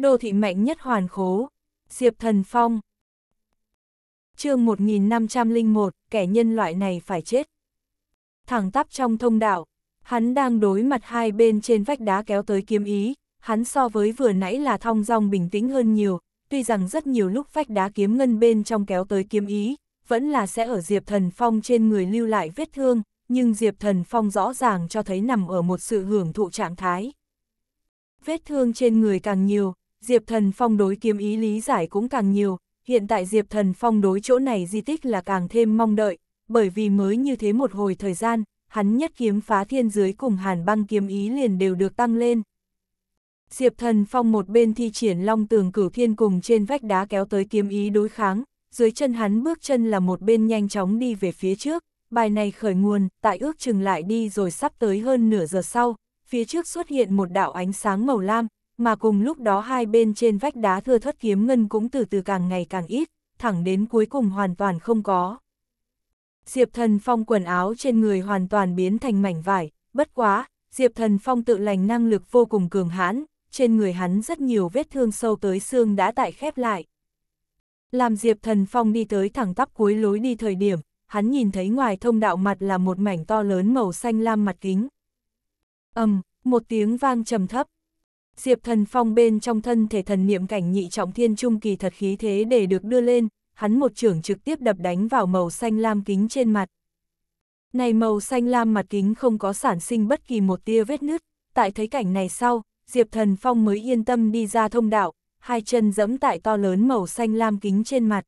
Đô thị mạnh nhất hoàn khố, Diệp Thần Phong. chương 1501, kẻ nhân loại này phải chết. Thẳng tắp trong thông đạo, hắn đang đối mặt hai bên trên vách đá kéo tới kiếm ý, hắn so với vừa nãy là thong dong bình tĩnh hơn nhiều, tuy rằng rất nhiều lúc vách đá kiếm ngân bên trong kéo tới kiếm ý, vẫn là sẽ ở Diệp Thần Phong trên người lưu lại vết thương, nhưng Diệp Thần Phong rõ ràng cho thấy nằm ở một sự hưởng thụ trạng thái. Vết thương trên người càng nhiều, Diệp Thần Phong đối kiếm ý lý giải cũng càng nhiều, hiện tại Diệp Thần Phong đối chỗ này di tích là càng thêm mong đợi, bởi vì mới như thế một hồi thời gian, hắn nhất kiếm phá thiên dưới cùng hàn băng kiếm ý liền đều được tăng lên. Diệp Thần Phong một bên thi triển long tường cửu thiên cùng trên vách đá kéo tới kiếm ý đối kháng, dưới chân hắn bước chân là một bên nhanh chóng đi về phía trước, bài này khởi nguồn, tại ước chừng lại đi rồi sắp tới hơn nửa giờ sau, phía trước xuất hiện một đạo ánh sáng màu lam, mà cùng lúc đó hai bên trên vách đá thưa thất kiếm ngân cũng từ từ càng ngày càng ít, thẳng đến cuối cùng hoàn toàn không có. Diệp thần phong quần áo trên người hoàn toàn biến thành mảnh vải, bất quá, Diệp thần phong tự lành năng lực vô cùng cường hãn, trên người hắn rất nhiều vết thương sâu tới xương đã tại khép lại. Làm Diệp thần phong đi tới thẳng tắp cuối lối đi thời điểm, hắn nhìn thấy ngoài thông đạo mặt là một mảnh to lớn màu xanh lam mặt kính. ầm, um, một tiếng vang trầm thấp, Diệp Thần Phong bên trong thân thể thần niệm cảnh nhị trọng thiên trung kỳ thật khí thế để được đưa lên, hắn một trưởng trực tiếp đập đánh vào màu xanh lam kính trên mặt. Này màu xanh lam mặt kính không có sản sinh bất kỳ một tia vết nứt, tại thấy cảnh này sau, Diệp Thần Phong mới yên tâm đi ra thông đạo, hai chân dẫm tại to lớn màu xanh lam kính trên mặt.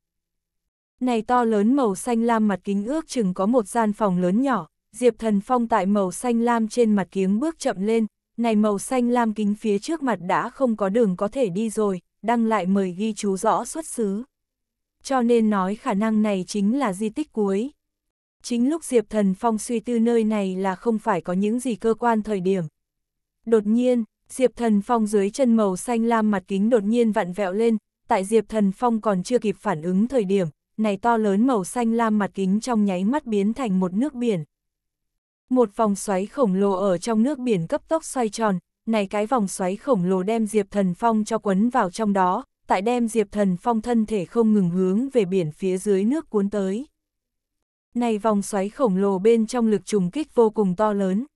Này to lớn màu xanh lam mặt kính ước chừng có một gian phòng lớn nhỏ, Diệp Thần Phong tại màu xanh lam trên mặt kiếng bước chậm lên, này màu xanh lam kính phía trước mặt đã không có đường có thể đi rồi, đăng lại mời ghi chú rõ xuất xứ. Cho nên nói khả năng này chính là di tích cuối. Chính lúc Diệp Thần Phong suy tư nơi này là không phải có những gì cơ quan thời điểm. Đột nhiên, Diệp Thần Phong dưới chân màu xanh lam mặt kính đột nhiên vặn vẹo lên, tại Diệp Thần Phong còn chưa kịp phản ứng thời điểm, này to lớn màu xanh lam mặt kính trong nháy mắt biến thành một nước biển. Một vòng xoáy khổng lồ ở trong nước biển cấp tốc xoay tròn, này cái vòng xoáy khổng lồ đem Diệp Thần Phong cho quấn vào trong đó, tại đem Diệp Thần Phong thân thể không ngừng hướng về biển phía dưới nước cuốn tới. Này vòng xoáy khổng lồ bên trong lực trùng kích vô cùng to lớn.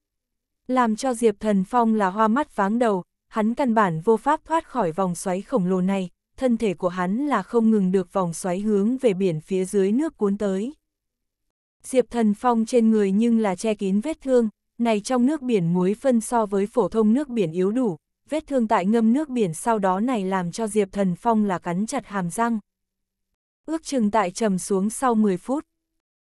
Làm cho Diệp Thần Phong là hoa mắt váng đầu, hắn căn bản vô pháp thoát khỏi vòng xoáy khổng lồ này, thân thể của hắn là không ngừng được vòng xoáy hướng về biển phía dưới nước cuốn tới. Diệp Thần Phong trên người nhưng là che kín vết thương, này trong nước biển muối phân so với phổ thông nước biển yếu đủ, vết thương tại ngâm nước biển sau đó này làm cho Diệp Thần Phong là cắn chặt hàm răng. Ước chừng tại trầm xuống sau 10 phút,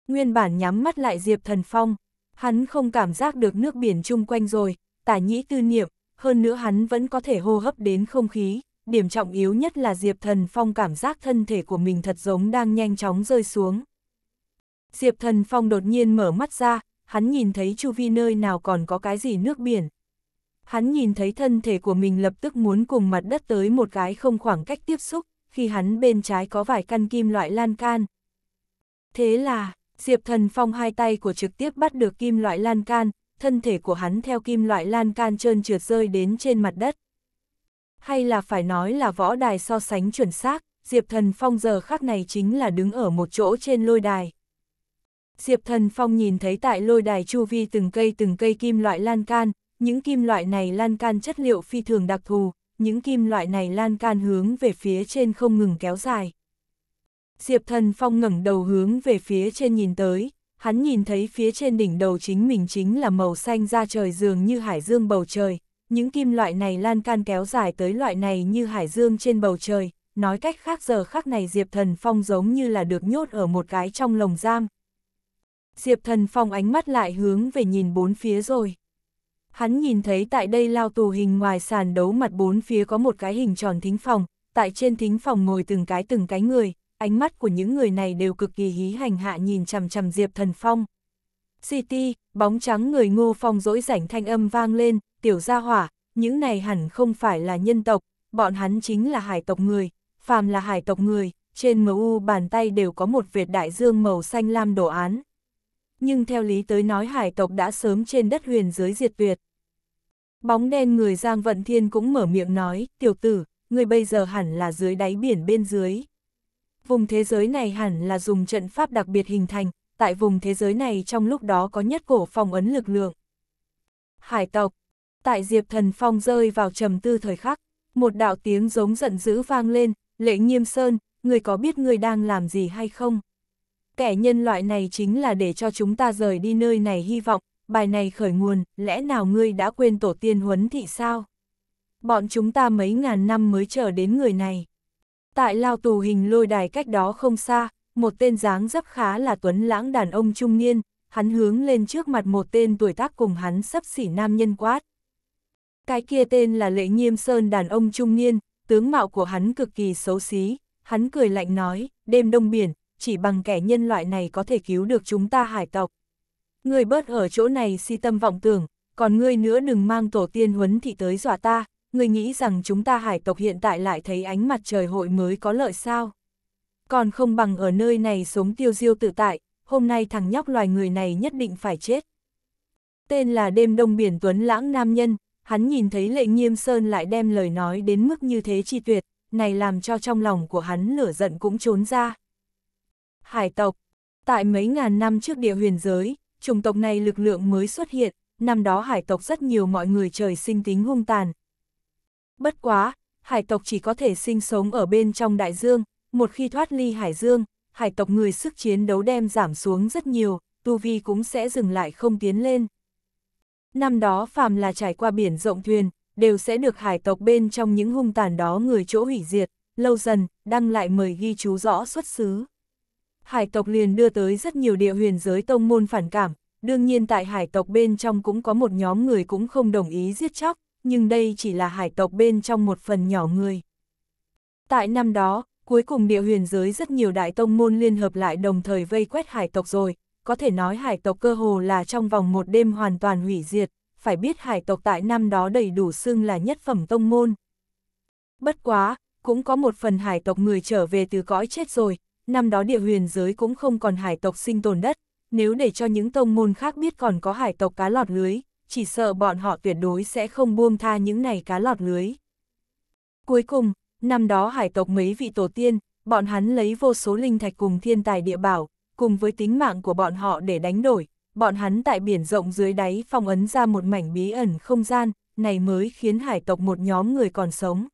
nguyên bản nhắm mắt lại Diệp Thần Phong, hắn không cảm giác được nước biển chung quanh rồi, tả nhĩ tư niệm, hơn nữa hắn vẫn có thể hô hấp đến không khí, điểm trọng yếu nhất là Diệp Thần Phong cảm giác thân thể của mình thật giống đang nhanh chóng rơi xuống. Diệp Thần Phong đột nhiên mở mắt ra, hắn nhìn thấy chu vi nơi nào còn có cái gì nước biển. Hắn nhìn thấy thân thể của mình lập tức muốn cùng mặt đất tới một cái không khoảng cách tiếp xúc, khi hắn bên trái có vài căn kim loại lan can. Thế là, Diệp Thần Phong hai tay của trực tiếp bắt được kim loại lan can, thân thể của hắn theo kim loại lan can trơn trượt rơi đến trên mặt đất. Hay là phải nói là võ đài so sánh chuẩn xác, Diệp Thần Phong giờ khác này chính là đứng ở một chỗ trên lôi đài. Diệp Thần Phong nhìn thấy tại lôi đài chu vi từng cây từng cây kim loại lan can, những kim loại này lan can chất liệu phi thường đặc thù, những kim loại này lan can hướng về phía trên không ngừng kéo dài. Diệp Thần Phong ngẩng đầu hướng về phía trên nhìn tới, hắn nhìn thấy phía trên đỉnh đầu chính mình chính là màu xanh da trời dường như hải dương bầu trời, những kim loại này lan can kéo dài tới loại này như hải dương trên bầu trời, nói cách khác giờ khắc này Diệp Thần Phong giống như là được nhốt ở một cái trong lồng giam, Diệp Thần Phong ánh mắt lại hướng về nhìn bốn phía rồi. Hắn nhìn thấy tại đây lao tù hình ngoài sàn đấu mặt bốn phía có một cái hình tròn thính phòng, tại trên thính phòng ngồi từng cái từng cái người, ánh mắt của những người này đều cực kỳ hí hành hạ nhìn chằm chằm Diệp Thần Phong. City, bóng trắng người ngô phong dỗi rảnh thanh âm vang lên, tiểu gia hỏa, những này hẳn không phải là nhân tộc, bọn hắn chính là hải tộc người, phàm là hải tộc người, trên MU bàn tay đều có một vệt đại dương màu xanh lam đồ án nhưng theo lý tới nói hải tộc đã sớm trên đất huyền giới diệt tuyệt. Bóng đen người Giang Vận Thiên cũng mở miệng nói, tiểu tử, người bây giờ hẳn là dưới đáy biển bên dưới. Vùng thế giới này hẳn là dùng trận pháp đặc biệt hình thành, tại vùng thế giới này trong lúc đó có nhất cổ phong ấn lực lượng. Hải tộc, tại Diệp Thần Phong rơi vào trầm tư thời khắc, một đạo tiếng giống giận dữ vang lên, lệ nghiêm sơn, người có biết người đang làm gì hay không? kẻ nhân loại này chính là để cho chúng ta rời đi nơi này hy vọng, bài này khởi nguồn, lẽ nào ngươi đã quên tổ tiên huấn thị sao? Bọn chúng ta mấy ngàn năm mới chờ đến người này. Tại lao tù hình lôi đài cách đó không xa, một tên dáng dấp khá là tuấn lãng đàn ông trung niên, hắn hướng lên trước mặt một tên tuổi tác cùng hắn sắp xỉ nam nhân quát. Cái kia tên là Lệ Nghiêm Sơn đàn ông trung niên, tướng mạo của hắn cực kỳ xấu xí, hắn cười lạnh nói, đêm đông biển, chỉ bằng kẻ nhân loại này có thể cứu được chúng ta hải tộc. Ngươi bớt ở chỗ này si tâm vọng tưởng, còn ngươi nữa đừng mang tổ tiên huấn thị tới dọa ta, ngươi nghĩ rằng chúng ta hải tộc hiện tại lại thấy ánh mặt trời hội mới có lợi sao. Còn không bằng ở nơi này sống tiêu diêu tự tại, hôm nay thằng nhóc loài người này nhất định phải chết. Tên là đêm đông biển tuấn lãng nam nhân, hắn nhìn thấy lệ nghiêm sơn lại đem lời nói đến mức như thế chi tuyệt, này làm cho trong lòng của hắn lửa giận cũng trốn ra hải tộc. Tại mấy ngàn năm trước địa huyền giới, chủng tộc này lực lượng mới xuất hiện, năm đó hải tộc rất nhiều mọi người trời sinh tính hung tàn. Bất quá, hải tộc chỉ có thể sinh sống ở bên trong đại dương, một khi thoát ly hải dương, hải tộc người sức chiến đấu đem giảm xuống rất nhiều, tu vi cũng sẽ dừng lại không tiến lên. Năm đó phàm là trải qua biển rộng thuyền, đều sẽ được hải tộc bên trong những hung tàn đó người chỗ hủy diệt, lâu dần, đăng lại mời ghi chú rõ xuất xứ hải tộc liền đưa tới rất nhiều địa huyền giới tông môn phản cảm, đương nhiên tại hải tộc bên trong cũng có một nhóm người cũng không đồng ý giết chóc, nhưng đây chỉ là hải tộc bên trong một phần nhỏ người. Tại năm đó, cuối cùng địa huyền giới rất nhiều đại tông môn liên hợp lại đồng thời vây quét hải tộc rồi, có thể nói hải tộc cơ hồ là trong vòng một đêm hoàn toàn hủy diệt, phải biết hải tộc tại năm đó đầy đủ xưng là nhất phẩm tông môn. Bất quá, cũng có một phần hải tộc người trở về từ cõi chết rồi, năm đó địa huyền giới cũng không còn hải tộc sinh tồn đất, nếu để cho những tông môn khác biết còn có hải tộc cá lọt lưới, chỉ sợ bọn họ tuyệt đối sẽ không buông tha những này cá lọt lưới. Cuối cùng, năm đó hải tộc mấy vị tổ tiên, bọn hắn lấy vô số linh thạch cùng thiên tài địa bảo, cùng với tính mạng của bọn họ để đánh đổi, bọn hắn tại biển rộng dưới đáy phong ấn ra một mảnh bí ẩn không gian, này mới khiến hải tộc một nhóm người còn sống.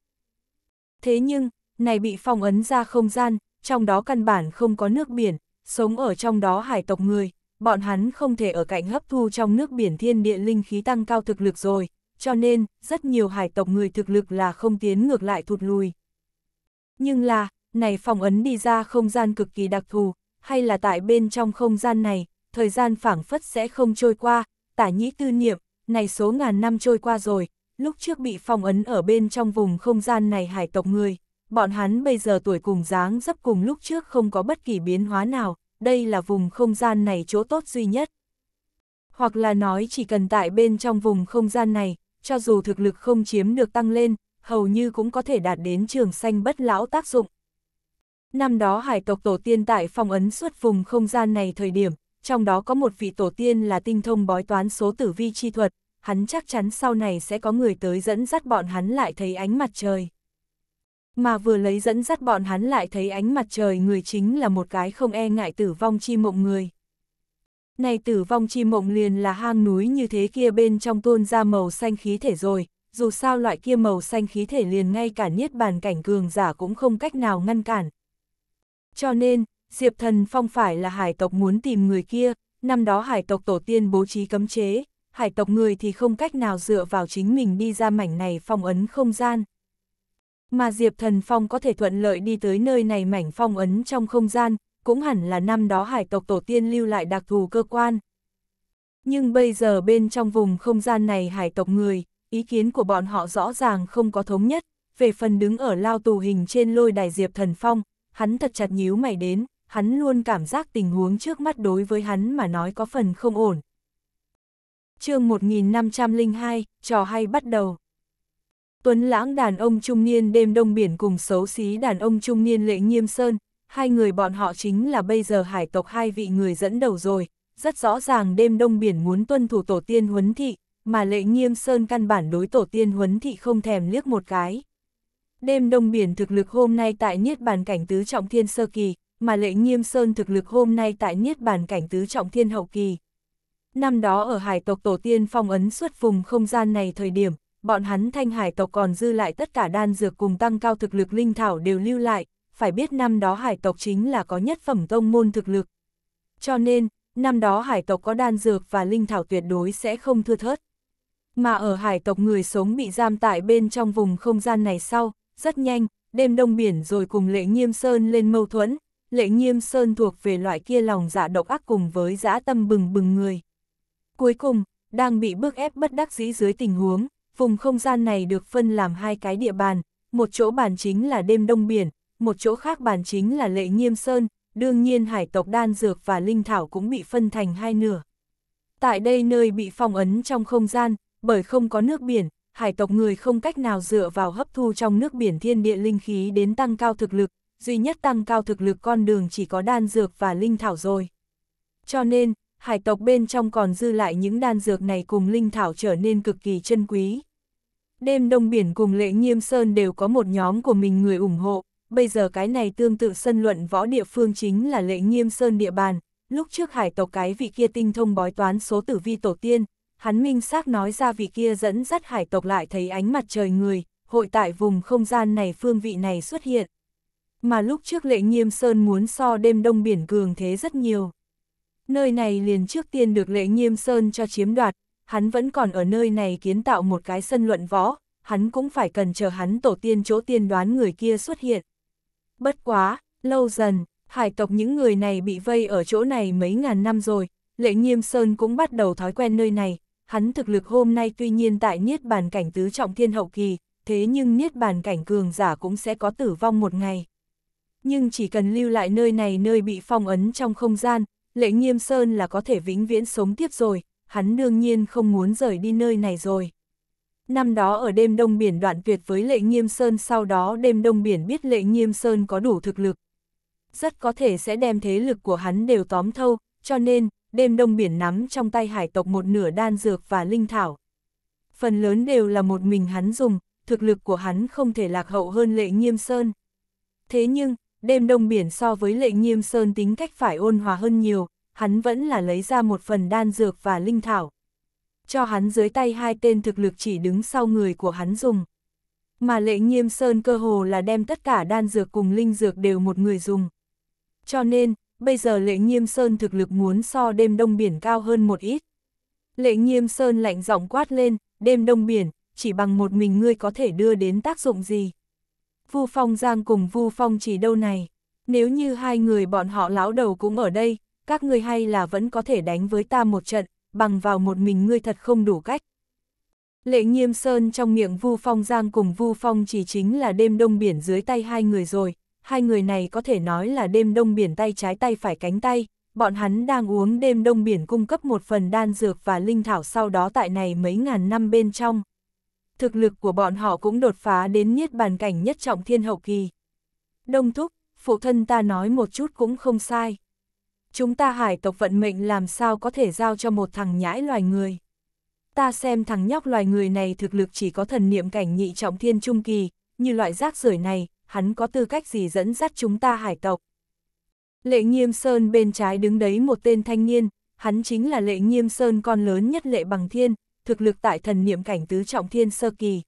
Thế nhưng, này bị phong ấn ra không gian, trong đó căn bản không có nước biển, sống ở trong đó hải tộc người, bọn hắn không thể ở cạnh hấp thu trong nước biển thiên địa linh khí tăng cao thực lực rồi, cho nên, rất nhiều hải tộc người thực lực là không tiến ngược lại thụt lùi. Nhưng là, này phòng ấn đi ra không gian cực kỳ đặc thù, hay là tại bên trong không gian này, thời gian phảng phất sẽ không trôi qua, tả nhĩ tư niệm, này số ngàn năm trôi qua rồi, lúc trước bị phong ấn ở bên trong vùng không gian này hải tộc người, bọn hắn bây giờ tuổi cùng dáng dấp cùng lúc trước không có bất kỳ biến hóa nào, đây là vùng không gian này chỗ tốt duy nhất. Hoặc là nói chỉ cần tại bên trong vùng không gian này, cho dù thực lực không chiếm được tăng lên, hầu như cũng có thể đạt đến trường xanh bất lão tác dụng. Năm đó hải tộc tổ tiên tại phong ấn suốt vùng không gian này thời điểm, trong đó có một vị tổ tiên là tinh thông bói toán số tử vi chi thuật, hắn chắc chắn sau này sẽ có người tới dẫn dắt bọn hắn lại thấy ánh mặt trời mà vừa lấy dẫn dắt bọn hắn lại thấy ánh mặt trời người chính là một cái không e ngại tử vong chi mộng người. Này tử vong chi mộng liền là hang núi như thế kia bên trong tuôn ra màu xanh khí thể rồi, dù sao loại kia màu xanh khí thể liền ngay cả niết bàn cảnh cường giả cũng không cách nào ngăn cản. Cho nên, Diệp Thần Phong phải là hải tộc muốn tìm người kia, năm đó hải tộc tổ tiên bố trí cấm chế, hải tộc người thì không cách nào dựa vào chính mình đi ra mảnh này phong ấn không gian. Mà Diệp Thần Phong có thể thuận lợi đi tới nơi này mảnh phong ấn trong không gian, cũng hẳn là năm đó hải tộc tổ tiên lưu lại đặc thù cơ quan. Nhưng bây giờ bên trong vùng không gian này hải tộc người, ý kiến của bọn họ rõ ràng không có thống nhất, về phần đứng ở lao tù hình trên lôi đài Diệp Thần Phong, hắn thật chặt nhíu mày đến, hắn luôn cảm giác tình huống trước mắt đối với hắn mà nói có phần không ổn. chương 1502, trò hay bắt đầu. Tuấn Lãng đàn ông trung niên đêm đông biển cùng xấu xí đàn ông trung niên Lệ Nghiêm Sơn, hai người bọn họ chính là bây giờ hải tộc hai vị người dẫn đầu rồi, rất rõ ràng đêm đông biển muốn tuân thủ tổ tiên huấn thị, mà Lệ Nghiêm Sơn căn bản đối tổ tiên huấn thị không thèm liếc một cái. Đêm đông biển thực lực hôm nay tại Niết Bàn Cảnh Tứ Trọng Thiên Sơ Kỳ, mà Lệ Nghiêm Sơn thực lực hôm nay tại Niết Bàn Cảnh Tứ Trọng Thiên Hậu Kỳ. Năm đó ở hải tộc tổ tiên phong ấn xuất vùng không gian này thời điểm, bọn hắn thanh hải tộc còn dư lại tất cả đan dược cùng tăng cao thực lực linh thảo đều lưu lại, phải biết năm đó hải tộc chính là có nhất phẩm tông môn thực lực. Cho nên, năm đó hải tộc có đan dược và linh thảo tuyệt đối sẽ không thưa thớt. Mà ở hải tộc người sống bị giam tại bên trong vùng không gian này sau, rất nhanh, đêm đông biển rồi cùng lệ nghiêm sơn lên mâu thuẫn, lệ nghiêm sơn thuộc về loại kia lòng dạ độc ác cùng với dã tâm bừng bừng người. Cuối cùng, đang bị bức ép bất đắc dĩ dưới tình huống, Vùng không gian này được phân làm hai cái địa bàn, một chỗ bàn chính là đêm đông biển, một chỗ khác bàn chính là lệ nghiêm sơn, đương nhiên hải tộc đan dược và linh thảo cũng bị phân thành hai nửa. Tại đây nơi bị phong ấn trong không gian, bởi không có nước biển, hải tộc người không cách nào dựa vào hấp thu trong nước biển thiên địa linh khí đến tăng cao thực lực, duy nhất tăng cao thực lực con đường chỉ có đan dược và linh thảo rồi. Cho nên, hải tộc bên trong còn dư lại những đan dược này cùng linh thảo trở nên cực kỳ chân quý. Đêm Đông Biển cùng Lệ Nghiêm Sơn đều có một nhóm của mình người ủng hộ, bây giờ cái này tương tự sân luận võ địa phương chính là Lệ Nghiêm Sơn địa bàn, lúc trước hải tộc cái vị kia tinh thông bói toán số tử vi tổ tiên, hắn minh xác nói ra vị kia dẫn dắt hải tộc lại thấy ánh mặt trời người, hội tại vùng không gian này phương vị này xuất hiện. Mà lúc trước Lệ Nghiêm Sơn muốn so đêm Đông Biển cường thế rất nhiều. Nơi này liền trước tiên được lệ nghiêm sơn cho chiếm đoạt, hắn vẫn còn ở nơi này kiến tạo một cái sân luận võ, hắn cũng phải cần chờ hắn tổ tiên chỗ tiên đoán người kia xuất hiện. Bất quá, lâu dần, hải tộc những người này bị vây ở chỗ này mấy ngàn năm rồi, lệ nghiêm sơn cũng bắt đầu thói quen nơi này, hắn thực lực hôm nay tuy nhiên tại niết bàn cảnh tứ trọng thiên hậu kỳ, thế nhưng niết bàn cảnh cường giả cũng sẽ có tử vong một ngày. Nhưng chỉ cần lưu lại nơi này nơi bị phong ấn trong không gian, Lệ Nghiêm Sơn là có thể vĩnh viễn sống tiếp rồi, hắn đương nhiên không muốn rời đi nơi này rồi. Năm đó ở đêm đông biển đoạn tuyệt với Lệ Nghiêm Sơn sau đó đêm đông biển biết Lệ Nghiêm Sơn có đủ thực lực. Rất có thể sẽ đem thế lực của hắn đều tóm thâu, cho nên, đêm đông biển nắm trong tay hải tộc một nửa đan dược và linh thảo. Phần lớn đều là một mình hắn dùng, thực lực của hắn không thể lạc hậu hơn Lệ Nghiêm Sơn. Thế nhưng, đêm đông biển so với lệ nghiêm sơn tính cách phải ôn hòa hơn nhiều, hắn vẫn là lấy ra một phần đan dược và linh thảo. Cho hắn dưới tay hai tên thực lực chỉ đứng sau người của hắn dùng. Mà lệ nghiêm sơn cơ hồ là đem tất cả đan dược cùng linh dược đều một người dùng. Cho nên, bây giờ lệ nghiêm sơn thực lực muốn so đêm đông biển cao hơn một ít. Lệ nghiêm sơn lạnh giọng quát lên, đêm đông biển, chỉ bằng một mình ngươi có thể đưa đến tác dụng gì. Vu Phong Giang cùng Vu Phong chỉ đâu này, nếu như hai người bọn họ lão đầu cũng ở đây, các ngươi hay là vẫn có thể đánh với ta một trận, bằng vào một mình ngươi thật không đủ cách. Lệ Nghiêm Sơn trong miệng Vu Phong Giang cùng Vu Phong chỉ chính là đêm đông biển dưới tay hai người rồi, hai người này có thể nói là đêm đông biển tay trái tay phải cánh tay, bọn hắn đang uống đêm đông biển cung cấp một phần đan dược và linh thảo sau đó tại này mấy ngàn năm bên trong, thực lực của bọn họ cũng đột phá đến niết bàn cảnh nhất trọng thiên hậu kỳ. Đông Thúc, phụ thân ta nói một chút cũng không sai. Chúng ta hải tộc vận mệnh làm sao có thể giao cho một thằng nhãi loài người. Ta xem thằng nhóc loài người này thực lực chỉ có thần niệm cảnh nhị trọng thiên trung kỳ, như loại rác rưởi này, hắn có tư cách gì dẫn dắt chúng ta hải tộc. Lệ Nghiêm Sơn bên trái đứng đấy một tên thanh niên, hắn chính là Lệ Nghiêm Sơn con lớn nhất Lệ Bằng Thiên, thực lực tại thần niệm cảnh tứ trọng thiên sơ kỳ.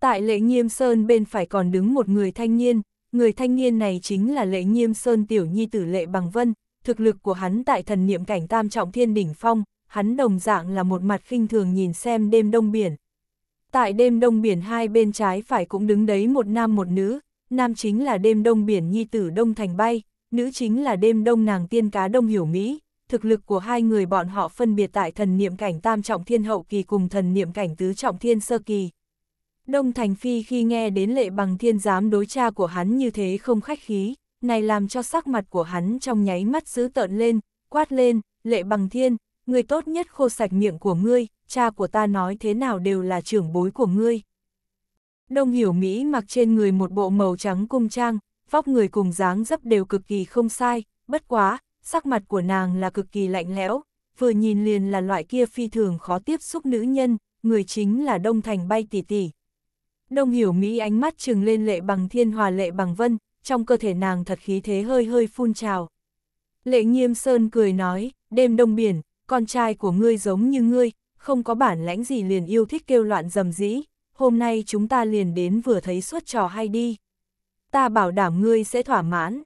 Tại lệ nghiêm sơn bên phải còn đứng một người thanh niên, người thanh niên này chính là lệ nghiêm sơn tiểu nhi tử lệ bằng vân, thực lực của hắn tại thần niệm cảnh tam trọng thiên đỉnh phong, hắn đồng dạng là một mặt khinh thường nhìn xem đêm đông biển. Tại đêm đông biển hai bên trái phải cũng đứng đấy một nam một nữ, nam chính là đêm đông biển nhi tử đông thành bay, nữ chính là đêm đông nàng tiên cá đông hiểu Mỹ, thực lực của hai người bọn họ phân biệt tại thần niệm cảnh tam trọng thiên hậu kỳ cùng thần niệm cảnh tứ trọng thiên sơ kỳ. Đông Thành Phi khi nghe đến lệ bằng thiên giám đối cha của hắn như thế không khách khí, này làm cho sắc mặt của hắn trong nháy mắt dữ tợn lên, quát lên, lệ bằng thiên, người tốt nhất khô sạch miệng của ngươi, cha của ta nói thế nào đều là trưởng bối của ngươi. Đông hiểu Mỹ mặc trên người một bộ màu trắng cung trang, vóc người cùng dáng dấp đều cực kỳ không sai, bất quá, sắc mặt của nàng là cực kỳ lạnh lẽo, vừa nhìn liền là loại kia phi thường khó tiếp xúc nữ nhân, người chính là Đông Thành bay tỷ tỷ. Đông hiểu Mỹ ánh mắt trừng lên lệ bằng thiên hòa lệ bằng vân, trong cơ thể nàng thật khí thế hơi hơi phun trào. Lệ nghiêm sơn cười nói, đêm đông biển, con trai của ngươi giống như ngươi, không có bản lãnh gì liền yêu thích kêu loạn dầm dĩ, hôm nay chúng ta liền đến vừa thấy suốt trò hay đi. Ta bảo đảm ngươi sẽ thỏa mãn.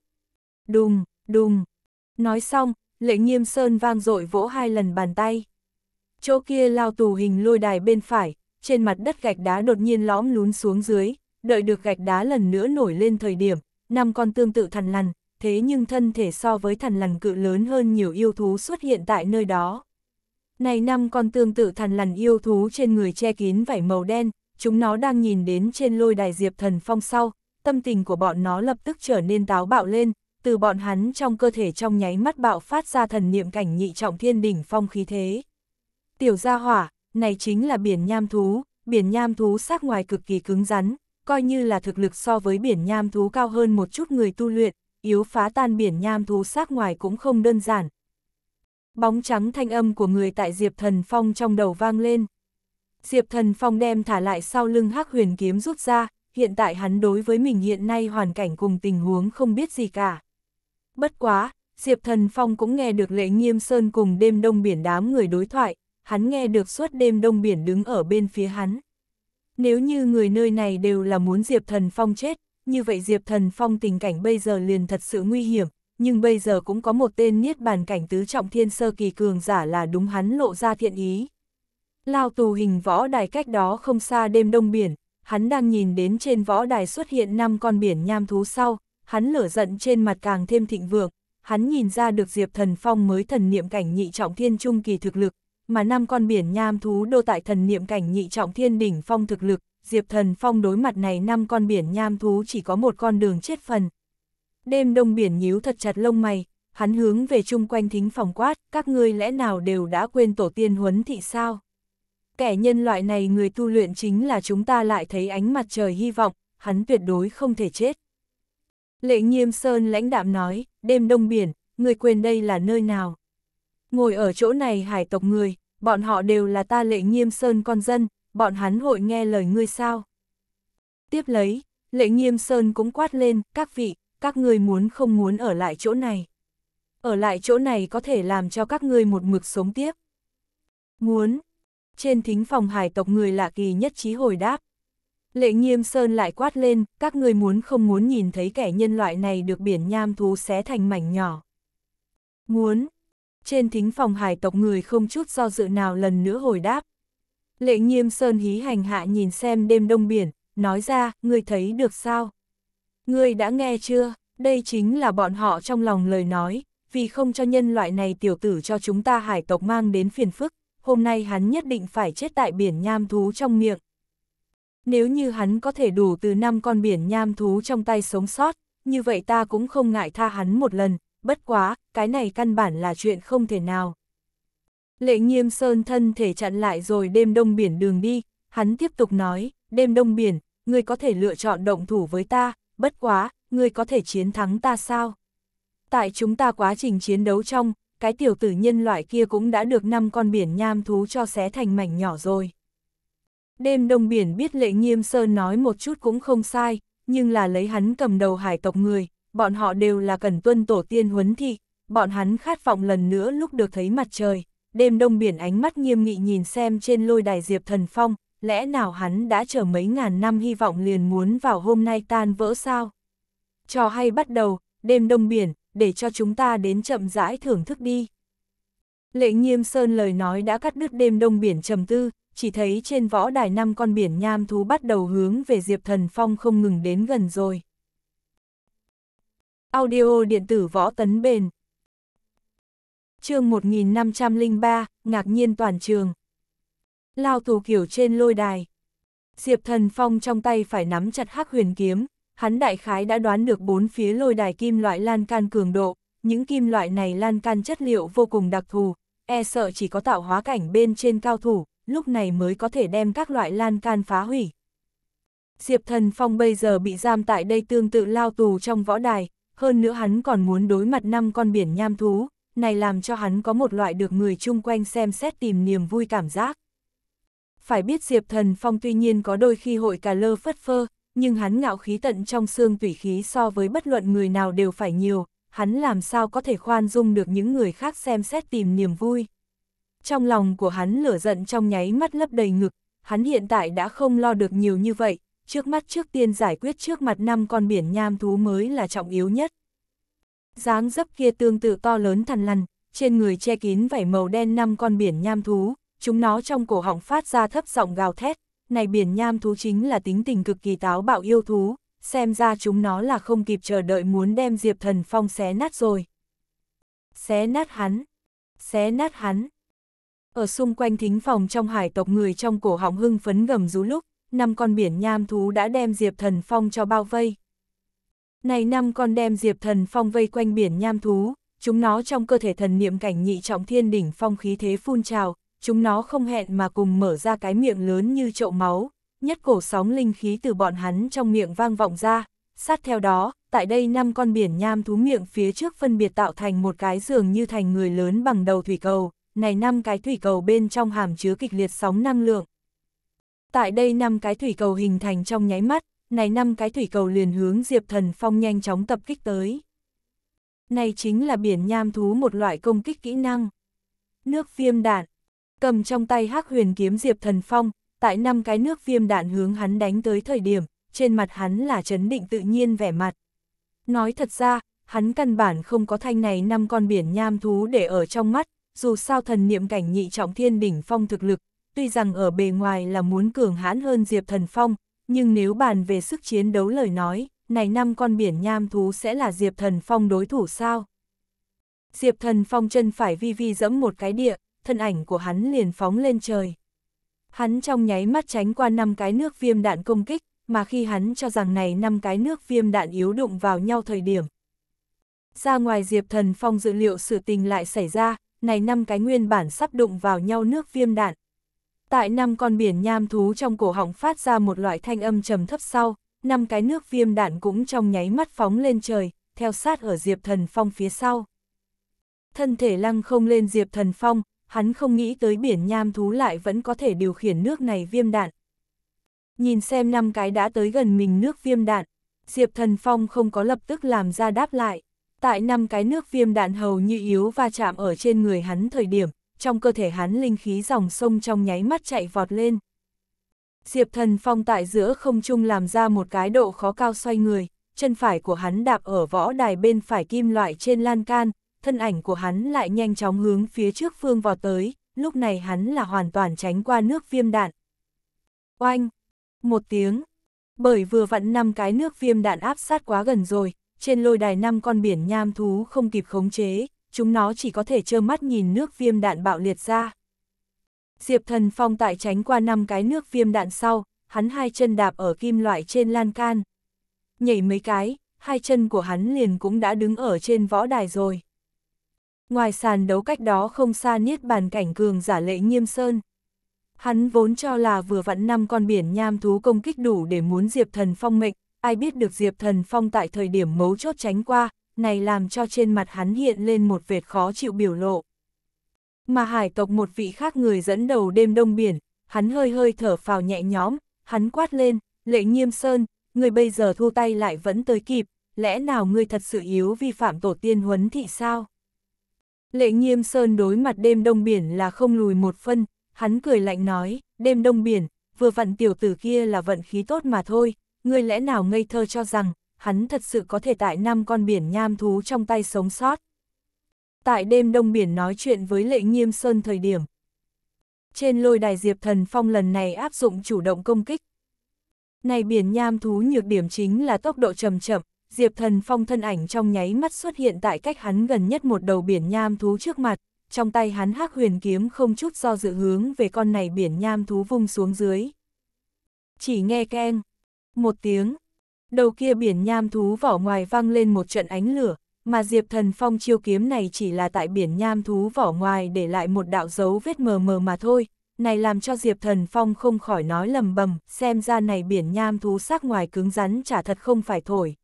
Đùng, đùng, Nói xong, lệ nghiêm sơn vang dội vỗ hai lần bàn tay. Chỗ kia lao tù hình lôi đài bên phải, trên mặt đất gạch đá đột nhiên lõm lún xuống dưới, đợi được gạch đá lần nữa nổi lên thời điểm, năm con tương tự thằn lằn, thế nhưng thân thể so với thằn lằn cự lớn hơn nhiều yêu thú xuất hiện tại nơi đó. Này năm con tương tự thằn lằn yêu thú trên người che kín vảy màu đen, chúng nó đang nhìn đến trên lôi đài diệp thần phong sau, tâm tình của bọn nó lập tức trở nên táo bạo lên, từ bọn hắn trong cơ thể trong nháy mắt bạo phát ra thần niệm cảnh nhị trọng thiên đỉnh phong khí thế. Tiểu gia hỏa, này chính là biển nham thú, biển nham thú sát ngoài cực kỳ cứng rắn, coi như là thực lực so với biển nham thú cao hơn một chút người tu luyện, yếu phá tan biển nham thú sát ngoài cũng không đơn giản. Bóng trắng thanh âm của người tại Diệp Thần Phong trong đầu vang lên. Diệp Thần Phong đem thả lại sau lưng hắc huyền kiếm rút ra, hiện tại hắn đối với mình hiện nay hoàn cảnh cùng tình huống không biết gì cả. Bất quá, Diệp Thần Phong cũng nghe được Lệ Nghiêm Sơn cùng đêm đông biển đám người đối thoại, hắn nghe được suốt đêm đông biển đứng ở bên phía hắn. Nếu như người nơi này đều là muốn Diệp Thần Phong chết, như vậy Diệp Thần Phong tình cảnh bây giờ liền thật sự nguy hiểm, nhưng bây giờ cũng có một tên niết bàn cảnh tứ trọng thiên sơ kỳ cường giả là đúng hắn lộ ra thiện ý. Lao tù hình võ đài cách đó không xa đêm đông biển, hắn đang nhìn đến trên võ đài xuất hiện năm con biển nham thú sau, hắn lửa giận trên mặt càng thêm thịnh vượng, hắn nhìn ra được Diệp Thần Phong mới thần niệm cảnh nhị trọng thiên trung kỳ thực lực, mà năm con biển nham thú đô tại thần niệm cảnh nhị trọng thiên đỉnh phong thực lực, Diệp Thần Phong đối mặt này năm con biển nham thú chỉ có một con đường chết phần. Đêm đông biển nhíu thật chặt lông mày, hắn hướng về chung quanh thính phòng quát, các ngươi lẽ nào đều đã quên tổ tiên huấn thị sao? Kẻ nhân loại này người tu luyện chính là chúng ta lại thấy ánh mặt trời hy vọng, hắn tuyệt đối không thể chết. Lệ nghiêm sơn lãnh đạm nói, đêm đông biển, người quên đây là nơi nào. Ngồi ở chỗ này hải tộc người, bọn họ đều là ta lệ nghiêm sơn con dân, bọn hắn hội nghe lời ngươi sao. Tiếp lấy, lệ nghiêm sơn cũng quát lên, các vị, các ngươi muốn không muốn ở lại chỗ này. Ở lại chỗ này có thể làm cho các ngươi một mực sống tiếp. Muốn. Trên thính phòng hải tộc người lạ kỳ nhất trí hồi đáp. Lệ nghiêm sơn lại quát lên, các người muốn không muốn nhìn thấy kẻ nhân loại này được biển nham thú xé thành mảnh nhỏ. Muốn. Trên thính phòng hải tộc người không chút do dự nào lần nữa hồi đáp. Lệ nghiêm sơn hí hành hạ nhìn xem đêm đông biển, nói ra, ngươi thấy được sao? Ngươi đã nghe chưa? Đây chính là bọn họ trong lòng lời nói, vì không cho nhân loại này tiểu tử cho chúng ta hải tộc mang đến phiền phức, hôm nay hắn nhất định phải chết tại biển nham thú trong miệng. Nếu như hắn có thể đủ từ năm con biển nham thú trong tay sống sót, như vậy ta cũng không ngại tha hắn một lần, bất quá, cái này căn bản là chuyện không thể nào. Lệ nghiêm sơn thân thể chặn lại rồi đêm đông biển đường đi, hắn tiếp tục nói, đêm đông biển, ngươi có thể lựa chọn động thủ với ta, bất quá, ngươi có thể chiến thắng ta sao? Tại chúng ta quá trình chiến đấu trong, cái tiểu tử nhân loại kia cũng đã được năm con biển nham thú cho xé thành mảnh nhỏ rồi. Đêm đông biển biết lệ nghiêm sơn nói một chút cũng không sai, nhưng là lấy hắn cầm đầu hải tộc người, bọn họ đều là cần tuân tổ tiên huấn thị, bọn hắn khát vọng lần nữa lúc được thấy mặt trời. Đêm đông biển ánh mắt nghiêm nghị nhìn xem trên lôi đài diệp thần phong, lẽ nào hắn đã chờ mấy ngàn năm hy vọng liền muốn vào hôm nay tan vỡ sao? Cho hay bắt đầu, đêm đông biển, để cho chúng ta đến chậm rãi thưởng thức đi. Lệ nghiêm sơn lời nói đã cắt đứt đêm đông biển trầm tư, chỉ thấy trên võ đài năm con biển nham thú bắt đầu hướng về Diệp Thần Phong không ngừng đến gần rồi. Audio điện tử võ tấn bền chương 1503, ngạc nhiên toàn trường. Lao thủ kiểu trên lôi đài. Diệp Thần Phong trong tay phải nắm chặt hắc huyền kiếm, hắn đại khái đã đoán được bốn phía lôi đài kim loại lan can cường độ, những kim loại này lan can chất liệu vô cùng đặc thù, e sợ chỉ có tạo hóa cảnh bên trên cao thủ lúc này mới có thể đem các loại lan can phá hủy. Diệp Thần Phong bây giờ bị giam tại đây tương tự lao tù trong võ đài, hơn nữa hắn còn muốn đối mặt năm con biển nham thú, này làm cho hắn có một loại được người chung quanh xem xét tìm niềm vui cảm giác. Phải biết Diệp Thần Phong tuy nhiên có đôi khi hội cà lơ phất phơ, nhưng hắn ngạo khí tận trong xương tủy khí so với bất luận người nào đều phải nhiều, hắn làm sao có thể khoan dung được những người khác xem xét tìm niềm vui trong lòng của hắn lửa giận trong nháy mắt lấp đầy ngực, hắn hiện tại đã không lo được nhiều như vậy, trước mắt trước tiên giải quyết trước mặt năm con biển nham thú mới là trọng yếu nhất. Dáng dấp kia tương tự to lớn thằn lằn, trên người che kín vảy màu đen năm con biển nham thú, chúng nó trong cổ họng phát ra thấp giọng gào thét, này biển nham thú chính là tính tình cực kỳ táo bạo yêu thú, xem ra chúng nó là không kịp chờ đợi muốn đem Diệp Thần Phong xé nát rồi. Xé nát hắn, xé nát hắn. Ở xung quanh thính phòng trong hải tộc người trong cổ họng hưng phấn gầm rú lúc, năm con biển nham thú đã đem Diệp Thần Phong cho bao vây. Này năm con đem Diệp Thần Phong vây quanh biển nham thú, chúng nó trong cơ thể thần niệm cảnh nhị trọng thiên đỉnh phong khí thế phun trào, chúng nó không hẹn mà cùng mở ra cái miệng lớn như chậu máu, nhất cổ sóng linh khí từ bọn hắn trong miệng vang vọng ra, sát theo đó, tại đây năm con biển nham thú miệng phía trước phân biệt tạo thành một cái giường như thành người lớn bằng đầu thủy cầu, này năm cái thủy cầu bên trong hàm chứa kịch liệt sóng năng lượng. Tại đây năm cái thủy cầu hình thành trong nháy mắt, này năm cái thủy cầu liền hướng Diệp Thần Phong nhanh chóng tập kích tới. Này chính là biển nham thú một loại công kích kỹ năng. Nước viêm đạn, cầm trong tay hắc huyền kiếm Diệp Thần Phong, tại năm cái nước viêm đạn hướng hắn đánh tới thời điểm, trên mặt hắn là chấn định tự nhiên vẻ mặt. Nói thật ra, hắn căn bản không có thanh này năm con biển nham thú để ở trong mắt, dù sao thần niệm cảnh nhị trọng thiên đỉnh phong thực lực, tuy rằng ở bề ngoài là muốn cường hãn hơn Diệp Thần Phong, nhưng nếu bàn về sức chiến đấu lời nói, này năm con biển nham thú sẽ là Diệp Thần Phong đối thủ sao? Diệp Thần Phong chân phải vi vi dẫm một cái địa, thân ảnh của hắn liền phóng lên trời. Hắn trong nháy mắt tránh qua năm cái nước viêm đạn công kích, mà khi hắn cho rằng này năm cái nước viêm đạn yếu đụng vào nhau thời điểm. Ra ngoài Diệp Thần Phong dự liệu sự tình lại xảy ra, này năm cái nguyên bản sắp đụng vào nhau nước viêm đạn. Tại năm con biển nham thú trong cổ họng phát ra một loại thanh âm trầm thấp sau, năm cái nước viêm đạn cũng trong nháy mắt phóng lên trời, theo sát ở Diệp Thần Phong phía sau. Thân thể lăng không lên Diệp Thần Phong, hắn không nghĩ tới biển nham thú lại vẫn có thể điều khiển nước này viêm đạn. Nhìn xem năm cái đã tới gần mình nước viêm đạn, Diệp Thần Phong không có lập tức làm ra đáp lại tại năm cái nước viêm đạn hầu như yếu va chạm ở trên người hắn thời điểm, trong cơ thể hắn linh khí dòng sông trong nháy mắt chạy vọt lên. Diệp thần phong tại giữa không trung làm ra một cái độ khó cao xoay người, chân phải của hắn đạp ở võ đài bên phải kim loại trên lan can, thân ảnh của hắn lại nhanh chóng hướng phía trước phương vọt tới, lúc này hắn là hoàn toàn tránh qua nước viêm đạn. Oanh! Một tiếng! Bởi vừa vặn năm cái nước viêm đạn áp sát quá gần rồi, trên lôi đài năm con biển nham thú không kịp khống chế, chúng nó chỉ có thể trơ mắt nhìn nước viêm đạn bạo liệt ra. Diệp Thần Phong tại tránh qua năm cái nước viêm đạn sau, hắn hai chân đạp ở kim loại trên lan can. Nhảy mấy cái, hai chân của hắn liền cũng đã đứng ở trên võ đài rồi. Ngoài sàn đấu cách đó không xa niết bàn cảnh cường giả lệ nghiêm sơn. Hắn vốn cho là vừa vặn năm con biển nham thú công kích đủ để muốn Diệp Thần Phong mệnh, ai biết được Diệp Thần Phong tại thời điểm mấu chốt tránh qua, này làm cho trên mặt hắn hiện lên một vệt khó chịu biểu lộ. Mà hải tộc một vị khác người dẫn đầu đêm đông biển, hắn hơi hơi thở phào nhẹ nhóm, hắn quát lên, lệ nghiêm sơn, người bây giờ thu tay lại vẫn tới kịp, lẽ nào ngươi thật sự yếu vi phạm tổ tiên huấn thị sao? Lệ nghiêm sơn đối mặt đêm đông biển là không lùi một phân, hắn cười lạnh nói, đêm đông biển, vừa vặn tiểu tử kia là vận khí tốt mà thôi, ngươi lẽ nào ngây thơ cho rằng, hắn thật sự có thể tại năm con biển nham thú trong tay sống sót. Tại đêm đông biển nói chuyện với lệ nghiêm sơn thời điểm. Trên lôi đài Diệp Thần Phong lần này áp dụng chủ động công kích. Này biển nham thú nhược điểm chính là tốc độ chậm chậm, Diệp Thần Phong thân ảnh trong nháy mắt xuất hiện tại cách hắn gần nhất một đầu biển nham thú trước mặt, trong tay hắn hắc huyền kiếm không chút do dự hướng về con này biển nham thú vung xuống dưới. Chỉ nghe keng, một tiếng, đầu kia biển nham thú vỏ ngoài văng lên một trận ánh lửa, mà Diệp Thần Phong chiêu kiếm này chỉ là tại biển nham thú vỏ ngoài để lại một đạo dấu vết mờ mờ mà thôi, này làm cho Diệp Thần Phong không khỏi nói lầm bầm, xem ra này biển nham thú sắc ngoài cứng rắn chả thật không phải thổi.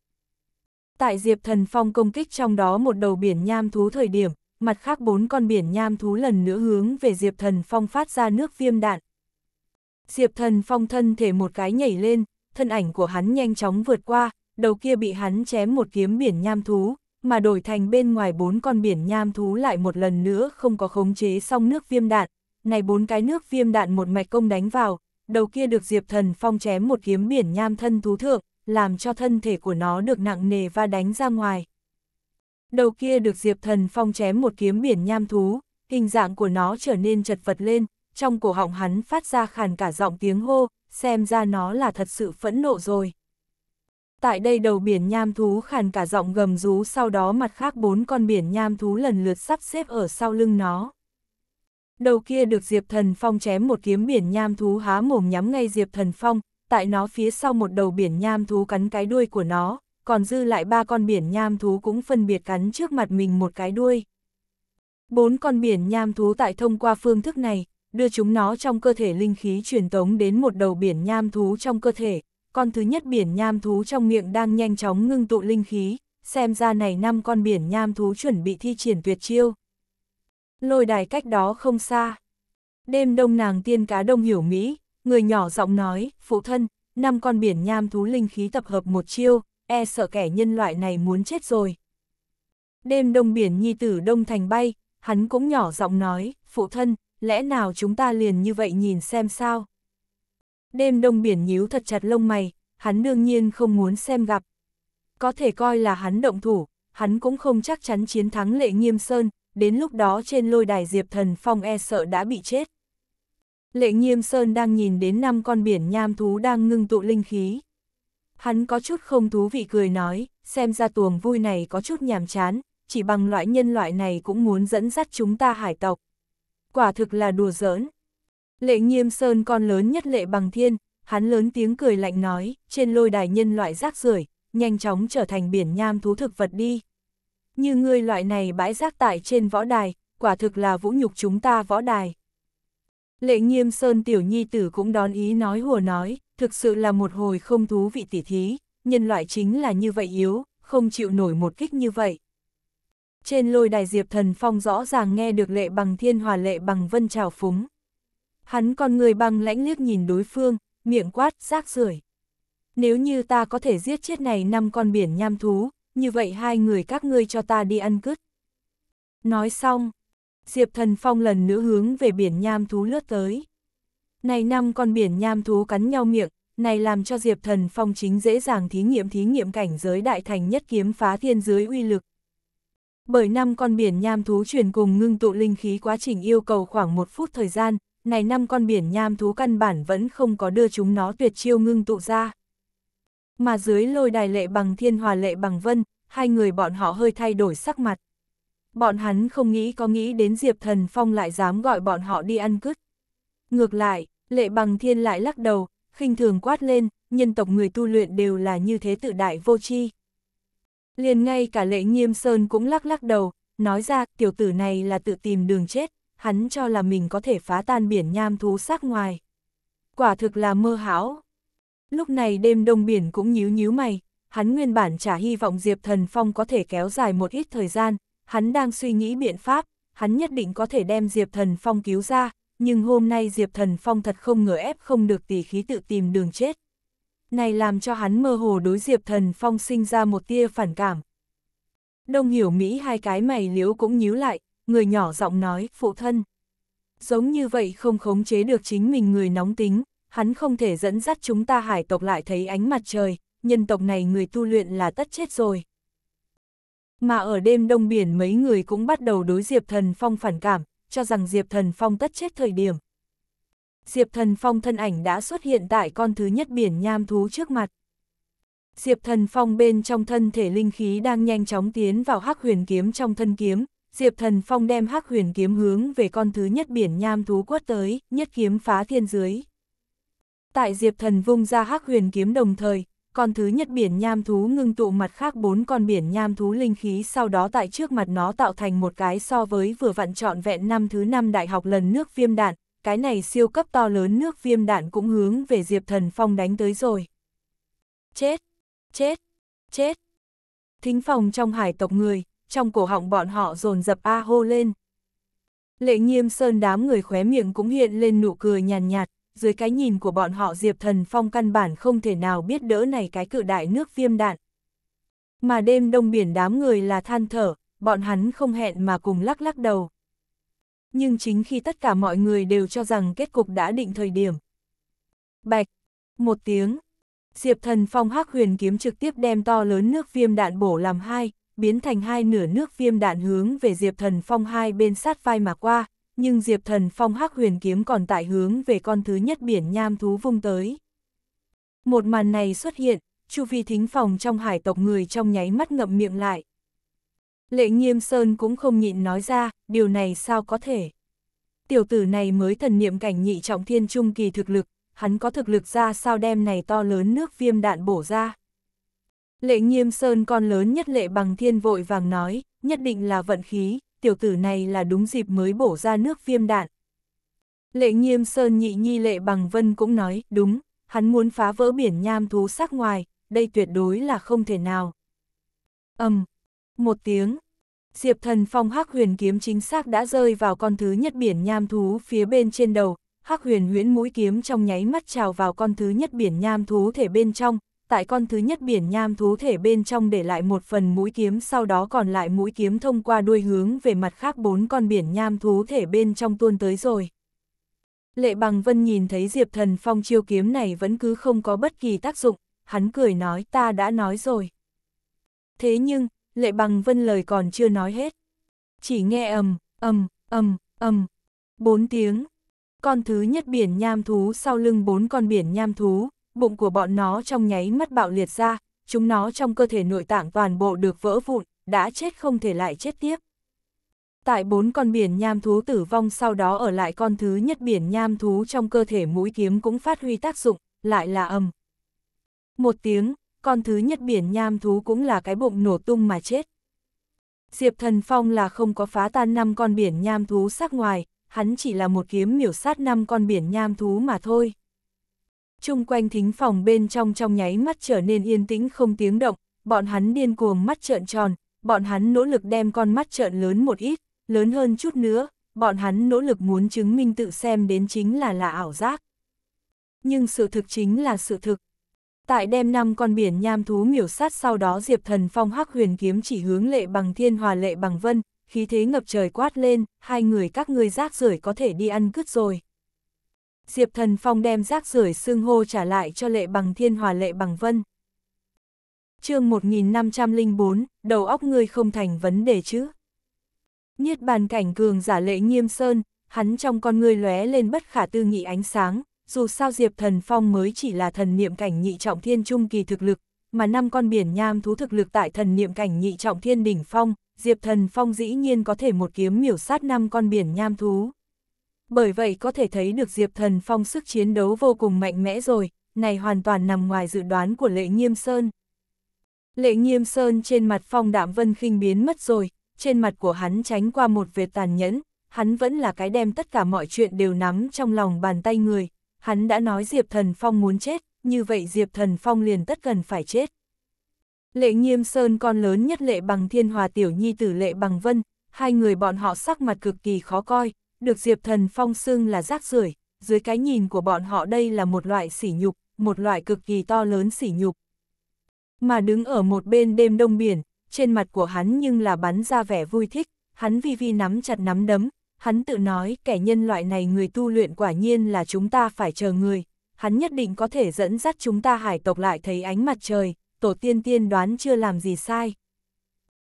Tại Diệp Thần Phong công kích trong đó một đầu biển nham thú thời điểm, mặt khác bốn con biển nham thú lần nữa hướng về Diệp Thần Phong phát ra nước viêm đạn. Diệp Thần Phong thân thể một cái nhảy lên, thân ảnh của hắn nhanh chóng vượt qua, đầu kia bị hắn chém một kiếm biển nham thú, mà đổi thành bên ngoài bốn con biển nham thú lại một lần nữa không có khống chế xong nước viêm đạn. Này bốn cái nước viêm đạn một mạch công đánh vào, đầu kia được Diệp Thần Phong chém một kiếm biển nham thân thú thượng, làm cho thân thể của nó được nặng nề và đánh ra ngoài. Đầu kia được Diệp Thần Phong chém một kiếm biển nham thú, hình dạng của nó trở nên chật vật lên, trong cổ họng hắn phát ra khàn cả giọng tiếng hô, xem ra nó là thật sự phẫn nộ rồi. Tại đây đầu biển nham thú khàn cả giọng gầm rú sau đó mặt khác bốn con biển nham thú lần lượt sắp xếp ở sau lưng nó. Đầu kia được Diệp Thần Phong chém một kiếm biển nham thú há mồm nhắm ngay Diệp Thần Phong, tại nó phía sau một đầu biển nham thú cắn cái đuôi của nó, còn dư lại ba con biển nham thú cũng phân biệt cắn trước mặt mình một cái đuôi. Bốn con biển nham thú tại thông qua phương thức này, đưa chúng nó trong cơ thể linh khí truyền tống đến một đầu biển nham thú trong cơ thể, con thứ nhất biển nham thú trong miệng đang nhanh chóng ngưng tụ linh khí, xem ra này năm con biển nham thú chuẩn bị thi triển tuyệt chiêu. Lôi đài cách đó không xa. Đêm đông nàng tiên cá đông hiểu Mỹ, người nhỏ giọng nói, phụ thân, năm con biển nham thú linh khí tập hợp một chiêu, e sợ kẻ nhân loại này muốn chết rồi. Đêm đông biển nhi tử đông thành bay, hắn cũng nhỏ giọng nói, phụ thân, lẽ nào chúng ta liền như vậy nhìn xem sao? Đêm đông biển nhíu thật chặt lông mày, hắn đương nhiên không muốn xem gặp. Có thể coi là hắn động thủ, hắn cũng không chắc chắn chiến thắng lệ nghiêm sơn, đến lúc đó trên lôi đài diệp thần phong e sợ đã bị chết. Lệ nghiêm sơn đang nhìn đến năm con biển nham thú đang ngưng tụ linh khí. Hắn có chút không thú vị cười nói, xem ra tuồng vui này có chút nhàm chán, chỉ bằng loại nhân loại này cũng muốn dẫn dắt chúng ta hải tộc quả thực là đùa giỡn. Lệ nghiêm sơn con lớn nhất lệ bằng thiên, hắn lớn tiếng cười lạnh nói, trên lôi đài nhân loại rác rưởi nhanh chóng trở thành biển nham thú thực vật đi. Như ngươi loại này bãi rác tại trên võ đài, quả thực là vũ nhục chúng ta võ đài. Lệ nghiêm sơn tiểu nhi tử cũng đón ý nói hùa nói, thực sự là một hồi không thú vị tỉ thí, nhân loại chính là như vậy yếu, không chịu nổi một kích như vậy. Trên lôi đài Diệp Thần Phong rõ ràng nghe được lệ bằng thiên hòa lệ bằng vân trào phúng. Hắn con người bằng lãnh liếc nhìn đối phương, miệng quát, rác rưởi Nếu như ta có thể giết chết này năm con biển nham thú, như vậy hai người các ngươi cho ta đi ăn cứt. Nói xong, Diệp Thần Phong lần nữa hướng về biển nham thú lướt tới. Này năm con biển nham thú cắn nhau miệng, này làm cho Diệp Thần Phong chính dễ dàng thí nghiệm thí nghiệm cảnh giới đại thành nhất kiếm phá thiên giới uy lực, bởi năm con biển nham thú truyền cùng ngưng tụ linh khí quá trình yêu cầu khoảng một phút thời gian, này năm con biển nham thú căn bản vẫn không có đưa chúng nó tuyệt chiêu ngưng tụ ra. Mà dưới lôi đài lệ bằng thiên hòa lệ bằng vân, hai người bọn họ hơi thay đổi sắc mặt. Bọn hắn không nghĩ có nghĩ đến Diệp Thần Phong lại dám gọi bọn họ đi ăn cứt. Ngược lại, lệ bằng thiên lại lắc đầu, khinh thường quát lên, nhân tộc người tu luyện đều là như thế tự đại vô tri Liền ngay cả lệ nghiêm sơn cũng lắc lắc đầu, nói ra tiểu tử này là tự tìm đường chết, hắn cho là mình có thể phá tan biển nham thú sắc ngoài. Quả thực là mơ hão. Lúc này đêm đông biển cũng nhíu nhíu mày, hắn nguyên bản chả hy vọng Diệp Thần Phong có thể kéo dài một ít thời gian, hắn đang suy nghĩ biện pháp, hắn nhất định có thể đem Diệp Thần Phong cứu ra, nhưng hôm nay Diệp Thần Phong thật không ngờ ép không được tỷ khí tự tìm đường chết này làm cho hắn mơ hồ đối Diệp Thần Phong sinh ra một tia phản cảm. Đông hiểu Mỹ hai cái mày liếu cũng nhíu lại, người nhỏ giọng nói, phụ thân. Giống như vậy không khống chế được chính mình người nóng tính, hắn không thể dẫn dắt chúng ta hải tộc lại thấy ánh mặt trời, nhân tộc này người tu luyện là tất chết rồi. Mà ở đêm đông biển mấy người cũng bắt đầu đối Diệp Thần Phong phản cảm, cho rằng Diệp Thần Phong tất chết thời điểm, Diệp Thần Phong thân ảnh đã xuất hiện tại con thứ nhất biển nham thú trước mặt. Diệp Thần Phong bên trong thân thể linh khí đang nhanh chóng tiến vào hắc huyền kiếm trong thân kiếm, Diệp Thần Phong đem hắc huyền kiếm hướng về con thứ nhất biển nham thú quất tới, nhất kiếm phá thiên dưới. Tại Diệp Thần vung ra hắc huyền kiếm đồng thời, con thứ nhất biển nham thú ngưng tụ mặt khác bốn con biển nham thú linh khí sau đó tại trước mặt nó tạo thành một cái so với vừa vặn trọn vẹn năm thứ năm đại học lần nước viêm đạn, cái này siêu cấp to lớn nước viêm đạn cũng hướng về Diệp Thần Phong đánh tới rồi. Chết! Chết! Chết! Thính phòng trong hải tộc người, trong cổ họng bọn họ dồn dập a hô lên. Lệ nghiêm sơn đám người khóe miệng cũng hiện lên nụ cười nhàn nhạt, nhạt, dưới cái nhìn của bọn họ Diệp Thần Phong căn bản không thể nào biết đỡ này cái cự đại nước viêm đạn. Mà đêm đông biển đám người là than thở, bọn hắn không hẹn mà cùng lắc lắc đầu. Nhưng chính khi tất cả mọi người đều cho rằng kết cục đã định thời điểm. Bạch, một tiếng, Diệp Thần Phong hắc huyền kiếm trực tiếp đem to lớn nước viêm đạn bổ làm hai, biến thành hai nửa nước viêm đạn hướng về Diệp Thần Phong hai bên sát vai mà qua, nhưng Diệp Thần Phong hắc huyền kiếm còn tại hướng về con thứ nhất biển nham thú vung tới. Một màn này xuất hiện, chu vi thính phòng trong hải tộc người trong nháy mắt ngậm miệng lại. Lệ nghiêm sơn cũng không nhịn nói ra, điều này sao có thể. Tiểu tử này mới thần niệm cảnh nhị trọng thiên trung kỳ thực lực, hắn có thực lực ra sao đem này to lớn nước viêm đạn bổ ra. Lệ nghiêm sơn con lớn nhất lệ bằng thiên vội vàng nói, nhất định là vận khí, tiểu tử này là đúng dịp mới bổ ra nước viêm đạn. Lệ nghiêm sơn nhị nhi lệ bằng vân cũng nói, đúng, hắn muốn phá vỡ biển nham thú sắc ngoài, đây tuyệt đối là không thể nào. Âm, một tiếng, Diệp Thần Phong hắc huyền kiếm chính xác đã rơi vào con thứ nhất biển nham thú phía bên trên đầu, hắc huyền huyễn mũi kiếm trong nháy mắt trào vào con thứ nhất biển nham thú thể bên trong, tại con thứ nhất biển nham thú thể bên trong để lại một phần mũi kiếm sau đó còn lại mũi kiếm thông qua đuôi hướng về mặt khác bốn con biển nham thú thể bên trong tuôn tới rồi. Lệ Bằng Vân nhìn thấy Diệp Thần Phong chiêu kiếm này vẫn cứ không có bất kỳ tác dụng, hắn cười nói ta đã nói rồi. Thế nhưng, lệ bằng vân lời còn chưa nói hết. Chỉ nghe ầm, ầm, ầm, ầm, bốn tiếng. Con thứ nhất biển nham thú sau lưng bốn con biển nham thú, bụng của bọn nó trong nháy mắt bạo liệt ra, chúng nó trong cơ thể nội tạng toàn bộ được vỡ vụn, đã chết không thể lại chết tiếp. Tại bốn con biển nham thú tử vong sau đó ở lại con thứ nhất biển nham thú trong cơ thể mũi kiếm cũng phát huy tác dụng, lại là âm. Một tiếng, con thứ nhất biển nham thú cũng là cái bụng nổ tung mà chết. Diệp Thần Phong là không có phá tan năm con biển nham thú sắc ngoài, hắn chỉ là một kiếm miểu sát năm con biển nham thú mà thôi. Trung quanh thính phòng bên trong trong nháy mắt trở nên yên tĩnh không tiếng động, bọn hắn điên cuồng mắt trợn tròn, bọn hắn nỗ lực đem con mắt trợn lớn một ít, lớn hơn chút nữa, bọn hắn nỗ lực muốn chứng minh tự xem đến chính là là ảo giác. Nhưng sự thực chính là sự thực, Tại đem năm con biển nham thú miểu sát sau đó Diệp Thần Phong hắc huyền kiếm chỉ hướng lệ bằng thiên hòa lệ bằng vân, khí thế ngập trời quát lên, hai người các ngươi rác rưởi có thể đi ăn cứt rồi. Diệp Thần Phong đem rác rưởi xương hô trả lại cho lệ bằng thiên hòa lệ bằng vân. chương 1504, đầu óc ngươi không thành vấn đề chứ. Niết bàn cảnh cường giả lệ nghiêm sơn, hắn trong con ngươi lóe lên bất khả tư nghị ánh sáng, dù sao Diệp Thần Phong mới chỉ là thần niệm cảnh nhị trọng thiên trung kỳ thực lực, mà năm con biển nham thú thực lực tại thần niệm cảnh nhị trọng thiên đỉnh phong, Diệp Thần Phong dĩ nhiên có thể một kiếm miểu sát năm con biển nham thú. Bởi vậy có thể thấy được Diệp Thần Phong sức chiến đấu vô cùng mạnh mẽ rồi, này hoàn toàn nằm ngoài dự đoán của Lệ Nghiêm Sơn. Lệ Nghiêm Sơn trên mặt Phong Đạm Vân khinh biến mất rồi, trên mặt của hắn tránh qua một vệt tàn nhẫn, hắn vẫn là cái đem tất cả mọi chuyện đều nắm trong lòng bàn tay người, hắn đã nói Diệp Thần Phong muốn chết, như vậy Diệp Thần Phong liền tất gần phải chết. Lệ Nghiêm Sơn con lớn nhất Lệ Bằng Thiên Hòa tiểu nhi tử Lệ Bằng Vân, hai người bọn họ sắc mặt cực kỳ khó coi, được Diệp Thần Phong xưng là rác rưởi, dưới cái nhìn của bọn họ đây là một loại sỉ nhục, một loại cực kỳ to lớn sỉ nhục. Mà đứng ở một bên đêm đông biển, trên mặt của hắn nhưng là bắn ra vẻ vui thích, hắn vi vi nắm chặt nắm đấm, hắn tự nói kẻ nhân loại này người tu luyện quả nhiên là chúng ta phải chờ người, hắn nhất định có thể dẫn dắt chúng ta hải tộc lại thấy ánh mặt trời, tổ tiên tiên đoán chưa làm gì sai.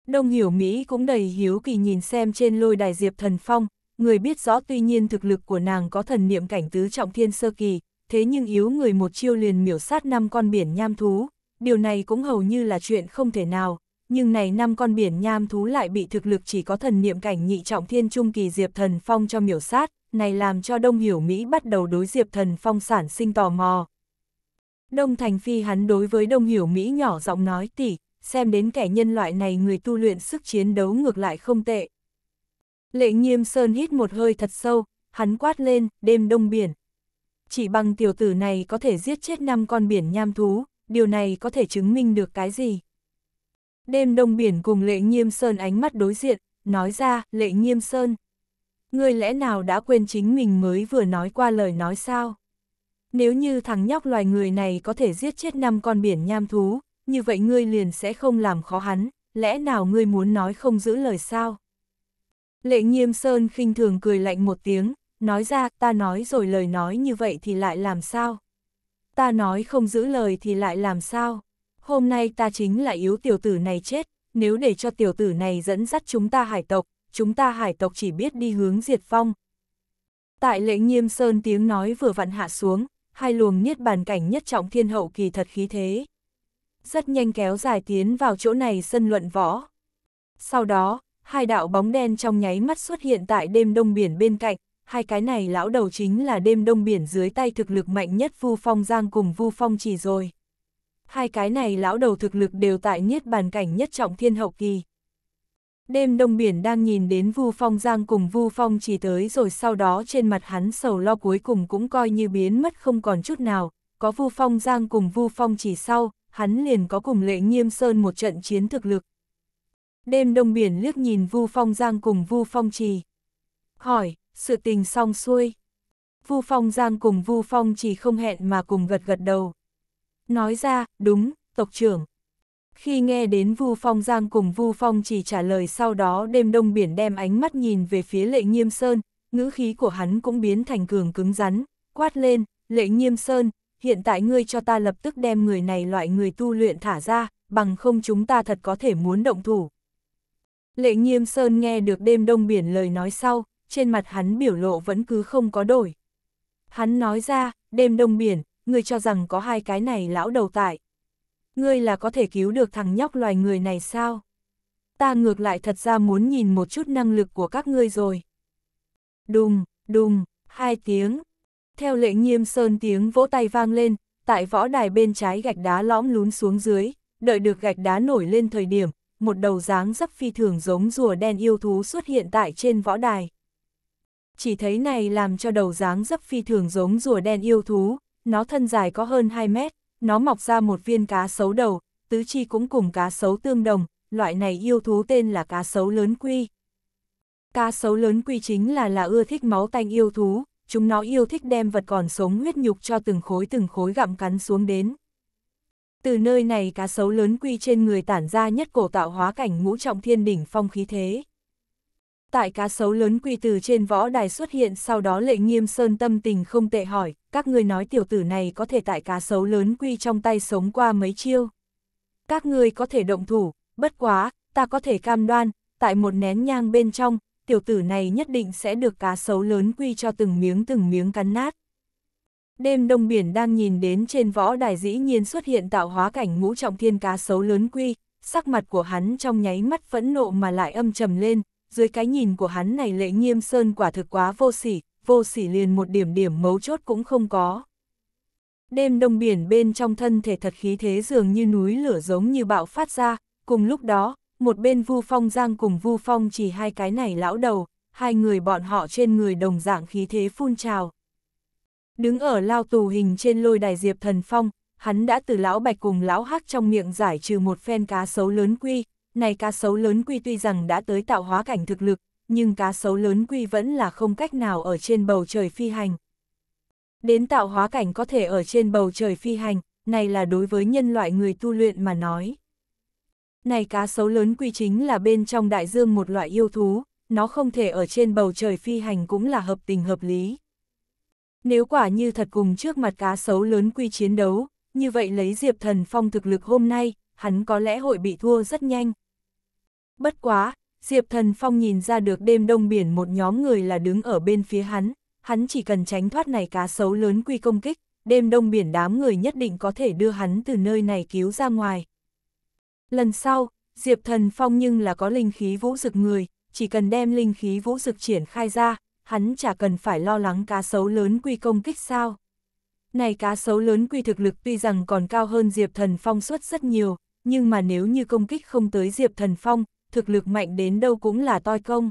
Đông hiểu Mỹ cũng đầy hiếu kỳ nhìn xem trên lôi đài diệp thần phong, người biết rõ tuy nhiên thực lực của nàng có thần niệm cảnh tứ trọng thiên sơ kỳ, thế nhưng yếu người một chiêu liền miểu sát năm con biển nham thú, điều này cũng hầu như là chuyện không thể nào, nhưng này năm con biển nham thú lại bị thực lực chỉ có thần niệm cảnh nhị trọng thiên trung kỳ Diệp Thần Phong cho miểu sát, này làm cho Đông Hiểu Mỹ bắt đầu đối Diệp Thần Phong sản sinh tò mò. Đông Thành Phi hắn đối với Đông Hiểu Mỹ nhỏ giọng nói tỉ, xem đến kẻ nhân loại này người tu luyện sức chiến đấu ngược lại không tệ. Lệ nghiêm sơn hít một hơi thật sâu, hắn quát lên, đêm đông biển. Chỉ bằng tiểu tử này có thể giết chết năm con biển nham thú, điều này có thể chứng minh được cái gì? Đêm đông biển cùng Lệ Nghiêm Sơn ánh mắt đối diện, nói ra, Lệ Nghiêm Sơn. Ngươi lẽ nào đã quên chính mình mới vừa nói qua lời nói sao? Nếu như thằng nhóc loài người này có thể giết chết năm con biển nham thú, như vậy ngươi liền sẽ không làm khó hắn, lẽ nào ngươi muốn nói không giữ lời sao? Lệ Nghiêm Sơn khinh thường cười lạnh một tiếng, nói ra ta nói rồi lời nói như vậy thì lại làm sao? Ta nói không giữ lời thì lại làm sao? hôm nay ta chính là yếu tiểu tử này chết, nếu để cho tiểu tử này dẫn dắt chúng ta hải tộc, chúng ta hải tộc chỉ biết đi hướng diệt phong. Tại lễ nghiêm sơn tiếng nói vừa vặn hạ xuống, hai luồng niết bàn cảnh nhất trọng thiên hậu kỳ thật khí thế. Rất nhanh kéo dài tiến vào chỗ này sân luận võ. Sau đó, hai đạo bóng đen trong nháy mắt xuất hiện tại đêm đông biển bên cạnh, hai cái này lão đầu chính là đêm đông biển dưới tay thực lực mạnh nhất Vu Phong Giang cùng Vu Phong chỉ rồi hai cái này lão đầu thực lực đều tại niết bàn cảnh nhất trọng thiên hậu kỳ. Đêm đông biển đang nhìn đến Vu Phong Giang cùng Vu Phong chỉ tới rồi sau đó trên mặt hắn sầu lo cuối cùng cũng coi như biến mất không còn chút nào, có Vu Phong Giang cùng Vu Phong chỉ sau, hắn liền có cùng Lệ Nghiêm Sơn một trận chiến thực lực. Đêm đông biển liếc nhìn Vu Phong Giang cùng Vu Phong Trì. Hỏi, sự tình xong xuôi. Vu Phong Giang cùng Vu Phong Trì không hẹn mà cùng gật gật đầu nói ra, đúng, tộc trưởng. Khi nghe đến Vu Phong Giang cùng Vu Phong chỉ trả lời sau đó đêm đông biển đem ánh mắt nhìn về phía lệ nghiêm sơn, ngữ khí của hắn cũng biến thành cường cứng rắn, quát lên, lệ nghiêm sơn, hiện tại ngươi cho ta lập tức đem người này loại người tu luyện thả ra, bằng không chúng ta thật có thể muốn động thủ. Lệ nghiêm sơn nghe được đêm đông biển lời nói sau, trên mặt hắn biểu lộ vẫn cứ không có đổi. Hắn nói ra, đêm đông biển, ngươi cho rằng có hai cái này lão đầu tại. Ngươi là có thể cứu được thằng nhóc loài người này sao? Ta ngược lại thật ra muốn nhìn một chút năng lực của các ngươi rồi. Đùng, đùng, hai tiếng. Theo lệ nghiêm sơn tiếng vỗ tay vang lên, tại võ đài bên trái gạch đá lõm lún xuống dưới, đợi được gạch đá nổi lên thời điểm, một đầu dáng dấp phi thường giống rùa đen yêu thú xuất hiện tại trên võ đài. Chỉ thấy này làm cho đầu dáng dấp phi thường giống rùa đen yêu thú, nó thân dài có hơn 2 mét, nó mọc ra một viên cá sấu đầu, tứ chi cũng cùng cá sấu tương đồng, loại này yêu thú tên là cá sấu lớn quy. Cá sấu lớn quy chính là là ưa thích máu tanh yêu thú, chúng nó yêu thích đem vật còn sống huyết nhục cho từng khối từng khối gặm cắn xuống đến. Từ nơi này cá sấu lớn quy trên người tản ra nhất cổ tạo hóa cảnh ngũ trọng thiên đỉnh phong khí thế tại cá sấu lớn quy từ trên võ đài xuất hiện sau đó lệ nghiêm sơn tâm tình không tệ hỏi, các ngươi nói tiểu tử này có thể tại cá sấu lớn quy trong tay sống qua mấy chiêu. Các ngươi có thể động thủ, bất quá, ta có thể cam đoan, tại một nén nhang bên trong, tiểu tử này nhất định sẽ được cá sấu lớn quy cho từng miếng từng miếng cắn nát. Đêm đông biển đang nhìn đến trên võ đài dĩ nhiên xuất hiện tạo hóa cảnh ngũ trọng thiên cá sấu lớn quy, sắc mặt của hắn trong nháy mắt phẫn nộ mà lại âm trầm lên, dưới cái nhìn của hắn này lệ nghiêm sơn quả thực quá vô sỉ, vô sỉ liền một điểm điểm mấu chốt cũng không có. Đêm đông biển bên trong thân thể thật khí thế dường như núi lửa giống như bạo phát ra, cùng lúc đó, một bên Vu Phong Giang cùng Vu Phong chỉ hai cái này lão đầu, hai người bọn họ trên người đồng dạng khí thế phun trào. Đứng ở lao tù hình trên lôi đài Diệp Thần Phong, hắn đã từ lão bạch cùng lão hắc trong miệng giải trừ một phen cá sấu lớn quy, này cá sấu lớn quy tuy rằng đã tới tạo hóa cảnh thực lực, nhưng cá sấu lớn quy vẫn là không cách nào ở trên bầu trời phi hành. Đến tạo hóa cảnh có thể ở trên bầu trời phi hành, này là đối với nhân loại người tu luyện mà nói. Này cá sấu lớn quy chính là bên trong đại dương một loại yêu thú, nó không thể ở trên bầu trời phi hành cũng là hợp tình hợp lý. Nếu quả như thật cùng trước mặt cá sấu lớn quy chiến đấu, như vậy lấy Diệp Thần Phong thực lực hôm nay, hắn có lẽ hội bị thua rất nhanh. Bất quá, Diệp Thần Phong nhìn ra được đêm đông biển một nhóm người là đứng ở bên phía hắn, hắn chỉ cần tránh thoát này cá sấu lớn quy công kích, đêm đông biển đám người nhất định có thể đưa hắn từ nơi này cứu ra ngoài. Lần sau, Diệp Thần Phong nhưng là có linh khí vũ rực người, chỉ cần đem linh khí vũ rực triển khai ra, hắn chả cần phải lo lắng cá sấu lớn quy công kích sao. Này cá sấu lớn quy thực lực tuy rằng còn cao hơn Diệp Thần Phong suất rất nhiều, nhưng mà nếu như công kích không tới Diệp Thần Phong, thực lực mạnh đến đâu cũng là toi công.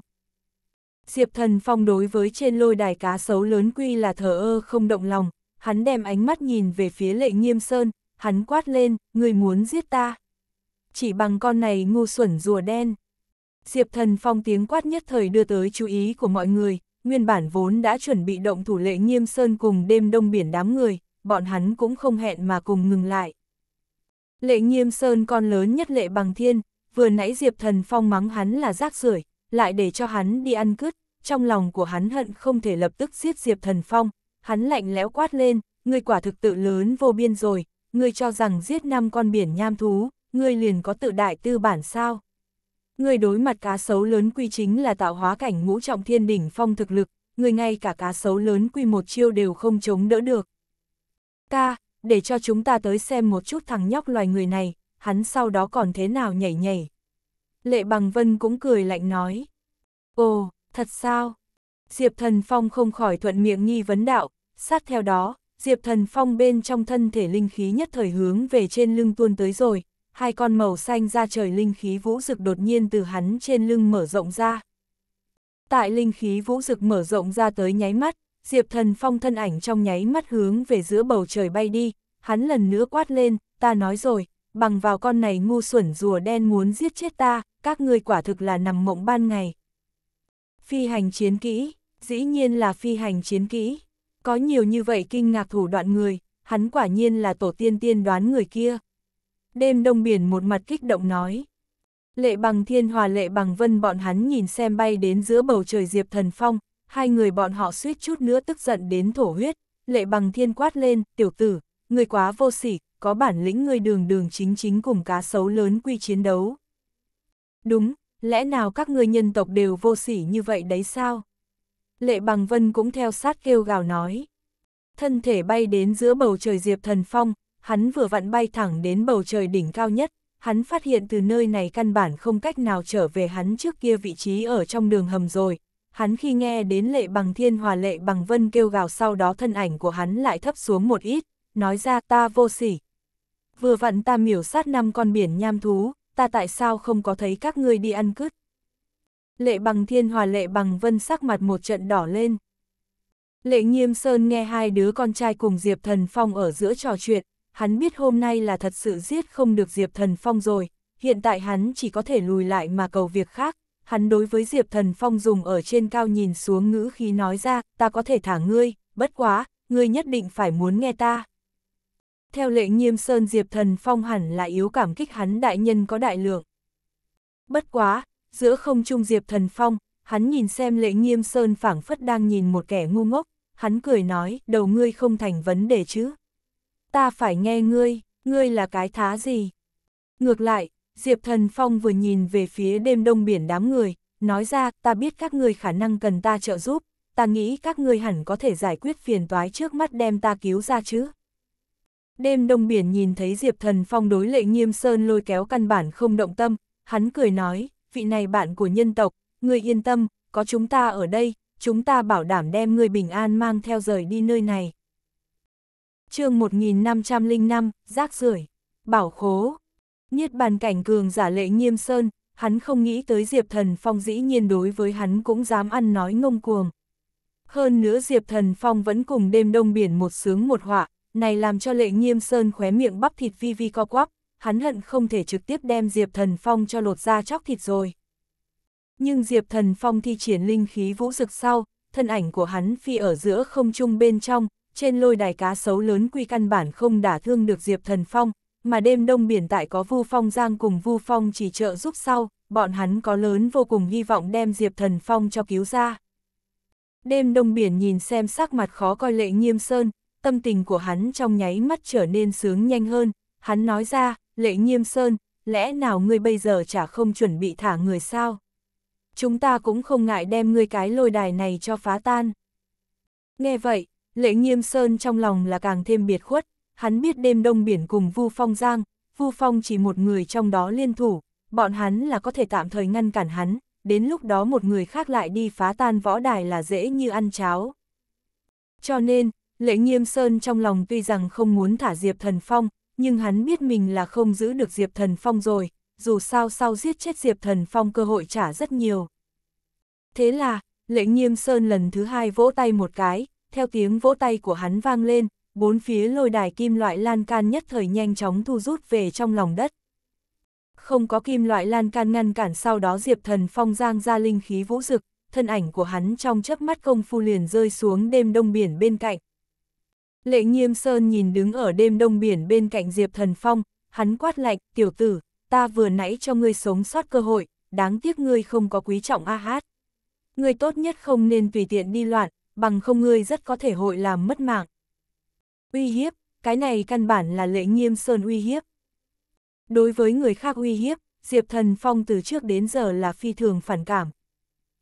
Diệp thần phong đối với trên lôi đài cá sấu lớn quy là thờ ơ không động lòng, hắn đem ánh mắt nhìn về phía lệ nghiêm sơn, hắn quát lên, người muốn giết ta. Chỉ bằng con này ngu xuẩn rùa đen. Diệp thần phong tiếng quát nhất thời đưa tới chú ý của mọi người, nguyên bản vốn đã chuẩn bị động thủ lệ nghiêm sơn cùng đêm đông biển đám người, bọn hắn cũng không hẹn mà cùng ngừng lại. Lệ nghiêm sơn con lớn nhất lệ bằng thiên, vừa nãy Diệp Thần Phong mắng hắn là rác rưởi, lại để cho hắn đi ăn cứt, trong lòng của hắn hận không thể lập tức giết Diệp Thần Phong, hắn lạnh lẽo quát lên, ngươi quả thực tự lớn vô biên rồi, ngươi cho rằng giết năm con biển nham thú, ngươi liền có tự đại tư bản sao? Ngươi đối mặt cá sấu lớn quy chính là tạo hóa cảnh ngũ trọng thiên đỉnh phong thực lực, ngươi ngay cả cá sấu lớn quy một chiêu đều không chống đỡ được. Ca, để cho chúng ta tới xem một chút thằng nhóc loài người này, hắn sau đó còn thế nào nhảy nhảy. Lệ Bằng Vân cũng cười lạnh nói. Ồ, thật sao? Diệp Thần Phong không khỏi thuận miệng nghi vấn đạo, sát theo đó, Diệp Thần Phong bên trong thân thể linh khí nhất thời hướng về trên lưng tuôn tới rồi, hai con màu xanh ra trời linh khí vũ rực đột nhiên từ hắn trên lưng mở rộng ra. Tại linh khí vũ rực mở rộng ra tới nháy mắt, Diệp Thần Phong thân ảnh trong nháy mắt hướng về giữa bầu trời bay đi, hắn lần nữa quát lên, ta nói rồi, bằng vào con này ngu xuẩn rùa đen muốn giết chết ta, các ngươi quả thực là nằm mộng ban ngày. Phi hành chiến kỹ, dĩ nhiên là phi hành chiến kỹ. Có nhiều như vậy kinh ngạc thủ đoạn người, hắn quả nhiên là tổ tiên tiên đoán người kia. Đêm đông biển một mặt kích động nói. Lệ bằng thiên hòa lệ bằng vân bọn hắn nhìn xem bay đến giữa bầu trời diệp thần phong, hai người bọn họ suýt chút nữa tức giận đến thổ huyết. Lệ bằng thiên quát lên, tiểu tử, người quá vô sỉ, có bản lĩnh người đường đường chính chính cùng cá sấu lớn quy chiến đấu. Đúng, lẽ nào các ngươi nhân tộc đều vô sỉ như vậy đấy sao? Lệ Bằng Vân cũng theo sát kêu gào nói. Thân thể bay đến giữa bầu trời Diệp Thần Phong, hắn vừa vặn bay thẳng đến bầu trời đỉnh cao nhất, hắn phát hiện từ nơi này căn bản không cách nào trở về hắn trước kia vị trí ở trong đường hầm rồi. Hắn khi nghe đến lệ bằng thiên hòa lệ bằng vân kêu gào sau đó thân ảnh của hắn lại thấp xuống một ít, nói ra ta vô sỉ, vừa vặn ta miểu sát năm con biển nham thú, ta tại sao không có thấy các ngươi đi ăn cứt. Lệ bằng thiên hòa lệ bằng vân sắc mặt một trận đỏ lên. Lệ nghiêm sơn nghe hai đứa con trai cùng Diệp Thần Phong ở giữa trò chuyện, hắn biết hôm nay là thật sự giết không được Diệp Thần Phong rồi, hiện tại hắn chỉ có thể lùi lại mà cầu việc khác. Hắn đối với Diệp Thần Phong dùng ở trên cao nhìn xuống ngữ khí nói ra, ta có thể thả ngươi, bất quá, ngươi nhất định phải muốn nghe ta theo lệ nghiêm sơn Diệp Thần Phong hẳn là yếu cảm kích hắn đại nhân có đại lượng. Bất quá, giữa không trung Diệp Thần Phong, hắn nhìn xem lệ nghiêm sơn phảng phất đang nhìn một kẻ ngu ngốc, hắn cười nói, đầu ngươi không thành vấn đề chứ. Ta phải nghe ngươi, ngươi là cái thá gì? Ngược lại, Diệp Thần Phong vừa nhìn về phía đêm đông biển đám người, nói ra, ta biết các ngươi khả năng cần ta trợ giúp, ta nghĩ các ngươi hẳn có thể giải quyết phiền toái trước mắt đem ta cứu ra chứ. Đêm đông biển nhìn thấy Diệp Thần Phong đối lệ nghiêm sơn lôi kéo căn bản không động tâm, hắn cười nói, vị này bạn của nhân tộc, người yên tâm, có chúng ta ở đây, chúng ta bảo đảm đem người bình an mang theo rời đi nơi này. chương 1505, rác rưởi bảo khố, niết bàn cảnh cường giả lệ nghiêm sơn, hắn không nghĩ tới Diệp Thần Phong dĩ nhiên đối với hắn cũng dám ăn nói ngông cuồng. Hơn nữa Diệp Thần Phong vẫn cùng đêm đông biển một sướng một họa, này làm cho lệ nghiêm sơn khóe miệng bắp thịt vi vi co quắp, hắn hận không thể trực tiếp đem Diệp Thần Phong cho lột ra chóc thịt rồi. Nhưng Diệp Thần Phong thi triển linh khí vũ rực sau, thân ảnh của hắn phi ở giữa không trung bên trong, trên lôi đài cá sấu lớn quy căn bản không đả thương được Diệp Thần Phong, mà đêm đông biển tại có Vu Phong Giang cùng Vu Phong chỉ trợ giúp sau, bọn hắn có lớn vô cùng hy vọng đem Diệp Thần Phong cho cứu ra. Đêm đông biển nhìn xem sắc mặt khó coi lệ nghiêm sơn, tâm tình của hắn trong nháy mắt trở nên sướng nhanh hơn, hắn nói ra, lệ nghiêm sơn, lẽ nào ngươi bây giờ chả không chuẩn bị thả người sao? Chúng ta cũng không ngại đem ngươi cái lôi đài này cho phá tan. Nghe vậy, lệ nghiêm sơn trong lòng là càng thêm biệt khuất, hắn biết đêm đông biển cùng Vu Phong Giang, Vu Phong chỉ một người trong đó liên thủ, bọn hắn là có thể tạm thời ngăn cản hắn, đến lúc đó một người khác lại đi phá tan võ đài là dễ như ăn cháo. Cho nên, Lệ Nghiêm Sơn trong lòng tuy rằng không muốn thả Diệp Thần Phong, nhưng hắn biết mình là không giữ được Diệp Thần Phong rồi, dù sao sau giết chết Diệp Thần Phong cơ hội trả rất nhiều. Thế là, Lệ Nghiêm Sơn lần thứ hai vỗ tay một cái, theo tiếng vỗ tay của hắn vang lên, bốn phía lôi đài kim loại lan can nhất thời nhanh chóng thu rút về trong lòng đất. Không có kim loại lan can ngăn cản sau đó Diệp Thần Phong giang ra linh khí vũ dực, thân ảnh của hắn trong chớp mắt công phu liền rơi xuống đêm đông biển bên cạnh, Lệ nghiêm sơn nhìn đứng ở đêm đông biển bên cạnh Diệp Thần Phong, hắn quát lạnh, tiểu tử, ta vừa nãy cho ngươi sống sót cơ hội, đáng tiếc ngươi không có quý trọng a hát. Ngươi tốt nhất không nên tùy tiện đi loạn, bằng không ngươi rất có thể hội làm mất mạng. Uy hiếp, cái này căn bản là lệ nghiêm sơn uy hiếp. Đối với người khác uy hiếp, Diệp Thần Phong từ trước đến giờ là phi thường phản cảm.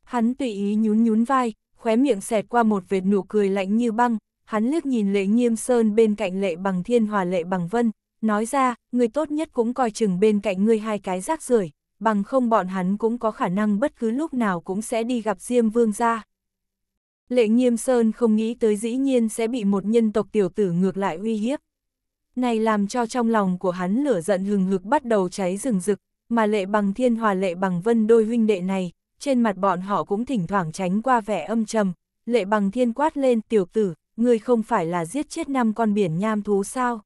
Hắn tùy ý nhún nhún vai, khóe miệng xẹt qua một vệt nụ cười lạnh như băng, hắn liếc nhìn lệ nghiêm sơn bên cạnh lệ bằng thiên hòa lệ bằng vân, nói ra, người tốt nhất cũng coi chừng bên cạnh ngươi hai cái rác rưởi bằng không bọn hắn cũng có khả năng bất cứ lúc nào cũng sẽ đi gặp Diêm Vương ra. Lệ nghiêm sơn không nghĩ tới dĩ nhiên sẽ bị một nhân tộc tiểu tử ngược lại uy hiếp. Này làm cho trong lòng của hắn lửa giận hừng hực bắt đầu cháy rừng rực, mà lệ bằng thiên hòa lệ bằng vân đôi huynh đệ này, trên mặt bọn họ cũng thỉnh thoảng tránh qua vẻ âm trầm, lệ bằng thiên quát lên tiểu tử, ngươi không phải là giết chết năm con biển nham thú sao?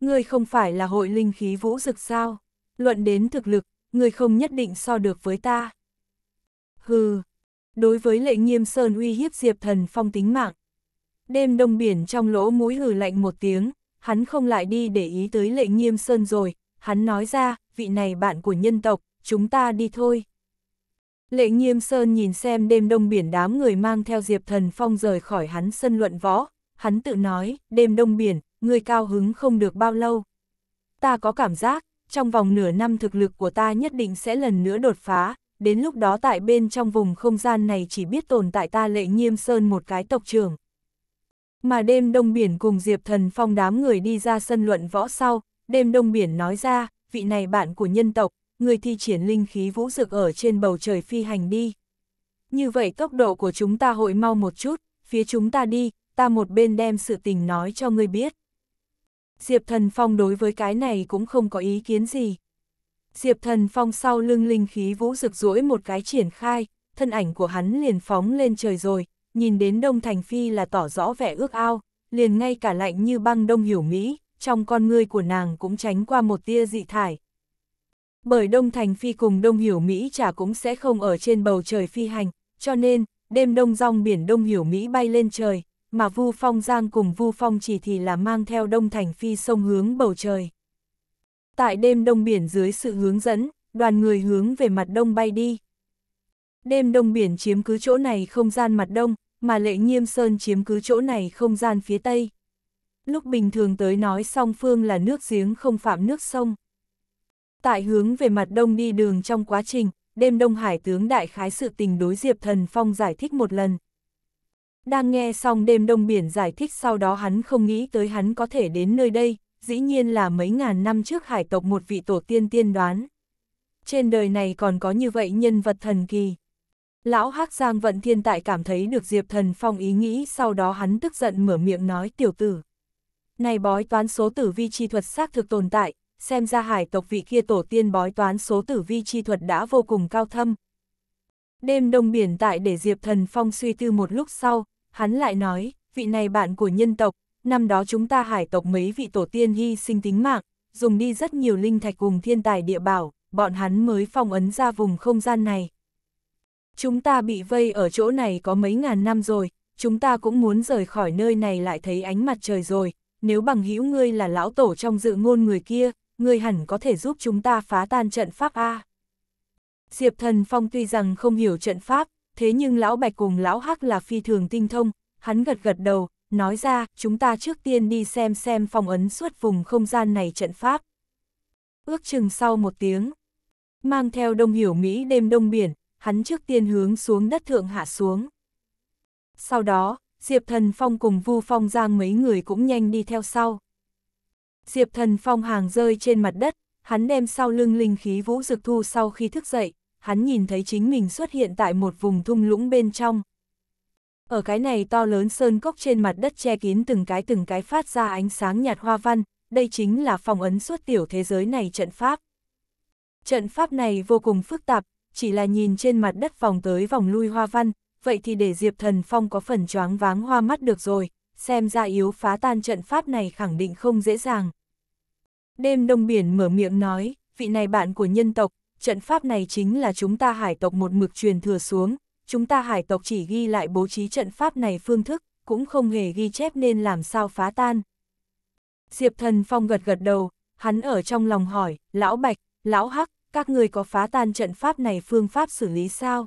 Ngươi không phải là hội linh khí vũ rực sao? Luận đến thực lực, ngươi không nhất định so được với ta. Hừ, đối với lệ nghiêm sơn uy hiếp Diệp Thần Phong tính mạng. Đêm đông biển trong lỗ mũi hừ lạnh một tiếng, hắn không lại đi để ý tới lệ nghiêm sơn rồi, hắn nói ra, vị này bạn của nhân tộc, chúng ta đi thôi. Lệ Nghiêm Sơn nhìn xem đêm đông biển đám người mang theo Diệp Thần Phong rời khỏi hắn sân luận võ, hắn tự nói, đêm đông biển, người cao hứng không được bao lâu. Ta có cảm giác, trong vòng nửa năm thực lực của ta nhất định sẽ lần nữa đột phá, đến lúc đó tại bên trong vùng không gian này chỉ biết tồn tại ta Lệ Nghiêm Sơn một cái tộc trưởng. Mà đêm đông biển cùng Diệp Thần Phong đám người đi ra sân luận võ sau, đêm đông biển nói ra, vị này bạn của nhân tộc, người thi triển linh khí vũ dực ở trên bầu trời phi hành đi. Như vậy tốc độ của chúng ta hội mau một chút, phía chúng ta đi, ta một bên đem sự tình nói cho ngươi biết. Diệp Thần Phong đối với cái này cũng không có ý kiến gì. Diệp Thần Phong sau lưng linh khí vũ rực rũi một cái triển khai, thân ảnh của hắn liền phóng lên trời rồi, nhìn đến Đông Thành Phi là tỏ rõ vẻ ước ao, liền ngay cả lạnh như băng Đông Hiểu Mỹ, trong con ngươi của nàng cũng tránh qua một tia dị thải bởi Đông Thành Phi cùng Đông Hiểu Mỹ chả cũng sẽ không ở trên bầu trời phi hành, cho nên, đêm đông rong biển Đông Hiểu Mỹ bay lên trời, mà Vu Phong Giang cùng Vu Phong chỉ thì là mang theo Đông Thành Phi sông hướng bầu trời. Tại đêm đông biển dưới sự hướng dẫn, đoàn người hướng về mặt đông bay đi. Đêm đông biển chiếm cứ chỗ này không gian mặt đông, mà lệ nghiêm sơn chiếm cứ chỗ này không gian phía tây. Lúc bình thường tới nói song phương là nước giếng không phạm nước sông tại hướng về mặt đông đi đường trong quá trình, đêm Đông Hải tướng đại khái sự tình đối Diệp Thần Phong giải thích một lần. Đang nghe xong đêm Đông Biển giải thích sau đó hắn không nghĩ tới hắn có thể đến nơi đây, dĩ nhiên là mấy ngàn năm trước hải tộc một vị tổ tiên tiên đoán. Trên đời này còn có như vậy nhân vật thần kỳ. Lão hắc Giang Vận Thiên Tại cảm thấy được Diệp Thần Phong ý nghĩ sau đó hắn tức giận mở miệng nói tiểu tử. Này bói toán số tử vi chi thuật xác thực tồn tại, xem ra hải tộc vị kia tổ tiên bói toán số tử vi chi thuật đã vô cùng cao thâm. Đêm đông biển tại để Diệp Thần Phong suy tư một lúc sau, hắn lại nói, vị này bạn của nhân tộc, năm đó chúng ta hải tộc mấy vị tổ tiên hy sinh tính mạng, dùng đi rất nhiều linh thạch cùng thiên tài địa bảo, bọn hắn mới phong ấn ra vùng không gian này. Chúng ta bị vây ở chỗ này có mấy ngàn năm rồi, chúng ta cũng muốn rời khỏi nơi này lại thấy ánh mặt trời rồi, nếu bằng hữu ngươi là lão tổ trong dự ngôn người kia, người hẳn có thể giúp chúng ta phá tan trận pháp A. Diệp Thần Phong tuy rằng không hiểu trận pháp, thế nhưng Lão Bạch cùng Lão Hắc là phi thường tinh thông, hắn gật gật đầu, nói ra, chúng ta trước tiên đi xem xem phong ấn suốt vùng không gian này trận pháp. Ước chừng sau một tiếng, mang theo đông hiểu Mỹ đêm đông biển, hắn trước tiên hướng xuống đất thượng hạ xuống. Sau đó, Diệp Thần Phong cùng Vu Phong Giang mấy người cũng nhanh đi theo sau. Diệp thần phong hàng rơi trên mặt đất, hắn đem sau lưng linh khí vũ dực thu sau khi thức dậy, hắn nhìn thấy chính mình xuất hiện tại một vùng thung lũng bên trong. Ở cái này to lớn sơn cốc trên mặt đất che kín từng cái từng cái phát ra ánh sáng nhạt hoa văn, đây chính là phòng ấn suốt tiểu thế giới này trận pháp. Trận pháp này vô cùng phức tạp, chỉ là nhìn trên mặt đất vòng tới vòng lui hoa văn, vậy thì để Diệp Thần Phong có phần choáng váng hoa mắt được rồi, xem ra yếu phá tan trận pháp này khẳng định không dễ dàng. Đêm đông biển mở miệng nói, vị này bạn của nhân tộc, trận pháp này chính là chúng ta hải tộc một mực truyền thừa xuống, chúng ta hải tộc chỉ ghi lại bố trí trận pháp này phương thức, cũng không hề ghi chép nên làm sao phá tan. Diệp thần phong gật gật đầu, hắn ở trong lòng hỏi, lão bạch, lão hắc, các người có phá tan trận pháp này phương pháp xử lý sao?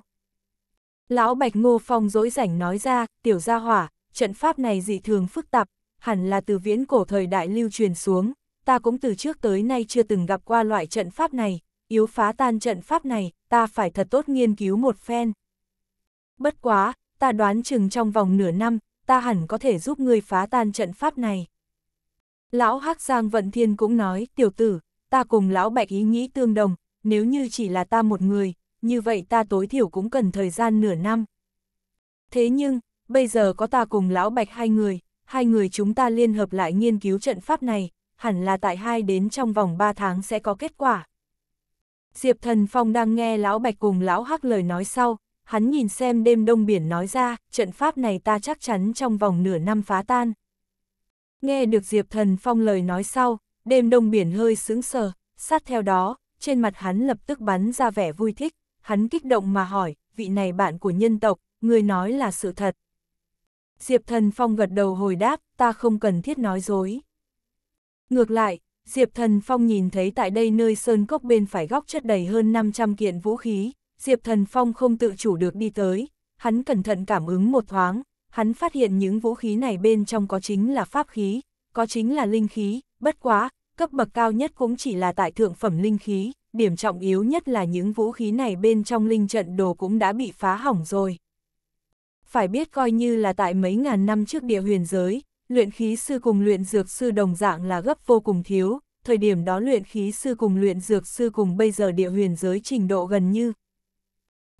Lão bạch ngô phong dỗi rảnh nói ra, tiểu gia hỏa, trận pháp này dị thường phức tạp, hẳn là từ viễn cổ thời đại lưu truyền xuống, ta cũng từ trước tới nay chưa từng gặp qua loại trận pháp này, yếu phá tan trận pháp này, ta phải thật tốt nghiên cứu một phen. Bất quá, ta đoán chừng trong vòng nửa năm, ta hẳn có thể giúp ngươi phá tan trận pháp này. Lão Hắc Giang Vận Thiên cũng nói, tiểu tử, ta cùng Lão Bạch ý nghĩ tương đồng, nếu như chỉ là ta một người, như vậy ta tối thiểu cũng cần thời gian nửa năm. Thế nhưng, bây giờ có ta cùng lão bạch hai người, hai người chúng ta liên hợp lại nghiên cứu trận pháp này, hẳn là tại hai đến trong vòng ba tháng sẽ có kết quả. Diệp Thần Phong đang nghe lão bạch cùng lão hắc lời nói sau, hắn nhìn xem đêm đông biển nói ra, trận pháp này ta chắc chắn trong vòng nửa năm phá tan. Nghe được Diệp Thần Phong lời nói sau, đêm đông biển hơi sững sờ, sát theo đó, trên mặt hắn lập tức bắn ra vẻ vui thích, hắn kích động mà hỏi, vị này bạn của nhân tộc, người nói là sự thật. Diệp Thần Phong gật đầu hồi đáp, ta không cần thiết nói dối. Ngược lại, Diệp Thần Phong nhìn thấy tại đây nơi sơn cốc bên phải góc chất đầy hơn 500 kiện vũ khí, Diệp Thần Phong không tự chủ được đi tới, hắn cẩn thận cảm ứng một thoáng, hắn phát hiện những vũ khí này bên trong có chính là pháp khí, có chính là linh khí, bất quá, cấp bậc cao nhất cũng chỉ là tại thượng phẩm linh khí, điểm trọng yếu nhất là những vũ khí này bên trong linh trận đồ cũng đã bị phá hỏng rồi phải biết coi như là tại mấy ngàn năm trước địa huyền giới, luyện khí sư cùng luyện dược sư đồng dạng là gấp vô cùng thiếu, thời điểm đó luyện khí sư cùng luyện dược sư cùng bây giờ địa huyền giới trình độ gần như.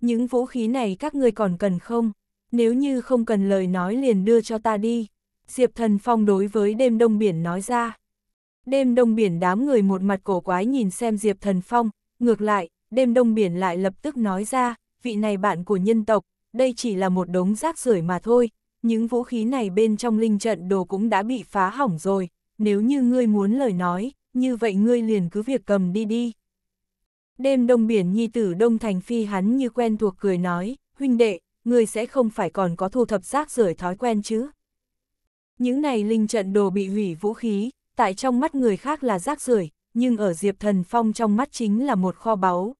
Những vũ khí này các ngươi còn cần không? Nếu như không cần lời nói liền đưa cho ta đi. Diệp thần phong đối với đêm đông biển nói ra. Đêm đông biển đám người một mặt cổ quái nhìn xem Diệp thần phong, ngược lại, đêm đông biển lại lập tức nói ra, vị này bạn của nhân tộc, đây chỉ là một đống rác rưởi mà thôi, những vũ khí này bên trong linh trận đồ cũng đã bị phá hỏng rồi, nếu như ngươi muốn lời nói, như vậy ngươi liền cứ việc cầm đi đi. Đêm đông biển nhi tử đông thành phi hắn như quen thuộc cười nói, huynh đệ, ngươi sẽ không phải còn có thu thập rác rưởi thói quen chứ. Những này linh trận đồ bị hủy vũ khí, tại trong mắt người khác là rác rưởi nhưng ở Diệp Thần Phong trong mắt chính là một kho báu,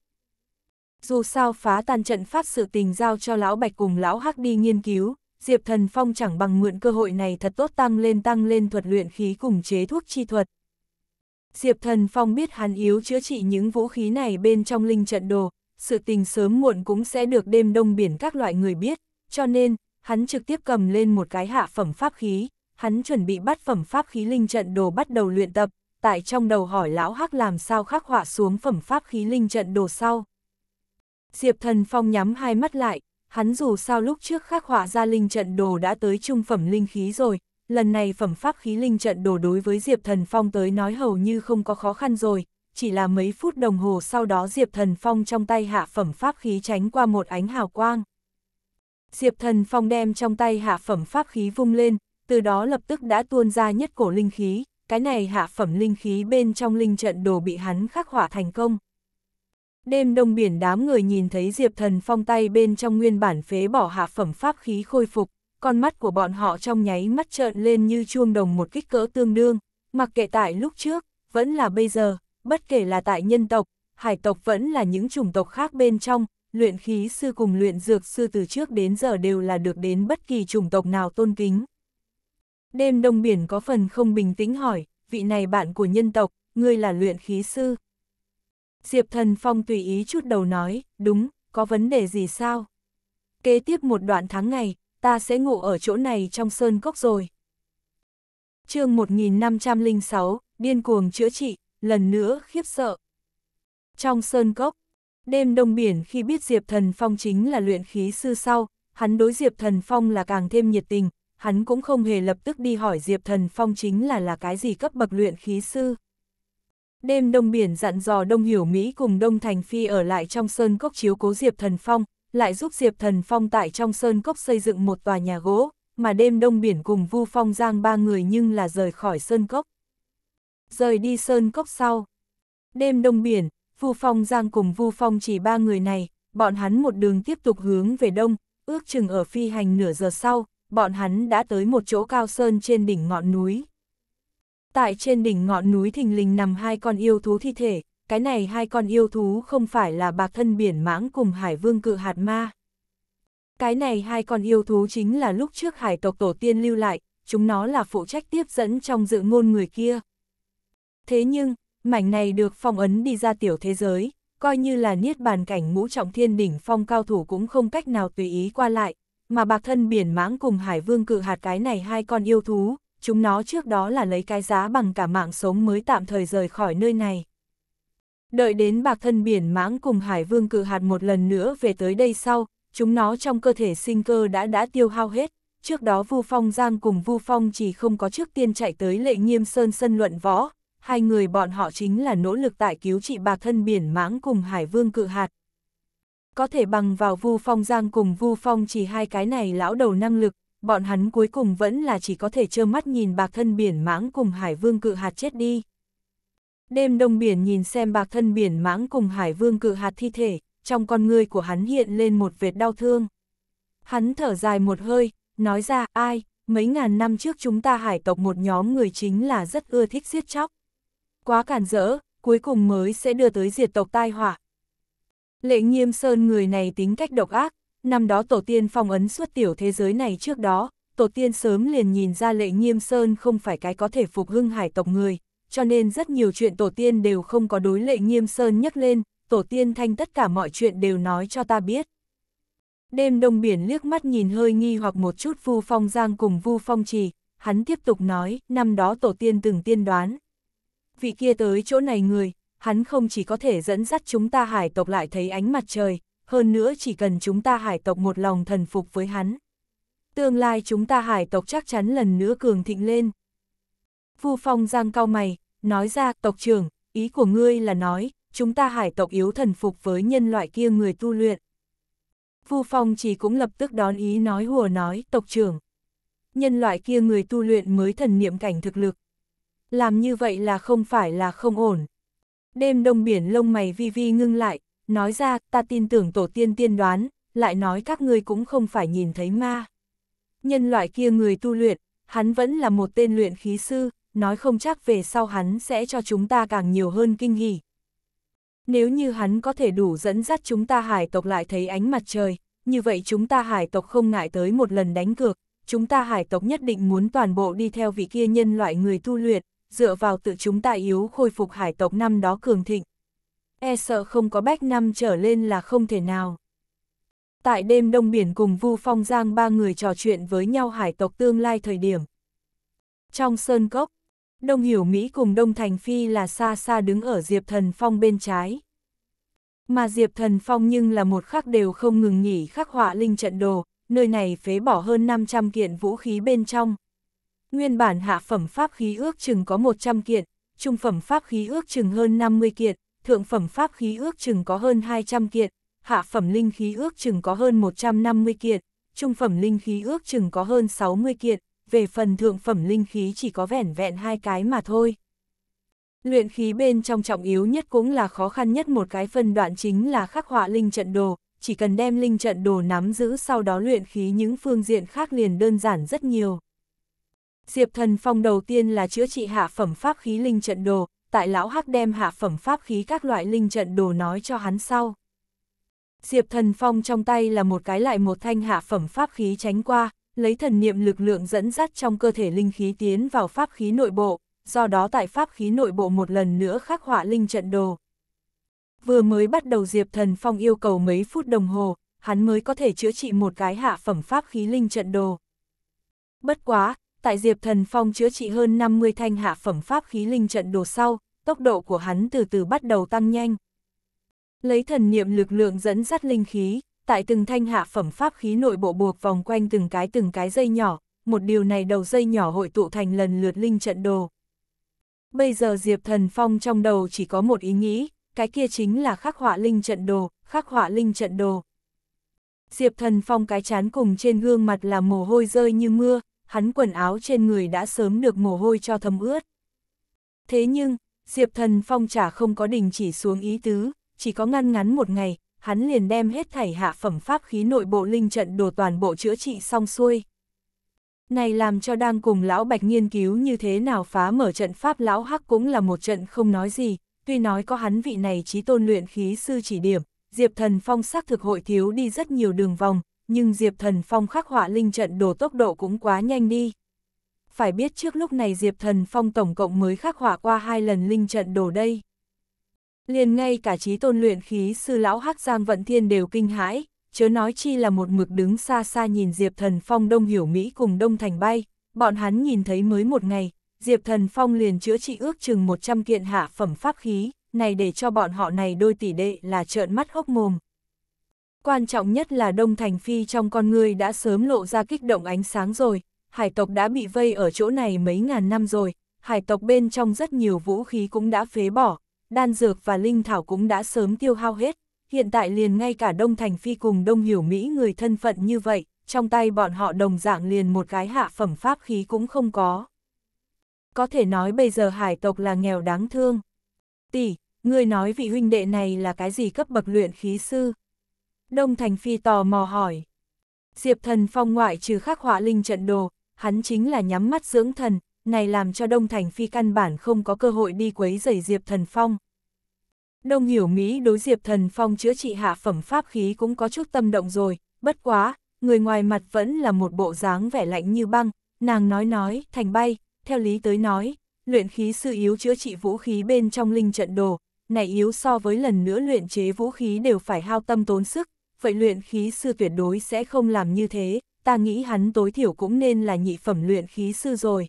dù sao phá tan trận pháp sự tình giao cho Lão Bạch cùng Lão Hắc đi nghiên cứu, Diệp Thần Phong chẳng bằng mượn cơ hội này thật tốt tăng lên tăng lên thuật luyện khí cùng chế thuốc chi thuật. Diệp Thần Phong biết hắn yếu chữa trị những vũ khí này bên trong linh trận đồ, sự tình sớm muộn cũng sẽ được đêm đông biển các loại người biết, cho nên, hắn trực tiếp cầm lên một cái hạ phẩm pháp khí, hắn chuẩn bị bắt phẩm pháp khí linh trận đồ bắt đầu luyện tập, tại trong đầu hỏi lão hắc làm sao khắc họa xuống phẩm pháp khí linh trận đồ sau, Diệp Thần Phong nhắm hai mắt lại, hắn dù sao lúc trước khắc họa ra linh trận đồ đã tới trung phẩm linh khí rồi, lần này phẩm pháp khí linh trận đồ đối với Diệp Thần Phong tới nói hầu như không có khó khăn rồi, chỉ là mấy phút đồng hồ sau đó Diệp Thần Phong trong tay hạ phẩm pháp khí tránh qua một ánh hào quang. Diệp Thần Phong đem trong tay hạ phẩm pháp khí vung lên, từ đó lập tức đã tuôn ra nhất cổ linh khí, cái này hạ phẩm linh khí bên trong linh trận đồ bị hắn khắc họa thành công. Đêm đông biển đám người nhìn thấy Diệp Thần Phong tay bên trong nguyên bản phế bỏ hạ phẩm pháp khí khôi phục, con mắt của bọn họ trong nháy mắt trợn lên như chuông đồng một kích cỡ tương đương, mặc kệ tại lúc trước, vẫn là bây giờ, bất kể là tại nhân tộc, hải tộc vẫn là những chủng tộc khác bên trong, luyện khí sư cùng luyện dược sư từ trước đến giờ đều là được đến bất kỳ chủng tộc nào tôn kính. Đêm đông biển có phần không bình tĩnh hỏi, vị này bạn của nhân tộc, ngươi là luyện khí sư. Diệp Thần Phong tùy ý chút đầu nói, đúng, có vấn đề gì sao? Kế tiếp một đoạn tháng ngày, ta sẽ ngủ ở chỗ này trong sơn cốc rồi. chương 1506, điên cuồng chữa trị, lần nữa khiếp sợ. Trong sơn cốc, đêm đông biển khi biết Diệp Thần Phong chính là luyện khí sư sau, hắn đối Diệp Thần Phong là càng thêm nhiệt tình, hắn cũng không hề lập tức đi hỏi Diệp Thần Phong chính là là cái gì cấp bậc luyện khí sư. Đêm đông biển dặn dò đông hiểu Mỹ cùng đông thành phi ở lại trong sơn cốc chiếu cố Diệp Thần Phong, lại giúp Diệp Thần Phong tại trong sơn cốc xây dựng một tòa nhà gỗ, mà đêm đông biển cùng Vu Phong Giang ba người nhưng là rời khỏi sơn cốc. Rời đi sơn cốc sau. Đêm đông biển, Vu Phong Giang cùng Vu Phong chỉ ba người này, bọn hắn một đường tiếp tục hướng về đông, ước chừng ở phi hành nửa giờ sau, bọn hắn đã tới một chỗ cao sơn trên đỉnh ngọn núi. Tại trên đỉnh ngọn núi thình lình nằm hai con yêu thú thi thể, cái này hai con yêu thú không phải là bạc thân biển mãng cùng hải vương cự hạt ma. Cái này hai con yêu thú chính là lúc trước hải tộc tổ tiên lưu lại, chúng nó là phụ trách tiếp dẫn trong dự ngôn người kia. Thế nhưng, mảnh này được phong ấn đi ra tiểu thế giới, coi như là niết bàn cảnh ngũ trọng thiên đỉnh phong cao thủ cũng không cách nào tùy ý qua lại, mà bạc thân biển mãng cùng hải vương cự hạt cái này hai con yêu thú, chúng nó trước đó là lấy cái giá bằng cả mạng sống mới tạm thời rời khỏi nơi này. Đợi đến bạc thân biển mãng cùng hải vương cự hạt một lần nữa về tới đây sau, chúng nó trong cơ thể sinh cơ đã đã tiêu hao hết. Trước đó Vu Phong Giang cùng Vu Phong chỉ không có trước tiên chạy tới lệ nghiêm sơn sân luận võ, hai người bọn họ chính là nỗ lực tại cứu trị bạc thân biển mãng cùng hải vương cự hạt. Có thể bằng vào Vu Phong Giang cùng Vu Phong chỉ hai cái này lão đầu năng lực, bọn hắn cuối cùng vẫn là chỉ có thể trơ mắt nhìn bạc thân biển mãng cùng hải vương cự hạt chết đi. Đêm đông biển nhìn xem bạc thân biển mãng cùng hải vương cự hạt thi thể, trong con người của hắn hiện lên một vệt đau thương. Hắn thở dài một hơi, nói ra, ai, mấy ngàn năm trước chúng ta hải tộc một nhóm người chính là rất ưa thích giết chóc. Quá cản rỡ, cuối cùng mới sẽ đưa tới diệt tộc tai họa. Lệ nghiêm sơn người này tính cách độc ác, năm đó tổ tiên phong ấn suốt tiểu thế giới này trước đó, tổ tiên sớm liền nhìn ra lệ nghiêm sơn không phải cái có thể phục hưng hải tộc người, cho nên rất nhiều chuyện tổ tiên đều không có đối lệ nghiêm sơn nhắc lên, tổ tiên thanh tất cả mọi chuyện đều nói cho ta biết. Đêm đông biển liếc mắt nhìn hơi nghi hoặc một chút vu phong giang cùng vu phong trì, hắn tiếp tục nói, năm đó tổ tiên từng tiên đoán. Vị kia tới chỗ này người, hắn không chỉ có thể dẫn dắt chúng ta hải tộc lại thấy ánh mặt trời, hơn nữa chỉ cần chúng ta hải tộc một lòng thần phục với hắn. Tương lai chúng ta hải tộc chắc chắn lần nữa cường thịnh lên. Vu Phong giang cao mày, nói ra, tộc trưởng, ý của ngươi là nói, chúng ta hải tộc yếu thần phục với nhân loại kia người tu luyện. Vu Phong chỉ cũng lập tức đón ý nói hùa nói, tộc trưởng. Nhân loại kia người tu luyện mới thần niệm cảnh thực lực. Làm như vậy là không phải là không ổn. Đêm đông biển lông mày vi vi ngưng lại, nói ra, ta tin tưởng tổ tiên tiên đoán, lại nói các ngươi cũng không phải nhìn thấy ma. Nhân loại kia người tu luyện, hắn vẫn là một tên luyện khí sư, nói không chắc về sau hắn sẽ cho chúng ta càng nhiều hơn kinh hỉ. Nếu như hắn có thể đủ dẫn dắt chúng ta hải tộc lại thấy ánh mặt trời, như vậy chúng ta hải tộc không ngại tới một lần đánh cược, chúng ta hải tộc nhất định muốn toàn bộ đi theo vị kia nhân loại người tu luyện, dựa vào tự chúng ta yếu khôi phục hải tộc năm đó cường thịnh e sợ không có bách năm trở lên là không thể nào. Tại đêm đông biển cùng Vu Phong Giang ba người trò chuyện với nhau hải tộc tương lai thời điểm. Trong sơn cốc, Đông Hiểu Mỹ cùng Đông Thành Phi là xa xa đứng ở Diệp Thần Phong bên trái. Mà Diệp Thần Phong nhưng là một khắc đều không ngừng nghỉ khắc họa linh trận đồ, nơi này phế bỏ hơn 500 kiện vũ khí bên trong. Nguyên bản hạ phẩm pháp khí ước chừng có 100 kiện, trung phẩm pháp khí ước chừng hơn 50 kiện, thượng phẩm pháp khí ước chừng có hơn 200 kiện, hạ phẩm linh khí ước chừng có hơn 150 kiện, trung phẩm linh khí ước chừng có hơn 60 kiện, về phần thượng phẩm linh khí chỉ có vẻn vẹn hai cái mà thôi. Luyện khí bên trong trọng yếu nhất cũng là khó khăn nhất một cái phân đoạn chính là khắc họa linh trận đồ, chỉ cần đem linh trận đồ nắm giữ sau đó luyện khí những phương diện khác liền đơn giản rất nhiều. Diệp Thần Phong đầu tiên là chữa trị hạ phẩm pháp khí linh trận đồ, tại lão hắc đem hạ phẩm pháp khí các loại linh trận đồ nói cho hắn sau. Diệp thần phong trong tay là một cái lại một thanh hạ phẩm pháp khí tránh qua, lấy thần niệm lực lượng dẫn dắt trong cơ thể linh khí tiến vào pháp khí nội bộ, do đó tại pháp khí nội bộ một lần nữa khắc họa linh trận đồ. Vừa mới bắt đầu Diệp Thần Phong yêu cầu mấy phút đồng hồ, hắn mới có thể chữa trị một cái hạ phẩm pháp khí linh trận đồ. Bất quá, tại Diệp Thần Phong chữa trị hơn 50 thanh hạ phẩm pháp khí linh trận đồ sau, tốc độ của hắn từ từ bắt đầu tăng nhanh. Lấy thần niệm lực lượng dẫn dắt linh khí, tại từng thanh hạ phẩm pháp khí nội bộ buộc vòng quanh từng cái từng cái dây nhỏ, một điều này đầu dây nhỏ hội tụ thành lần lượt linh trận đồ. Bây giờ Diệp Thần Phong trong đầu chỉ có một ý nghĩ, cái kia chính là khắc họa linh trận đồ, khắc họa linh trận đồ. Diệp Thần Phong cái chán cùng trên gương mặt là mồ hôi rơi như mưa, hắn quần áo trên người đã sớm được mồ hôi cho thấm ướt. Thế nhưng, Diệp Thần Phong chả không có đình chỉ xuống ý tứ, chỉ có ngăn ngắn một ngày, hắn liền đem hết thảy hạ phẩm pháp khí nội bộ linh trận đồ toàn bộ chữa trị xong xuôi. Này làm cho đang cùng Lão Bạch nghiên cứu như thế nào phá mở trận pháp Lão Hắc cũng là một trận không nói gì, tuy nói có hắn vị này trí tôn luyện khí sư chỉ điểm, Diệp Thần Phong xác thực hội thiếu đi rất nhiều đường vòng, nhưng Diệp Thần Phong khắc họa linh trận đồ tốc độ cũng quá nhanh đi. Phải biết trước lúc này Diệp Thần Phong tổng cộng mới khắc họa qua hai lần linh trận đồ đây. Liền ngay cả trí tôn luyện khí sư lão Hắc Giang Vận Thiên đều kinh hãi, chớ nói chi là một mực đứng xa xa nhìn Diệp Thần Phong đông hiểu Mỹ cùng đông thành bay, bọn hắn nhìn thấy mới một ngày, Diệp Thần Phong liền chữa trị ước chừng 100 kiện hạ phẩm pháp khí, này để cho bọn họ này đôi tỷ đệ là trợn mắt hốc mồm. Quan trọng nhất là Đông Thành Phi trong con người đã sớm lộ ra kích động ánh sáng rồi, hải tộc đã bị vây ở chỗ này mấy ngàn năm rồi, hải tộc bên trong rất nhiều vũ khí cũng đã phế bỏ, đan dược và linh thảo cũng đã sớm tiêu hao hết, hiện tại liền ngay cả Đông Thành Phi cùng Đông Hiểu Mỹ người thân phận như vậy, trong tay bọn họ đồng dạng liền một cái hạ phẩm pháp khí cũng không có. Có thể nói bây giờ hải tộc là nghèo đáng thương. Tỷ, người nói vị huynh đệ này là cái gì cấp bậc luyện khí sư? Đông Thành Phi tò mò hỏi. Diệp thần phong ngoại trừ khắc họa linh trận đồ, hắn chính là nhắm mắt dưỡng thần, này làm cho Đông Thành Phi căn bản không có cơ hội đi quấy rầy Diệp thần phong. Đông hiểu Mỹ đối Diệp thần phong chữa trị hạ phẩm pháp khí cũng có chút tâm động rồi, bất quá, người ngoài mặt vẫn là một bộ dáng vẻ lạnh như băng, nàng nói nói, thành bay, theo lý tới nói, luyện khí sư yếu chữa trị vũ khí bên trong linh trận đồ, này yếu so với lần nữa luyện chế vũ khí đều phải hao tâm tốn sức, vậy luyện khí sư tuyệt đối sẽ không làm như thế, ta nghĩ hắn tối thiểu cũng nên là nhị phẩm luyện khí sư rồi.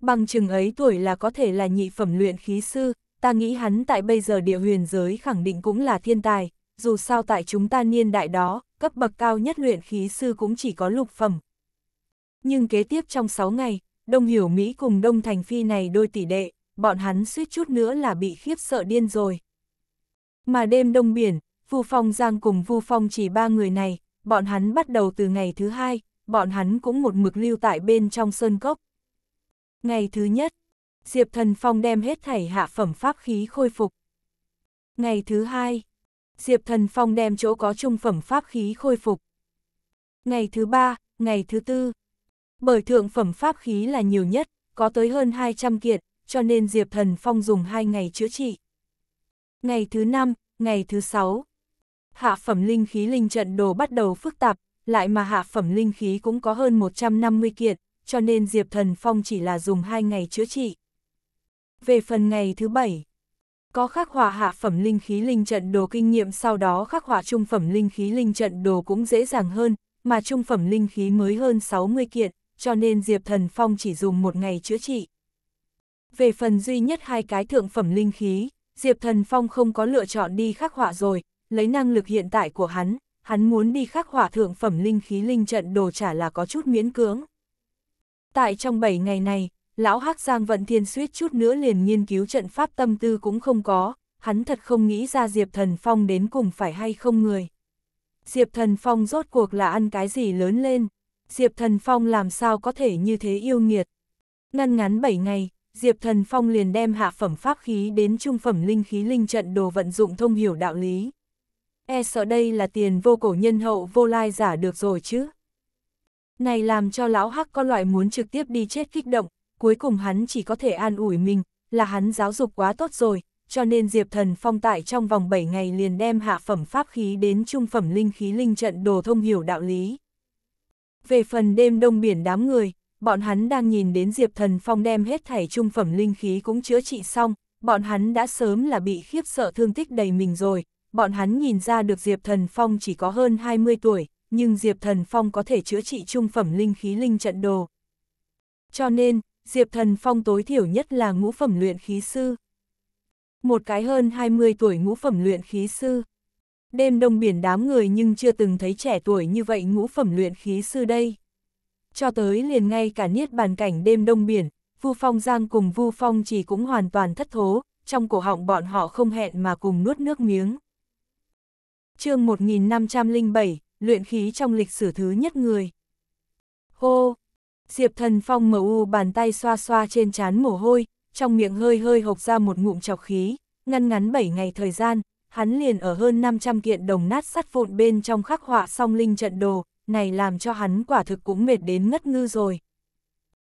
Bằng chừng ấy tuổi là có thể là nhị phẩm luyện khí sư, ta nghĩ hắn tại bây giờ địa huyền giới khẳng định cũng là thiên tài, dù sao tại chúng ta niên đại đó, cấp bậc cao nhất luyện khí sư cũng chỉ có lục phẩm. Nhưng kế tiếp trong 6 ngày, Đông Hiểu Mỹ cùng Đông Thành Phi này đôi tỷ đệ, bọn hắn suýt chút nữa là bị khiếp sợ điên rồi. Mà đêm đông biển, Vu Phong Giang cùng Vu Phong chỉ ba người này, bọn hắn bắt đầu từ ngày thứ hai, bọn hắn cũng một mực lưu tại bên trong sơn cốc. Ngày thứ nhất, Diệp Thần Phong đem hết thảy hạ phẩm pháp khí khôi phục. Ngày thứ hai, Diệp Thần Phong đem chỗ có trung phẩm pháp khí khôi phục. Ngày thứ ba, ngày thứ tư. Bởi thượng phẩm pháp khí là nhiều nhất, có tới hơn 200 kiện, cho nên Diệp Thần Phong dùng hai ngày chữa trị. Ngày thứ năm, ngày thứ sáu, hạ phẩm linh khí linh trận đồ bắt đầu phức tạp, lại mà hạ phẩm linh khí cũng có hơn 150 kiện, cho nên Diệp Thần Phong chỉ là dùng 2 ngày chữa trị. Về phần ngày thứ 7, có khắc họa hạ phẩm linh khí linh trận đồ kinh nghiệm sau đó khắc họa trung phẩm linh khí linh trận đồ cũng dễ dàng hơn, mà trung phẩm linh khí mới hơn 60 kiện, cho nên Diệp Thần Phong chỉ dùng một ngày chữa trị. Về phần duy nhất hai cái thượng phẩm linh khí, Diệp Thần Phong không có lựa chọn đi khắc họa rồi, lấy năng lực hiện tại của hắn, hắn muốn đi khắc hỏa thượng phẩm linh khí linh trận đồ trả là có chút miễn cưỡng. Tại trong 7 ngày này, lão hắc giang vận thiên suýt chút nữa liền nghiên cứu trận pháp tâm tư cũng không có, hắn thật không nghĩ ra Diệp Thần Phong đến cùng phải hay không người. Diệp Thần Phong rốt cuộc là ăn cái gì lớn lên, Diệp Thần Phong làm sao có thể như thế yêu nghiệt. Ngăn ngắn 7 ngày, Diệp Thần Phong liền đem hạ phẩm pháp khí đến trung phẩm linh khí linh trận đồ vận dụng thông hiểu đạo lý e sợ đây là tiền vô cổ nhân hậu vô lai giả được rồi chứ. Này làm cho lão hắc có loại muốn trực tiếp đi chết kích động, cuối cùng hắn chỉ có thể an ủi mình, là hắn giáo dục quá tốt rồi, cho nên Diệp Thần Phong tại trong vòng 7 ngày liền đem hạ phẩm pháp khí đến trung phẩm linh khí linh trận đồ thông hiểu đạo lý. Về phần đêm đông biển đám người, bọn hắn đang nhìn đến Diệp Thần Phong đem hết thảy trung phẩm linh khí cũng chữa trị xong, bọn hắn đã sớm là bị khiếp sợ thương tích đầy mình rồi, bọn hắn nhìn ra được Diệp Thần Phong chỉ có hơn 20 tuổi, nhưng Diệp Thần Phong có thể chữa trị trung phẩm linh khí linh trận đồ. Cho nên, Diệp Thần Phong tối thiểu nhất là ngũ phẩm luyện khí sư. Một cái hơn 20 tuổi ngũ phẩm luyện khí sư. Đêm đông biển đám người nhưng chưa từng thấy trẻ tuổi như vậy ngũ phẩm luyện khí sư đây. Cho tới liền ngay cả niết bàn cảnh đêm đông biển, Vu Phong Giang cùng Vu Phong chỉ cũng hoàn toàn thất thố, trong cổ họng bọn họ không hẹn mà cùng nuốt nước miếng chương 1507, luyện khí trong lịch sử thứ nhất người. Hô! Diệp Thần Phong mở u bàn tay xoa xoa trên trán mồ hôi, trong miệng hơi hơi hộc ra một ngụm chọc khí, ngăn ngắn 7 ngày thời gian, hắn liền ở hơn 500 kiện đồng nát sắt vụn bên trong khắc họa song linh trận đồ, này làm cho hắn quả thực cũng mệt đến ngất ngư rồi.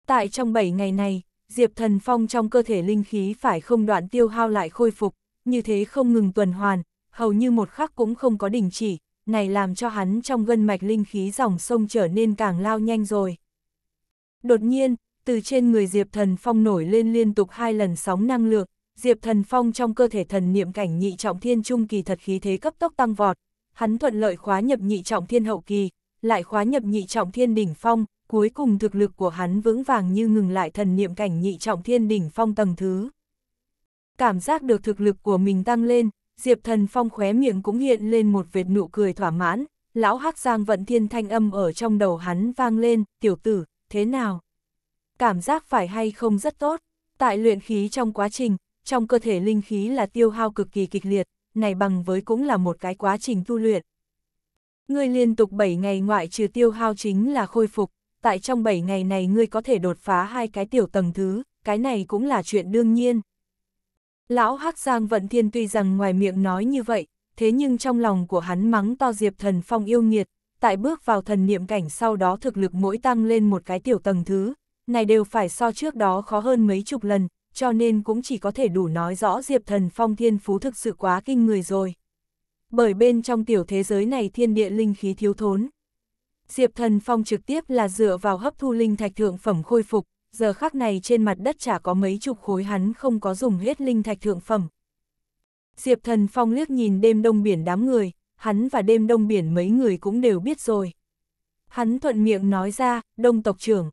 Tại trong 7 ngày này, Diệp Thần Phong trong cơ thể linh khí phải không đoạn tiêu hao lại khôi phục, như thế không ngừng tuần hoàn, hầu như một khắc cũng không có đình chỉ, này làm cho hắn trong gân mạch linh khí dòng sông trở nên càng lao nhanh rồi. Đột nhiên, từ trên người Diệp Thần Phong nổi lên liên tục hai lần sóng năng lượng, Diệp Thần Phong trong cơ thể thần niệm cảnh nhị trọng thiên trung kỳ thật khí thế cấp tốc tăng vọt, hắn thuận lợi khóa nhập nhị trọng thiên hậu kỳ, lại khóa nhập nhị trọng thiên đỉnh phong, cuối cùng thực lực của hắn vững vàng như ngừng lại thần niệm cảnh nhị trọng thiên đỉnh phong tầng thứ. Cảm giác được thực lực của mình tăng lên, Diệp Thần Phong khóe miệng cũng hiện lên một vệt nụ cười thỏa mãn, lão hắc giang vận thiên thanh âm ở trong đầu hắn vang lên, tiểu tử, thế nào? Cảm giác phải hay không rất tốt, tại luyện khí trong quá trình, trong cơ thể linh khí là tiêu hao cực kỳ kịch liệt, này bằng với cũng là một cái quá trình tu luyện. Ngươi liên tục 7 ngày ngoại trừ tiêu hao chính là khôi phục, tại trong 7 ngày này ngươi có thể đột phá hai cái tiểu tầng thứ, cái này cũng là chuyện đương nhiên. Lão Hắc Giang Vận Thiên tuy rằng ngoài miệng nói như vậy, thế nhưng trong lòng của hắn mắng to Diệp Thần Phong yêu nghiệt, tại bước vào thần niệm cảnh sau đó thực lực mỗi tăng lên một cái tiểu tầng thứ, này đều phải so trước đó khó hơn mấy chục lần, cho nên cũng chỉ có thể đủ nói rõ Diệp Thần Phong thiên phú thực sự quá kinh người rồi. Bởi bên trong tiểu thế giới này thiên địa linh khí thiếu thốn. Diệp Thần Phong trực tiếp là dựa vào hấp thu linh thạch thượng phẩm khôi phục, giờ khắc này trên mặt đất chả có mấy chục khối hắn không có dùng huyết linh thạch thượng phẩm. Diệp Thần Phong liếc nhìn đêm đông biển đám người, hắn và đêm đông biển mấy người cũng đều biết rồi. Hắn thuận miệng nói ra, đông tộc trưởng.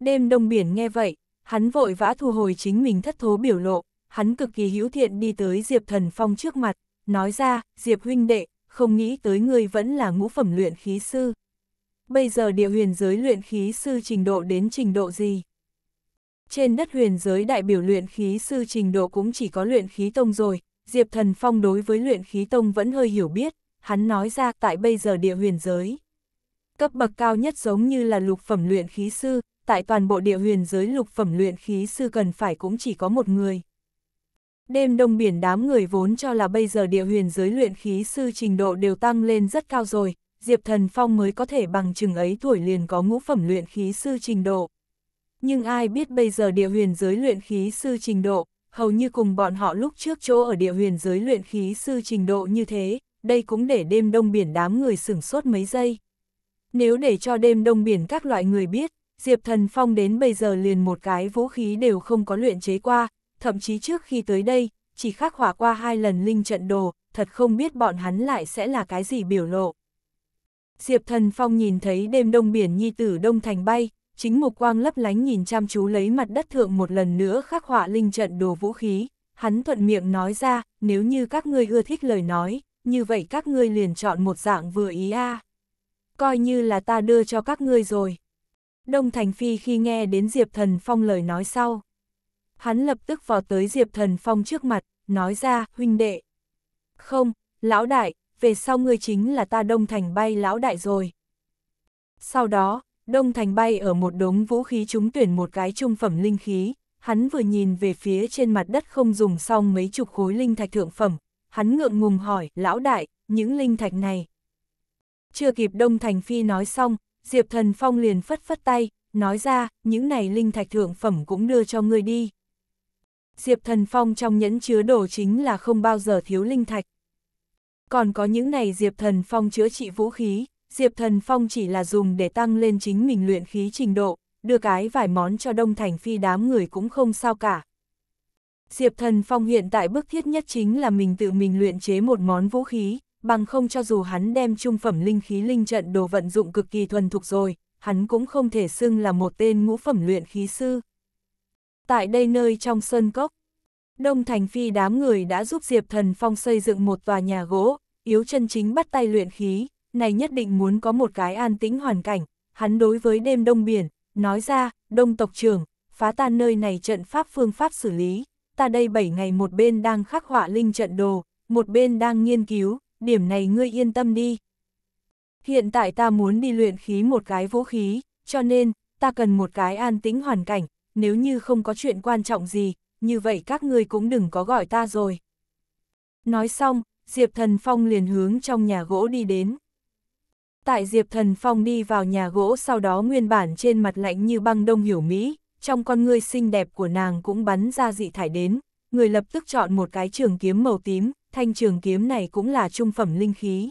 Đêm đông biển nghe vậy, hắn vội vã thu hồi chính mình thất thố biểu lộ, hắn cực kỳ hữu thiện đi tới Diệp Thần Phong trước mặt, nói ra, Diệp huynh đệ, không nghĩ tới người vẫn là ngũ phẩm luyện khí sư. Bây giờ địa huyền giới luyện khí sư trình độ đến trình độ gì? Trên đất huyền giới đại biểu luyện khí sư trình độ cũng chỉ có luyện khí tông rồi, Diệp Thần Phong đối với luyện khí tông vẫn hơi hiểu biết, hắn nói ra tại bây giờ địa huyền giới. Cấp bậc cao nhất giống như là lục phẩm luyện khí sư, tại toàn bộ địa huyền giới lục phẩm luyện khí sư cần phải cũng chỉ có một người. Đêm đông biển đám người vốn cho là bây giờ địa huyền giới luyện khí sư trình độ đều tăng lên rất cao rồi, Diệp Thần Phong mới có thể bằng chừng ấy tuổi liền có ngũ phẩm luyện khí sư trình độ nhưng ai biết bây giờ địa huyền giới luyện khí sư trình độ, hầu như cùng bọn họ lúc trước chỗ ở địa huyền giới luyện khí sư trình độ như thế, đây cũng để đêm đông biển đám người sửng sốt mấy giây. Nếu để cho đêm đông biển các loại người biết, Diệp Thần Phong đến bây giờ liền một cái vũ khí đều không có luyện chế qua, thậm chí trước khi tới đây, chỉ khắc hỏa qua hai lần linh trận đồ, thật không biết bọn hắn lại sẽ là cái gì biểu lộ. Diệp Thần Phong nhìn thấy đêm đông biển nhi tử đông thành bay, chính mục quang lấp lánh nhìn chăm chú lấy mặt đất thượng một lần nữa khắc họa linh trận đồ vũ khí, hắn thuận miệng nói ra, nếu như các ngươi ưa thích lời nói, như vậy các ngươi liền chọn một dạng vừa ý a. Coi như là ta đưa cho các ngươi rồi. Đông Thành Phi khi nghe đến Diệp Thần Phong lời nói sau. Hắn lập tức vào tới Diệp Thần Phong trước mặt, nói ra, huynh đệ. Không, lão đại, về sau ngươi chính là ta Đông Thành bay lão đại rồi. Sau đó, Đông Thành bay ở một đống vũ khí trúng tuyển một cái trung phẩm linh khí, hắn vừa nhìn về phía trên mặt đất không dùng xong mấy chục khối linh thạch thượng phẩm, hắn ngượng ngùng hỏi, lão đại, những linh thạch này. Chưa kịp Đông Thành Phi nói xong, Diệp Thần Phong liền phất phất tay, nói ra, những này linh thạch thượng phẩm cũng đưa cho ngươi đi. Diệp Thần Phong trong nhẫn chứa đồ chính là không bao giờ thiếu linh thạch. Còn có những này Diệp Thần Phong chữa trị vũ khí, Diệp Thần Phong chỉ là dùng để tăng lên chính mình luyện khí trình độ, đưa cái vài món cho Đông Thành Phi đám người cũng không sao cả. Diệp Thần Phong hiện tại bức thiết nhất chính là mình tự mình luyện chế một món vũ khí, bằng không cho dù hắn đem trung phẩm linh khí linh trận đồ vận dụng cực kỳ thuần thục rồi, hắn cũng không thể xưng là một tên ngũ phẩm luyện khí sư. Tại đây nơi trong sơn cốc, Đông Thành Phi đám người đã giúp Diệp Thần Phong xây dựng một tòa nhà gỗ, yếu chân chính bắt tay luyện khí, này nhất định muốn có một cái an tĩnh hoàn cảnh, hắn đối với đêm đông biển, nói ra, đông tộc trưởng, phá tan nơi này trận pháp phương pháp xử lý, ta đây 7 ngày một bên đang khắc họa linh trận đồ, một bên đang nghiên cứu, điểm này ngươi yên tâm đi. Hiện tại ta muốn đi luyện khí một cái vũ khí, cho nên, ta cần một cái an tĩnh hoàn cảnh, nếu như không có chuyện quan trọng gì, như vậy các ngươi cũng đừng có gọi ta rồi. Nói xong, Diệp Thần Phong liền hướng trong nhà gỗ đi đến. Tại Diệp Thần Phong đi vào nhà gỗ sau đó nguyên bản trên mặt lạnh như băng đông hiểu Mỹ, trong con người xinh đẹp của nàng cũng bắn ra dị thải đến, người lập tức chọn một cái trường kiếm màu tím, thanh trường kiếm này cũng là trung phẩm linh khí.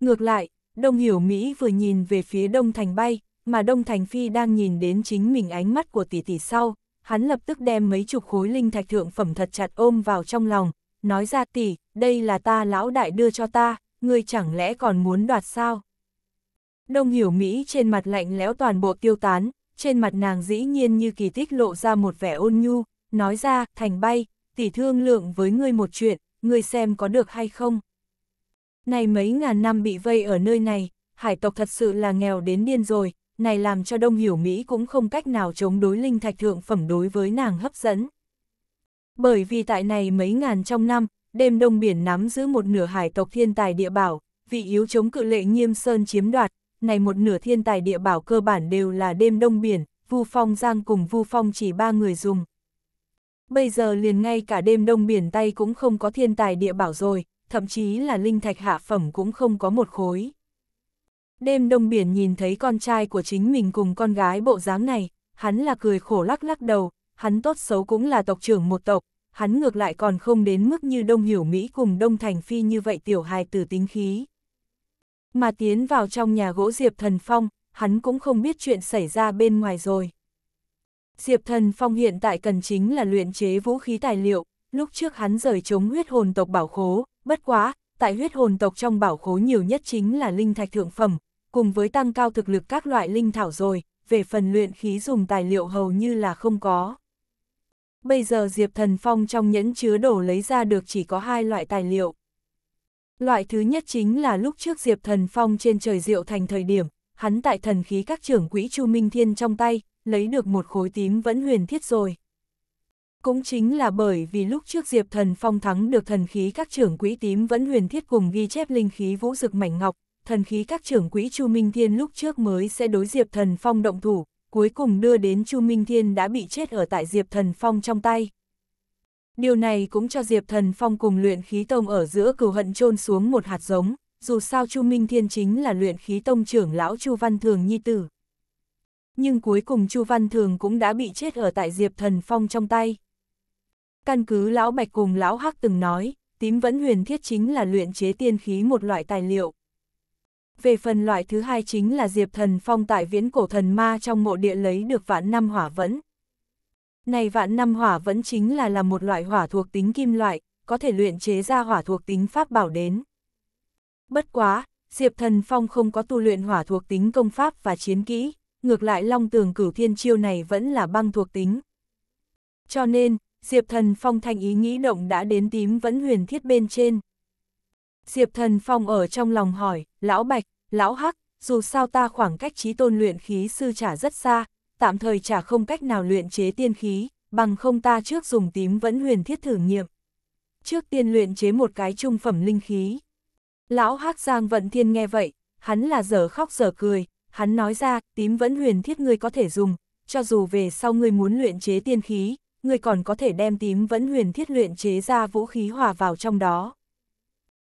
Ngược lại, đông hiểu Mỹ vừa nhìn về phía đông thành bay, mà đông thành phi đang nhìn đến chính mình ánh mắt của tỷ tỷ sau, hắn lập tức đem mấy chục khối linh thạch thượng phẩm thật chặt ôm vào trong lòng, nói ra tỷ, đây là ta lão đại đưa cho ta, ngươi chẳng lẽ còn muốn đoạt sao? Đông hiểu Mỹ trên mặt lạnh lẽo toàn bộ tiêu tán, trên mặt nàng dĩ nhiên như kỳ tích lộ ra một vẻ ôn nhu, nói ra, thành bay, tỷ thương lượng với ngươi một chuyện, ngươi xem có được hay không? Này mấy ngàn năm bị vây ở nơi này, hải tộc thật sự là nghèo đến điên rồi, này làm cho đông hiểu Mỹ cũng không cách nào chống đối linh thạch thượng phẩm đối với nàng hấp dẫn. Bởi vì tại này mấy ngàn trong năm, đêm đông biển nắm giữ một nửa hải tộc thiên tài địa bảo, vị yếu chống cự lệ nghiêm sơn chiếm đoạt, này một nửa thiên tài địa bảo cơ bản đều là đêm đông biển, Vu Phong Giang cùng Vu Phong chỉ ba người dùng. Bây giờ liền ngay cả đêm đông biển tay cũng không có thiên tài địa bảo rồi, thậm chí là linh thạch hạ phẩm cũng không có một khối. Đêm đông biển nhìn thấy con trai của chính mình cùng con gái bộ dáng này, hắn là cười khổ lắc lắc đầu, hắn tốt xấu cũng là tộc trưởng một tộc, hắn ngược lại còn không đến mức như Đông Hiểu Mỹ cùng Đông Thành Phi như vậy tiểu hài tử tính khí. Mà tiến vào trong nhà gỗ Diệp Thần Phong, hắn cũng không biết chuyện xảy ra bên ngoài rồi. Diệp Thần Phong hiện tại cần chính là luyện chế vũ khí tài liệu, lúc trước hắn rời chống huyết hồn tộc bảo khố, bất quá, tại huyết hồn tộc trong bảo khố nhiều nhất chính là linh thạch thượng phẩm, cùng với tăng cao thực lực các loại linh thảo rồi, về phần luyện khí dùng tài liệu hầu như là không có. Bây giờ Diệp Thần Phong trong nhẫn chứa đổ lấy ra được chỉ có hai loại tài liệu. Loại thứ nhất chính là lúc trước Diệp Thần Phong trên trời diệu thành thời điểm, hắn tại thần khí các trưởng quỹ Chu Minh Thiên trong tay, lấy được một khối tím vẫn huyền thiết rồi. Cũng chính là bởi vì lúc trước Diệp Thần Phong thắng được thần khí các trưởng quỹ tím vẫn huyền thiết cùng ghi chép linh khí vũ dực mảnh ngọc, thần khí các trưởng quỹ Chu Minh Thiên lúc trước mới sẽ đối Diệp Thần Phong động thủ, cuối cùng đưa đến Chu Minh Thiên đã bị chết ở tại Diệp Thần Phong trong tay. Điều này cũng cho Diệp Thần Phong cùng luyện khí tông ở giữa cừu hận chôn xuống một hạt giống, dù sao Chu Minh Thiên chính là luyện khí tông trưởng lão Chu Văn Thường nhi tử. Nhưng cuối cùng Chu Văn Thường cũng đã bị chết ở tại Diệp Thần Phong trong tay. Căn cứ lão Bạch cùng lão Hắc từng nói, tím vẫn huyền thiết chính là luyện chế tiên khí một loại tài liệu về phần loại thứ hai chính là Diệp Thần Phong tại viễn cổ thần ma trong mộ địa lấy được vạn năm hỏa vẫn. Này vạn năm hỏa vẫn chính là là một loại hỏa thuộc tính kim loại, có thể luyện chế ra hỏa thuộc tính pháp bảo đến. Bất quá, Diệp Thần Phong không có tu luyện hỏa thuộc tính công pháp và chiến kỹ, ngược lại long tường cửu thiên chiêu này vẫn là băng thuộc tính. Cho nên, Diệp Thần Phong thanh ý nghĩ động đã đến tím vẫn huyền thiết bên trên. Diệp Thần Phong ở trong lòng hỏi, lão Bạch, lão Hắc, dù sao ta khoảng cách trí tôn luyện khí sư trả rất xa, tạm thời trả không cách nào luyện chế tiên khí, bằng không ta trước dùng tím vẫn huyền thiết thử nghiệm. Trước tiên luyện chế một cái trung phẩm linh khí. Lão Hắc Giang Vận Thiên nghe vậy, hắn là giờ khóc giờ cười, hắn nói ra, tím vẫn huyền thiết ngươi có thể dùng, cho dù về sau ngươi muốn luyện chế tiên khí, ngươi còn có thể đem tím vẫn huyền thiết luyện chế ra vũ khí hòa vào trong đó.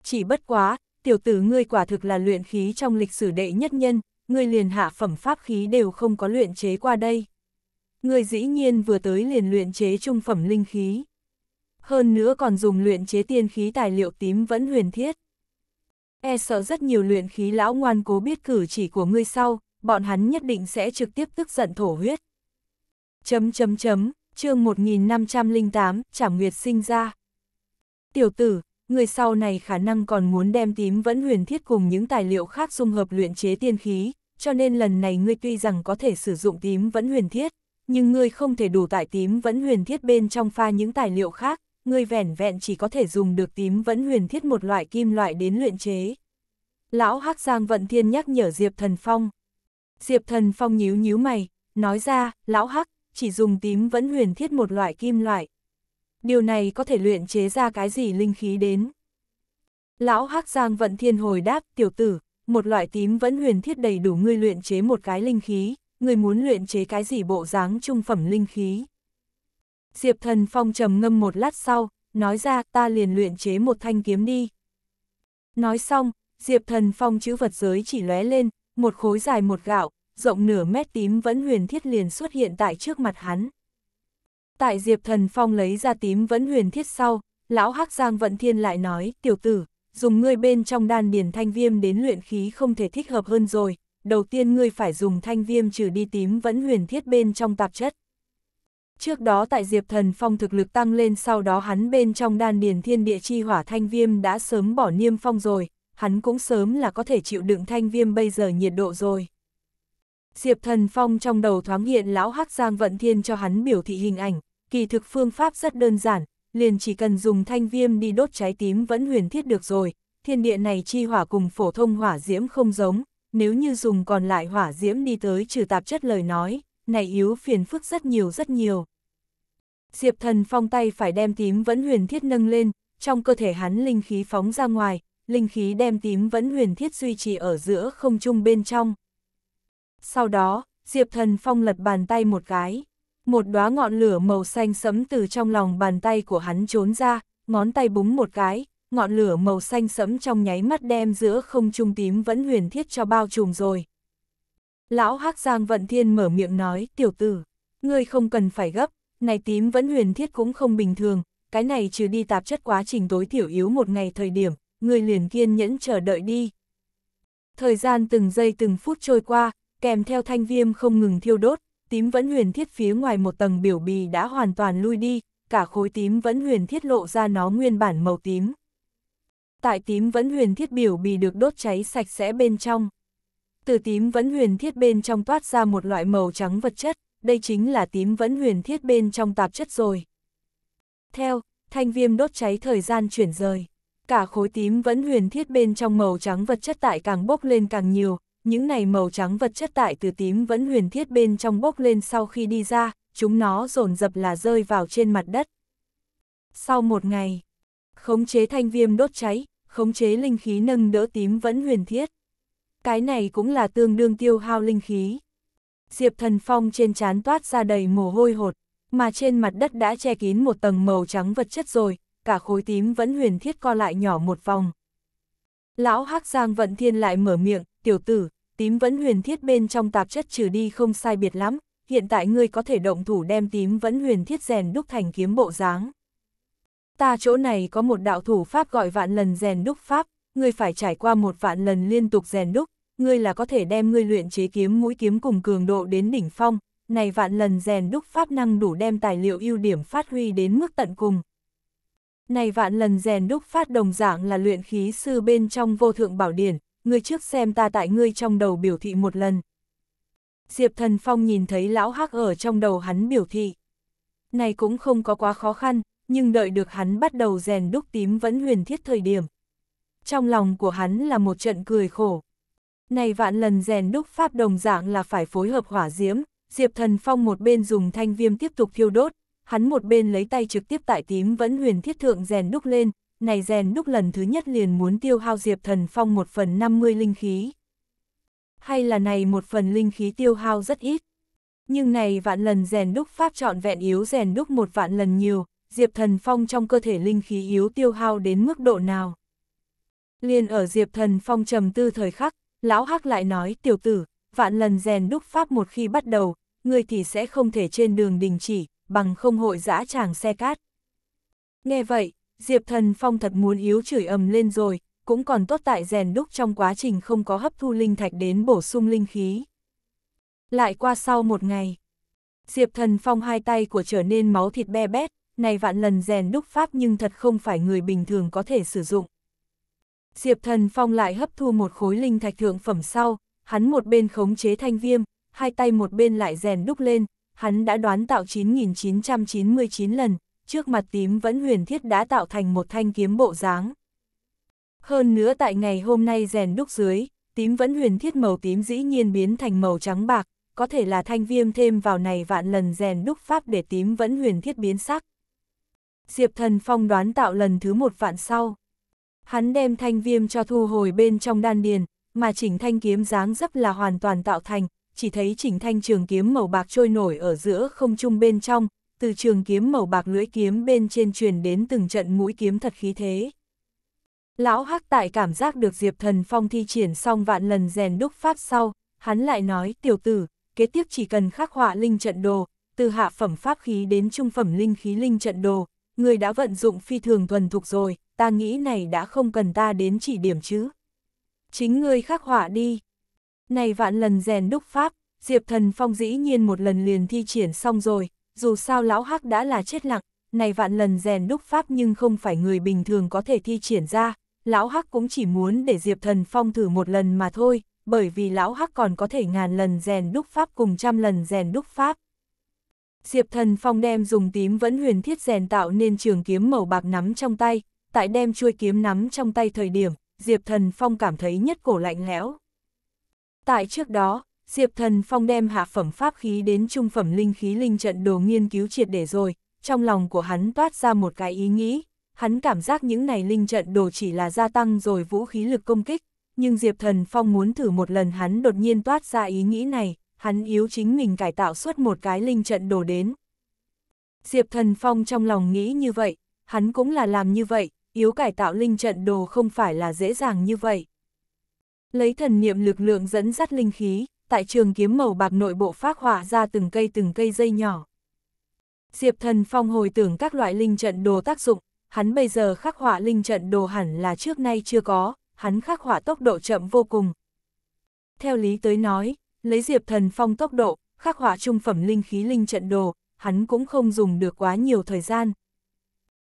Chỉ bất quá, tiểu tử ngươi quả thực là luyện khí trong lịch sử đệ nhất nhân, ngươi liền hạ phẩm pháp khí đều không có luyện chế qua đây. Ngươi dĩ nhiên vừa tới liền luyện chế trung phẩm linh khí. Hơn nữa còn dùng luyện chế tiên khí tài liệu tím vẫn huyền thiết. E sợ rất nhiều luyện khí lão ngoan cố biết cử chỉ của ngươi sau, bọn hắn nhất định sẽ trực tiếp tức giận thổ huyết. Chấm chấm chấm, chương 1508, Trảm Nguyệt sinh ra. Tiểu tử, người sau này khả năng còn muốn đem tím vẫn huyền thiết cùng những tài liệu khác dung hợp luyện chế tiên khí, cho nên lần này ngươi tuy rằng có thể sử dụng tím vẫn huyền thiết, nhưng ngươi không thể đủ tại tím vẫn huyền thiết bên trong pha những tài liệu khác, ngươi vẻn vẹn chỉ có thể dùng được tím vẫn huyền thiết một loại kim loại đến luyện chế. Lão Hắc Giang Vận Thiên nhắc nhở Diệp Thần Phong. Diệp Thần Phong nhíu nhíu mày, nói ra, Lão Hắc, chỉ dùng tím vẫn huyền thiết một loại kim loại, điều này có thể luyện chế ra cái gì linh khí đến. Lão Hắc Giang Vận Thiên hồi đáp, tiểu tử, một loại tím vẫn huyền thiết đầy đủ ngươi luyện chế một cái linh khí, ngươi muốn luyện chế cái gì bộ dáng trung phẩm linh khí. Diệp Thần Phong trầm ngâm một lát sau, nói ra ta liền luyện chế một thanh kiếm đi. Nói xong, Diệp Thần Phong chữ vật giới chỉ lóe lên, một khối dài một gạo, rộng nửa mét tím vẫn huyền thiết liền xuất hiện tại trước mặt hắn tại Diệp Thần Phong lấy ra tím vẫn huyền thiết sau, lão hắc giang vận thiên lại nói, tiểu tử, dùng ngươi bên trong đan điền thanh viêm đến luyện khí không thể thích hợp hơn rồi, đầu tiên ngươi phải dùng thanh viêm trừ đi tím vẫn huyền thiết bên trong tạp chất. Trước đó tại Diệp Thần Phong thực lực tăng lên sau đó hắn bên trong đan điền thiên địa chi hỏa thanh viêm đã sớm bỏ niêm phong rồi, hắn cũng sớm là có thể chịu đựng thanh viêm bây giờ nhiệt độ rồi. Diệp Thần Phong trong đầu thoáng hiện lão Hắc Giang Vận Thiên cho hắn biểu thị hình ảnh, kỳ thực phương pháp rất đơn giản, liền chỉ cần dùng thanh viêm đi đốt trái tím vẫn huyền thiết được rồi, thiên địa này chi hỏa cùng phổ thông hỏa diễm không giống, nếu như dùng còn lại hỏa diễm đi tới trừ tạp chất lời nói, này yếu phiền phức rất nhiều rất nhiều. Diệp thần phong tay phải đem tím vẫn huyền thiết nâng lên, trong cơ thể hắn linh khí phóng ra ngoài, linh khí đem tím vẫn huyền thiết duy trì ở giữa không trung bên trong. Sau đó, Diệp thần phong lật bàn tay một cái một đóa ngọn lửa màu xanh sẫm từ trong lòng bàn tay của hắn trốn ra, ngón tay búng một cái, ngọn lửa màu xanh sẫm trong nháy mắt đem giữa không trung tím vẫn huyền thiết cho bao trùm rồi. Lão Hắc Giang Vận Thiên mở miệng nói, tiểu tử, ngươi không cần phải gấp, này tím vẫn huyền thiết cũng không bình thường, cái này trừ đi tạp chất quá trình tối thiểu yếu một ngày thời điểm, ngươi liền kiên nhẫn chờ đợi đi. Thời gian từng giây từng phút trôi qua, kèm theo thanh viêm không ngừng thiêu đốt, tím vẫn huyền thiết phía ngoài một tầng biểu bì đã hoàn toàn lui đi, cả khối tím vẫn huyền thiết lộ ra nó nguyên bản màu tím. Tại tím vẫn huyền thiết biểu bì được đốt cháy sạch sẽ bên trong. Từ tím vẫn huyền thiết bên trong toát ra một loại màu trắng vật chất, đây chính là tím vẫn huyền thiết bên trong tạp chất rồi. Theo, thanh viêm đốt cháy thời gian chuyển rời. Cả khối tím vẫn huyền thiết bên trong màu trắng vật chất tại càng bốc lên càng nhiều, những này màu trắng vật chất tại từ tím vẫn huyền thiết bên trong bốc lên sau khi đi ra, chúng nó rồn dập là rơi vào trên mặt đất. Sau một ngày, khống chế thanh viêm đốt cháy, khống chế linh khí nâng đỡ tím vẫn huyền thiết. Cái này cũng là tương đương tiêu hao linh khí. Diệp Thần Phong trên trán toát ra đầy mồ hôi hột, mà trên mặt đất đã che kín một tầng màu trắng vật chất rồi, cả khối tím vẫn huyền thiết co lại nhỏ một vòng. Lão Hắc Giang Vận Thiên lại mở miệng, tiểu tử, tím vẫn huyền thiết bên trong tạp chất trừ đi không sai biệt lắm, hiện tại ngươi có thể động thủ đem tím vẫn huyền thiết rèn đúc thành kiếm bộ dáng. Ta chỗ này có một đạo thủ pháp gọi vạn lần rèn đúc pháp, ngươi phải trải qua một vạn lần liên tục rèn đúc, ngươi là có thể đem ngươi luyện chế kiếm mũi kiếm cùng cường độ đến đỉnh phong, này vạn lần rèn đúc pháp năng đủ đem tài liệu ưu điểm phát huy đến mức tận cùng. Này vạn lần rèn đúc phát đồng dạng là luyện khí sư bên trong vô thượng bảo điển, ngươi trước xem ta tại ngươi trong đầu biểu thị một lần. Diệp Thần Phong nhìn thấy lão hắc ở trong đầu hắn biểu thị. Này cũng không có quá khó khăn, nhưng đợi được hắn bắt đầu rèn đúc tím vẫn huyền thiết thời điểm. Trong lòng của hắn là một trận cười khổ. Này vạn lần rèn đúc pháp đồng dạng là phải phối hợp hỏa diễm, Diệp Thần Phong một bên dùng thanh viêm tiếp tục thiêu đốt, hắn một bên lấy tay trực tiếp tại tím vẫn huyền thiết thượng rèn đúc lên, này rèn đúc lần thứ nhất liền muốn tiêu hao Diệp Thần Phong một phần 50 linh khí. Hay là này một phần linh khí tiêu hao rất ít. Nhưng này vạn lần rèn đúc pháp trọn vẹn yếu rèn đúc một vạn lần nhiều, Diệp Thần Phong trong cơ thể linh khí yếu tiêu hao đến mức độ nào. liền ở Diệp Thần Phong trầm tư thời khắc, lão hắc lại nói tiểu tử, vạn lần rèn đúc pháp một khi bắt đầu, người thì sẽ không thể trên đường đình chỉ, bằng không hội dã tràng xe cát. Nghe vậy, Diệp Thần Phong thật muốn yếu chửi ầm lên rồi, cũng còn tốt tại rèn đúc trong quá trình không có hấp thu linh thạch đến bổ sung linh khí. Lại qua sau một ngày, Diệp Thần Phong hai tay của trở nên máu thịt be bét, này vạn lần rèn đúc pháp nhưng thật không phải người bình thường có thể sử dụng. Diệp Thần Phong lại hấp thu một khối linh thạch thượng phẩm sau, hắn một bên khống chế thanh viêm, hai tay một bên lại rèn đúc lên, hắn đã đoán tạo 9.999 lần, trước mặt tím vẫn huyền thiết đã tạo thành một thanh kiếm bộ dáng. Hơn nữa tại ngày hôm nay rèn đúc dưới, tím vẫn huyền thiết màu tím dĩ nhiên biến thành màu trắng bạc, có thể là thanh viêm thêm vào này vạn lần rèn đúc pháp để tím vẫn huyền thiết biến sắc. Diệp thần phong đoán tạo lần thứ một vạn sau. Hắn đem thanh viêm cho thu hồi bên trong đan điền, mà chỉnh thanh kiếm dáng dấp là hoàn toàn tạo thành, chỉ thấy chỉnh thanh trường kiếm màu bạc trôi nổi ở giữa không trung bên trong, từ trường kiếm màu bạc lưỡi kiếm bên trên truyền đến từng trận mũi kiếm thật khí thế. Lão Hắc Tại cảm giác được Diệp Thần Phong thi triển xong vạn lần rèn đúc pháp sau, hắn lại nói tiểu tử, kế tiếp chỉ cần khắc họa linh trận đồ, từ hạ phẩm pháp khí đến trung phẩm linh khí linh trận đồ, người đã vận dụng phi thường thuần thục rồi, ta nghĩ này đã không cần ta đến chỉ điểm chứ. Chính ngươi khắc họa đi. Này vạn lần rèn đúc pháp, Diệp Thần Phong dĩ nhiên một lần liền thi triển xong rồi, dù sao lão hắc đã là chết lặng, này vạn lần rèn đúc pháp nhưng không phải người bình thường có thể thi triển ra, lão hắc cũng chỉ muốn để Diệp Thần Phong thử một lần mà thôi, bởi vì lão hắc còn có thể ngàn lần rèn đúc pháp cùng trăm lần rèn đúc pháp. Diệp Thần Phong đem dùng tím vẫn huyền thiết rèn tạo nên trường kiếm màu bạc nắm trong tay, tại đem chuôi kiếm nắm trong tay thời điểm, Diệp Thần Phong cảm thấy nhất cổ lạnh lẽo. Tại trước đó, Diệp Thần Phong đem hạ phẩm pháp khí đến trung phẩm linh khí linh trận đồ nghiên cứu triệt để rồi, trong lòng của hắn toát ra một cái ý nghĩ, hắn cảm giác những này linh trận đồ chỉ là gia tăng rồi vũ khí lực công kích, nhưng Diệp Thần Phong muốn thử một lần hắn đột nhiên toát ra ý nghĩ này, hắn yếu chính mình cải tạo suốt một cái linh trận đồ đến. Diệp Thần Phong trong lòng nghĩ như vậy, hắn cũng là làm như vậy, yếu cải tạo linh trận đồ không phải là dễ dàng như vậy. Lấy thần niệm lực lượng dẫn dắt linh khí, tại trường kiếm màu bạc nội bộ phát hỏa ra từng cây từng cây dây nhỏ. Diệp Thần Phong hồi tưởng các loại linh trận đồ tác dụng, hắn bây giờ khắc họa linh trận đồ hẳn là trước nay chưa có, hắn khắc họa tốc độ chậm vô cùng. Theo lý tới nói, lấy Diệp Thần Phong tốc độ, khắc họa trung phẩm linh khí linh trận đồ, hắn cũng không dùng được quá nhiều thời gian.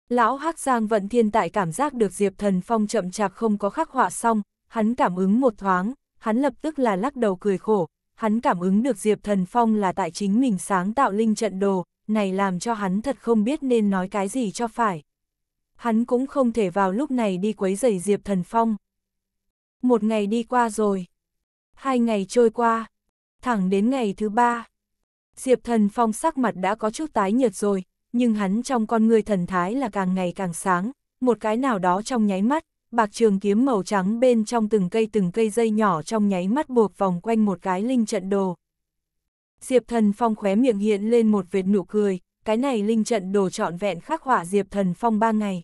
Lão Hắc Giang Vận Thiên tại cảm giác được Diệp Thần Phong chậm chạp không có khắc họa xong, hắn cảm ứng một thoáng, hắn lập tức là lắc đầu cười khổ, hắn cảm ứng được Diệp Thần Phong là tại chính mình sáng tạo linh trận đồ, này làm cho hắn thật không biết nên nói cái gì cho phải. Hắn cũng không thể vào lúc này đi quấy rầy Diệp Thần Phong. Một ngày đi qua rồi, hai ngày trôi qua, thẳng đến ngày thứ ba. Diệp Thần Phong sắc mặt đã có chút tái nhợt rồi, nhưng hắn trong con người thần thái là càng ngày càng sáng, một cái nào đó trong nháy mắt, bạc trường kiếm màu trắng bên trong từng cây từng cây dây nhỏ trong nháy mắt buộc vòng quanh một cái linh trận đồ. Diệp thần phong khóe miệng hiện lên một vệt nụ cười, cái này linh trận đồ trọn vẹn khắc họa Diệp thần phong ba ngày.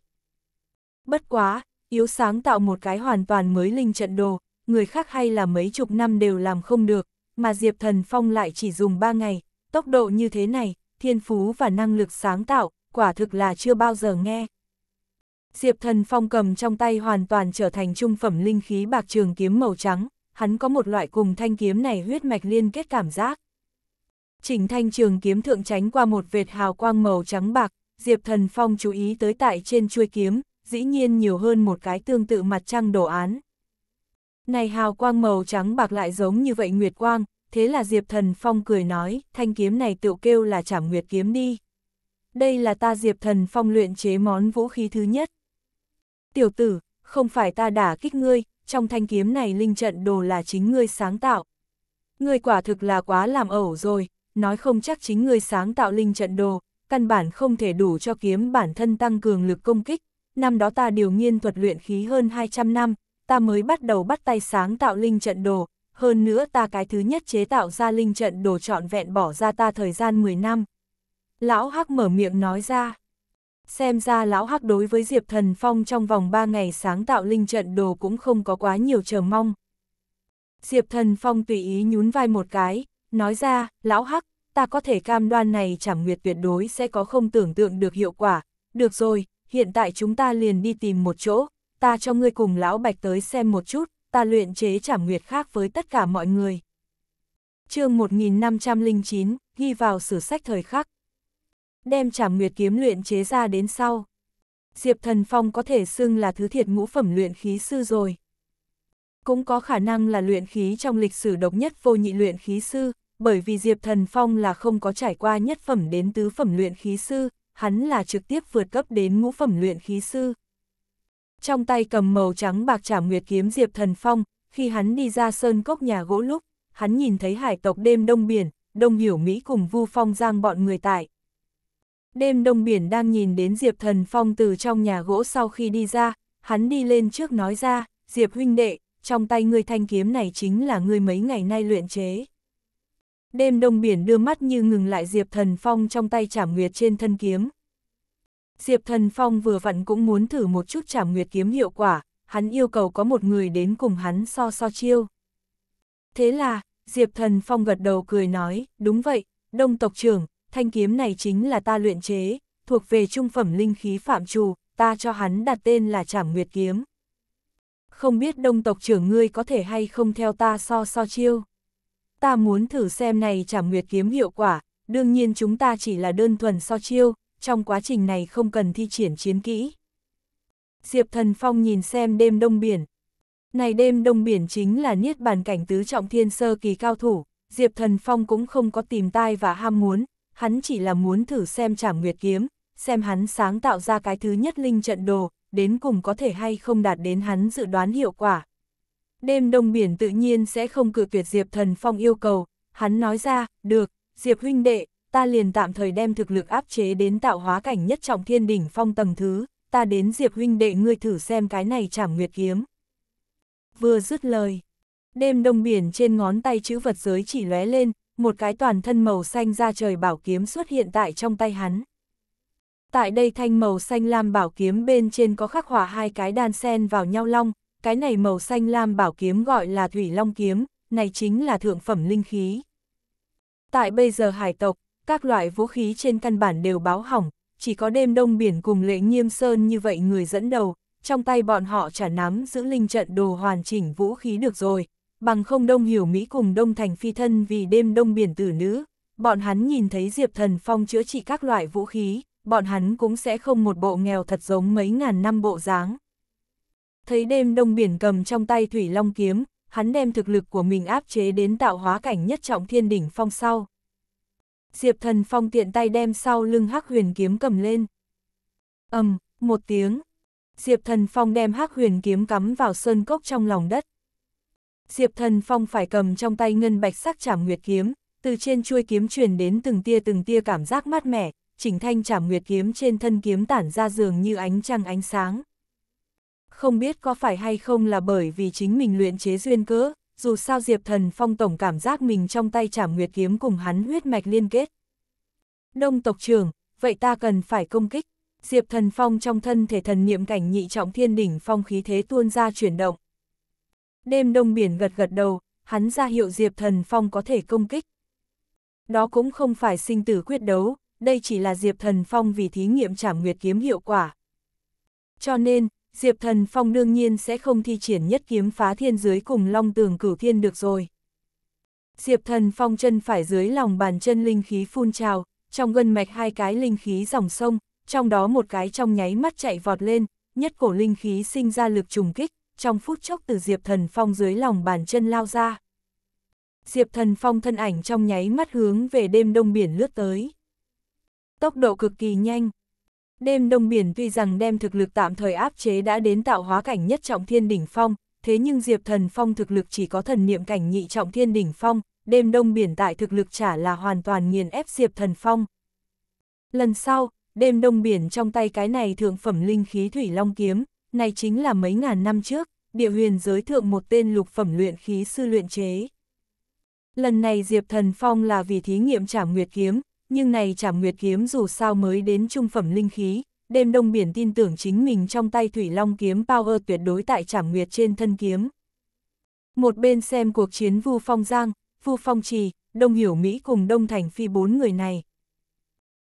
Bất quá, yếu sáng tạo một cái hoàn toàn mới linh trận đồ, người khác hay là mấy chục năm đều làm không được, mà Diệp thần phong lại chỉ dùng ba ngày, tốc độ như thế này, thiên phú và năng lực sáng tạo, quả thực là chưa bao giờ nghe. Diệp Thần Phong cầm trong tay hoàn toàn trở thành trung phẩm linh khí bạc trường kiếm màu trắng, hắn có một loại cùng thanh kiếm này huyết mạch liên kết cảm giác. Chỉnh thanh trường kiếm thượng tránh qua một vệt hào quang màu trắng bạc, Diệp Thần Phong chú ý tới tại trên chuôi kiếm, dĩ nhiên nhiều hơn một cái tương tự mặt trăng đồ án. Này hào quang màu trắng bạc lại giống như vậy Nguyệt Quang, thế là Diệp Thần Phong cười nói, thanh kiếm này tự kêu là chảm Nguyệt kiếm đi. Đây là ta Diệp Thần Phong luyện chế món vũ khí thứ nhất, tiểu tử, không phải ta đả kích ngươi, trong thanh kiếm này linh trận đồ là chính ngươi sáng tạo. Ngươi quả thực là quá làm ẩu rồi, nói không chắc chính ngươi sáng tạo linh trận đồ, căn bản không thể đủ cho kiếm bản thân tăng cường lực công kích. Năm đó ta điều nghiên thuật luyện khí hơn 200 năm, ta mới bắt đầu bắt tay sáng tạo linh trận đồ, hơn nữa ta cái thứ nhất chế tạo ra linh trận đồ trọn vẹn bỏ ra ta thời gian 10 năm. Lão Hắc mở miệng nói ra, Xem ra lão hắc đối với Diệp Thần Phong trong vòng 3 ngày sáng tạo linh trận đồ cũng không có quá nhiều chờ mong. Diệp Thần Phong tùy ý nhún vai một cái, nói ra, lão hắc, ta có thể cam đoan này chẳng nguyệt tuyệt đối sẽ có không tưởng tượng được hiệu quả. Được rồi, hiện tại chúng ta liền đi tìm một chỗ, ta cho ngươi cùng lão bạch tới xem một chút, ta luyện chế trảm nguyệt khác với tất cả mọi người. chương 1509, ghi vào sử sách thời khắc đem trảm nguyệt kiếm luyện chế ra đến sau. Diệp Thần Phong có thể xưng là thứ thiệt ngũ phẩm luyện khí sư rồi. Cũng có khả năng là luyện khí trong lịch sử độc nhất vô nhị luyện khí sư, bởi vì Diệp Thần Phong là không có trải qua nhất phẩm đến tứ phẩm luyện khí sư, hắn là trực tiếp vượt cấp đến ngũ phẩm luyện khí sư. Trong tay cầm màu trắng bạc trảm nguyệt kiếm Diệp Thần Phong, khi hắn đi ra sơn cốc nhà gỗ lúc, hắn nhìn thấy hải tộc đêm đông biển, đông hiểu Mỹ cùng vu phong giang bọn người tại đêm đông biển đang nhìn đến Diệp Thần Phong từ trong nhà gỗ sau khi đi ra, hắn đi lên trước nói ra, Diệp huynh đệ, trong tay ngươi thanh kiếm này chính là ngươi mấy ngày nay luyện chế. Đêm đông biển đưa mắt như ngừng lại Diệp Thần Phong trong tay chảm nguyệt trên thân kiếm. Diệp Thần Phong vừa vặn cũng muốn thử một chút chảm nguyệt kiếm hiệu quả, hắn yêu cầu có một người đến cùng hắn so so chiêu. Thế là, Diệp Thần Phong gật đầu cười nói, đúng vậy, đông tộc trưởng, thanh kiếm này chính là ta luyện chế, thuộc về trung phẩm linh khí phạm trù, ta cho hắn đặt tên là Trảm Nguyệt Kiếm. Không biết đông tộc trưởng ngươi có thể hay không theo ta so so chiêu. Ta muốn thử xem này Trảm Nguyệt Kiếm hiệu quả, đương nhiên chúng ta chỉ là đơn thuần so chiêu, trong quá trình này không cần thi triển chiến kỹ. Diệp Thần Phong nhìn xem đêm đông biển. Này đêm đông biển chính là niết bàn cảnh tứ trọng thiên sơ kỳ cao thủ, Diệp Thần Phong cũng không có tìm tai và ham muốn, hắn chỉ là muốn thử xem trảm nguyệt kiếm, xem hắn sáng tạo ra cái thứ nhất linh trận đồ, đến cùng có thể hay không đạt đến hắn dự đoán hiệu quả. Đêm đông biển tự nhiên sẽ không cự tuyệt Diệp Thần Phong yêu cầu, hắn nói ra, được, Diệp huynh đệ, ta liền tạm thời đem thực lực áp chế đến tạo hóa cảnh nhất trọng thiên đỉnh phong tầng thứ, ta đến Diệp huynh đệ ngươi thử xem cái này trảm nguyệt kiếm. Vừa dứt lời, đêm đông biển trên ngón tay chữ vật giới chỉ lóe lên, một cái toàn thân màu xanh ra trời bảo kiếm xuất hiện tại trong tay hắn. Tại đây thanh màu xanh lam bảo kiếm bên trên có khắc họa hai cái đan sen vào nhau long, cái này màu xanh lam bảo kiếm gọi là thủy long kiếm, này chính là thượng phẩm linh khí. Tại bây giờ hải tộc, các loại vũ khí trên căn bản đều báo hỏng, chỉ có đêm đông biển cùng lệ nghiêm sơn như vậy người dẫn đầu, trong tay bọn họ trả nắm giữ linh trận đồ hoàn chỉnh vũ khí được rồi, bằng không đông hiểu Mỹ cùng đông thành phi thân vì đêm đông biển tử nữ, bọn hắn nhìn thấy Diệp Thần Phong chữa trị các loại vũ khí, bọn hắn cũng sẽ không một bộ nghèo thật giống mấy ngàn năm bộ dáng. Thấy đêm đông biển cầm trong tay Thủy Long Kiếm, hắn đem thực lực của mình áp chế đến tạo hóa cảnh nhất trọng thiên đỉnh phong sau. Diệp Thần Phong tiện tay đem sau lưng hắc huyền kiếm cầm lên. ầm um, một tiếng. Diệp Thần Phong đem hắc huyền kiếm cắm vào sơn cốc trong lòng đất. Diệp Thần Phong phải cầm trong tay ngân bạch sắc chảm nguyệt kiếm, từ trên chuôi kiếm truyền đến từng tia từng tia cảm giác mát mẻ, chỉnh thanh chảm nguyệt kiếm trên thân kiếm tản ra dường như ánh trăng ánh sáng. Không biết có phải hay không là bởi vì chính mình luyện chế duyên cỡ, dù sao Diệp Thần Phong tổng cảm giác mình trong tay chảm nguyệt kiếm cùng hắn huyết mạch liên kết. Đông tộc trưởng, vậy ta cần phải công kích. Diệp Thần Phong trong thân thể thần niệm cảnh nhị trọng thiên đỉnh phong khí thế tuôn ra chuyển động đêm đông biển gật gật đầu, hắn ra hiệu Diệp Thần Phong có thể công kích. Đó cũng không phải sinh tử quyết đấu, đây chỉ là Diệp Thần Phong vì thí nghiệm trảm nguyệt kiếm hiệu quả. Cho nên, Diệp Thần Phong đương nhiên sẽ không thi triển nhất kiếm phá thiên dưới cùng long tường cửu thiên được rồi. Diệp Thần Phong chân phải dưới lòng bàn chân linh khí phun trào, trong gân mạch hai cái linh khí dòng sông, trong đó một cái trong nháy mắt chạy vọt lên, nhất cổ linh khí sinh ra lực trùng kích, trong phút chốc từ Diệp Thần Phong dưới lòng bàn chân lao ra. Diệp Thần Phong thân ảnh trong nháy mắt hướng về đêm đông biển lướt tới. Tốc độ cực kỳ nhanh. Đêm đông biển tuy rằng đem thực lực tạm thời áp chế đã đến tạo hóa cảnh nhất trọng thiên đỉnh phong, thế nhưng Diệp Thần Phong thực lực chỉ có thần niệm cảnh nhị trọng thiên đỉnh phong, đêm đông biển tại thực lực chả là hoàn toàn nghiền ép Diệp Thần Phong. Lần sau, đêm đông biển trong tay cái này thượng phẩm linh khí thủy long kiếm, này chính là mấy ngàn năm trước, địa huyền giới thượng một tên lục phẩm luyện khí sư luyện chế. Lần này Diệp Thần Phong là vì thí nghiệm trảm nguyệt kiếm, nhưng này trảm nguyệt kiếm dù sao mới đến trung phẩm linh khí, đêm đông biển tin tưởng chính mình trong tay thủy long kiếm power tuyệt đối tại trảm nguyệt trên thân kiếm. Một bên xem cuộc chiến Vu Phong Giang, Vu Phong Trì, Đông Hiểu Mỹ cùng Đông Thành Phi bốn người này.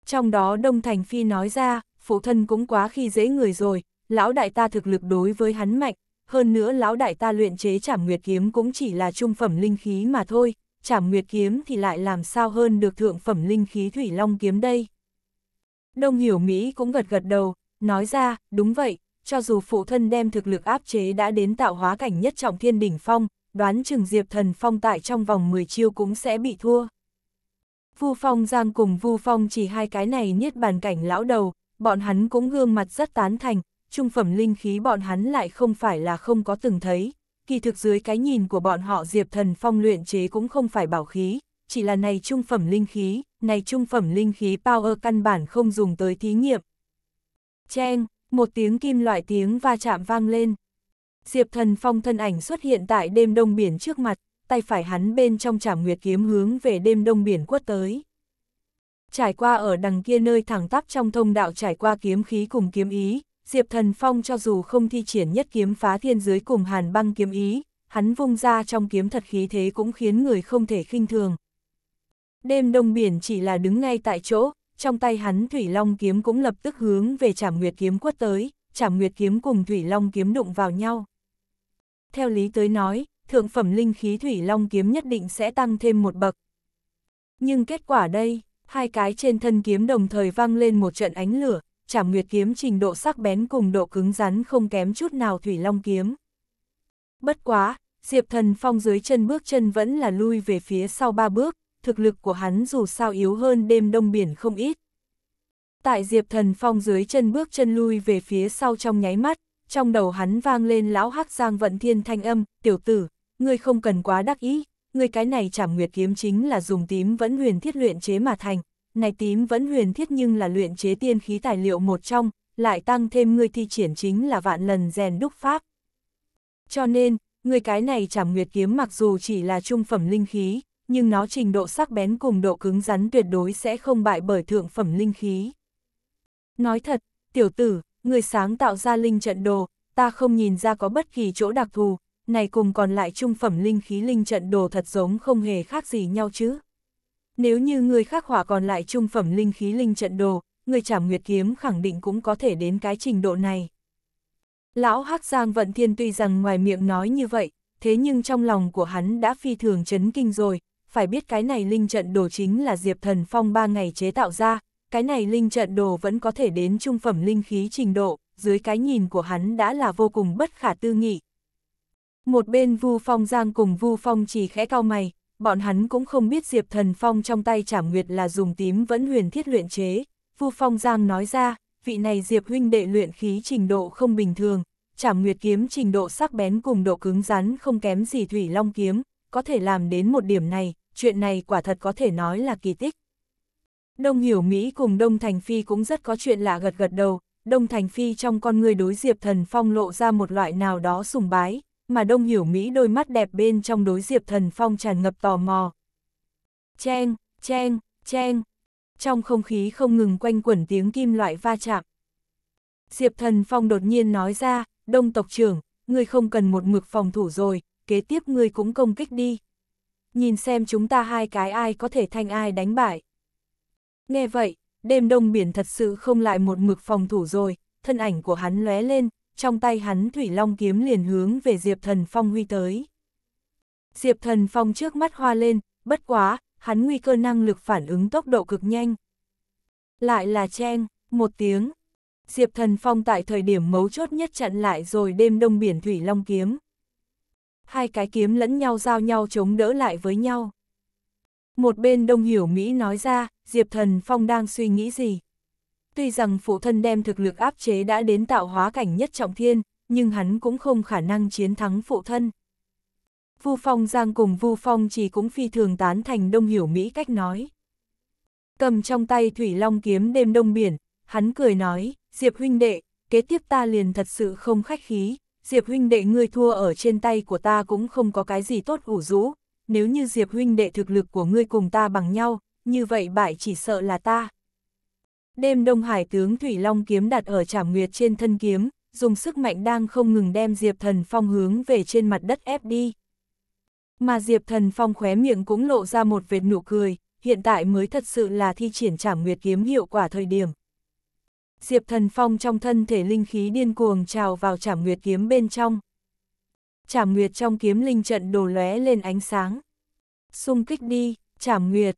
Trong đó Đông Thành Phi nói ra, phụ thân cũng quá khi dễ người rồi, lão đại ta thực lực đối với hắn mạnh, hơn nữa lão đại ta luyện chế trảm nguyệt kiếm cũng chỉ là trung phẩm linh khí mà thôi, trảm nguyệt kiếm thì lại làm sao hơn được thượng phẩm linh khí thủy long kiếm đây. Đông hiểu Mỹ cũng gật gật đầu, nói ra, đúng vậy, cho dù phụ thân đem thực lực áp chế đã đến tạo hóa cảnh nhất trọng thiên đỉnh phong, đoán chừng diệp thần phong tại trong vòng 10 chiêu cũng sẽ bị thua. Vu Phong Giang cùng Vu Phong chỉ hai cái này niết bàn cảnh lão đầu, bọn hắn cũng gương mặt rất tán thành, trung phẩm linh khí bọn hắn lại không phải là không có từng thấy, kỳ thực dưới cái nhìn của bọn họ Diệp Thần Phong luyện chế cũng không phải bảo khí, chỉ là này trung phẩm linh khí, này trung phẩm linh khí power căn bản không dùng tới thí nghiệm. Cheng, một tiếng kim loại tiếng va chạm vang lên. Diệp Thần Phong thân ảnh xuất hiện tại đêm đông biển trước mặt, tay phải hắn bên trong trảm nguyệt kiếm hướng về đêm đông biển quất tới. Trải qua ở đằng kia nơi thẳng tắp trong thông đạo trải qua kiếm khí cùng kiếm ý, Diệp Thần Phong cho dù không thi triển nhất kiếm phá thiên dưới cùng hàn băng kiếm ý, hắn vung ra trong kiếm thật khí thế cũng khiến người không thể khinh thường. Đêm đông biển chỉ là đứng ngay tại chỗ, trong tay hắn Thủy Long kiếm cũng lập tức hướng về Trảm Nguyệt kiếm quất tới, Trảm Nguyệt kiếm cùng Thủy Long kiếm đụng vào nhau. Theo lý tới nói, thượng phẩm linh khí Thủy Long kiếm nhất định sẽ tăng thêm một bậc. Nhưng kết quả đây, hai cái trên thân kiếm đồng thời vang lên một trận ánh lửa, chảm nguyệt kiếm trình độ sắc bén cùng độ cứng rắn không kém chút nào thủy long kiếm. Bất quá, Diệp Thần Phong dưới chân bước chân vẫn là lui về phía sau ba bước, thực lực của hắn dù sao yếu hơn đêm đông biển không ít. Tại Diệp Thần Phong dưới chân bước chân lui về phía sau trong nháy mắt, trong đầu hắn vang lên lão hắc giang vận thiên thanh âm, tiểu tử, ngươi không cần quá đắc ý, ngươi cái này chảm nguyệt kiếm chính là dùng tím vẫn huyền thiết luyện chế mà thành, này tím vẫn huyền thiết nhưng là luyện chế tiên khí tài liệu một trong, lại tăng thêm ngươi thi triển chính là vạn lần rèn đúc pháp. Cho nên, người cái này chảm nguyệt kiếm mặc dù chỉ là trung phẩm linh khí, nhưng nó trình độ sắc bén cùng độ cứng rắn tuyệt đối sẽ không bại bởi thượng phẩm linh khí. Nói thật, tiểu tử, người sáng tạo ra linh trận đồ, ta không nhìn ra có bất kỳ chỗ đặc thù, này cùng còn lại trung phẩm linh khí linh trận đồ thật giống không hề khác gì nhau chứ. Nếu như người khắc họa còn lại trung phẩm linh khí linh trận đồ, người trảm nguyệt kiếm khẳng định cũng có thể đến cái trình độ này. Lão Hắc Giang Vận Thiên tuy rằng ngoài miệng nói như vậy, thế nhưng trong lòng của hắn đã phi thường chấn kinh rồi, phải biết cái này linh trận đồ chính là Diệp Thần Phong ba ngày chế tạo ra, cái này linh trận đồ vẫn có thể đến trung phẩm linh khí trình độ, dưới cái nhìn của hắn đã là vô cùng bất khả tư nghị. Một bên Vu Phong Giang cùng Vu Phong chỉ khẽ cao mày, bọn hắn cũng không biết Diệp Thần Phong trong tay Trảm Nguyệt là dùng tím vẫn huyền thiết luyện chế. Vu Phong Giang nói ra, vị này Diệp huynh đệ luyện khí trình độ không bình thường, Trảm Nguyệt kiếm trình độ sắc bén cùng độ cứng rắn không kém gì Thủy Long kiếm, có thể làm đến một điểm này, chuyện này quả thật có thể nói là kỳ tích. Đông Hiểu Mỹ cùng Đông Thành Phi cũng rất có chuyện lạ gật gật đầu, Đông Thành Phi trong con người đối Diệp Thần Phong lộ ra một loại nào đó sùng bái, mà đông hiểu Mỹ đôi mắt đẹp bên trong đối Diệp Thần Phong tràn ngập tò mò. Cheng, cheng, cheng. Trong không khí không ngừng quanh quẩn tiếng kim loại va chạm. Diệp Thần Phong đột nhiên nói ra, đông tộc trưởng, ngươi không cần một mực phòng thủ rồi, kế tiếp ngươi cũng công kích đi. Nhìn xem chúng ta hai cái ai có thể thanh ai đánh bại. Nghe vậy, đêm đông biển thật sự không lại một mực phòng thủ rồi, thân ảnh của hắn lóe lên, trong tay hắn thủy long kiếm liền hướng về Diệp Thần Phong huy tới. Diệp Thần Phong trước mắt hoa lên, bất quá, hắn nguy cơ năng lực phản ứng tốc độ cực nhanh. Lại là chen, một tiếng. Diệp Thần Phong tại thời điểm mấu chốt nhất chặn lại rồi đêm đông biển thủy long kiếm. Hai cái kiếm lẫn nhau giao nhau chống đỡ lại với nhau. Một bên đông hiểu Mỹ nói ra, Diệp Thần Phong đang suy nghĩ gì? Tuy rằng phụ thân đem thực lực áp chế đã đến tạo hóa cảnh nhất trọng thiên, nhưng hắn cũng không khả năng chiến thắng phụ thân. Vu Phong Giang cùng Vu Phong chỉ cũng phi thường tán thành Đông Hiểu Mỹ cách nói. Cầm trong tay Thủy Long kiếm đêm đông biển, hắn cười nói, Diệp huynh đệ, kế tiếp ta liền thật sự không khách khí, Diệp huynh đệ ngươi thua ở trên tay của ta cũng không có cái gì tốt ủ rũ, nếu như Diệp huynh đệ thực lực của ngươi cùng ta bằng nhau, như vậy bại chỉ sợ là ta. Đêm Đông Hải tướng Thủy Long kiếm đặt ở trảm nguyệt trên thân kiếm, dùng sức mạnh đang không ngừng đem Diệp Thần Phong hướng về trên mặt đất ép đi. Mà Diệp Thần Phong khóe miệng cũng lộ ra một vệt nụ cười, hiện tại mới thật sự là thi triển trảm nguyệt kiếm hiệu quả thời điểm. Diệp Thần Phong trong thân thể linh khí điên cuồng trào vào trảm nguyệt kiếm bên trong. Trảm nguyệt trong kiếm linh trận đồ lóe lên ánh sáng. Xung kích đi, trảm nguyệt,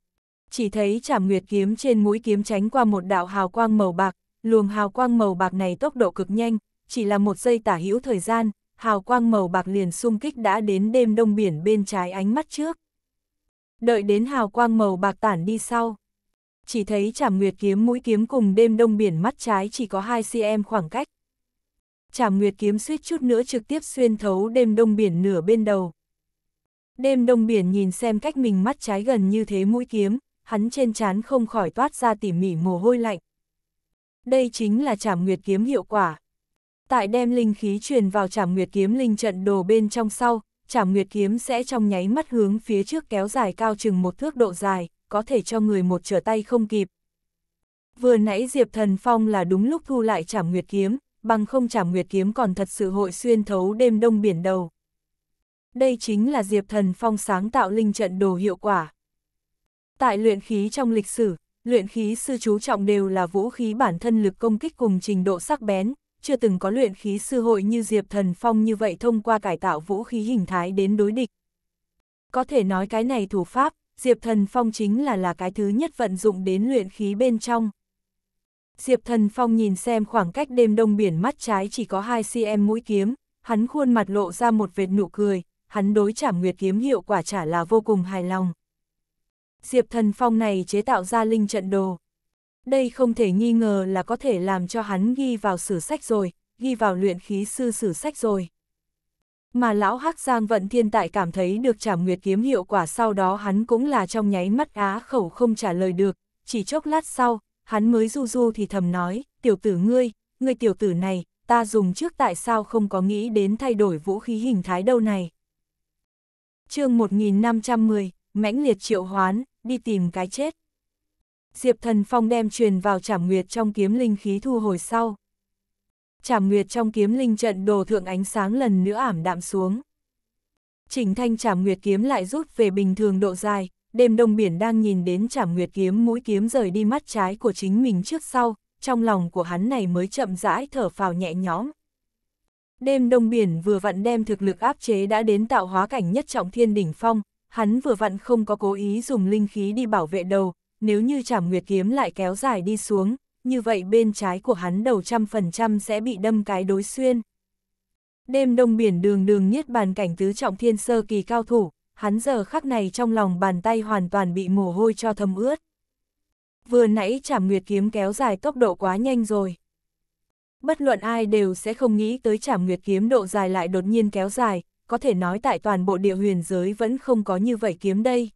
chỉ thấy chảm nguyệt kiếm trên mũi kiếm tránh qua một đạo hào quang màu bạc, luồng hào quang màu bạc này tốc độ cực nhanh, chỉ là một giây tả hữu thời gian, hào quang màu bạc liền xung kích đã đến đêm đông biển bên trái ánh mắt trước. Đợi đến hào quang màu bạc tản đi sau, chỉ thấy chảm nguyệt kiếm mũi kiếm cùng đêm đông biển mắt trái chỉ có 2cm khoảng cách. Chảm nguyệt kiếm suýt chút nữa trực tiếp xuyên thấu đêm đông biển nửa bên đầu. Đêm đông biển nhìn xem cách mình mắt trái gần như thế mũi kiếm, hắn trên trán không khỏi toát ra tỉ mỉ mồ hôi lạnh. Đây chính là trảm nguyệt kiếm hiệu quả. Tại đem linh khí truyền vào trảm nguyệt kiếm linh trận đồ bên trong sau, trảm nguyệt kiếm sẽ trong nháy mắt hướng phía trước kéo dài cao chừng một thước độ dài, có thể cho người một trở tay không kịp. Vừa nãy Diệp Thần Phong là đúng lúc thu lại trảm nguyệt kiếm, bằng không trảm nguyệt kiếm còn thật sự hội xuyên thấu đêm đông biển đầu. Đây chính là Diệp Thần Phong sáng tạo linh trận đồ hiệu quả. Tại luyện khí trong lịch sử, luyện khí sư chú trọng đều là vũ khí bản thân lực công kích cùng trình độ sắc bén, chưa từng có luyện khí sư hội như Diệp Thần Phong như vậy thông qua cải tạo vũ khí hình thái đến đối địch. Có thể nói cái này thủ pháp, Diệp Thần Phong chính là là cái thứ nhất vận dụng đến luyện khí bên trong. Diệp Thần Phong nhìn xem khoảng cách đêm đông biển mắt trái chỉ có 2cm mũi kiếm, hắn khuôn mặt lộ ra một vệt nụ cười, hắn đối chảm nguyệt kiếm hiệu quả trả là vô cùng hài lòng. Diệp Thần Phong này chế tạo ra linh trận đồ. Đây không thể nghi ngờ là có thể làm cho hắn ghi vào sử sách rồi, ghi vào luyện khí sư sử sách rồi. Mà lão Hắc Giang Vận Thiên Tại cảm thấy được trảm nguyệt kiếm hiệu quả sau đó hắn cũng là trong nháy mắt á khẩu không trả lời được, chỉ chốc lát sau, hắn mới du du thì thầm nói, tiểu tử ngươi, ngươi tiểu tử này, ta dùng trước tại sao không có nghĩ đến thay đổi vũ khí hình thái đâu này. chương 1510, mãnh liệt triệu hoán đi tìm cái chết. Diệp Thần Phong đem truyền vào Trảm Nguyệt trong kiếm linh khí thu hồi sau. Trảm Nguyệt trong kiếm linh trận đồ thượng ánh sáng lần nữa ảm đạm xuống. Chỉnh thanh Trảm Nguyệt kiếm lại rút về bình thường độ dài, đêm đông biển đang nhìn đến Trảm Nguyệt kiếm mũi kiếm rời đi mắt trái của chính mình trước sau, trong lòng của hắn này mới chậm rãi thở phào nhẹ nhõm. Đêm đông biển vừa vặn đem thực lực áp chế đã đến tạo hóa cảnh nhất trọng thiên đỉnh phong, hắn vừa vặn không có cố ý dùng linh khí đi bảo vệ đầu, nếu như chảm nguyệt kiếm lại kéo dài đi xuống, như vậy bên trái của hắn đầu trăm phần trăm sẽ bị đâm cái đối xuyên. Đêm đông biển đường đường niết bàn cảnh tứ trọng thiên sơ kỳ cao thủ, hắn giờ khắc này trong lòng bàn tay hoàn toàn bị mồ hôi cho thấm ướt. Vừa nãy chảm nguyệt kiếm kéo dài tốc độ quá nhanh rồi. Bất luận ai đều sẽ không nghĩ tới chảm nguyệt kiếm độ dài lại đột nhiên kéo dài, có thể nói tại toàn bộ địa huyền giới vẫn không có như vậy kiếm đây.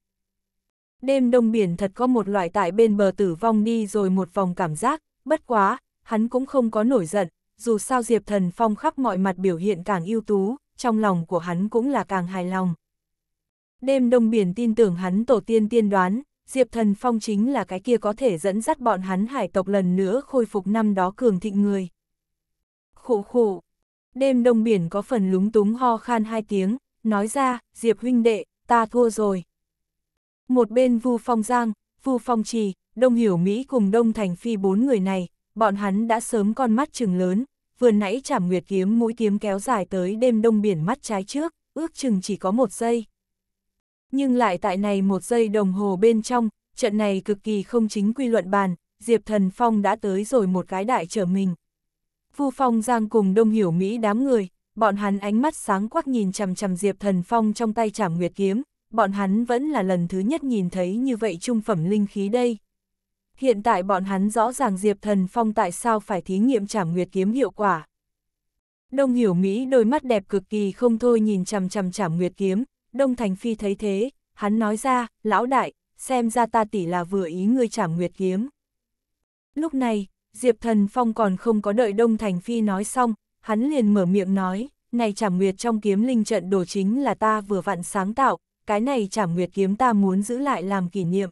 Đêm đông biển thật có một loại tại bên bờ tử vong đi rồi một vòng cảm giác, bất quá, hắn cũng không có nổi giận, dù sao Diệp Thần Phong khắp mọi mặt biểu hiện càng ưu tú, trong lòng của hắn cũng là càng hài lòng. Đêm đông biển tin tưởng hắn tổ tiên tiên đoán, Diệp Thần Phong chính là cái kia có thể dẫn dắt bọn hắn hải tộc lần nữa khôi phục năm đó cường thịnh người. Khổ khổ, đêm đông biển có phần lúng túng ho khan hai tiếng, nói ra, Diệp huynh đệ, ta thua rồi. Một bên Vu Phong Giang, Vu Phong Trì, Đông Hiểu Mỹ cùng Đông Thành Phi bốn người này, bọn hắn đã sớm con mắt chừng lớn, vừa nãy chảm nguyệt kiếm mũi kiếm kéo dài tới đêm đông biển mắt trái trước, ước chừng chỉ có một giây. Nhưng lại tại này một giây đồng hồ bên trong, trận này cực kỳ không chính quy luận bàn, Diệp Thần Phong đã tới rồi một cái đại trở mình, Vu Phong Giang cùng đông hiểu Mỹ đám người, bọn hắn ánh mắt sáng quắc nhìn chằm chằm Diệp Thần Phong trong tay trảm nguyệt kiếm, bọn hắn vẫn là lần thứ nhất nhìn thấy như vậy trung phẩm linh khí đây. Hiện tại bọn hắn rõ ràng Diệp Thần Phong tại sao phải thí nghiệm trảm nguyệt kiếm hiệu quả. Đông hiểu Mỹ đôi mắt đẹp cực kỳ không thôi nhìn chằm chằm trảm nguyệt kiếm, Đông Thành Phi thấy thế, hắn nói ra, lão đại, xem ra ta tỷ là vừa ý ngươi trảm nguyệt kiếm. Lúc này, Diệp Thần Phong còn không có đợi Đông Thành Phi nói xong, hắn liền mở miệng nói, này chảm nguyệt trong kiếm linh trận đồ chính là ta vừa vặn sáng tạo, cái này chảm nguyệt kiếm ta muốn giữ lại làm kỷ niệm.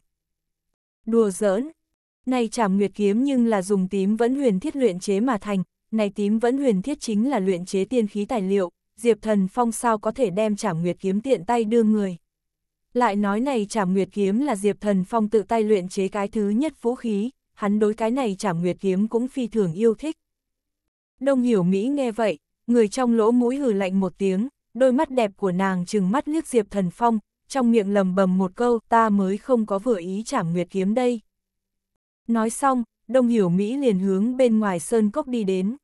Đùa giỡn, này chảm nguyệt kiếm nhưng là dùng tím vẫn huyền thiết luyện chế mà thành, này tím vẫn huyền thiết chính là luyện chế tiên khí tài liệu, Diệp Thần Phong sao có thể đem chảm nguyệt kiếm tiện tay đưa người. Lại nói này chảm nguyệt kiếm là Diệp Thần Phong tự tay luyện chế cái thứ nhất vũ khí, hắn đối cái này chảm nguyệt kiếm cũng phi thường yêu thích. Đông hiểu Mỹ nghe vậy, người trong lỗ mũi hừ lạnh một tiếng, đôi mắt đẹp của nàng trừng mắt liếc Diệp Thần Phong, trong miệng lầm bầm một câu ta mới không có vừa ý chảm nguyệt kiếm đây. Nói xong, Đông Hiểu Mỹ liền hướng bên ngoài sơn cốc đi đến.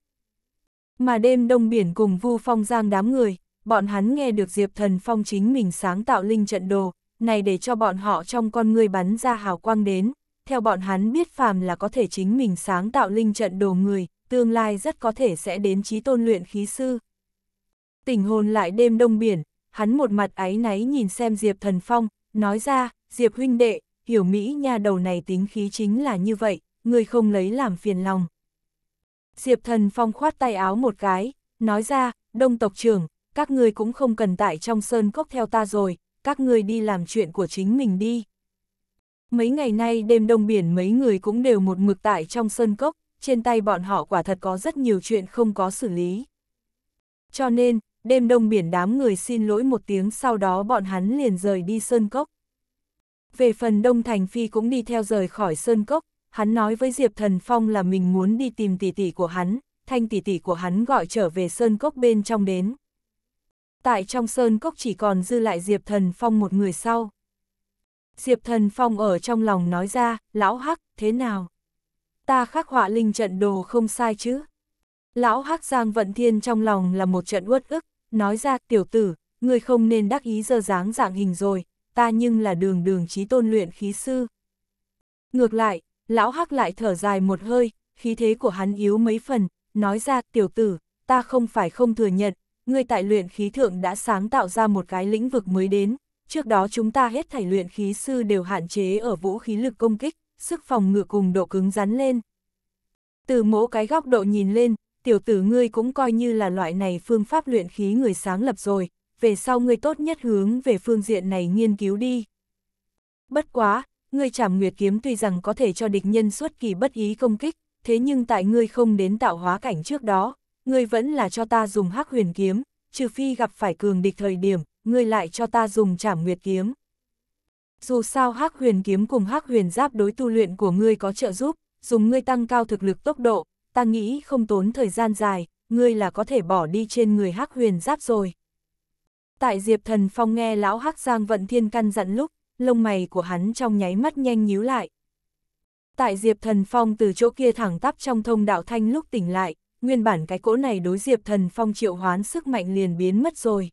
Mà đêm đông biển cùng vu phong giang đám người, bọn hắn nghe được Diệp Thần Phong chính mình sáng tạo linh trận đồ, này để cho bọn họ trong con người bắn ra hào quang đến, theo bọn hắn biết phàm là có thể chính mình sáng tạo linh trận đồ người, tương lai rất có thể sẽ đến trí tôn luyện khí sư. Tỉnh hồn lại đêm đông biển, hắn một mặt áy náy nhìn xem Diệp Thần Phong, nói ra, Diệp huynh đệ, hiểu Mỹ nhà đầu này tính khí chính là như vậy, người không lấy làm phiền lòng. Diệp Thần Phong khoát tay áo một cái, nói ra, đông tộc trưởng, các ngươi cũng không cần tại trong sơn cốc theo ta rồi, các ngươi đi làm chuyện của chính mình đi. Mấy ngày nay đêm đông biển mấy người cũng đều một mực tại trong sơn cốc, trên tay bọn họ quả thật có rất nhiều chuyện không có xử lý. Cho nên, đêm đông biển đám người xin lỗi một tiếng sau đó bọn hắn liền rời đi sơn cốc. Về phần đông thành phi cũng đi theo rời khỏi sơn cốc, hắn nói với Diệp Thần Phong là mình muốn đi tìm tỷ tỷ của hắn, thanh tỷ tỷ của hắn gọi trở về sơn cốc bên trong đến. Tại trong sơn cốc chỉ còn dư lại Diệp Thần Phong một người sau. Diệp Thần Phong ở trong lòng nói ra, lão hắc, thế nào? Ta khắc họa linh trận đồ không sai chứ? Lão hắc Giang Vận Thiên trong lòng là một trận uất ức, nói ra tiểu tử, người không nên đắc ý dơ dáng dạng hình rồi, ta nhưng là đường đường trí tôn luyện khí sư. Ngược lại, lão hắc lại thở dài một hơi, khí thế của hắn yếu mấy phần, nói ra tiểu tử, ta không phải không thừa nhận, người tại luyện khí thượng đã sáng tạo ra một cái lĩnh vực mới đến, Trước đó chúng ta hết thảy luyện khí sư đều hạn chế ở vũ khí lực công kích, sức phòng ngự cùng độ cứng rắn lên. Từ mỗi cái góc độ nhìn lên, tiểu tử ngươi cũng coi như là loại này phương pháp luyện khí người sáng lập rồi, về sau ngươi tốt nhất hướng về phương diện này nghiên cứu đi. Bất quá, ngươi chảm nguyệt kiếm tuy rằng có thể cho địch nhân suốt kỳ bất ý công kích, thế nhưng tại ngươi không đến tạo hóa cảnh trước đó, ngươi vẫn là cho ta dùng hắc huyền kiếm, trừ phi gặp phải cường địch thời điểm, ngươi lại cho ta dùng trảm nguyệt kiếm. Dù sao hắc huyền kiếm cùng hắc huyền giáp đối tu luyện của ngươi có trợ giúp, dùng ngươi tăng cao thực lực tốc độ, ta nghĩ không tốn thời gian dài, ngươi là có thể bỏ đi trên người hắc huyền giáp rồi. Tại Diệp Thần Phong nghe lão hắc giang vận thiên căn dặn lúc, lông mày của hắn trong nháy mắt nhanh nhíu lại. Tại Diệp Thần Phong từ chỗ kia thẳng tắp trong thông đạo thanh lúc tỉnh lại, nguyên bản cái cỗ này đối Diệp Thần Phong triệu hoán sức mạnh liền biến mất rồi.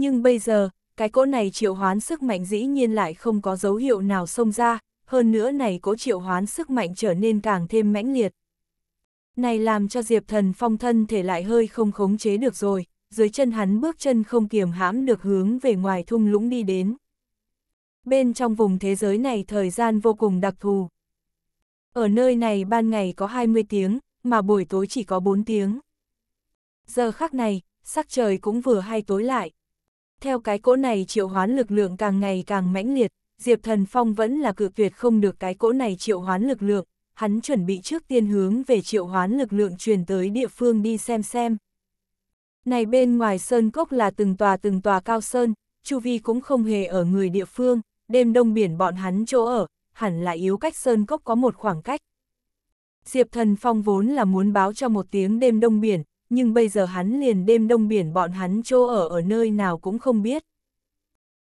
Nhưng bây giờ, cái cỗ này triệu hoán sức mạnh dĩ nhiên lại không có dấu hiệu nào xông ra, hơn nữa này cỗ triệu hoán sức mạnh trở nên càng thêm mãnh liệt. Này làm cho Diệp Thần Phong thân thể lại hơi không khống chế được rồi, dưới chân hắn bước chân không kiềm hãm được hướng về ngoài thung lũng đi đến. Bên trong vùng thế giới này thời gian vô cùng đặc thù. Ở nơi này ban ngày có 20 tiếng, mà buổi tối chỉ có 4 tiếng. Giờ khắc này, sắc trời cũng vừa hay tối lại, theo cái cỗ này triệu hoán lực lượng càng ngày càng mãnh liệt, Diệp Thần Phong vẫn là cự tuyệt không được cái cỗ này triệu hoán lực lượng, hắn chuẩn bị trước tiên hướng về triệu hoán lực lượng truyền tới địa phương đi xem xem. Này bên ngoài sơn cốc là từng tòa từng tòa cao sơn, chu vi cũng không hề ở người địa phương, đêm đông biển bọn hắn chỗ ở, hẳn là yếu cách sơn cốc có một khoảng cách. Diệp Thần Phong vốn là muốn báo cho một tiếng đêm đông biển, nhưng bây giờ hắn liền đêm đông biển bọn hắn chỗ ở ở nơi nào cũng không biết.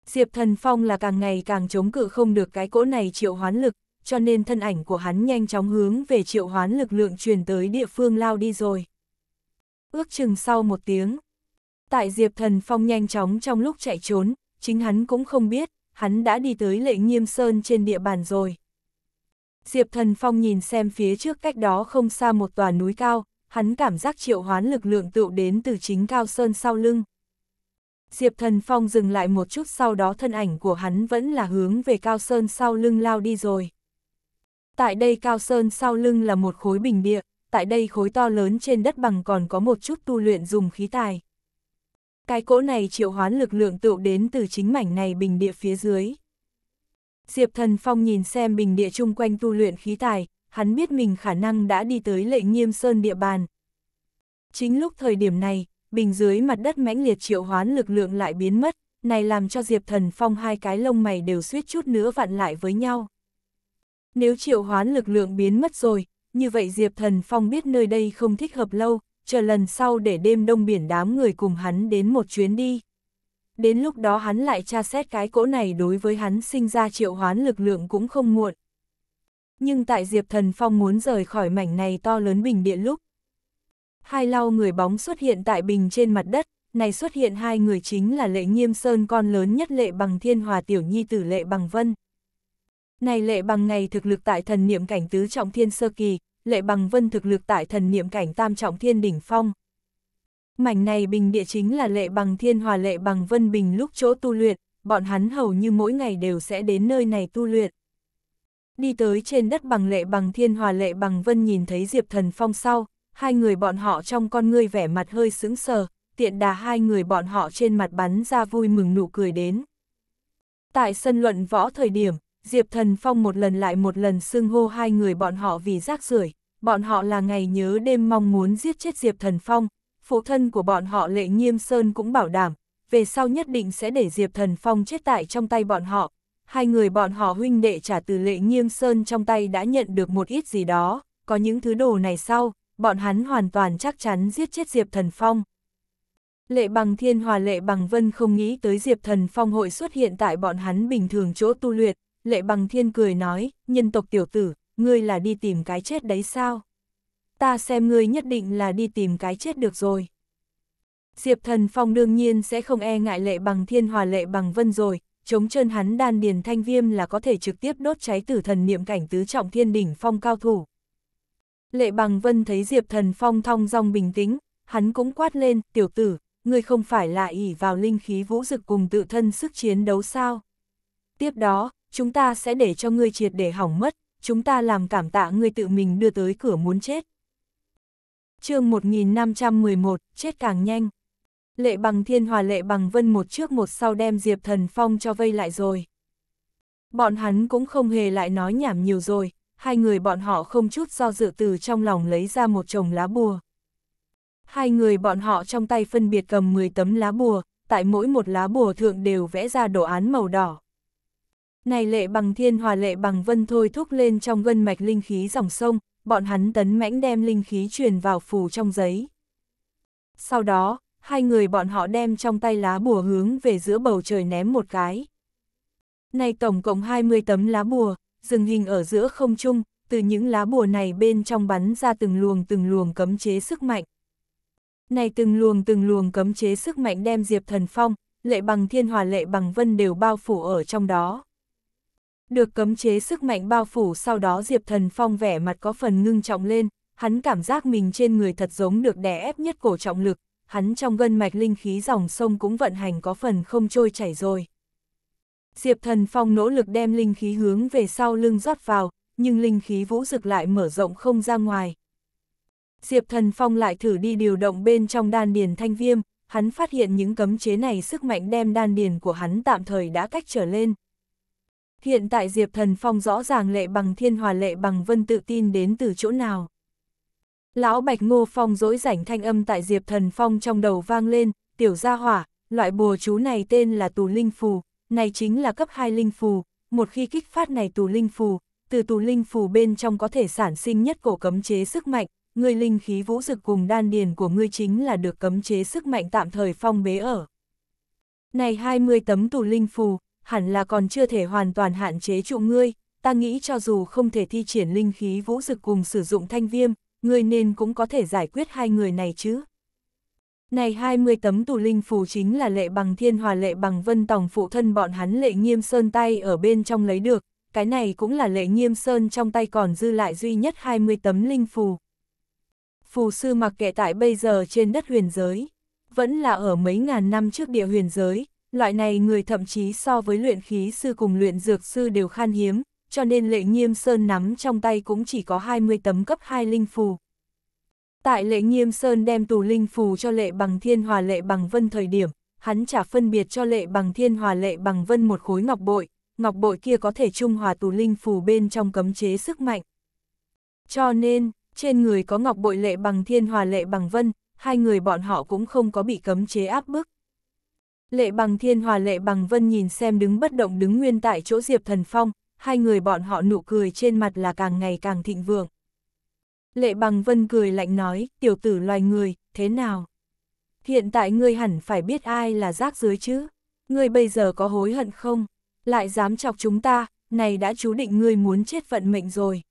Diệp Thần Phong là càng ngày càng chống cự không được cái cỗ này triệu hoán lực, cho nên thân ảnh của hắn nhanh chóng hướng về triệu hoán lực lượng truyền tới địa phương lao đi rồi. Ước chừng sau một tiếng, tại Diệp Thần Phong nhanh chóng trong lúc chạy trốn, chính hắn cũng không biết, hắn đã đi tới lệ nghiêm sơn trên địa bàn rồi. Diệp Thần Phong nhìn xem phía trước cách đó không xa một tòa núi cao, hắn cảm giác triệu hoán lực lượng tựu đến từ chính Cao Sơn sau lưng. Diệp Thần Phong dừng lại một chút sau đó thân ảnh của hắn vẫn là hướng về Cao Sơn sau lưng lao đi rồi. Tại đây Cao Sơn sau lưng là một khối bình địa, tại đây khối to lớn trên đất bằng còn có một chút tu luyện dùng khí tài. Cái cỗ này triệu hoán lực lượng tựu đến từ chính mảnh này bình địa phía dưới. Diệp Thần Phong nhìn xem bình địa chung quanh tu luyện khí tài, hắn biết mình khả năng đã đi tới lệ nghiêm sơn địa bàn. Chính lúc thời điểm này, bình dưới mặt đất mãnh liệt triệu hoán lực lượng lại biến mất, này làm cho Diệp Thần Phong hai cái lông mày đều suýt chút nữa vặn lại với nhau. Nếu triệu hoán lực lượng biến mất rồi, như vậy Diệp Thần Phong biết nơi đây không thích hợp lâu, chờ lần sau để đêm đông biển đám người cùng hắn đến một chuyến đi. Đến lúc đó hắn lại tra xét cái cỗ này đối với hắn sinh ra triệu hoán lực lượng cũng không muộn. Nhưng tại Diệp Thần Phong muốn rời khỏi mảnh này to lớn bình điện lúc. Hai lau người bóng xuất hiện tại bình trên mặt đất, này xuất hiện hai người chính là Lệ Nghiêm Sơn con lớn nhất Lệ Bằng Thiên Hòa Tiểu Nhi tử Lệ Bằng Vân. Này Lệ Bằng ngày thực lực tại thần niệm cảnh tứ trọng thiên sơ kỳ, Lệ Bằng Vân thực lực tại thần niệm cảnh tam trọng thiên đỉnh phong. Mảnh này bình địa chính là Lệ Bằng Thiên Hòa Lệ Bằng Vân Bình lúc chỗ tu luyện, bọn hắn hầu như mỗi ngày đều sẽ đến nơi này tu luyện. Đi tới trên đất bằng lệ bằng thiên hòa lệ bằng vân nhìn thấy Diệp Thần Phong sau, hai người bọn họ trong con ngươi vẻ mặt hơi sững sờ, tiện đà hai người bọn họ trên mặt bắn ra vui mừng nụ cười đến. Tại sân luận võ thời điểm, Diệp Thần Phong một lần lại một lần xưng hô hai người bọn họ vì rác rưởi bọn họ là ngày nhớ đêm mong muốn giết chết Diệp Thần Phong, phụ thân của bọn họ lệ nghiêm sơn cũng bảo đảm, về sau nhất định sẽ để Diệp Thần Phong chết tại trong tay bọn họ, hai người bọn họ huynh đệ trả từ lệ nghiêm sơn trong tay đã nhận được một ít gì đó, có những thứ đồ này sau, bọn hắn hoàn toàn chắc chắn giết chết Diệp Thần Phong. Lệ bằng thiên hòa lệ bằng vân không nghĩ tới Diệp Thần Phong hội xuất hiện tại bọn hắn bình thường chỗ tu luyện, lệ bằng thiên cười nói, nhân tộc tiểu tử, ngươi là đi tìm cái chết đấy sao? Ta xem ngươi nhất định là đi tìm cái chết được rồi. Diệp Thần Phong đương nhiên sẽ không e ngại lệ bằng thiên hòa lệ bằng vân rồi, chống chân hắn đan điền thanh viêm là có thể trực tiếp đốt cháy tử thần niệm cảnh tứ trọng thiên đỉnh phong cao thủ. Lệ bằng vân thấy Diệp thần phong thong dong bình tĩnh, hắn cũng quát lên, tiểu tử, ngươi không phải là ỷ vào linh khí vũ dực cùng tự thân sức chiến đấu sao. Tiếp đó, chúng ta sẽ để cho ngươi triệt để hỏng mất, chúng ta làm cảm tạ ngươi tự mình đưa tới cửa muốn chết. chương 1511, chết càng nhanh lệ bằng thiên hòa lệ bằng vân một trước một sau đem Diệp Thần Phong cho vây lại rồi. Bọn hắn cũng không hề lại nói nhảm nhiều rồi, hai người bọn họ không chút do dự từ trong lòng lấy ra một chồng lá bùa. Hai người bọn họ trong tay phân biệt cầm 10 tấm lá bùa, tại mỗi một lá bùa thượng đều vẽ ra đồ án màu đỏ. Này lệ bằng thiên hòa lệ bằng vân thôi thúc lên trong gân mạch linh khí dòng sông, bọn hắn tấn mãnh đem linh khí truyền vào phù trong giấy. Sau đó, hai người bọn họ đem trong tay lá bùa hướng về giữa bầu trời ném một cái. Này tổng cộng 20 tấm lá bùa, dừng hình ở giữa không trung, từ những lá bùa này bên trong bắn ra từng luồng từng luồng cấm chế sức mạnh. Này từng luồng từng luồng cấm chế sức mạnh đem Diệp Thần Phong, lệ bằng thiên hòa lệ bằng vân đều bao phủ ở trong đó. Được cấm chế sức mạnh bao phủ sau đó Diệp Thần Phong vẻ mặt có phần ngưng trọng lên, hắn cảm giác mình trên người thật giống được đè ép nhất cổ trọng lực, hắn trong gân mạch linh khí dòng sông cũng vận hành có phần không trôi chảy rồi. Diệp Thần Phong nỗ lực đem linh khí hướng về sau lưng rót vào, nhưng linh khí vũ rực lại mở rộng không ra ngoài. Diệp Thần Phong lại thử đi điều động bên trong đan điền thanh viêm, hắn phát hiện những cấm chế này sức mạnh đem đan điền của hắn tạm thời đã cách trở lên. Hiện tại Diệp Thần Phong rõ ràng lệ bằng thiên hòa lệ bằng vân tự tin đến từ chỗ nào. Lão Bạch Ngô Phong dỗi rảnh thanh âm tại Diệp Thần Phong trong đầu vang lên, tiểu gia hỏa, loại bùa chú này tên là tù linh phù, này chính là cấp 2 linh phù, một khi kích phát này tù linh phù, từ tù linh phù bên trong có thể sản sinh nhất cổ cấm chế sức mạnh, người linh khí vũ dực cùng đan điền của ngươi chính là được cấm chế sức mạnh tạm thời phong bế ở. Này 20 tấm tù linh phù, hẳn là còn chưa thể hoàn toàn hạn chế trụ ngươi, ta nghĩ cho dù không thể thi triển linh khí vũ dực cùng sử dụng thanh viêm, ngươi nên cũng có thể giải quyết hai người này chứ. Này 20 tấm tù linh phù chính là lệ bằng thiên hòa lệ bằng vân tòng phụ thân bọn hắn lệ nghiêm sơn tay ở bên trong lấy được, cái này cũng là lệ nghiêm sơn trong tay còn dư lại duy nhất 20 tấm linh phù. Phù sư mặc kệ tại bây giờ trên đất huyền giới, vẫn là ở mấy ngàn năm trước địa huyền giới, loại này người thậm chí so với luyện khí sư cùng luyện dược sư đều khan hiếm, cho nên lệ nghiêm sơn nắm trong tay cũng chỉ có 20 tấm cấp 2 linh phù. Tại lệ nghiêm sơn đem tù linh phù cho lệ bằng thiên hòa lệ bằng vân thời điểm, hắn trả phân biệt cho lệ bằng thiên hòa lệ bằng vân một khối ngọc bội, ngọc bội kia có thể trung hòa tù linh phù bên trong cấm chế sức mạnh. Cho nên, trên người có ngọc bội lệ bằng thiên hòa lệ bằng vân, hai người bọn họ cũng không có bị cấm chế áp bức. Lệ bằng thiên hòa lệ bằng vân nhìn xem đứng bất động đứng nguyên tại chỗ Diệp Thần Phong, hai người bọn họ nụ cười trên mặt là càng ngày càng thịnh vượng. Lệ bằng vân cười lạnh nói, tiểu tử loài người, thế nào? Hiện tại ngươi hẳn phải biết ai là rác dưới chứ? Ngươi bây giờ có hối hận không? Lại dám chọc chúng ta, này đã chú định ngươi muốn chết vận mệnh rồi.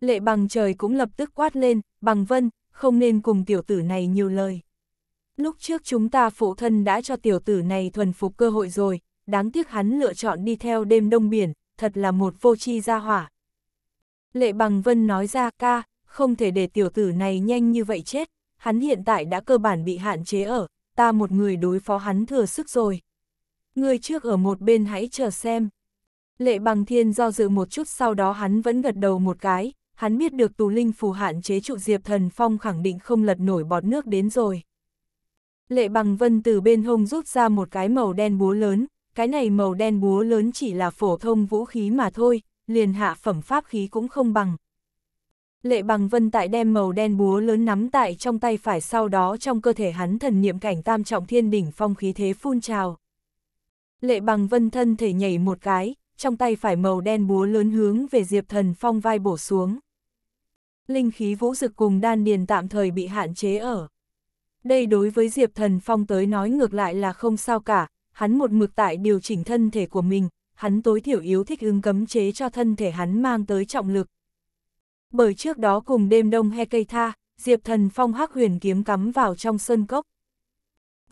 Lệ bằng trời cũng lập tức quát lên, bằng vân, không nên cùng tiểu tử này nhiều lời. Lúc trước chúng ta phụ thân đã cho tiểu tử này thuần phục cơ hội rồi, đáng tiếc hắn lựa chọn đi theo đêm đông biển, thật là một vô tri gia hỏa. Lệ Bằng Vân nói ra ca, không thể để tiểu tử này nhanh như vậy chết, hắn hiện tại đã cơ bản bị hạn chế ở, ta một người đối phó hắn thừa sức rồi. Người trước ở một bên hãy chờ xem. Lệ Bằng Thiên do dự một chút sau đó hắn vẫn gật đầu một cái, hắn biết được tù linh phù hạn chế trụ Diệp Thần Phong khẳng định không lật nổi bọt nước đến rồi. Lệ Bằng Vân từ bên hông rút ra một cái màu đen búa lớn, cái này màu đen búa lớn chỉ là phổ thông vũ khí mà thôi, liền hạ phẩm pháp khí cũng không bằng. Lệ bằng vân tại đem màu đen búa lớn nắm tại trong tay phải sau đó trong cơ thể hắn thần niệm cảnh tam trọng thiên đỉnh phong khí thế phun trào. Lệ bằng vân thân thể nhảy một cái, trong tay phải màu đen búa lớn hướng về diệp thần phong vai bổ xuống. Linh khí vũ dực cùng đan điền tạm thời bị hạn chế ở. Đây đối với diệp thần phong tới nói ngược lại là không sao cả, hắn một mực tại điều chỉnh thân thể của mình, hắn tối thiểu yếu thích ứng cấm chế cho thân thể hắn mang tới trọng lực. Bởi trước đó cùng đêm đông he cây tha, Diệp Thần Phong hắc huyền kiếm cắm vào trong sơn cốc.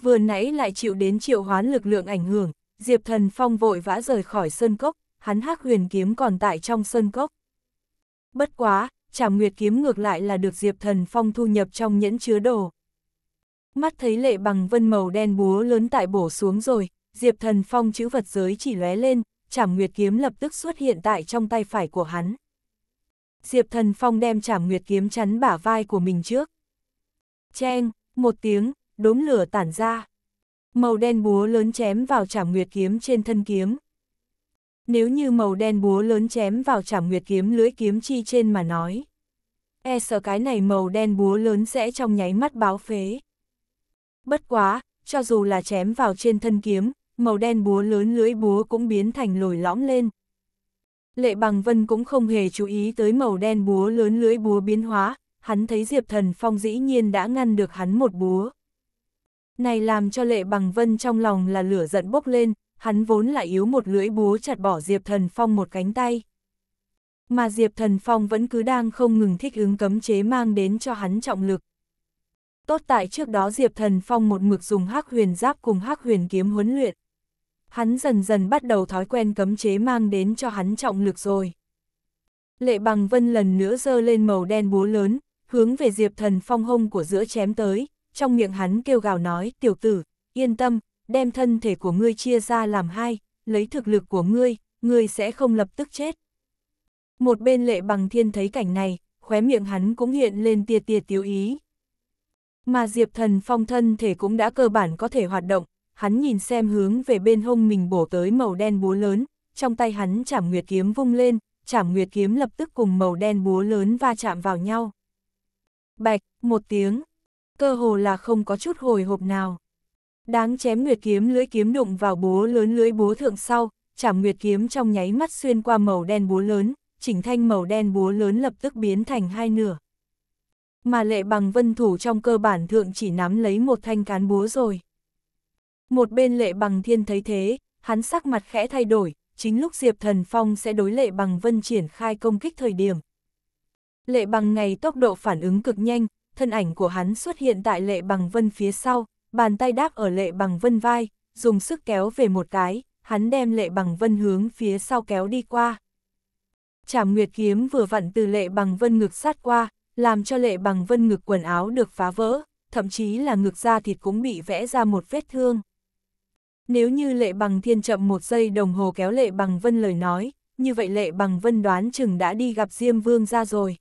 Vừa nãy lại chịu đến triệu hoán lực lượng ảnh hưởng, Diệp Thần Phong vội vã rời khỏi sơn cốc, hắn hắc huyền kiếm còn tại trong sơn cốc. Bất quá, Trảm Nguyệt kiếm ngược lại là được Diệp Thần Phong thu nhập trong nhẫn chứa đồ. Mắt thấy lệ bằng vân màu đen búa lớn tại bổ xuống rồi, Diệp Thần Phong chữ vật giới chỉ lóe lên, Trảm Nguyệt kiếm lập tức xuất hiện tại trong tay phải của hắn. Diệp Thần Phong đem Trảm Nguyệt kiếm chắn bả vai của mình trước. Cheng, một tiếng, đốm lửa tản ra. Màu đen búa lớn chém vào Trảm Nguyệt kiếm trên thân kiếm. Nếu như màu đen búa lớn chém vào Trảm Nguyệt kiếm lưỡi kiếm chi trên mà nói, e sợ cái này màu đen búa lớn sẽ trong nháy mắt báo phế. Bất quá, cho dù là chém vào trên thân kiếm, màu đen búa lớn lưỡi búa cũng biến thành lồi lõm lên. Lệ Bằng Vân cũng không hề chú ý tới màu đen búa lớn lưỡi búa biến hóa, hắn thấy Diệp Thần Phong dĩ nhiên đã ngăn được hắn một búa. Này làm cho Lệ Bằng Vân trong lòng là lửa giận bốc lên, hắn vốn lại yếu một lưỡi búa chặt bỏ Diệp Thần Phong một cánh tay. Mà Diệp Thần Phong vẫn cứ đang không ngừng thích ứng cấm chế mang đến cho hắn trọng lực. Tốt tại trước đó Diệp Thần Phong một mực dùng hắc huyền giáp cùng hắc huyền kiếm huấn luyện hắn dần dần bắt đầu thói quen cấm chế mang đến cho hắn trọng lực rồi. Lệ bằng vân lần nữa giơ lên màu đen búa lớn, hướng về diệp thần phong hông của giữa chém tới, trong miệng hắn kêu gào nói, tiểu tử, yên tâm, đem thân thể của ngươi chia ra làm hai, lấy thực lực của ngươi, ngươi sẽ không lập tức chết. Một bên lệ bằng thiên thấy cảnh này, khóe miệng hắn cũng hiện lên tia tia tiêu ý. Mà Diệp Thần Phong thân thể cũng đã cơ bản có thể hoạt động, hắn nhìn xem hướng về bên hông mình bổ tới màu đen búa lớn, trong tay hắn chảm nguyệt kiếm vung lên, chảm nguyệt kiếm lập tức cùng màu đen búa lớn va chạm vào nhau. Bạch, một tiếng, cơ hồ là không có chút hồi hộp nào. Đáng chém nguyệt kiếm lưỡi kiếm đụng vào búa lớn lưỡi búa thượng sau, chảm nguyệt kiếm trong nháy mắt xuyên qua màu đen búa lớn, chỉnh thanh màu đen búa lớn lập tức biến thành hai nửa. Mà lệ bằng vân thủ trong cơ bản thượng chỉ nắm lấy một thanh cán búa rồi. Một bên lệ bằng thiên thấy thế, hắn sắc mặt khẽ thay đổi, chính lúc Diệp Thần Phong sẽ đối lệ bằng vân triển khai công kích thời điểm. Lệ bằng ngày tốc độ phản ứng cực nhanh, thân ảnh của hắn xuất hiện tại lệ bằng vân phía sau, bàn tay đáp ở lệ bằng vân vai, dùng sức kéo về một cái, hắn đem lệ bằng vân hướng phía sau kéo đi qua. Trảm Nguyệt Kiếm vừa vặn từ lệ bằng vân ngực sát qua, làm cho lệ bằng vân ngực quần áo được phá vỡ, thậm chí là ngực da thịt cũng bị vẽ ra một vết thương. Nếu như lệ bằng thiên chậm một giây đồng hồ kéo lệ bằng vân lời nói, như vậy lệ bằng vân đoán chừng đã đi gặp Diêm Vương ra rồi.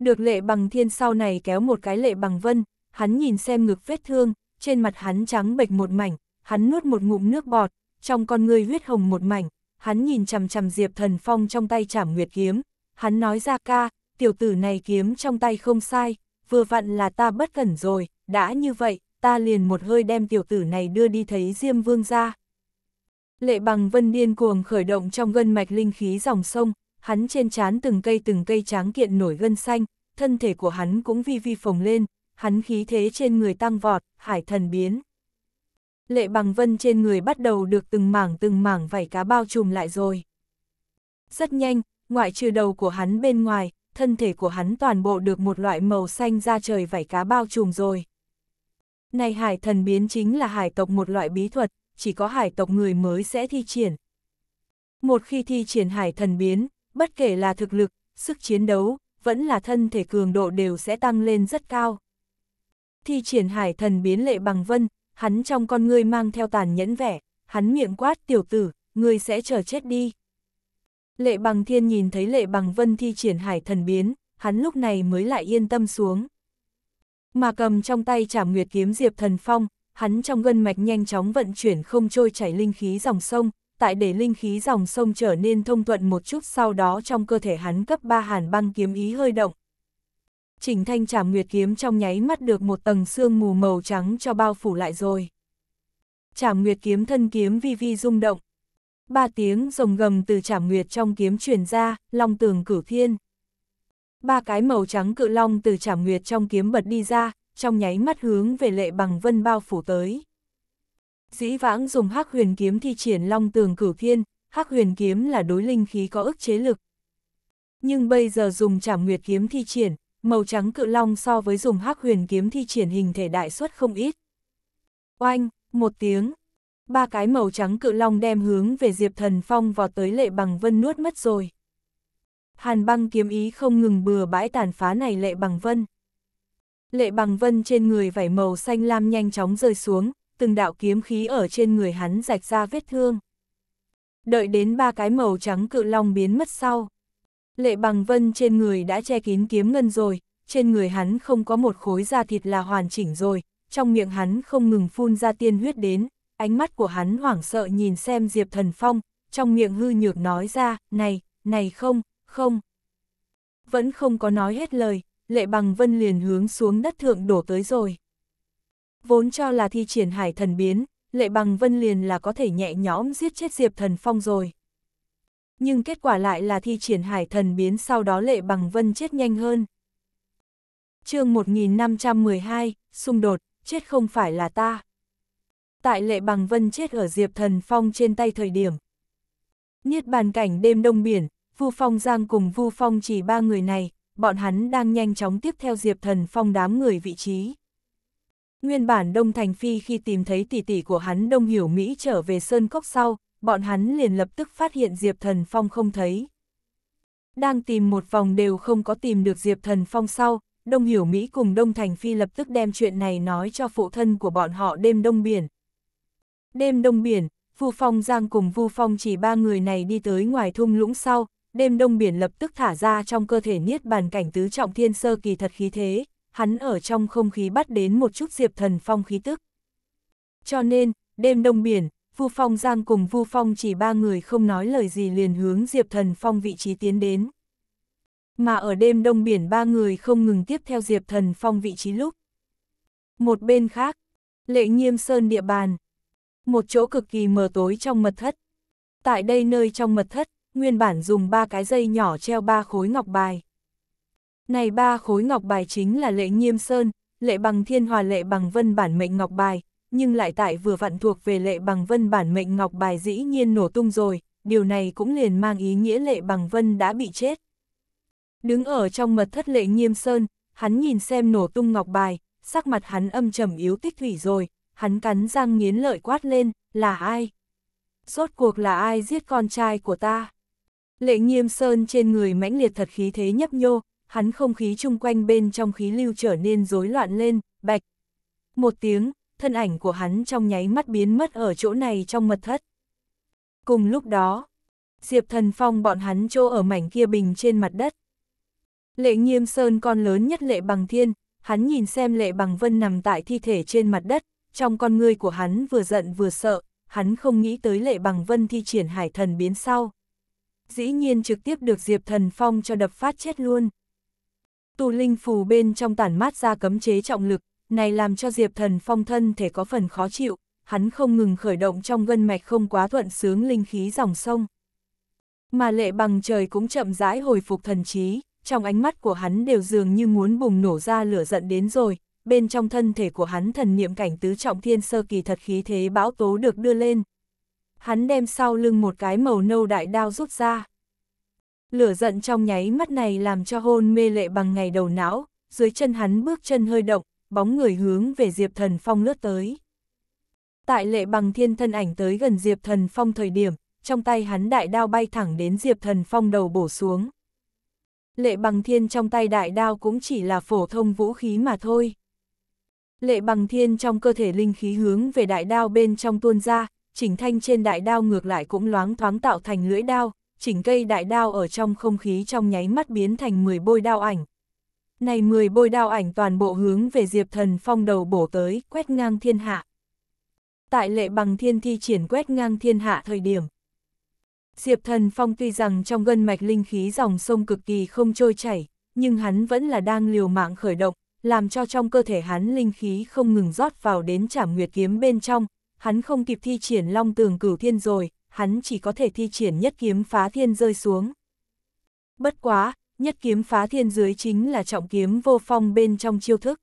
Được lệ bằng thiên sau này kéo một cái lệ bằng vân, hắn nhìn xem ngực vết thương, trên mặt hắn trắng bệch một mảnh, hắn nuốt một ngụm nước bọt, trong con người huyết hồng một mảnh, hắn nhìn chằm chằm Diệp Thần Phong trong tay chảm nguyệt kiếm, hắn nói ra ca, tiểu tử này kiếm trong tay không sai, vừa vặn là ta bất cẩn rồi, đã như vậy, ta liền một hơi đem tiểu tử này đưa đi thấy Diêm Vương ra. Lệ bằng vân điên cuồng khởi động trong gân mạch linh khí dòng sông, hắn trên trán từng cây từng cây tráng kiện nổi gân xanh, thân thể của hắn cũng vi vi phồng lên, hắn khí thế trên người tăng vọt, hải thần biến. Lệ bằng vân trên người bắt đầu được từng mảng từng mảng vảy cá bao trùm lại rồi. Rất nhanh, ngoại trừ đầu của hắn bên ngoài, thân thể của hắn toàn bộ được một loại màu xanh ra trời vảy cá bao trùm rồi. Này hải thần biến chính là hải tộc một loại bí thuật, chỉ có hải tộc người mới sẽ thi triển. Một khi thi triển hải thần biến, bất kể là thực lực, sức chiến đấu, vẫn là thân thể cường độ đều sẽ tăng lên rất cao. Thi triển hải thần biến lệ bằng vân, hắn trong con ngươi mang theo tàn nhẫn vẻ, hắn miệng quát tiểu tử, ngươi sẽ chờ chết đi. Lệ bằng thiên nhìn thấy lệ bằng vân thi triển hải thần biến, hắn lúc này mới lại yên tâm xuống mà cầm trong tay trảm nguyệt kiếm Diệp Thần Phong, hắn trong gân mạch nhanh chóng vận chuyển không trôi chảy linh khí dòng sông, tại để linh khí dòng sông trở nên thông thuận một chút sau đó trong cơ thể hắn cấp ba hàn băng kiếm ý hơi động. Trình thanh trảm nguyệt kiếm trong nháy mắt được một tầng xương mù màu trắng cho bao phủ lại rồi. trảm nguyệt kiếm thân kiếm vi vi rung động. Ba tiếng rồng gầm từ trảm nguyệt trong kiếm truyền ra, long tường cửu thiên ba cái màu trắng cự long từ trảm nguyệt trong kiếm bật đi ra, trong nháy mắt hướng về lệ bằng vân bao phủ tới. Dĩ vãng dùng hắc huyền kiếm thi triển long tường cửu thiên, hắc huyền kiếm là đối linh khí có ức chế lực. Nhưng bây giờ dùng trảm nguyệt kiếm thi triển, màu trắng cự long so với dùng hắc huyền kiếm thi triển hình thể đại suất không ít. Oanh, một tiếng, ba cái màu trắng cự long đem hướng về Diệp Thần Phong vào tới lệ bằng vân nuốt mất rồi hàn băng kiếm ý không ngừng bừa bãi tàn phá này lệ bằng vân. Lệ bằng vân trên người vảy màu xanh lam nhanh chóng rơi xuống, từng đạo kiếm khí ở trên người hắn rạch ra vết thương. Đợi đến ba cái màu trắng cự long biến mất sau. Lệ bằng vân trên người đã che kín kiếm ngân rồi, trên người hắn không có một khối da thịt là hoàn chỉnh rồi, trong miệng hắn không ngừng phun ra tiên huyết đến, ánh mắt của hắn hoảng sợ nhìn xem Diệp Thần Phong, trong miệng hư nhược nói ra, này, này không, không. Vẫn không có nói hết lời, lệ bằng vân liền hướng xuống đất thượng đổ tới rồi. Vốn cho là thi triển hải thần biến, lệ bằng vân liền là có thể nhẹ nhõm giết chết Diệp Thần Phong rồi. Nhưng kết quả lại là thi triển hải thần biến sau đó lệ bằng vân chết nhanh hơn. chương 1512, xung đột, chết không phải là ta. Tại lệ bằng vân chết ở Diệp Thần Phong trên tay thời điểm. Niết bàn cảnh đêm đông biển, Vu Phong Giang cùng Vu Phong chỉ ba người này, bọn hắn đang nhanh chóng tiếp theo Diệp Thần Phong đám người vị trí. Nguyên bản Đông Thành Phi khi tìm thấy tỷ tỷ của hắn Đông Hiểu Mỹ trở về Sơn Cốc sau, bọn hắn liền lập tức phát hiện Diệp Thần Phong không thấy. Đang tìm một vòng đều không có tìm được Diệp Thần Phong sau, Đông Hiểu Mỹ cùng Đông Thành Phi lập tức đem chuyện này nói cho phụ thân của bọn họ đêm Đông Biển. Đêm Đông Biển, Vu Phong Giang cùng Vu Phong chỉ ba người này đi tới ngoài thung lũng sau, đêm đông biển lập tức thả ra trong cơ thể niết bàn cảnh tứ trọng thiên sơ kỳ thật khí thế, hắn ở trong không khí bắt đến một chút diệp thần phong khí tức. Cho nên, đêm đông biển, Vu Phong Giang cùng Vu Phong chỉ ba người không nói lời gì liền hướng Diệp Thần Phong vị trí tiến đến. Mà ở đêm đông biển ba người không ngừng tiếp theo Diệp Thần Phong vị trí lúc. Một bên khác, lệ nghiêm sơn địa bàn. Một chỗ cực kỳ mờ tối trong mật thất. Tại đây nơi trong mật thất, nguyên bản dùng ba cái dây nhỏ treo ba khối ngọc bài. Này ba khối ngọc bài chính là lệ nghiêm sơn, lệ bằng thiên hòa lệ bằng vân bản mệnh ngọc bài, nhưng lại tại vừa vặn thuộc về lệ bằng vân bản mệnh ngọc bài dĩ nhiên nổ tung rồi, điều này cũng liền mang ý nghĩa lệ bằng vân đã bị chết. Đứng ở trong mật thất lệ nghiêm sơn, hắn nhìn xem nổ tung ngọc bài, sắc mặt hắn âm trầm yếu tích thủy rồi, hắn cắn răng nghiến lợi quát lên, là ai? Rốt cuộc là ai giết con trai của ta? Lệ nghiêm sơn trên người mãnh liệt thật khí thế nhấp nhô, hắn không khí chung quanh bên trong khí lưu trở nên rối loạn lên, bạch. Một tiếng, thân ảnh của hắn trong nháy mắt biến mất ở chỗ này trong mật thất. Cùng lúc đó, Diệp Thần Phong bọn hắn chỗ ở mảnh kia bình trên mặt đất. Lệ nghiêm sơn con lớn nhất lệ bằng thiên, hắn nhìn xem lệ bằng vân nằm tại thi thể trên mặt đất, trong con người của hắn vừa giận vừa sợ, hắn không nghĩ tới lệ bằng vân thi triển hải thần biến sau dĩ nhiên trực tiếp được Diệp Thần Phong cho đập phát chết luôn. Tù linh phù bên trong tản mát ra cấm chế trọng lực, này làm cho Diệp Thần Phong thân thể có phần khó chịu, hắn không ngừng khởi động trong gân mạch không quá thuận sướng linh khí dòng sông. Mà lệ bằng trời cũng chậm rãi hồi phục thần trí, trong ánh mắt của hắn đều dường như muốn bùng nổ ra lửa giận đến rồi, bên trong thân thể của hắn thần niệm cảnh tứ trọng thiên sơ kỳ thật khí thế bão tố được đưa lên, hắn đem sau lưng một cái màu nâu đại đao rút ra. Lửa giận trong nháy mắt này làm cho hôn mê lệ bằng ngày đầu não, dưới chân hắn bước chân hơi động, bóng người hướng về Diệp Thần Phong lướt tới. Tại lệ bằng thiên thân ảnh tới gần Diệp Thần Phong thời điểm, trong tay hắn đại đao bay thẳng đến Diệp Thần Phong đầu bổ xuống. Lệ bằng thiên trong tay đại đao cũng chỉ là phổ thông vũ khí mà thôi. Lệ bằng thiên trong cơ thể linh khí hướng về đại đao bên trong tuôn ra, chỉnh thanh trên đại đao ngược lại cũng loáng thoáng tạo thành lưỡi đao, chỉnh cây đại đao ở trong không khí trong nháy mắt biến thành 10 bôi đao ảnh. Này 10 bôi đao ảnh toàn bộ hướng về Diệp Thần Phong đầu bổ tới, quét ngang thiên hạ. Tại lệ bằng thiên thi triển quét ngang thiên hạ thời điểm. Diệp Thần Phong tuy rằng trong gân mạch linh khí dòng sông cực kỳ không trôi chảy, nhưng hắn vẫn là đang liều mạng khởi động, làm cho trong cơ thể hắn linh khí không ngừng rót vào đến trảm nguyệt kiếm bên trong, hắn không kịp thi triển long tường cửu thiên rồi, hắn chỉ có thể thi triển nhất kiếm phá thiên rơi xuống. Bất quá, nhất kiếm phá thiên dưới chính là trọng kiếm vô phong bên trong chiêu thức.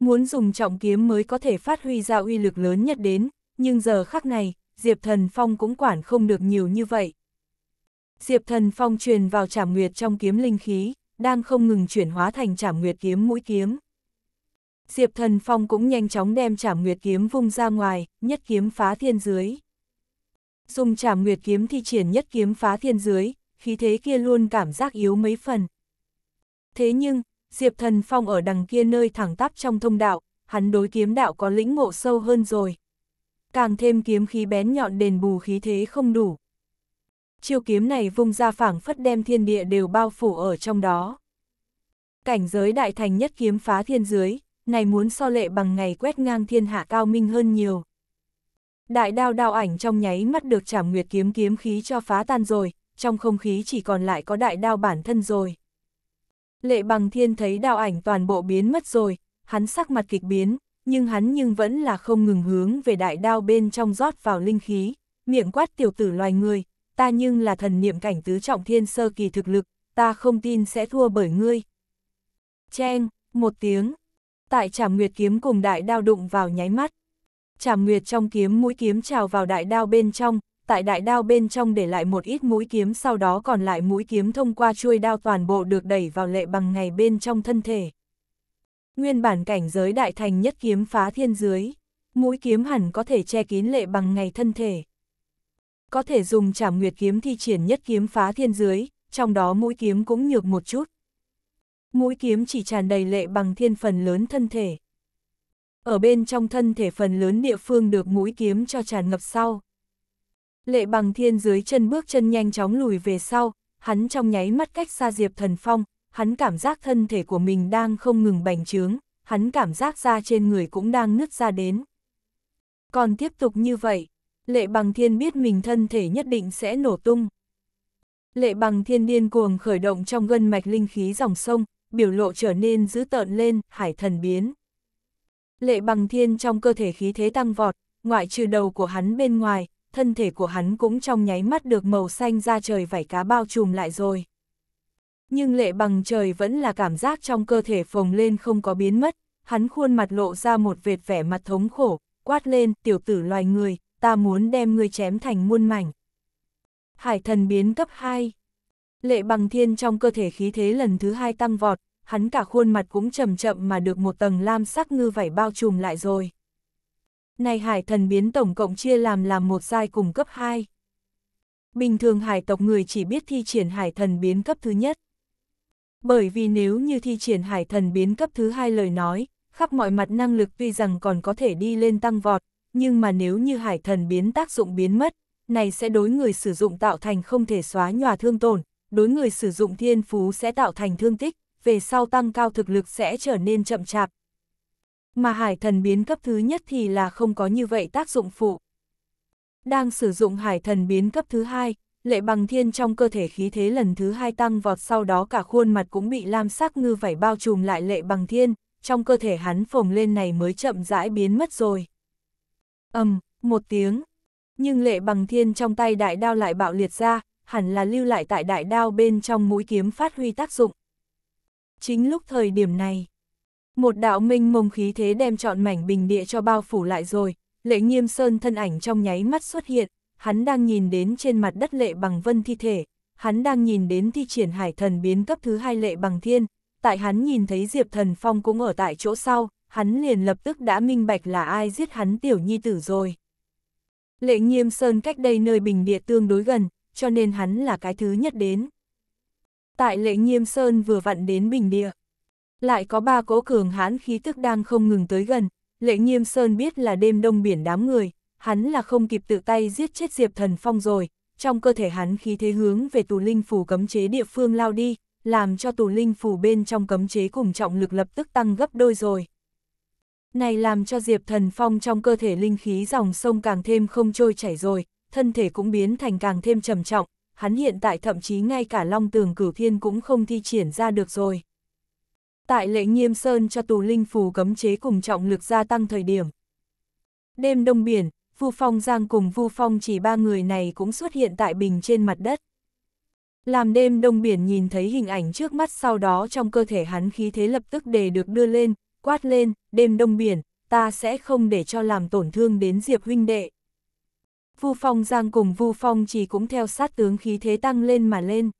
Muốn dùng trọng kiếm mới có thể phát huy ra uy lực lớn nhất đến, nhưng giờ khắc này, Diệp Thần Phong cũng quản không được nhiều như vậy. Diệp Thần Phong truyền vào trảm nguyệt trong kiếm linh khí, đang không ngừng chuyển hóa thành trảm nguyệt kiếm mũi kiếm. Diệp Thần Phong cũng nhanh chóng đem Trảm Nguyệt kiếm vung ra ngoài, nhất kiếm phá thiên dưới. Dùng Trảm Nguyệt kiếm thi triển nhất kiếm phá thiên dưới, khí thế kia luôn cảm giác yếu mấy phần. Thế nhưng, Diệp Thần Phong ở đằng kia nơi thẳng tắp trong thông đạo, hắn đối kiếm đạo có lĩnh ngộ sâu hơn rồi. Càng thêm kiếm khí bén nhọn đền bù khí thế không đủ. Chiêu kiếm này vung ra phảng phất đem thiên địa đều bao phủ ở trong đó. Cảnh giới đại thành nhất kiếm phá thiên dưới, này muốn so lệ bằng ngày quét ngang thiên hạ cao minh hơn nhiều. Đại đao đao ảnh trong nháy mắt được trảm nguyệt kiếm kiếm khí cho phá tan rồi, trong không khí chỉ còn lại có đại đao bản thân rồi. Lệ bằng thiên thấy đao ảnh toàn bộ biến mất rồi, hắn sắc mặt kịch biến, nhưng hắn nhưng vẫn là không ngừng hướng về đại đao bên trong rót vào linh khí, miệng quát tiểu tử loài người, ta nhưng là thần niệm cảnh tứ trọng thiên sơ kỳ thực lực, ta không tin sẽ thua bởi ngươi. Cheng, một tiếng, tại Trảm Nguyệt kiếm cùng đại đao đụng vào nháy mắt. Trảm Nguyệt trong kiếm mũi kiếm trào vào đại đao bên trong, tại đại đao bên trong để lại một ít mũi kiếm sau đó còn lại mũi kiếm thông qua chuôi đao toàn bộ được đẩy vào lệ bằng ngày bên trong thân thể. Nguyên bản cảnh giới đại thành nhất kiếm phá thiên dưới, mũi kiếm hẳn có thể che kín lệ bằng ngày thân thể. Có thể dùng trảm nguyệt kiếm thi triển nhất kiếm phá thiên dưới, trong đó mũi kiếm cũng nhược một chút mũi kiếm chỉ tràn đầy lệ bằng thiên phần lớn thân thể. Ở bên trong thân thể phần lớn địa phương được mũi kiếm cho tràn ngập sau. Lệ bằng thiên dưới chân bước chân nhanh chóng lùi về sau, hắn trong nháy mắt cách xa diệp thần phong, hắn cảm giác thân thể của mình đang không ngừng bành trướng, hắn cảm giác da trên người cũng đang nứt ra đến. Còn tiếp tục như vậy, lệ bằng thiên biết mình thân thể nhất định sẽ nổ tung. Lệ bằng thiên điên cuồng khởi động trong gân mạch linh khí dòng sông, biểu lộ trở nên dữ tợn lên, hải thần biến. Lệ bằng thiên trong cơ thể khí thế tăng vọt, ngoại trừ đầu của hắn bên ngoài, thân thể của hắn cũng trong nháy mắt được màu xanh ra trời vảy cá bao trùm lại rồi. Nhưng lệ bằng trời vẫn là cảm giác trong cơ thể phồng lên không có biến mất, hắn khuôn mặt lộ ra một vệt vẻ mặt thống khổ, quát lên tiểu tử loài người, ta muốn đem ngươi chém thành muôn mảnh. Hải thần biến cấp 2 Lệ bằng thiên trong cơ thể khí thế lần thứ hai tăng vọt, hắn cả khuôn mặt cũng chậm chậm mà được một tầng lam sắc ngư vảy bao trùm lại rồi. Này hải thần biến tổng cộng chia làm làm một giai cùng cấp 2. Bình thường hải tộc người chỉ biết thi triển hải thần biến cấp thứ nhất. Bởi vì nếu như thi triển hải thần biến cấp thứ hai lời nói, khắp mọi mặt năng lực tuy rằng còn có thể đi lên tăng vọt, nhưng mà nếu như hải thần biến tác dụng biến mất, này sẽ đối người sử dụng tạo thành không thể xóa nhòa thương tổn, đối người sử dụng thiên phú sẽ tạo thành thương tích, về sau tăng cao thực lực sẽ trở nên chậm chạp. Mà hải thần biến cấp thứ nhất thì là không có như vậy tác dụng phụ. Đang sử dụng hải thần biến cấp thứ hai, lệ bằng thiên trong cơ thể khí thế lần thứ hai tăng vọt sau đó cả khuôn mặt cũng bị lam sắc ngư vảy bao trùm lại lệ bằng thiên, trong cơ thể hắn phồng lên này mới chậm rãi biến mất rồi. ầm um, một tiếng, nhưng lệ bằng thiên trong tay đại đao lại bạo liệt ra, hẳn là lưu lại tại đại đao bên trong mũi kiếm phát huy tác dụng. Chính lúc thời điểm này, một đạo minh mông khí thế đem trọn mảnh bình địa cho bao phủ lại rồi, lệ nghiêm sơn thân ảnh trong nháy mắt xuất hiện, hắn đang nhìn đến trên mặt đất lệ bằng vân thi thể, hắn đang nhìn đến thi triển hải thần biến cấp thứ hai lệ bằng thiên, tại hắn nhìn thấy Diệp Thần Phong cũng ở tại chỗ sau, hắn liền lập tức đã minh bạch là ai giết hắn tiểu nhi tử rồi. Lệ nghiêm sơn cách đây nơi bình địa tương đối gần, cho nên hắn là cái thứ nhất đến. Tại lệ nghiêm sơn vừa vặn đến bình địa. Lại có ba cỗ cường hãn khí tức đang không ngừng tới gần, lệ nghiêm sơn biết là đêm đông biển đám người, hắn là không kịp tự tay giết chết Diệp Thần Phong rồi, trong cơ thể hắn khí thế hướng về tù linh phủ cấm chế địa phương lao đi, làm cho tù linh phủ bên trong cấm chế cùng trọng lực lập tức tăng gấp đôi rồi. Này làm cho Diệp Thần Phong trong cơ thể linh khí dòng sông càng thêm không trôi chảy rồi, thân thể cũng biến thành càng thêm trầm trọng, hắn hiện tại thậm chí ngay cả long tường cử thiên cũng không thi triển ra được rồi. Tại lễ nghiêm sơn cho tù linh phù cấm chế cùng trọng lực gia tăng thời điểm. Đêm đông biển, Vu Phong Giang cùng Vu Phong chỉ ba người này cũng xuất hiện tại bình trên mặt đất. Làm đêm đông biển nhìn thấy hình ảnh trước mắt sau đó trong cơ thể hắn khí thế lập tức để được đưa lên, quát lên, đêm đông biển, ta sẽ không để cho làm tổn thương đến Diệp huynh đệ. Vu Phong Giang cùng Vu Phong chỉ cũng theo sát tướng khí thế tăng lên mà lên.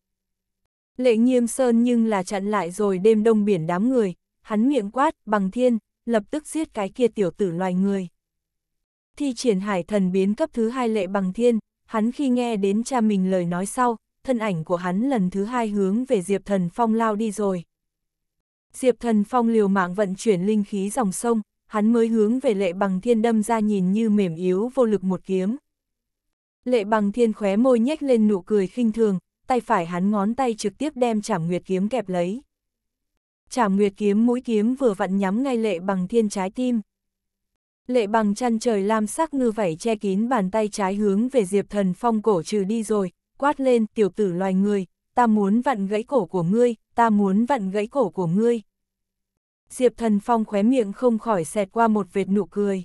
Lệ Nghiêm Sơn nhưng là chặn lại rồi đêm đông biển đám người, hắn miệng quát, bằng thiên, lập tức giết cái kia tiểu tử loài người. Thi triển hải thần biến cấp thứ hai lệ bằng thiên, hắn khi nghe đến cha mình lời nói sau, thân ảnh của hắn lần thứ hai hướng về Diệp Thần Phong lao đi rồi. Diệp Thần Phong liều mạng vận chuyển linh khí dòng sông, hắn mới hướng về lệ bằng thiên đâm ra nhìn như mềm yếu vô lực một kiếm, Lệ bằng thiên khóe môi nhếch lên nụ cười khinh thường, tay phải hắn ngón tay trực tiếp đem chảm nguyệt kiếm kẹp lấy. Chảm nguyệt kiếm mũi kiếm vừa vặn nhắm ngay lệ bằng thiên trái tim. Lệ bằng chăn trời lam sắc ngư vảy che kín bàn tay trái hướng về Diệp Thần Phong cổ trừ đi rồi, quát lên tiểu tử loài người, ta muốn vặn gãy cổ của ngươi, ta muốn vặn gãy cổ của ngươi. Diệp Thần Phong khóe miệng không khỏi xẹt qua một vệt nụ cười.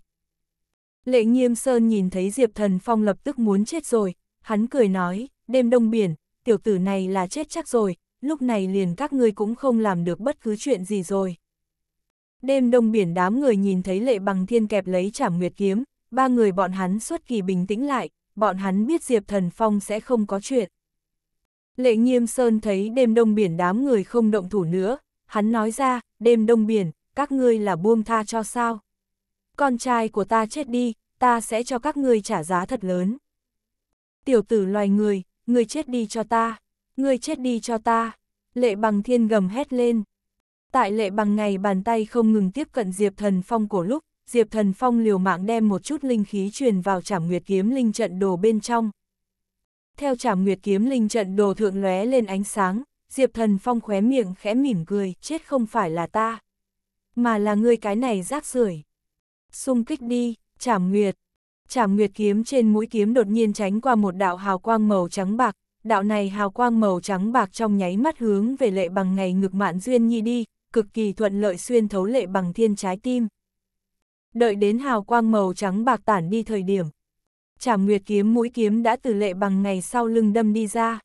Lệ Nghiêm Sơn nhìn thấy Diệp Thần Phong lập tức muốn chết rồi, hắn cười nói, đêm đông biển, tiểu tử này là chết chắc rồi, lúc này liền các ngươi cũng không làm được bất cứ chuyện gì rồi. Đêm đông biển đám người nhìn thấy lệ bằng thiên kẹp lấy Trảm nguyệt kiếm, ba người bọn hắn xuất kỳ bình tĩnh lại, bọn hắn biết Diệp Thần Phong sẽ không có chuyện. Lệ nghiêm sơn thấy đêm đông biển đám người không động thủ nữa, hắn nói ra, đêm đông biển, các ngươi là buông tha cho sao? con trai của ta chết đi, ta sẽ cho các ngươi trả giá thật lớn. Tiểu tử loài người, ngươi chết đi cho ta, ngươi chết đi cho ta, lệ bằng thiên gầm hét lên. Tại lệ bằng ngày bàn tay không ngừng tiếp cận Diệp Thần Phong của lúc, Diệp Thần Phong liều mạng đem một chút linh khí truyền vào trảm nguyệt kiếm linh trận đồ bên trong. Theo trảm nguyệt kiếm linh trận đồ thượng lóe lên ánh sáng, Diệp Thần Phong khóe miệng khẽ mỉm cười, chết không phải là ta, mà là ngươi cái này rác rưởi xung kích đi, chảm nguyệt. Chảm nguyệt kiếm trên mũi kiếm đột nhiên tránh qua một đạo hào quang màu trắng bạc, đạo này hào quang màu trắng bạc trong nháy mắt hướng về lệ bằng ngày ngực mạn duyên nhi đi, cực kỳ thuận lợi xuyên thấu lệ bằng thiên trái tim. Đợi đến hào quang màu trắng bạc tản đi thời điểm, chảm nguyệt kiếm mũi kiếm đã từ lệ bằng ngày sau lưng đâm đi ra.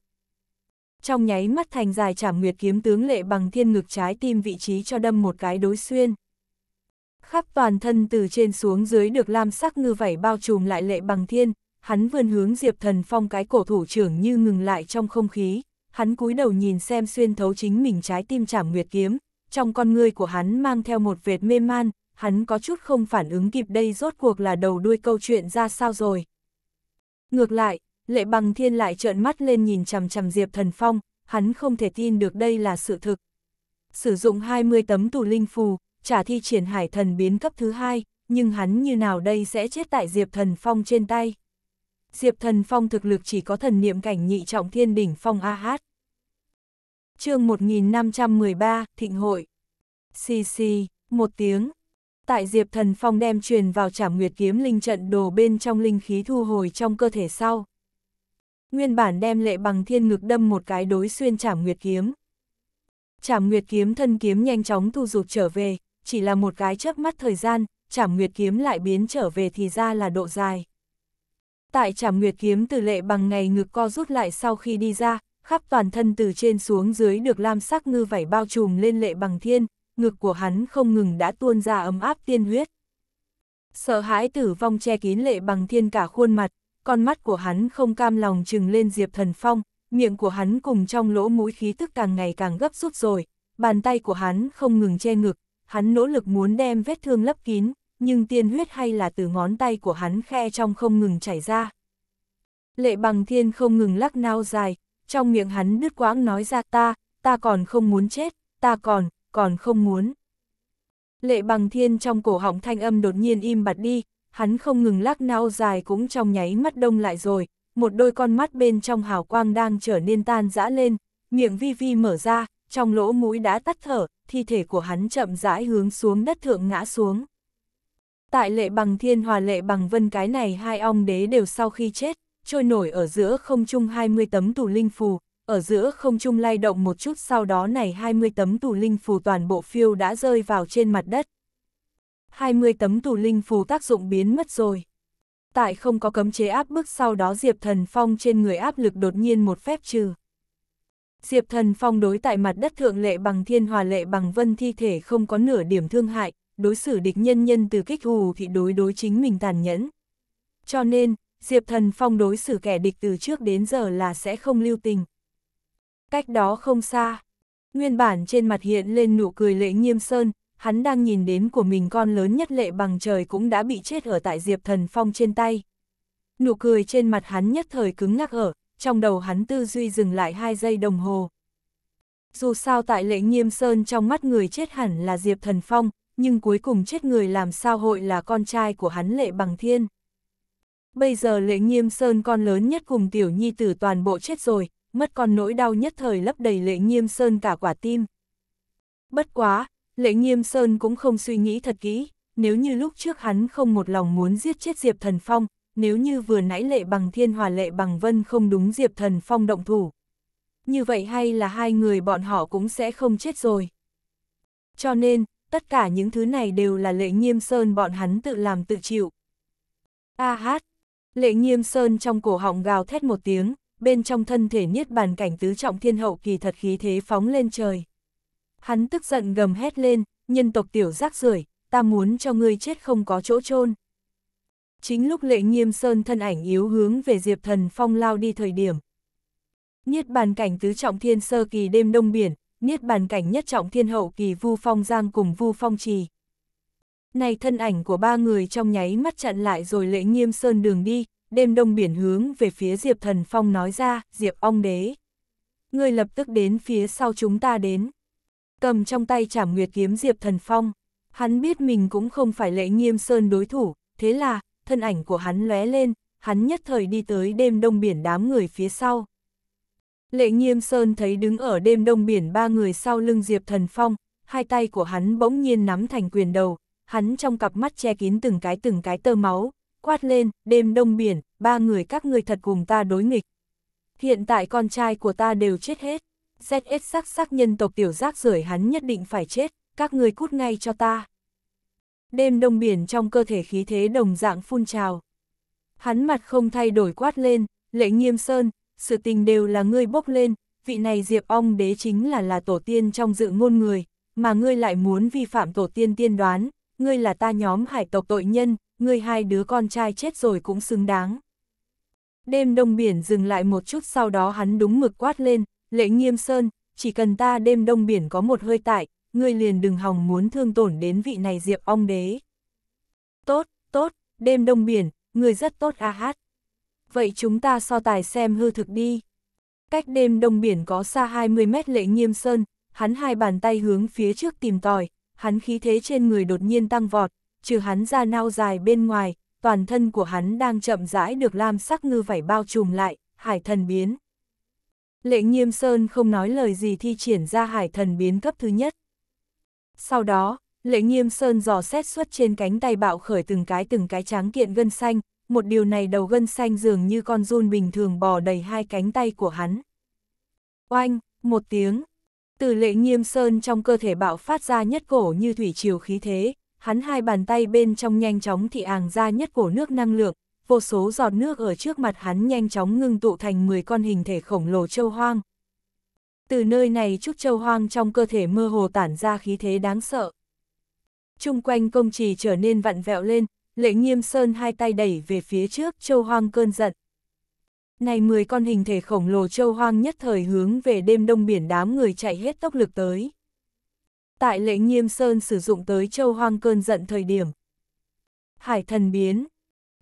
Trong nháy mắt thành dài chảm nguyệt kiếm tướng lệ bằng thiên ngực trái tim vị trí cho đâm một cái đối xuyên khắp toàn thân từ trên xuống dưới được lam sắc ngư vảy bao trùm lại lệ bằng thiên, hắn vươn hướng Diệp Thần Phong cái cổ thủ trưởng như ngừng lại trong không khí, hắn cúi đầu nhìn xem xuyên thấu chính mình trái tim chảm nguyệt kiếm, trong con người của hắn mang theo một vệt mê man, hắn có chút không phản ứng kịp đây rốt cuộc là đầu đuôi câu chuyện ra sao rồi. Ngược lại, lệ bằng thiên lại trợn mắt lên nhìn chằm chằm Diệp Thần Phong, hắn không thể tin được đây là sự thực. Sử dụng 20 tấm tù linh phù, trả thi triển hải thần biến cấp thứ hai, nhưng hắn như nào đây sẽ chết tại Diệp Thần Phong trên tay. Diệp Thần Phong thực lực chỉ có thần niệm cảnh nhị trọng thiên đỉnh phong A Hát. chương 1513, Thịnh hội. Xì xì, một tiếng. Tại Diệp Thần Phong đem truyền vào trảm nguyệt kiếm linh trận đồ bên trong linh khí thu hồi trong cơ thể sau. Nguyên bản đem lệ bằng thiên ngực đâm một cái đối xuyên trảm nguyệt kiếm. Trảm nguyệt kiếm thân kiếm nhanh chóng thu rụt trở về, chỉ là một cái chớp mắt thời gian, chảm nguyệt kiếm lại biến trở về thì ra là độ dài. Tại chảm nguyệt kiếm từ lệ bằng ngày ngực co rút lại sau khi đi ra, khắp toàn thân từ trên xuống dưới được lam sắc ngư vảy bao trùm lên lệ bằng thiên, ngực của hắn không ngừng đã tuôn ra ấm áp tiên huyết. Sợ hãi tử vong che kín lệ bằng thiên cả khuôn mặt, con mắt của hắn không cam lòng trừng lên Diệp Thần Phong, miệng của hắn cùng trong lỗ mũi khí tức càng ngày càng gấp rút rồi, bàn tay của hắn không ngừng che ngực, hắn nỗ lực muốn đem vết thương lấp kín, nhưng tiên huyết hay là từ ngón tay của hắn khe trong không ngừng chảy ra. Lệ bằng thiên không ngừng lắc nao dài, trong miệng hắn đứt quãng nói ra ta, ta còn không muốn chết, ta còn, còn không muốn. Lệ bằng thiên trong cổ họng thanh âm đột nhiên im bặt đi, hắn không ngừng lắc nao dài cũng trong nháy mắt đông lại rồi, một đôi con mắt bên trong hào quang đang trở nên tan dã lên, miệng vi vi mở ra, trong lỗ mũi đã tắt thở, thi thể của hắn chậm rãi hướng xuống đất thượng ngã xuống. Tại lệ bằng thiên hòa lệ bằng vân cái này hai ong đế đều sau khi chết, trôi nổi ở giữa không trung 20 tấm tù linh phù, ở giữa không trung lay động một chút sau đó này 20 tấm tù linh phù toàn bộ phiêu đã rơi vào trên mặt đất. 20 tấm tù linh phù tác dụng biến mất rồi. Tại không có cấm chế áp bức sau đó Diệp Thần Phong trên người áp lực đột nhiên một phép trừ. Diệp Thần Phong đối tại mặt đất thượng lệ bằng thiên hòa lệ bằng vân thi thể không có nửa điểm thương hại, đối xử địch nhân nhân từ kích hù thì đối đối chính mình tàn nhẫn. Cho nên, Diệp Thần Phong đối xử kẻ địch từ trước đến giờ là sẽ không lưu tình. Cách đó không xa, nguyên bản trên mặt hiện lên nụ cười lệ nghiêm sơn, hắn đang nhìn đến của mình con lớn nhất lệ bằng trời cũng đã bị chết ở tại Diệp Thần Phong trên tay. Nụ cười trên mặt hắn nhất thời cứng ngắc ở, trong đầu hắn tư duy dừng lại hai giây đồng hồ. Dù sao tại lệ nghiêm sơn trong mắt người chết hẳn là Diệp Thần Phong, nhưng cuối cùng chết người làm sao hội là con trai của hắn lệ bằng thiên. Bây giờ lệ nghiêm sơn con lớn nhất cùng tiểu nhi tử toàn bộ chết rồi, mất con nỗi đau nhất thời lấp đầy lệ nghiêm sơn cả quả tim. Bất quá, lệ nghiêm sơn cũng không suy nghĩ thật kỹ, nếu như lúc trước hắn không một lòng muốn giết chết Diệp Thần Phong, nếu như vừa nãy lệ bằng thiên hòa lệ bằng vân không đúng Diệp Thần Phong động thủ. Như vậy hay là hai người bọn họ cũng sẽ không chết rồi. Cho nên, tất cả những thứ này đều là lệ nghiêm sơn bọn hắn tự làm tự chịu. A hát, lệ nghiêm sơn trong cổ họng gào thét một tiếng, bên trong thân thể niết bàn cảnh tứ trọng thiên hậu kỳ thật khí thế phóng lên trời. Hắn tức giận gầm hét lên, nhân tộc tiểu rác rưởi ta muốn cho ngươi chết không có chỗ chôn chính lúc lệ nghiêm sơn thân ảnh yếu hướng về Diệp Thần Phong lao đi thời điểm. Niết bàn cảnh tứ trọng thiên sơ kỳ đêm đông biển, niết bàn cảnh nhất trọng thiên hậu kỳ vu phong giang cùng vu phong trì. Này thân ảnh của ba người trong nháy mắt chặn lại rồi lệ nghiêm sơn đường đi, đêm đông biển hướng về phía Diệp Thần Phong nói ra, Diệp ong đế. Người lập tức đến phía sau chúng ta đến. Cầm trong tay chảm nguyệt kiếm Diệp Thần Phong. Hắn biết mình cũng không phải lệ nghiêm sơn đối thủ, thế là, thân ảnh của hắn lóe lên, hắn nhất thời đi tới đêm đông biển đám người phía sau. Lệ Nghiêm Sơn thấy đứng ở đêm đông biển ba người sau lưng Diệp Thần Phong, hai tay của hắn bỗng nhiên nắm thành quyền đầu, hắn trong cặp mắt che kín từng cái từng cái tơ máu, quát lên, đêm đông biển, ba người các người thật cùng ta đối nghịch. Hiện tại con trai của ta đều chết hết, ZS sắc sắc nhân tộc tiểu giác rời hắn nhất định phải chết, các người cút ngay cho ta đêm đông biển trong cơ thể khí thế đồng dạng phun trào. Hắn mặt không thay đổi quát lên, lệ nghiêm sơn, sự tình đều là ngươi bốc lên, vị này diệp ong đế chính là là tổ tiên trong dự ngôn người, mà ngươi lại muốn vi phạm tổ tiên tiên đoán, ngươi là ta nhóm hải tộc tội nhân, ngươi hai đứa con trai chết rồi cũng xứng đáng. Đêm đông biển dừng lại một chút sau đó hắn đúng mực quát lên, lệ nghiêm sơn, chỉ cần ta đêm đông biển có một hơi tại, ngươi liền đừng hòng muốn thương tổn đến vị này diệp ong đế. Tốt, tốt, đêm đông biển, ngươi rất tốt a hát. Vậy chúng ta so tài xem hư thực đi. Cách đêm đông biển có xa 20 mét lệ nghiêm sơn, hắn hai bàn tay hướng phía trước tìm tòi, hắn khí thế trên người đột nhiên tăng vọt, trừ hắn ra nao dài bên ngoài, toàn thân của hắn đang chậm rãi được lam sắc ngư vảy bao trùm lại, hải thần biến. Lệ nghiêm sơn không nói lời gì thi triển ra hải thần biến cấp thứ nhất. Sau đó, lệ nghiêm sơn dò xét xuất trên cánh tay bạo khởi từng cái từng cái tráng kiện gân xanh, một điều này đầu gân xanh dường như con run bình thường bò đầy hai cánh tay của hắn. Oanh, một tiếng, từ lệ nghiêm sơn trong cơ thể bạo phát ra nhất cổ như thủy triều khí thế, hắn hai bàn tay bên trong nhanh chóng thị àng ra nhất cổ nước năng lượng, vô số giọt nước ở trước mặt hắn nhanh chóng ngưng tụ thành 10 con hình thể khổng lồ châu hoang, từ nơi này trúc châu hoang trong cơ thể mơ hồ tản ra khí thế đáng sợ. Trung quanh công trì trở nên vặn vẹo lên, lệ nghiêm sơn hai tay đẩy về phía trước châu hoang cơn giận. Này 10 con hình thể khổng lồ châu hoang nhất thời hướng về đêm đông biển đám người chạy hết tốc lực tới. Tại lệ nghiêm sơn sử dụng tới châu hoang cơn giận thời điểm. Hải thần biến,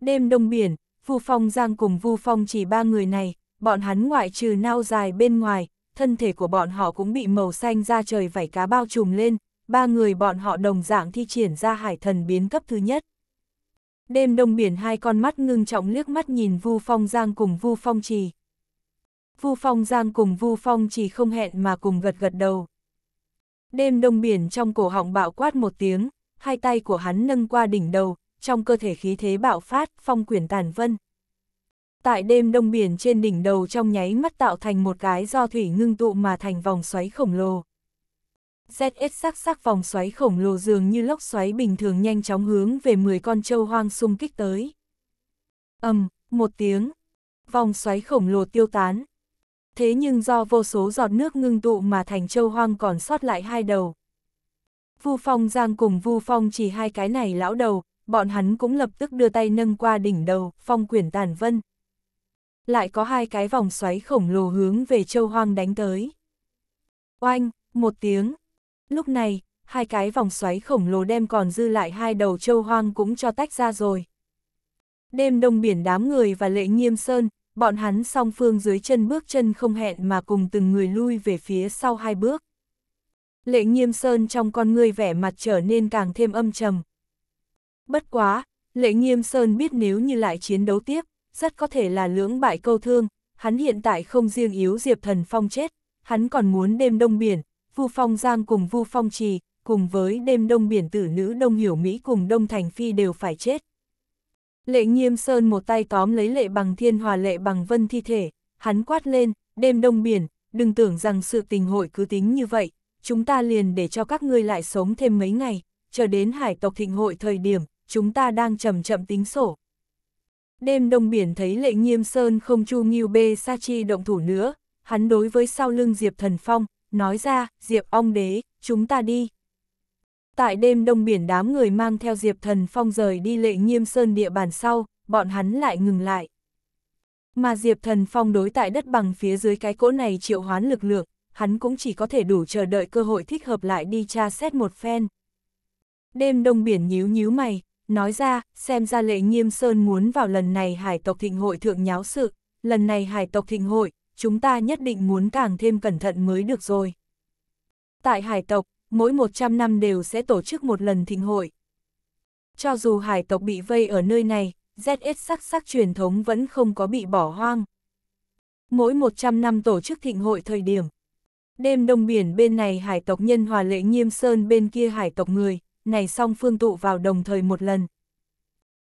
đêm đông biển, vu phong giang cùng vu phong chỉ ba người này, bọn hắn ngoại trừ nao dài bên ngoài, thân thể của bọn họ cũng bị màu xanh ra trời vảy cá bao trùm lên, ba người bọn họ đồng dạng thi triển ra hải thần biến cấp thứ nhất. Đêm đông biển hai con mắt ngưng trọng liếc mắt nhìn Vu Phong Giang cùng Vu Phong Trì. Vu Phong Giang cùng Vu Phong Trì không hẹn mà cùng gật gật đầu. Đêm đông biển trong cổ họng bạo quát một tiếng, hai tay của hắn nâng qua đỉnh đầu, trong cơ thể khí thế bạo phát, phong quyển tàn vân. Tại đêm đông biển trên đỉnh đầu trong nháy mắt tạo thành một cái do thủy ngưng tụ mà thành vòng xoáy khổng lồ. ZS sắc sắc vòng xoáy khổng lồ dường như lốc xoáy bình thường nhanh chóng hướng về 10 con trâu hoang xung kích tới. ầm một tiếng, vòng xoáy khổng lồ tiêu tán. Thế nhưng do vô số giọt nước ngưng tụ mà thành trâu hoang còn sót lại hai đầu. Vu Phong Giang cùng Vu Phong chỉ hai cái này lão đầu, bọn hắn cũng lập tức đưa tay nâng qua đỉnh đầu, phong quyển tàn vân lại có hai cái vòng xoáy khổng lồ hướng về châu hoang đánh tới. Oanh, một tiếng. Lúc này, hai cái vòng xoáy khổng lồ đem còn dư lại hai đầu châu hoang cũng cho tách ra rồi. Đêm đông biển đám người và lệ nghiêm sơn, bọn hắn song phương dưới chân bước chân không hẹn mà cùng từng người lui về phía sau hai bước. Lệ nghiêm sơn trong con người vẻ mặt trở nên càng thêm âm trầm. Bất quá, lệ nghiêm sơn biết nếu như lại chiến đấu tiếp, rất có thể là lưỡng bại câu thương, hắn hiện tại không riêng yếu Diệp Thần Phong chết, hắn còn muốn đêm đông biển, Vu Phong Giang cùng Vu Phong Trì, cùng với đêm đông biển tử nữ Đông Hiểu Mỹ cùng Đông Thành Phi đều phải chết. Lệ Nghiêm Sơn một tay tóm lấy lệ bằng thiên hòa lệ bằng vân thi thể, hắn quát lên, đêm đông biển, đừng tưởng rằng sự tình hội cứ tính như vậy, chúng ta liền để cho các ngươi lại sống thêm mấy ngày, chờ đến hải tộc thịnh hội thời điểm, chúng ta đang chậm chậm tính sổ, Đêm đông biển thấy lệ nghiêm sơn không chu nghiêu bê sa chi động thủ nữa, hắn đối với sau lưng Diệp Thần Phong, nói ra, Diệp ong đế, chúng ta đi. Tại đêm đông biển đám người mang theo Diệp Thần Phong rời đi lệ nghiêm sơn địa bàn sau, bọn hắn lại ngừng lại. Mà Diệp Thần Phong đối tại đất bằng phía dưới cái cỗ này triệu hoán lực lượng, hắn cũng chỉ có thể đủ chờ đợi cơ hội thích hợp lại đi tra xét một phen. Đêm đông biển nhíu nhíu mày, Nói ra, xem ra lệ nghiêm sơn muốn vào lần này hải tộc thịnh hội thượng nháo sự, lần này hải tộc thịnh hội, chúng ta nhất định muốn càng thêm cẩn thận mới được rồi. Tại hải tộc, mỗi 100 năm đều sẽ tổ chức một lần thịnh hội. Cho dù hải tộc bị vây ở nơi này, ZS sắc sắc truyền thống vẫn không có bị bỏ hoang. Mỗi 100 năm tổ chức thịnh hội thời điểm. Đêm đông biển bên này hải tộc nhân hòa lệ nghiêm sơn bên kia hải tộc người, này song phương tụ vào đồng thời một lần.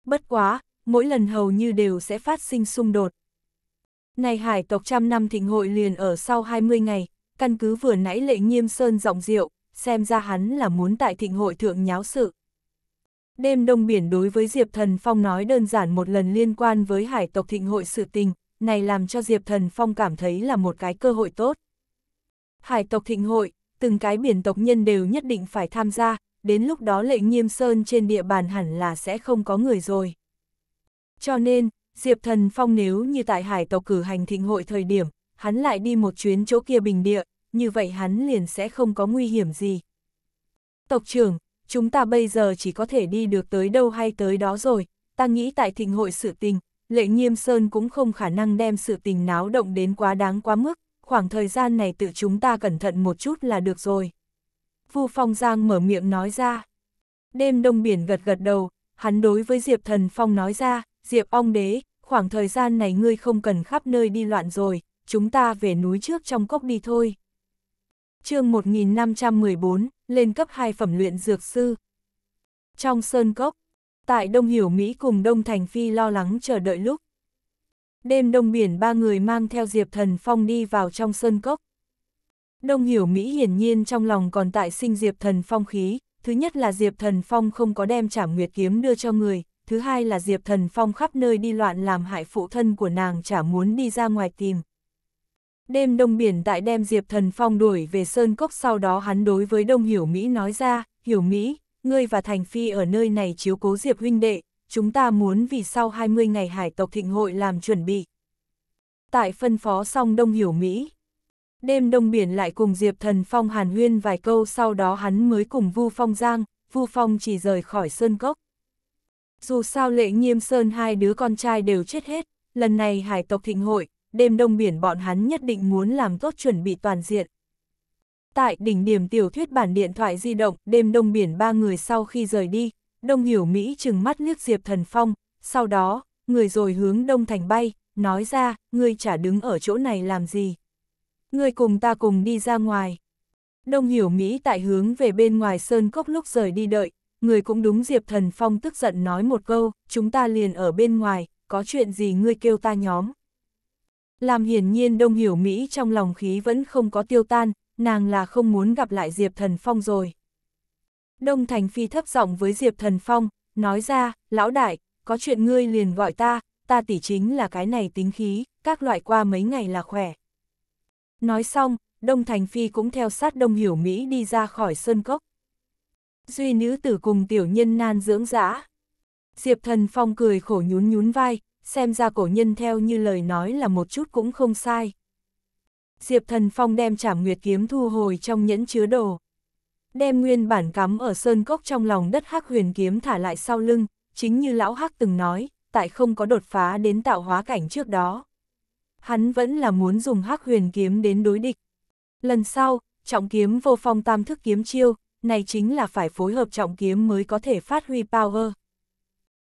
Bất quá, mỗi lần hầu như đều sẽ phát sinh xung đột. Này hải tộc trăm năm thịnh hội liền ở sau 20 ngày, căn cứ vừa nãy lệ nghiêm sơn giọng rượu, xem ra hắn là muốn tại thịnh hội thượng nháo sự. Đêm đông biển đối với Diệp Thần Phong nói đơn giản một lần liên quan với hải tộc thịnh hội sự tình, này làm cho Diệp Thần Phong cảm thấy là một cái cơ hội tốt. Hải tộc thịnh hội, từng cái biển tộc nhân đều nhất định phải tham gia, đến lúc đó lệnh nghiêm sơn trên địa bàn hẳn là sẽ không có người rồi. Cho nên, Diệp Thần Phong nếu như tại hải tộc cử hành thịnh hội thời điểm, hắn lại đi một chuyến chỗ kia bình địa, như vậy hắn liền sẽ không có nguy hiểm gì. Tộc trưởng, chúng ta bây giờ chỉ có thể đi được tới đâu hay tới đó rồi, ta nghĩ tại thịnh hội sự tình, lệ nghiêm sơn cũng không khả năng đem sự tình náo động đến quá đáng quá mức, khoảng thời gian này tự chúng ta cẩn thận một chút là được rồi. Vu Phong Giang mở miệng nói ra. Đêm đông biển gật gật đầu, hắn đối với Diệp Thần Phong nói ra, Diệp ong đế, khoảng thời gian này ngươi không cần khắp nơi đi loạn rồi, chúng ta về núi trước trong cốc đi thôi. chương 1514, lên cấp 2 phẩm luyện dược sư. Trong sơn cốc, tại Đông Hiểu Mỹ cùng Đông Thành Phi lo lắng chờ đợi lúc. Đêm đông biển ba người mang theo Diệp Thần Phong đi vào trong sơn cốc. Đông hiểu Mỹ hiển nhiên trong lòng còn tại sinh Diệp Thần Phong khí, thứ nhất là Diệp Thần Phong không có đem trảm nguyệt kiếm đưa cho người, thứ hai là Diệp Thần Phong khắp nơi đi loạn làm hại phụ thân của nàng chả muốn đi ra ngoài tìm. Đêm đông biển tại đem Diệp Thần Phong đuổi về Sơn Cốc sau đó hắn đối với Đông Hiểu Mỹ nói ra, Hiểu Mỹ, ngươi và Thành Phi ở nơi này chiếu cố Diệp huynh đệ, chúng ta muốn vì sau 20 ngày hải tộc thịnh hội làm chuẩn bị. Tại phân phó xong Đông Hiểu Mỹ, Đêm đông biển lại cùng Diệp Thần Phong hàn huyên vài câu sau đó hắn mới cùng Vu Phong giang, Vu Phong chỉ rời khỏi Sơn Cốc. Dù sao lệ nghiêm Sơn hai đứa con trai đều chết hết, lần này hải tộc thịnh hội, đêm đông biển bọn hắn nhất định muốn làm tốt chuẩn bị toàn diện. Tại đỉnh điểm tiểu thuyết bản điện thoại di động, đêm đông biển ba người sau khi rời đi, đông hiểu Mỹ chừng mắt liếc Diệp Thần Phong, sau đó, người rồi hướng đông thành bay, nói ra, ngươi chả đứng ở chỗ này làm gì ngươi cùng ta cùng đi ra ngoài. Đông hiểu Mỹ tại hướng về bên ngoài sơn cốc lúc rời đi đợi, người cũng đúng Diệp Thần Phong tức giận nói một câu, chúng ta liền ở bên ngoài, có chuyện gì ngươi kêu ta nhóm. Làm hiển nhiên Đông hiểu Mỹ trong lòng khí vẫn không có tiêu tan, nàng là không muốn gặp lại Diệp Thần Phong rồi. Đông Thành Phi thấp giọng với Diệp Thần Phong, nói ra, lão đại, có chuyện ngươi liền gọi ta, ta tỉ chính là cái này tính khí, các loại qua mấy ngày là khỏe. Nói xong, Đông Thành Phi cũng theo sát Đông Hiểu Mỹ đi ra khỏi sơn cốc. Duy nữ tử cùng tiểu nhân nan dưỡng dã. Diệp Thần Phong cười khổ nhún nhún vai, xem ra cổ nhân theo như lời nói là một chút cũng không sai. Diệp Thần Phong đem trảm nguyệt kiếm thu hồi trong nhẫn chứa đồ. Đem nguyên bản cắm ở sơn cốc trong lòng đất hắc huyền kiếm thả lại sau lưng, chính như lão hắc từng nói, tại không có đột phá đến tạo hóa cảnh trước đó hắn vẫn là muốn dùng hắc huyền kiếm đến đối địch. Lần sau, trọng kiếm vô phong tam thức kiếm chiêu, này chính là phải phối hợp trọng kiếm mới có thể phát huy power.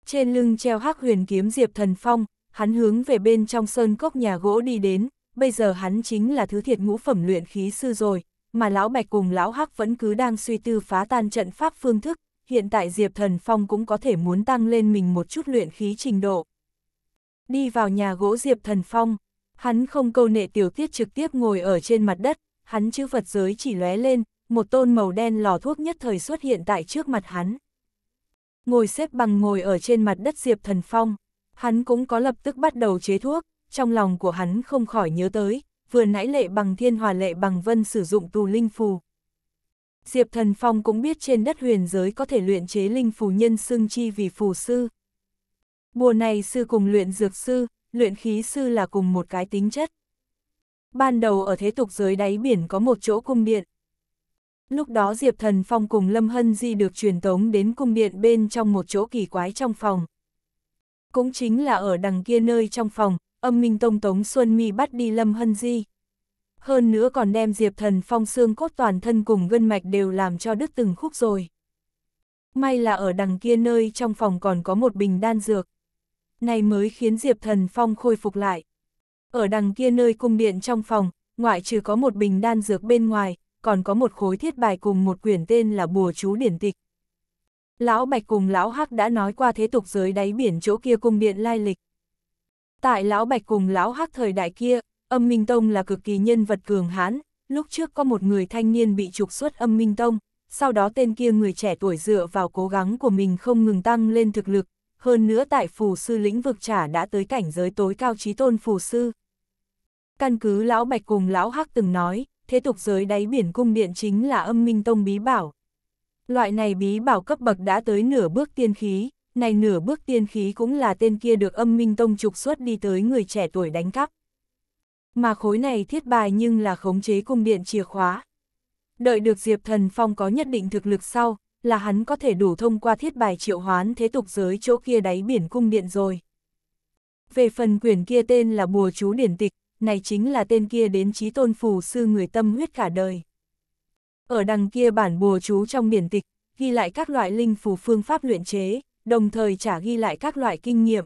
Trên lưng treo hắc huyền kiếm Diệp Thần Phong, hắn hướng về bên trong sơn cốc nhà gỗ đi đến, bây giờ hắn chính là thứ thiệt ngũ phẩm luyện khí sư rồi, mà lão Bạch cùng lão Hắc vẫn cứ đang suy tư phá tan trận pháp phương thức, hiện tại Diệp Thần Phong cũng có thể muốn tăng lên mình một chút luyện khí trình độ. Đi vào nhà gỗ Diệp Thần Phong, Hắn không câu nệ tiểu tiết trực tiếp ngồi ở trên mặt đất, hắn chữ vật giới chỉ lóe lên, một tôn màu đen lò thuốc nhất thời xuất hiện tại trước mặt hắn. Ngồi xếp bằng ngồi ở trên mặt đất Diệp Thần Phong, hắn cũng có lập tức bắt đầu chế thuốc, trong lòng của hắn không khỏi nhớ tới, vừa nãy lệ bằng thiên hòa lệ bằng vân sử dụng tù linh phù. Diệp Thần Phong cũng biết trên đất huyền giới có thể luyện chế linh phù nhân xương chi vì phù sư. Mùa này sư cùng luyện dược sư, luyện khí sư là cùng một cái tính chất. Ban đầu ở thế tục dưới đáy biển có một chỗ cung điện. Lúc đó Diệp Thần Phong cùng Lâm Hân Di được truyền tống đến cung điện bên trong một chỗ kỳ quái trong phòng. Cũng chính là ở đằng kia nơi trong phòng, âm minh tông tống Xuân Mi bắt đi Lâm Hân Di. Hơn nữa còn đem Diệp Thần Phong xương cốt toàn thân cùng gân mạch đều làm cho đứt từng khúc rồi. May là ở đằng kia nơi trong phòng còn có một bình đan dược này mới khiến Diệp Thần Phong khôi phục lại. Ở đằng kia nơi cung điện trong phòng, ngoại trừ có một bình đan dược bên ngoài, còn có một khối thiết bài cùng một quyển tên là Bùa Chú Điển Tịch. Lão Bạch cùng Lão Hắc đã nói qua thế tục dưới đáy biển chỗ kia cung điện lai lịch. Tại Lão Bạch cùng Lão Hắc thời đại kia, âm Minh Tông là cực kỳ nhân vật cường hãn, lúc trước có một người thanh niên bị trục xuất âm Minh Tông, sau đó tên kia người trẻ tuổi dựa vào cố gắng của mình không ngừng tăng lên thực lực, hơn nữa tại phù sư lĩnh vực trả đã tới cảnh giới tối cao trí tôn phù sư. Căn cứ Lão Bạch cùng Lão Hắc từng nói, thế tục giới đáy biển cung điện chính là âm minh tông bí bảo. Loại này bí bảo cấp bậc đã tới nửa bước tiên khí, này nửa bước tiên khí cũng là tên kia được âm minh tông trục xuất đi tới người trẻ tuổi đánh cắp. Mà khối này thiết bài nhưng là khống chế cung điện chìa khóa. Đợi được Diệp Thần Phong có nhất định thực lực sau, là hắn có thể đủ thông qua thiết bài triệu hoán thế tục giới chỗ kia đáy biển cung điện rồi. Về phần quyển kia tên là bùa chú điển tịch, này chính là tên kia đến trí tôn phù sư người tâm huyết cả đời. Ở đằng kia bản bùa chú trong điển tịch, ghi lại các loại linh phù phương pháp luyện chế, đồng thời trả ghi lại các loại kinh nghiệm.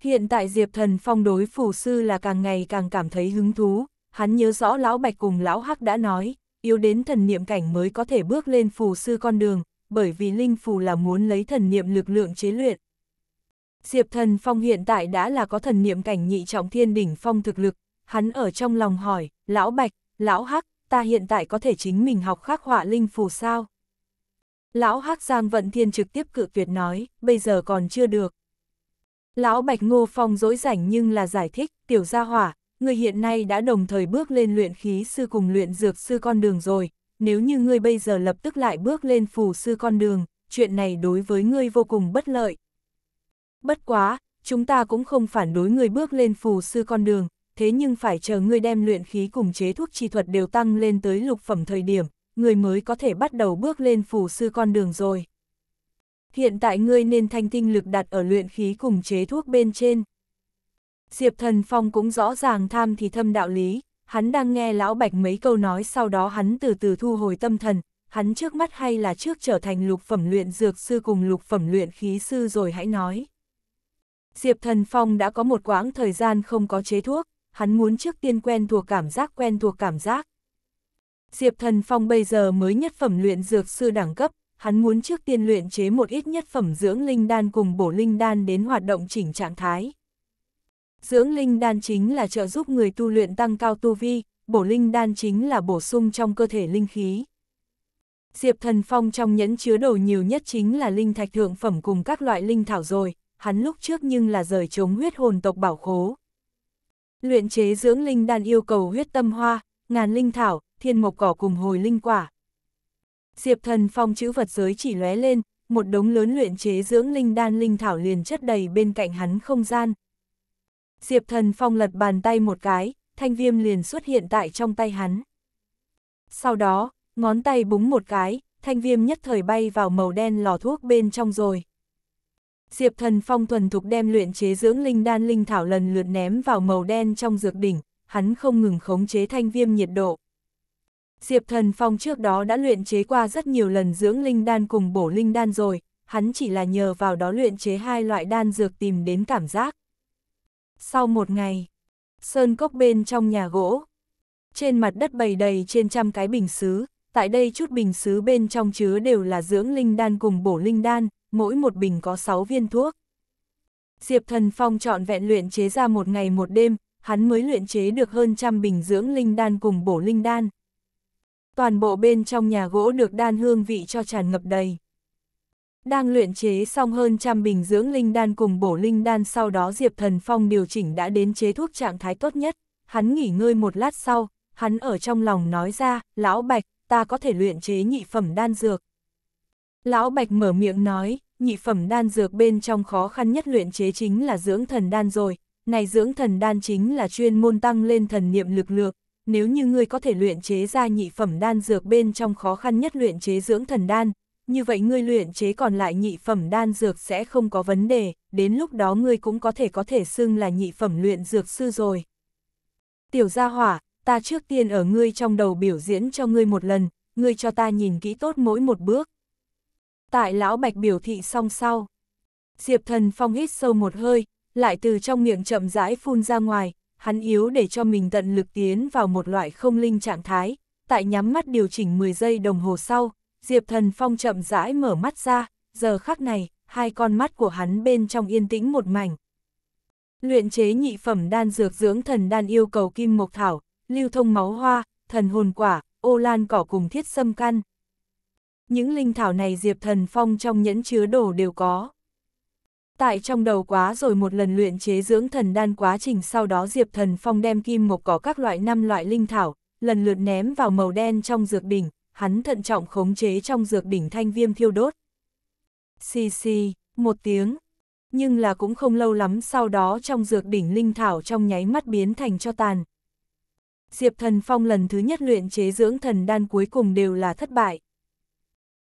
Hiện tại Diệp Thần Phong đối phù sư là càng ngày càng cảm thấy hứng thú, hắn nhớ rõ Lão Bạch cùng Lão Hắc đã nói, yếu đến thần niệm cảnh mới có thể bước lên phù sư con đường, bởi vì linh phù là muốn lấy thần niệm lực lượng chế luyện. Diệp Thần Phong hiện tại đã là có thần niệm cảnh nhị trọng thiên đỉnh phong thực lực, hắn ở trong lòng hỏi, lão Bạch, lão Hắc, ta hiện tại có thể chính mình học khắc họa linh phù sao? Lão Hắc Giang Vận Thiên trực tiếp cự tuyệt nói, bây giờ còn chưa được. Lão Bạch Ngô Phong dỗi rảnh nhưng là giải thích, tiểu gia hỏa, ngươi hiện nay đã đồng thời bước lên luyện khí sư cùng luyện dược sư con đường rồi, nếu như ngươi bây giờ lập tức lại bước lên phù sư con đường, chuyện này đối với ngươi vô cùng bất lợi. Bất quá, chúng ta cũng không phản đối ngươi bước lên phù sư con đường, thế nhưng phải chờ ngươi đem luyện khí cùng chế thuốc chi thuật đều tăng lên tới lục phẩm thời điểm, ngươi mới có thể bắt đầu bước lên phù sư con đường rồi. Hiện tại ngươi nên thanh tinh lực đặt ở luyện khí cùng chế thuốc bên trên. Diệp Thần Phong cũng rõ ràng tham thì thâm đạo lý, hắn đang nghe Lão Bạch mấy câu nói sau đó hắn từ từ thu hồi tâm thần, hắn trước mắt hay là trước trở thành lục phẩm luyện dược sư cùng lục phẩm luyện khí sư rồi hãy nói. Diệp Thần Phong đã có một quãng thời gian không có chế thuốc, hắn muốn trước tiên quen thuộc cảm giác quen thuộc cảm giác. Diệp Thần Phong bây giờ mới nhất phẩm luyện dược sư đẳng cấp, hắn muốn trước tiên luyện chế một ít nhất phẩm dưỡng linh đan cùng bổ linh đan đến hoạt động chỉnh trạng thái. Dưỡng linh đan chính là trợ giúp người tu luyện tăng cao tu vi, bổ linh đan chính là bổ sung trong cơ thể linh khí. Diệp Thần Phong trong nhẫn chứa đồ nhiều nhất chính là linh thạch thượng phẩm cùng các loại linh thảo rồi, hắn lúc trước nhưng là rời chống huyết hồn tộc bảo khố. Luyện chế dưỡng linh đan yêu cầu huyết tâm hoa, ngàn linh thảo, thiên mộc cỏ cùng hồi linh quả. Diệp Thần Phong chữ vật giới chỉ lóe lên, một đống lớn luyện chế dưỡng linh đan linh thảo liền chất đầy bên cạnh hắn không gian, Diệp Thần Phong lật bàn tay một cái, thanh viêm liền xuất hiện tại trong tay hắn. Sau đó, ngón tay búng một cái, thanh viêm nhất thời bay vào màu đen lò thuốc bên trong rồi. Diệp Thần Phong thuần thục đem luyện chế dưỡng linh đan linh thảo lần lượt ném vào màu đen trong dược đỉnh, hắn không ngừng khống chế thanh viêm nhiệt độ. Diệp Thần Phong trước đó đã luyện chế qua rất nhiều lần dưỡng linh đan cùng bổ linh đan rồi, hắn chỉ là nhờ vào đó luyện chế hai loại đan dược tìm đến cảm giác. Sau một ngày, sơn cốc bên trong nhà gỗ, trên mặt đất bầy đầy trên trăm cái bình xứ, tại đây chút bình xứ bên trong chứa đều là dưỡng linh đan cùng bổ linh đan, mỗi một bình có 6 viên thuốc. Diệp Thần Phong chọn vẹn luyện chế ra một ngày một đêm, hắn mới luyện chế được hơn trăm bình dưỡng linh đan cùng bổ linh đan. Toàn bộ bên trong nhà gỗ được đan hương vị cho tràn ngập đầy. Đang luyện chế xong hơn trăm bình dưỡng linh đan cùng bổ linh đan sau đó Diệp Thần Phong điều chỉnh đã đến chế thuốc trạng thái tốt nhất, hắn nghỉ ngơi một lát sau, hắn ở trong lòng nói ra, lão bạch, ta có thể luyện chế nhị phẩm đan dược. Lão bạch mở miệng nói, nhị phẩm đan dược bên trong khó khăn nhất luyện chế chính là dưỡng thần đan rồi, này dưỡng thần đan chính là chuyên môn tăng lên thần niệm lực lượng, nếu như ngươi có thể luyện chế ra nhị phẩm đan dược bên trong khó khăn nhất luyện chế dưỡng thần đan, như vậy ngươi luyện chế còn lại nhị phẩm đan dược sẽ không có vấn đề, đến lúc đó ngươi cũng có thể có thể xưng là nhị phẩm luyện dược sư rồi. Tiểu gia hỏa, ta trước tiên ở ngươi trong đầu biểu diễn cho ngươi một lần, ngươi cho ta nhìn kỹ tốt mỗi một bước. Tại lão bạch biểu thị xong sau. Diệp thần phong hít sâu một hơi, lại từ trong miệng chậm rãi phun ra ngoài, hắn yếu để cho mình tận lực tiến vào một loại không linh trạng thái, tại nhắm mắt điều chỉnh 10 giây đồng hồ sau, Diệp Thần Phong chậm rãi mở mắt ra, giờ khắc này, hai con mắt của hắn bên trong yên tĩnh một mảnh. Luyện chế nhị phẩm đan dược dưỡng thần đan yêu cầu kim mộc thảo, lưu thông máu hoa, thần hồn quả, ô lan cỏ cùng thiết sâm căn. Những linh thảo này Diệp Thần Phong trong nhẫn chứa đồ đều có. Tại trong đầu quá rồi một lần luyện chế dưỡng thần đan quá trình sau đó Diệp Thần Phong đem kim mộc cỏ các loại năm loại linh thảo, lần lượt ném vào màu đen trong dược đỉnh, hắn thận trọng khống chế trong dược đỉnh thanh viêm thiêu đốt. Xì xì, một tiếng. Nhưng là cũng không lâu lắm sau đó trong dược đỉnh linh thảo trong nháy mắt biến thành cho tàn. Diệp thần phong lần thứ nhất luyện chế dưỡng thần đan cuối cùng đều là thất bại.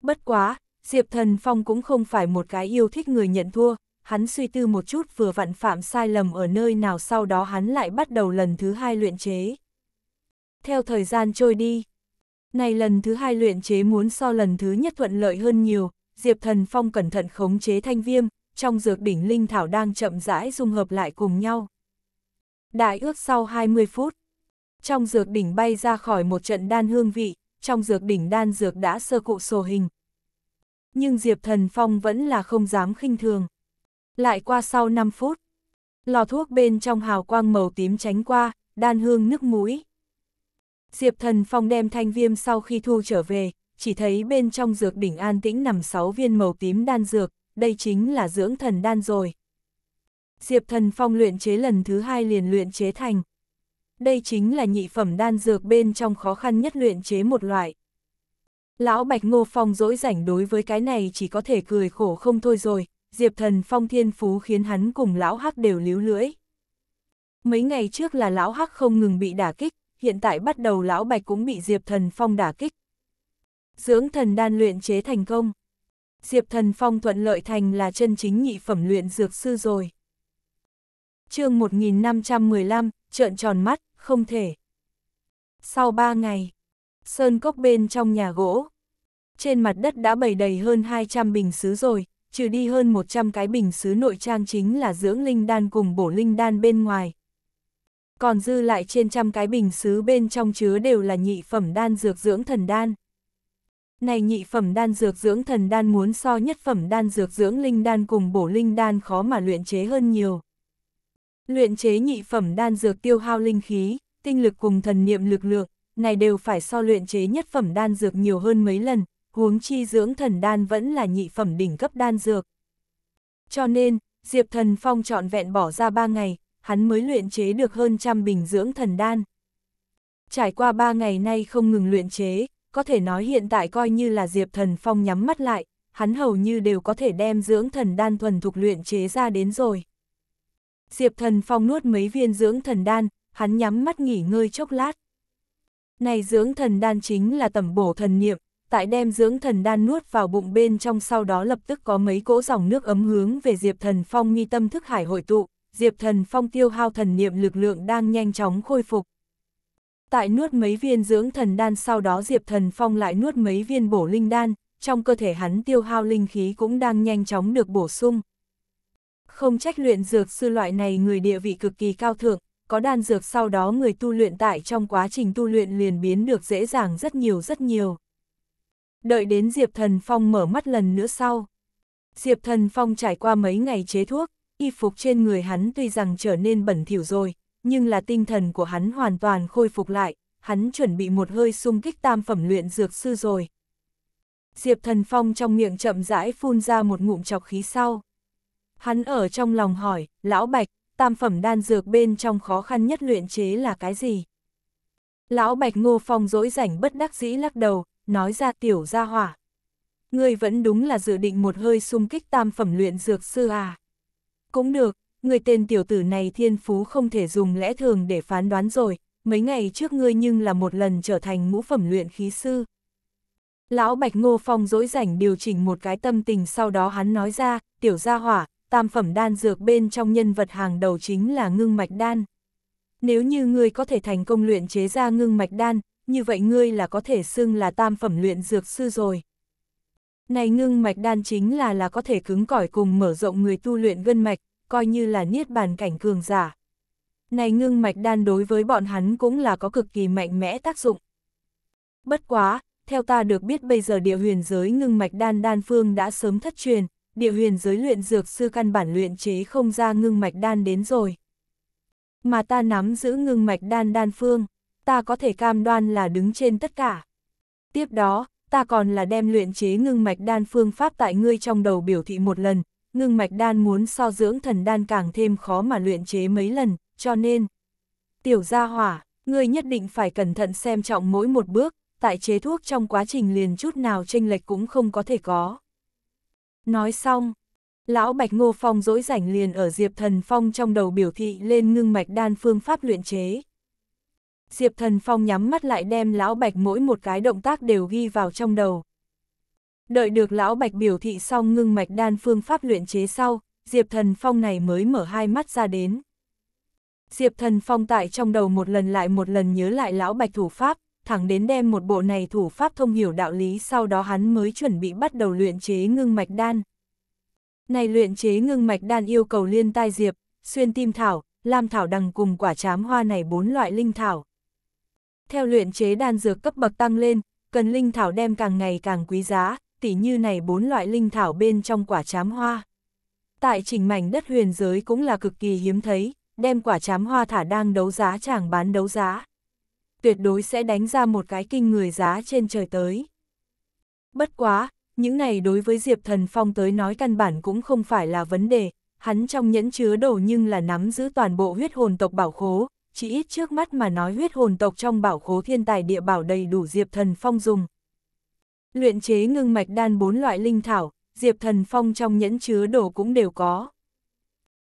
Bất quá, Diệp thần phong cũng không phải một cái yêu thích người nhận thua, hắn suy tư một chút vừa vặn phạm sai lầm ở nơi nào sau đó hắn lại bắt đầu lần thứ hai luyện chế. Theo thời gian trôi đi, này lần thứ hai luyện chế muốn so lần thứ nhất thuận lợi hơn nhiều, Diệp Thần Phong cẩn thận khống chế thanh viêm, trong dược đỉnh linh thảo đang chậm rãi dung hợp lại cùng nhau. Đại ước sau 20 phút, trong dược đỉnh bay ra khỏi một trận đan hương vị, trong dược đỉnh đan dược đã sơ cụ sổ hình. Nhưng Diệp Thần Phong vẫn là không dám khinh thường. Lại qua sau 5 phút, lò thuốc bên trong hào quang màu tím tránh qua, đan hương nước mũi. Diệp thần phong đem thanh viêm sau khi thu trở về, chỉ thấy bên trong dược đỉnh an tĩnh nằm 6 viên màu tím đan dược, đây chính là dưỡng thần đan rồi. Diệp thần phong luyện chế lần thứ hai liền luyện chế thành. Đây chính là nhị phẩm đan dược bên trong khó khăn nhất luyện chế một loại. Lão Bạch Ngô Phong dỗi rảnh đối với cái này chỉ có thể cười khổ không thôi rồi, Diệp Thần Phong thiên phú khiến hắn cùng Lão Hắc đều líu lưỡi. Mấy ngày trước là Lão Hắc không ngừng bị đả kích, hiện tại bắt đầu lão bạch cũng bị Diệp Thần Phong đả kích. Dưỡng thần đan luyện chế thành công. Diệp Thần Phong thuận lợi thành là chân chính nhị phẩm luyện dược sư rồi. chương 1515, trợn tròn mắt, không thể. Sau 3 ngày, sơn cốc bên trong nhà gỗ. Trên mặt đất đã bày đầy hơn 200 bình xứ rồi, trừ đi hơn 100 cái bình xứ nội trang chính là dưỡng linh đan cùng bổ linh đan bên ngoài, còn dư lại trên trăm cái bình xứ bên trong chứa đều là nhị phẩm đan dược dưỡng thần đan. Này nhị phẩm đan dược dưỡng thần đan muốn so nhất phẩm đan dược dưỡng linh đan cùng bổ linh đan khó mà luyện chế hơn nhiều. Luyện chế nhị phẩm đan dược tiêu hao linh khí, tinh lực cùng thần niệm lực lượng, này đều phải so luyện chế nhất phẩm đan dược nhiều hơn mấy lần, huống chi dưỡng thần đan vẫn là nhị phẩm đỉnh cấp đan dược. Cho nên, Diệp Thần Phong trọn vẹn bỏ ra ba ngày, hắn mới luyện chế được hơn trăm bình dưỡng thần đan. Trải qua ba ngày nay không ngừng luyện chế, có thể nói hiện tại coi như là Diệp Thần Phong nhắm mắt lại, hắn hầu như đều có thể đem dưỡng thần đan thuần thục luyện chế ra đến rồi. Diệp Thần Phong nuốt mấy viên dưỡng thần đan, hắn nhắm mắt nghỉ ngơi chốc lát. Này dưỡng thần đan chính là tẩm bổ thần niệm, tại đem dưỡng thần đan nuốt vào bụng bên trong sau đó lập tức có mấy cỗ dòng nước ấm hướng về Diệp Thần Phong mi tâm thức hải hội tụ, Diệp Thần Phong tiêu hao thần niệm lực lượng đang nhanh chóng khôi phục. Tại nuốt mấy viên dưỡng thần đan sau đó Diệp Thần Phong lại nuốt mấy viên bổ linh đan, trong cơ thể hắn tiêu hao linh khí cũng đang nhanh chóng được bổ sung. Không trách luyện dược sư loại này người địa vị cực kỳ cao thượng, có đan dược sau đó người tu luyện tại trong quá trình tu luyện liền biến được dễ dàng rất nhiều rất nhiều. Đợi đến Diệp Thần Phong mở mắt lần nữa sau. Diệp Thần Phong trải qua mấy ngày chế thuốc, y phục trên người hắn tuy rằng trở nên bẩn thỉu rồi, nhưng là tinh thần của hắn hoàn toàn khôi phục lại, hắn chuẩn bị một hơi xung kích tam phẩm luyện dược sư rồi. Diệp Thần Phong trong miệng chậm rãi phun ra một ngụm chọc khí sau. Hắn ở trong lòng hỏi, lão Bạch, tam phẩm đan dược bên trong khó khăn nhất luyện chế là cái gì? Lão Bạch Ngô Phong dỗi rảnh bất đắc dĩ lắc đầu, nói ra tiểu ra hỏa. Ngươi vẫn đúng là dự định một hơi xung kích tam phẩm luyện dược sư à? Cũng được, người tên tiểu tử này thiên phú không thể dùng lẽ thường để phán đoán rồi, mấy ngày trước ngươi nhưng là một lần trở thành ngũ phẩm luyện khí sư. Lão Bạch Ngô Phong dỗi rảnh điều chỉnh một cái tâm tình sau đó hắn nói ra, tiểu gia hỏa, tam phẩm đan dược bên trong nhân vật hàng đầu chính là ngưng mạch đan. Nếu như ngươi có thể thành công luyện chế ra ngưng mạch đan, như vậy ngươi là có thể xưng là tam phẩm luyện dược sư rồi. Này ngưng mạch đan chính là là có thể cứng cỏi cùng mở rộng người tu luyện gân mạch, coi như là niết bàn cảnh cường giả. Này ngưng mạch đan đối với bọn hắn cũng là có cực kỳ mạnh mẽ tác dụng. Bất quá, theo ta được biết bây giờ địa huyền giới ngưng mạch đan đan phương đã sớm thất truyền, địa huyền giới luyện dược sư căn bản luyện chế không ra ngưng mạch đan đến rồi. Mà ta nắm giữ ngưng mạch đan đan phương, ta có thể cam đoan là đứng trên tất cả. Tiếp đó, ta còn là đem luyện chế ngưng mạch đan phương pháp tại ngươi trong đầu biểu thị một lần, ngưng mạch đan muốn so dưỡng thần đan càng thêm khó mà luyện chế mấy lần, cho nên, tiểu gia hỏa, ngươi nhất định phải cẩn thận xem trọng mỗi một bước, tại chế thuốc trong quá trình liền chút nào tranh lệch cũng không có thể có. Nói xong, lão Bạch Ngô Phong dỗi rảnh liền ở Diệp Thần Phong trong đầu biểu thị lên ngưng mạch đan phương pháp luyện chế. Diệp Thần Phong nhắm mắt lại đem Lão Bạch mỗi một cái động tác đều ghi vào trong đầu. Đợi được Lão Bạch biểu thị xong ngưng mạch đan phương pháp luyện chế sau, Diệp Thần Phong này mới mở hai mắt ra đến. Diệp Thần Phong tại trong đầu một lần lại một lần nhớ lại Lão Bạch thủ pháp, thẳng đến đem một bộ này thủ pháp thông hiểu đạo lý sau đó hắn mới chuẩn bị bắt đầu luyện chế ngưng mạch đan. Này luyện chế ngưng mạch đan yêu cầu liên tai diệp, xuyên tim thảo, lam thảo đằng cùng quả chám hoa này bốn loại linh thảo theo luyện chế đan dược cấp bậc tăng lên, cần linh thảo đem càng ngày càng quý giá, tỉ như này bốn loại linh thảo bên trong quả chám hoa. Tại trình mảnh đất huyền giới cũng là cực kỳ hiếm thấy, đem quả chám hoa thả đang đấu giá chẳng bán đấu giá. Tuyệt đối sẽ đánh ra một cái kinh người giá trên trời tới. Bất quá, những này đối với Diệp Thần Phong tới nói căn bản cũng không phải là vấn đề, hắn trong nhẫn chứa đồ nhưng là nắm giữ toàn bộ huyết hồn tộc bảo khố, chỉ ít trước mắt mà nói huyết hồn tộc trong bảo khố thiên tài địa bảo đầy đủ Diệp Thần Phong dùng. Luyện chế ngưng mạch đan bốn loại linh thảo, Diệp Thần Phong trong nhẫn chứa đồ cũng đều có.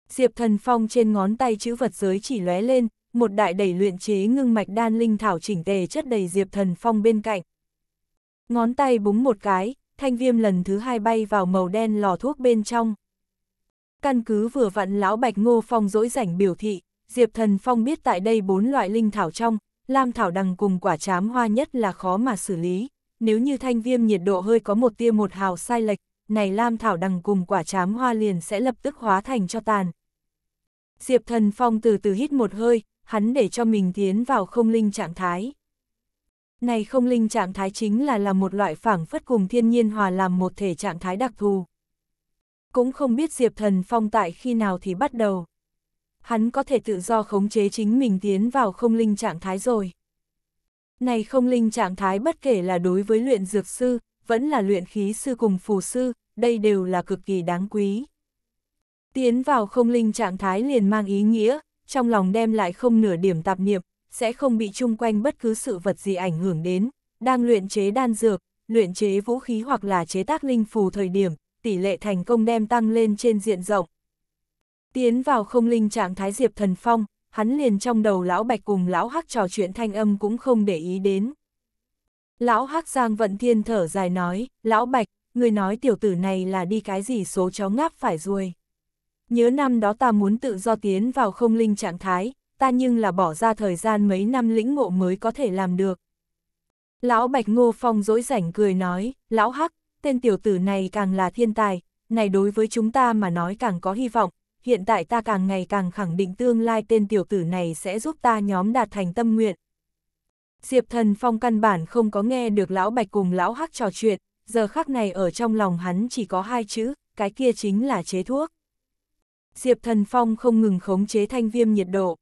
Diệp Thần Phong trên ngón tay chữ vật giới chỉ lóe lên, một đại đầy luyện chế ngưng mạch đan linh thảo chỉnh tề chất đầy Diệp Thần Phong bên cạnh. Ngón tay búng một cái, thanh viêm lần thứ hai bay vào màu đen lò thuốc bên trong. Căn cứ vừa vặn lão Bạch Ngô Phong dỗi rảnh biểu thị, Diệp Thần Phong biết tại đây bốn loại linh thảo trong, lam thảo đằng cùng quả chám hoa nhất là khó mà xử lý. Nếu như thanh viêm nhiệt độ hơi có một tia một hào sai lệch, này lam thảo đằng cùng quả chám hoa liền sẽ lập tức hóa thành cho tàn. Diệp Thần Phong từ từ hít một hơi, hắn để cho mình tiến vào không linh trạng thái. Này không linh trạng thái chính là là một loại phảng phất cùng thiên nhiên hòa làm một thể trạng thái đặc thù. Cũng không biết Diệp Thần Phong tại khi nào thì bắt đầu hắn có thể tự do khống chế chính mình tiến vào không linh trạng thái rồi. Này không linh trạng thái bất kể là đối với luyện dược sư, vẫn là luyện khí sư cùng phù sư, đây đều là cực kỳ đáng quý. Tiến vào không linh trạng thái liền mang ý nghĩa, trong lòng đem lại không nửa điểm tạp niệm, sẽ không bị chung quanh bất cứ sự vật gì ảnh hưởng đến, đang luyện chế đan dược, luyện chế vũ khí hoặc là chế tác linh phù thời điểm, tỷ lệ thành công đem tăng lên trên diện rộng, Tiến vào không linh trạng thái Diệp Thần Phong, hắn liền trong đầu lão Bạch cùng lão Hắc trò chuyện thanh âm cũng không để ý đến. Lão Hắc Giang Vận Thiên thở dài nói, lão Bạch, người nói tiểu tử này là đi cái gì số chó ngáp phải ruồi. Nhớ năm đó ta muốn tự do tiến vào không linh trạng thái, ta nhưng là bỏ ra thời gian mấy năm lĩnh ngộ mới có thể làm được. Lão Bạch Ngô Phong dỗi rảnh cười nói, lão Hắc, tên tiểu tử này càng là thiên tài, này đối với chúng ta mà nói càng có hy vọng, hiện tại ta càng ngày càng khẳng định tương lai tên tiểu tử này sẽ giúp ta nhóm đạt thành tâm nguyện. Diệp Thần Phong căn bản không có nghe được Lão Bạch cùng Lão Hắc trò chuyện, giờ khắc này ở trong lòng hắn chỉ có hai chữ, cái kia chính là chế thuốc. Diệp Thần Phong không ngừng khống chế thanh viêm nhiệt độ.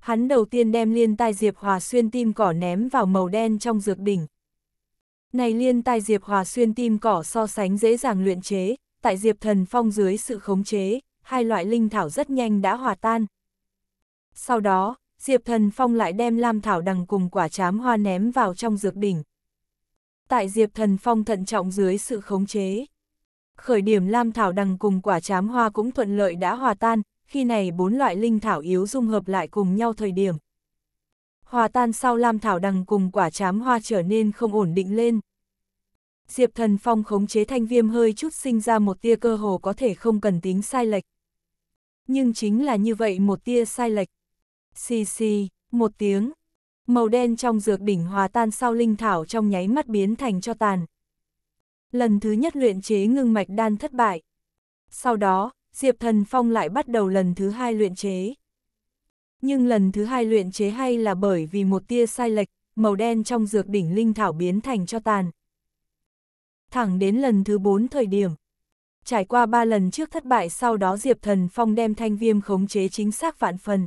Hắn đầu tiên đem liên tai Diệp Hòa xuyên tim cỏ ném vào màu đen trong dược đỉnh. Này liên tai Diệp Hòa xuyên tim cỏ so sánh dễ dàng luyện chế, tại Diệp Thần Phong dưới sự khống chế, hai loại linh thảo rất nhanh đã hòa tan. Sau đó, Diệp Thần Phong lại đem lam thảo đằng cùng quả chám hoa ném vào trong dược đỉnh. Tại Diệp Thần Phong thận trọng dưới sự khống chế. Khởi điểm lam thảo đằng cùng quả chám hoa cũng thuận lợi đã hòa tan, khi này bốn loại linh thảo yếu dung hợp lại cùng nhau thời điểm. Hòa tan sau lam thảo đằng cùng quả chám hoa trở nên không ổn định lên. Diệp Thần Phong khống chế thanh viêm hơi chút sinh ra một tia cơ hồ có thể không cần tính sai lệch nhưng chính là như vậy một tia sai lệch. Xì xì, một tiếng, màu đen trong dược đỉnh hòa tan sau linh thảo trong nháy mắt biến thành cho tàn. Lần thứ nhất luyện chế ngưng mạch đan thất bại. Sau đó, Diệp Thần Phong lại bắt đầu lần thứ hai luyện chế. Nhưng lần thứ hai luyện chế hay là bởi vì một tia sai lệch, màu đen trong dược đỉnh linh thảo biến thành cho tàn. Thẳng đến lần thứ bốn thời điểm, trải qua ba lần trước thất bại sau đó Diệp Thần Phong đem thanh viêm khống chế chính xác vạn phần.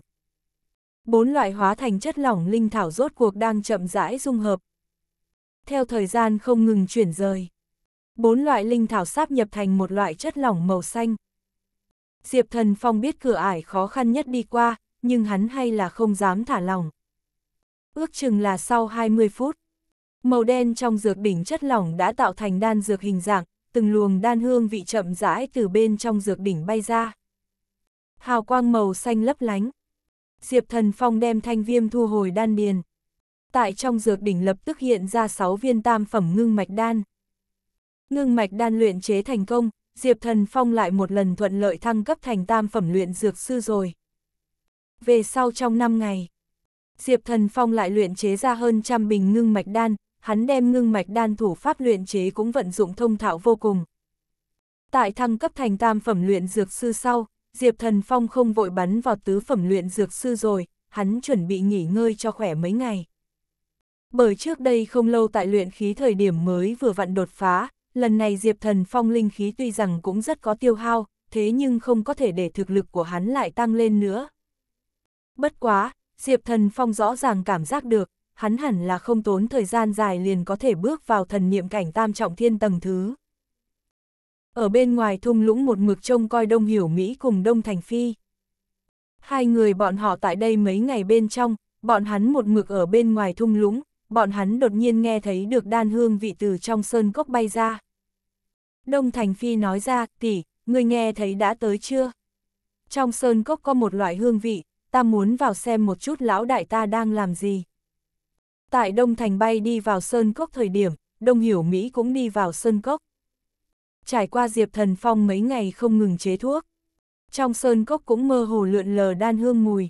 Bốn loại hóa thành chất lỏng linh thảo rốt cuộc đang chậm rãi dung hợp. Theo thời gian không ngừng chuyển rời, bốn loại linh thảo sáp nhập thành một loại chất lỏng màu xanh. Diệp Thần Phong biết cửa ải khó khăn nhất đi qua, nhưng hắn hay là không dám thả lòng. Ước chừng là sau 20 phút, màu đen trong dược đỉnh chất lỏng đã tạo thành đan dược hình dạng, từng luồng đan hương vị chậm rãi từ bên trong dược đỉnh bay ra. Hào quang màu xanh lấp lánh. Diệp Thần Phong đem thanh viêm thu hồi đan điền. Tại trong dược đỉnh lập tức hiện ra 6 viên tam phẩm ngưng mạch đan. Ngưng mạch đan luyện chế thành công, Diệp Thần Phong lại một lần thuận lợi thăng cấp thành tam phẩm luyện dược sư rồi. Về sau trong 5 ngày, Diệp Thần Phong lại luyện chế ra hơn trăm bình ngưng mạch đan, hắn đem ngưng mạch đan thủ pháp luyện chế cũng vận dụng thông thạo vô cùng. Tại thăng cấp thành tam phẩm luyện dược sư sau, Diệp Thần Phong không vội bắn vào tứ phẩm luyện dược sư rồi, hắn chuẩn bị nghỉ ngơi cho khỏe mấy ngày. Bởi trước đây không lâu tại luyện khí thời điểm mới vừa vặn đột phá, lần này Diệp Thần Phong linh khí tuy rằng cũng rất có tiêu hao, thế nhưng không có thể để thực lực của hắn lại tăng lên nữa. Bất quá, Diệp Thần Phong rõ ràng cảm giác được, hắn hẳn là không tốn thời gian dài liền có thể bước vào thần niệm cảnh tam trọng thiên tầng thứ. Ở bên ngoài thung lũng một mực trông coi Đông Hiểu Mỹ cùng Đông Thành Phi. Hai người bọn họ tại đây mấy ngày bên trong, bọn hắn một mực ở bên ngoài thung lũng, bọn hắn đột nhiên nghe thấy được đan hương vị từ trong sơn cốc bay ra. Đông Thành Phi nói ra, tỷ, người nghe thấy đã tới chưa? Trong sơn cốc có một loại hương vị, ta muốn vào xem một chút lão đại ta đang làm gì. Tại Đông Thành bay đi vào Sơn Cốc thời điểm, Đông Hiểu Mỹ cũng đi vào Sơn Cốc. Trải qua Diệp Thần Phong mấy ngày không ngừng chế thuốc. Trong Sơn Cốc cũng mơ hồ lượn lờ đan hương mùi.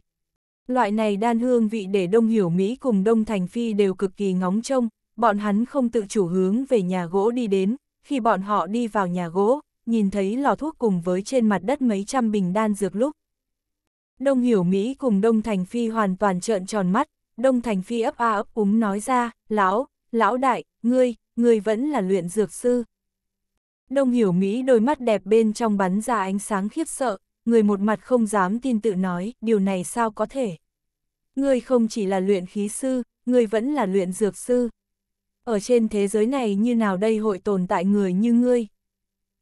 Loại này đan hương vị để Đông Hiểu Mỹ cùng Đông Thành Phi đều cực kỳ ngóng trông, bọn hắn không tự chủ hướng về nhà gỗ đi đến, khi bọn họ đi vào nhà gỗ, nhìn thấy lò thuốc cùng với trên mặt đất mấy trăm bình đan dược lúc. Đông Hiểu Mỹ cùng Đông Thành Phi hoàn toàn trợn tròn mắt, Đông Thành Phi ấp a ấp úng nói ra, lão, lão đại, ngươi, ngươi vẫn là luyện dược sư. Đông Hiểu Mỹ đôi mắt đẹp bên trong bắn ra ánh sáng khiếp sợ, người một mặt không dám tin tự nói, điều này sao có thể. Ngươi không chỉ là luyện khí sư, ngươi vẫn là luyện dược sư. Ở trên thế giới này như nào đây hội tồn tại người như ngươi?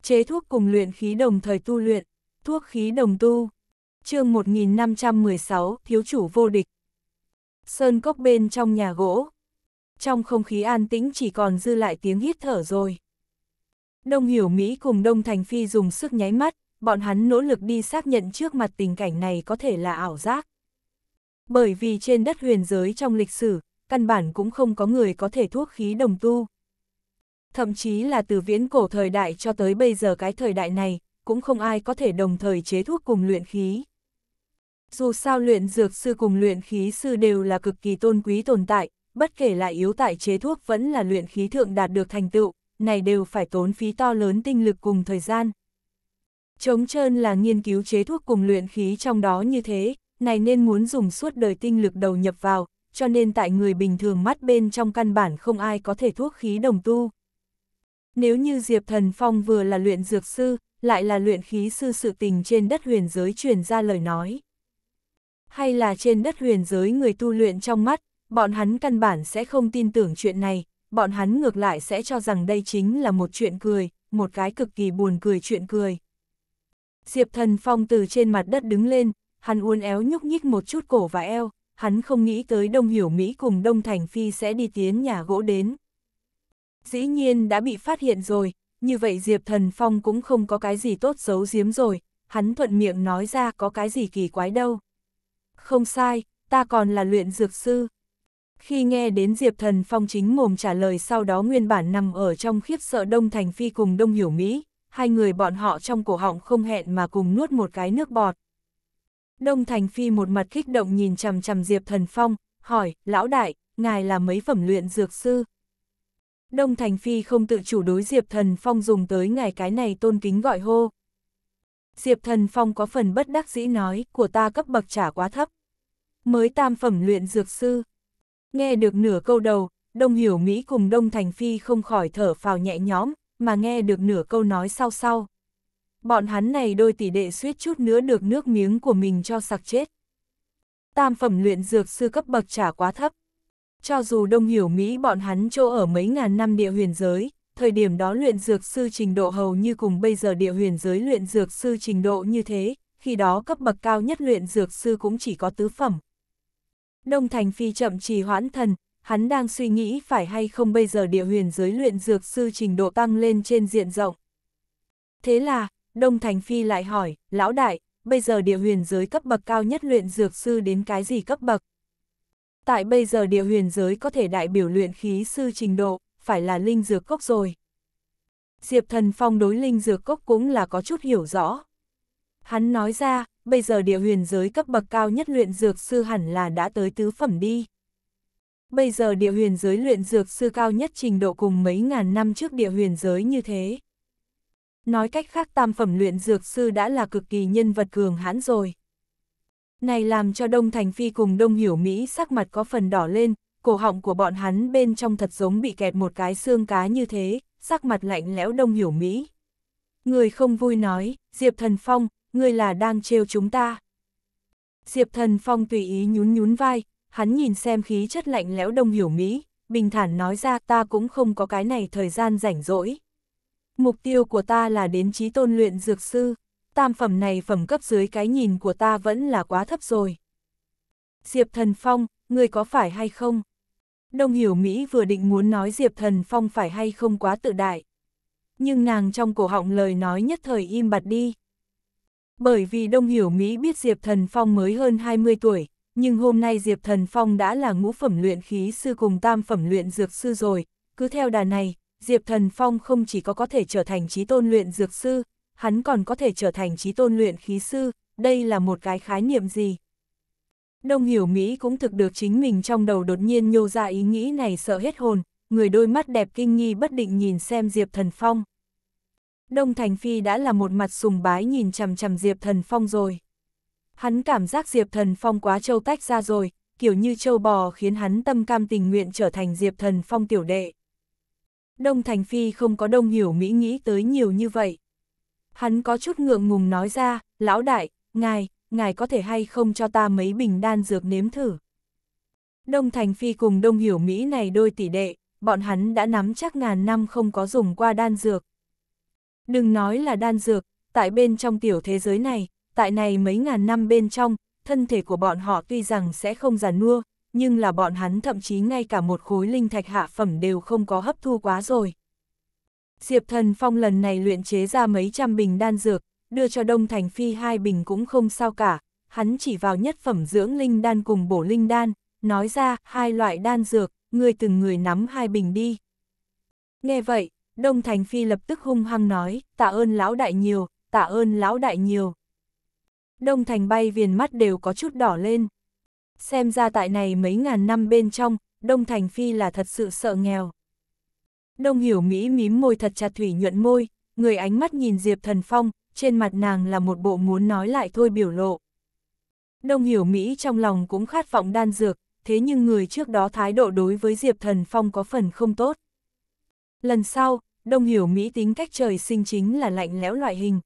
Chế thuốc cùng luyện khí đồng thời tu luyện, thuốc khí đồng tu. chương 1516, thiếu chủ vô địch sơn cốc bên trong nhà gỗ. Trong không khí an tĩnh chỉ còn dư lại tiếng hít thở rồi. Đông Hiểu Mỹ cùng Đông Thành Phi dùng sức nháy mắt, bọn hắn nỗ lực đi xác nhận trước mặt tình cảnh này có thể là ảo giác. Bởi vì trên đất huyền giới trong lịch sử, căn bản cũng không có người có thể thuốc khí đồng tu. Thậm chí là từ viễn cổ thời đại cho tới bây giờ cái thời đại này, cũng không ai có thể đồng thời chế thuốc cùng luyện khí. Dù sao luyện dược sư cùng luyện khí sư đều là cực kỳ tôn quý tồn tại, bất kể là yếu tại chế thuốc vẫn là luyện khí thượng đạt được thành tựu, này đều phải tốn phí to lớn tinh lực cùng thời gian. Chống trơn là nghiên cứu chế thuốc cùng luyện khí trong đó như thế, này nên muốn dùng suốt đời tinh lực đầu nhập vào, cho nên tại người bình thường mắt bên trong căn bản không ai có thể thuốc khí đồng tu. Nếu như Diệp Thần Phong vừa là luyện dược sư, lại là luyện khí sư sự tình trên đất huyền giới truyền ra lời nói hay là trên đất huyền giới người tu luyện trong mắt, bọn hắn căn bản sẽ không tin tưởng chuyện này, bọn hắn ngược lại sẽ cho rằng đây chính là một chuyện cười, một cái cực kỳ buồn cười chuyện cười. Diệp Thần Phong từ trên mặt đất đứng lên, hắn uốn éo nhúc nhích một chút cổ và eo, hắn không nghĩ tới Đông Hiểu Mỹ cùng Đông Thành Phi sẽ đi tiến nhà gỗ đến. Dĩ nhiên đã bị phát hiện rồi, như vậy Diệp Thần Phong cũng không có cái gì tốt xấu giếm rồi, hắn thuận miệng nói ra có cái gì kỳ quái đâu không sai, ta còn là luyện dược sư. Khi nghe đến Diệp Thần Phong chính mồm trả lời sau đó nguyên bản nằm ở trong khiếp sợ Đông Thành Phi cùng Đông Hiểu Mỹ, hai người bọn họ trong cổ họng không hẹn mà cùng nuốt một cái nước bọt. Đông Thành Phi một mặt kích động nhìn chằm chằm Diệp Thần Phong, hỏi, lão đại, ngài là mấy phẩm luyện dược sư? Đông Thành Phi không tự chủ đối Diệp Thần Phong dùng tới ngài cái này tôn kính gọi hô. Diệp Thần Phong có phần bất đắc dĩ nói, của ta cấp bậc trả quá thấp mới tam phẩm luyện dược sư. Nghe được nửa câu đầu, Đông Hiểu Mỹ cùng Đông Thành Phi không khỏi thở phào nhẹ nhõm, mà nghe được nửa câu nói sau sau. Bọn hắn này đôi tỷ đệ suýt chút nữa được nước miếng của mình cho sặc chết. Tam phẩm luyện dược sư cấp bậc trả quá thấp. Cho dù Đông Hiểu Mỹ bọn hắn chỗ ở mấy ngàn năm địa huyền giới, thời điểm đó luyện dược sư trình độ hầu như cùng bây giờ địa huyền giới luyện dược sư trình độ như thế, khi đó cấp bậc cao nhất luyện dược sư cũng chỉ có tứ phẩm. Đông Thành Phi chậm trì hoãn thần, hắn đang suy nghĩ phải hay không bây giờ địa huyền giới luyện dược sư trình độ tăng lên trên diện rộng. Thế là, Đông Thành Phi lại hỏi, lão đại, bây giờ địa huyền giới cấp bậc cao nhất luyện dược sư đến cái gì cấp bậc? Tại bây giờ địa huyền giới có thể đại biểu luyện khí sư trình độ, phải là linh dược cốc rồi. Diệp Thần Phong đối linh dược cốc cũng là có chút hiểu rõ. Hắn nói ra, bây giờ địa huyền giới cấp bậc cao nhất luyện dược sư hẳn là đã tới tứ phẩm đi. Bây giờ địa huyền giới luyện dược sư cao nhất trình độ cùng mấy ngàn năm trước địa huyền giới như thế. Nói cách khác tam phẩm luyện dược sư đã là cực kỳ nhân vật cường hãn rồi. Này làm cho Đông Thành Phi cùng Đông Hiểu Mỹ sắc mặt có phần đỏ lên, cổ họng của bọn hắn bên trong thật giống bị kẹt một cái xương cá như thế, sắc mặt lạnh lẽo Đông Hiểu Mỹ. Người không vui nói, Diệp Thần Phong, ngươi là đang trêu chúng ta. Diệp Thần Phong tùy ý nhún nhún vai, hắn nhìn xem khí chất lạnh lẽo đông hiểu Mỹ, bình thản nói ra ta cũng không có cái này thời gian rảnh rỗi. Mục tiêu của ta là đến trí tôn luyện dược sư, tam phẩm này phẩm cấp dưới cái nhìn của ta vẫn là quá thấp rồi. Diệp Thần Phong, ngươi có phải hay không? Đông hiểu Mỹ vừa định muốn nói Diệp Thần Phong phải hay không quá tự đại. Nhưng nàng trong cổ họng lời nói nhất thời im bặt đi. Bởi vì Đông Hiểu Mỹ biết Diệp Thần Phong mới hơn 20 tuổi, nhưng hôm nay Diệp Thần Phong đã là ngũ phẩm luyện khí sư cùng tam phẩm luyện dược sư rồi. Cứ theo đà này, Diệp Thần Phong không chỉ có có thể trở thành trí tôn luyện dược sư, hắn còn có thể trở thành trí tôn luyện khí sư, đây là một cái khái niệm gì? Đông Hiểu Mỹ cũng thực được chính mình trong đầu đột nhiên nhô ra ý nghĩ này sợ hết hồn, người đôi mắt đẹp kinh nghi bất định nhìn xem Diệp Thần Phong. Đông Thành Phi đã là một mặt sùng bái nhìn chằm chằm Diệp Thần Phong rồi. Hắn cảm giác Diệp Thần Phong quá châu tách ra rồi, kiểu như châu bò khiến hắn tâm cam tình nguyện trở thành Diệp Thần Phong tiểu đệ. Đông Thành Phi không có đông hiểu Mỹ nghĩ tới nhiều như vậy. Hắn có chút ngượng ngùng nói ra, lão đại, ngài, ngài có thể hay không cho ta mấy bình đan dược nếm thử. Đông Thành Phi cùng đông hiểu Mỹ này đôi tỷ đệ, bọn hắn đã nắm chắc ngàn năm không có dùng qua đan dược, Đừng nói là đan dược, tại bên trong tiểu thế giới này, tại này mấy ngàn năm bên trong, thân thể của bọn họ tuy rằng sẽ không giàn nua, nhưng là bọn hắn thậm chí ngay cả một khối linh thạch hạ phẩm đều không có hấp thu quá rồi. Diệp Thần Phong lần này luyện chế ra mấy trăm bình đan dược, đưa cho Đông Thành Phi hai bình cũng không sao cả, hắn chỉ vào nhất phẩm dưỡng linh đan cùng bổ linh đan, nói ra hai loại đan dược, người từng người nắm hai bình đi. Nghe vậy, Đông Thành Phi lập tức hung hăng nói, tạ ơn lão đại nhiều, tạ ơn lão đại nhiều. Đông Thành bay viền mắt đều có chút đỏ lên. Xem ra tại này mấy ngàn năm bên trong, Đông Thành Phi là thật sự sợ nghèo. Đông Hiểu Mỹ mím môi thật chặt thủy nhuận môi, người ánh mắt nhìn Diệp Thần Phong, trên mặt nàng là một bộ muốn nói lại thôi biểu lộ. Đông Hiểu Mỹ trong lòng cũng khát vọng đan dược, thế nhưng người trước đó thái độ đối với Diệp Thần Phong có phần không tốt. Lần sau, Đông hiểu Mỹ tính cách trời sinh chính là lạnh lẽo loại hình.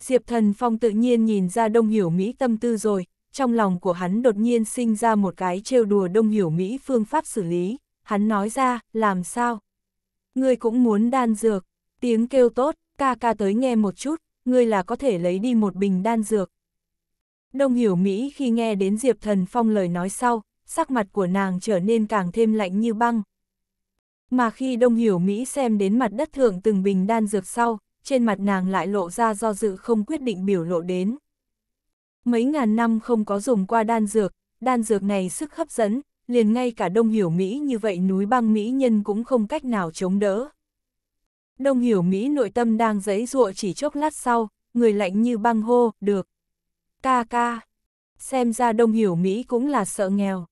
Diệp Thần Phong tự nhiên nhìn ra Đông hiểu Mỹ tâm tư rồi, trong lòng của hắn đột nhiên sinh ra một cái trêu đùa Đông hiểu Mỹ phương pháp xử lý, hắn nói ra, làm sao? Ngươi cũng muốn đan dược, tiếng kêu tốt, ca ca tới nghe một chút, ngươi là có thể lấy đi một bình đan dược. Đông hiểu Mỹ khi nghe đến Diệp Thần Phong lời nói sau, sắc mặt của nàng trở nên càng thêm lạnh như băng, mà khi Đông Hiểu Mỹ xem đến mặt đất thượng từng bình đan dược sau, trên mặt nàng lại lộ ra do dự không quyết định biểu lộ đến. Mấy ngàn năm không có dùng qua đan dược, đan dược này sức hấp dẫn, liền ngay cả Đông Hiểu Mỹ như vậy núi băng Mỹ nhân cũng không cách nào chống đỡ. Đông Hiểu Mỹ nội tâm đang giấy ruộ chỉ chốc lát sau, người lạnh như băng hô, được. Ca ca, xem ra Đông Hiểu Mỹ cũng là sợ nghèo.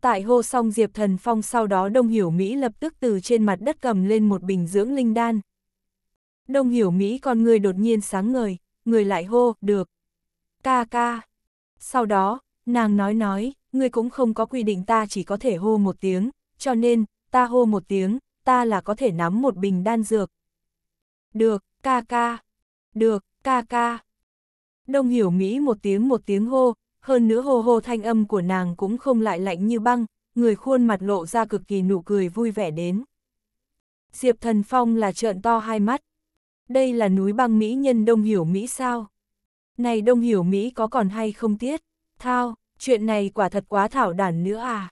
Tại hô xong Diệp Thần Phong sau đó Đông Hiểu Mỹ lập tức từ trên mặt đất cầm lên một bình dưỡng linh đan. Đông Hiểu Mỹ con người đột nhiên sáng ngời, người lại hô, được. Ca ca. Sau đó, nàng nói nói, ngươi cũng không có quy định ta chỉ có thể hô một tiếng, cho nên, ta hô một tiếng, ta là có thể nắm một bình đan dược. Được, ca ca. Được, ca ca. Đông hiểu Mỹ một tiếng một tiếng hô, hơn nữa hô hô thanh âm của nàng cũng không lại lạnh như băng, người khuôn mặt lộ ra cực kỳ nụ cười vui vẻ đến. Diệp Thần Phong là trợn to hai mắt. Đây là núi băng Mỹ nhân Đông Hiểu Mỹ sao? Này Đông Hiểu Mỹ có còn hay không tiết? Thao, chuyện này quả thật quá thảo đản nữa à?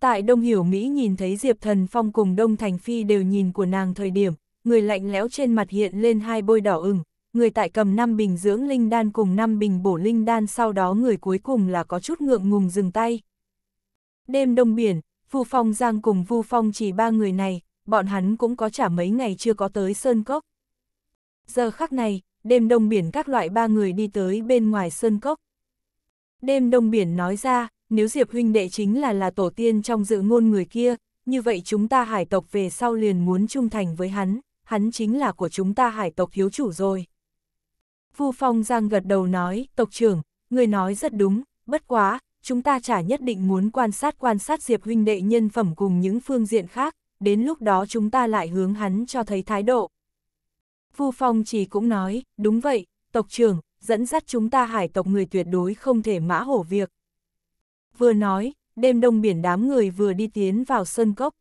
Tại Đông Hiểu Mỹ nhìn thấy Diệp Thần Phong cùng Đông Thành Phi đều nhìn của nàng thời điểm, người lạnh lẽo trên mặt hiện lên hai bôi đỏ ửng, người tại cầm 5 bình dưỡng linh đan cùng 5 bình bổ linh đan sau đó người cuối cùng là có chút ngượng ngùng dừng tay. Đêm đông biển, Vu Phong Giang cùng Vu Phong chỉ ba người này, bọn hắn cũng có trả mấy ngày chưa có tới Sơn Cốc. Giờ khắc này, đêm đông biển các loại ba người đi tới bên ngoài Sơn Cốc. Đêm đông biển nói ra, nếu Diệp huynh đệ chính là là tổ tiên trong dự ngôn người kia, như vậy chúng ta hải tộc về sau liền muốn trung thành với hắn, hắn chính là của chúng ta hải tộc hiếu chủ rồi. Vu Phong Giang gật đầu nói, tộc trưởng, người nói rất đúng, bất quá, chúng ta chả nhất định muốn quan sát quan sát Diệp huynh đệ nhân phẩm cùng những phương diện khác, đến lúc đó chúng ta lại hướng hắn cho thấy thái độ. Vu Phong chỉ cũng nói, đúng vậy, tộc trưởng, dẫn dắt chúng ta hải tộc người tuyệt đối không thể mã hổ việc. Vừa nói, đêm đông biển đám người vừa đi tiến vào sơn cốc.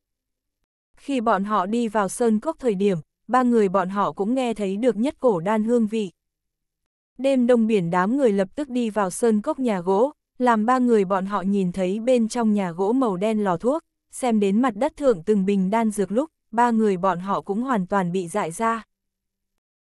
Khi bọn họ đi vào sơn cốc thời điểm, ba người bọn họ cũng nghe thấy được nhất cổ đan hương vị đêm đông biển đám người lập tức đi vào sơn cốc nhà gỗ, làm ba người bọn họ nhìn thấy bên trong nhà gỗ màu đen lò thuốc, xem đến mặt đất thượng từng bình đan dược lúc, ba người bọn họ cũng hoàn toàn bị dại ra.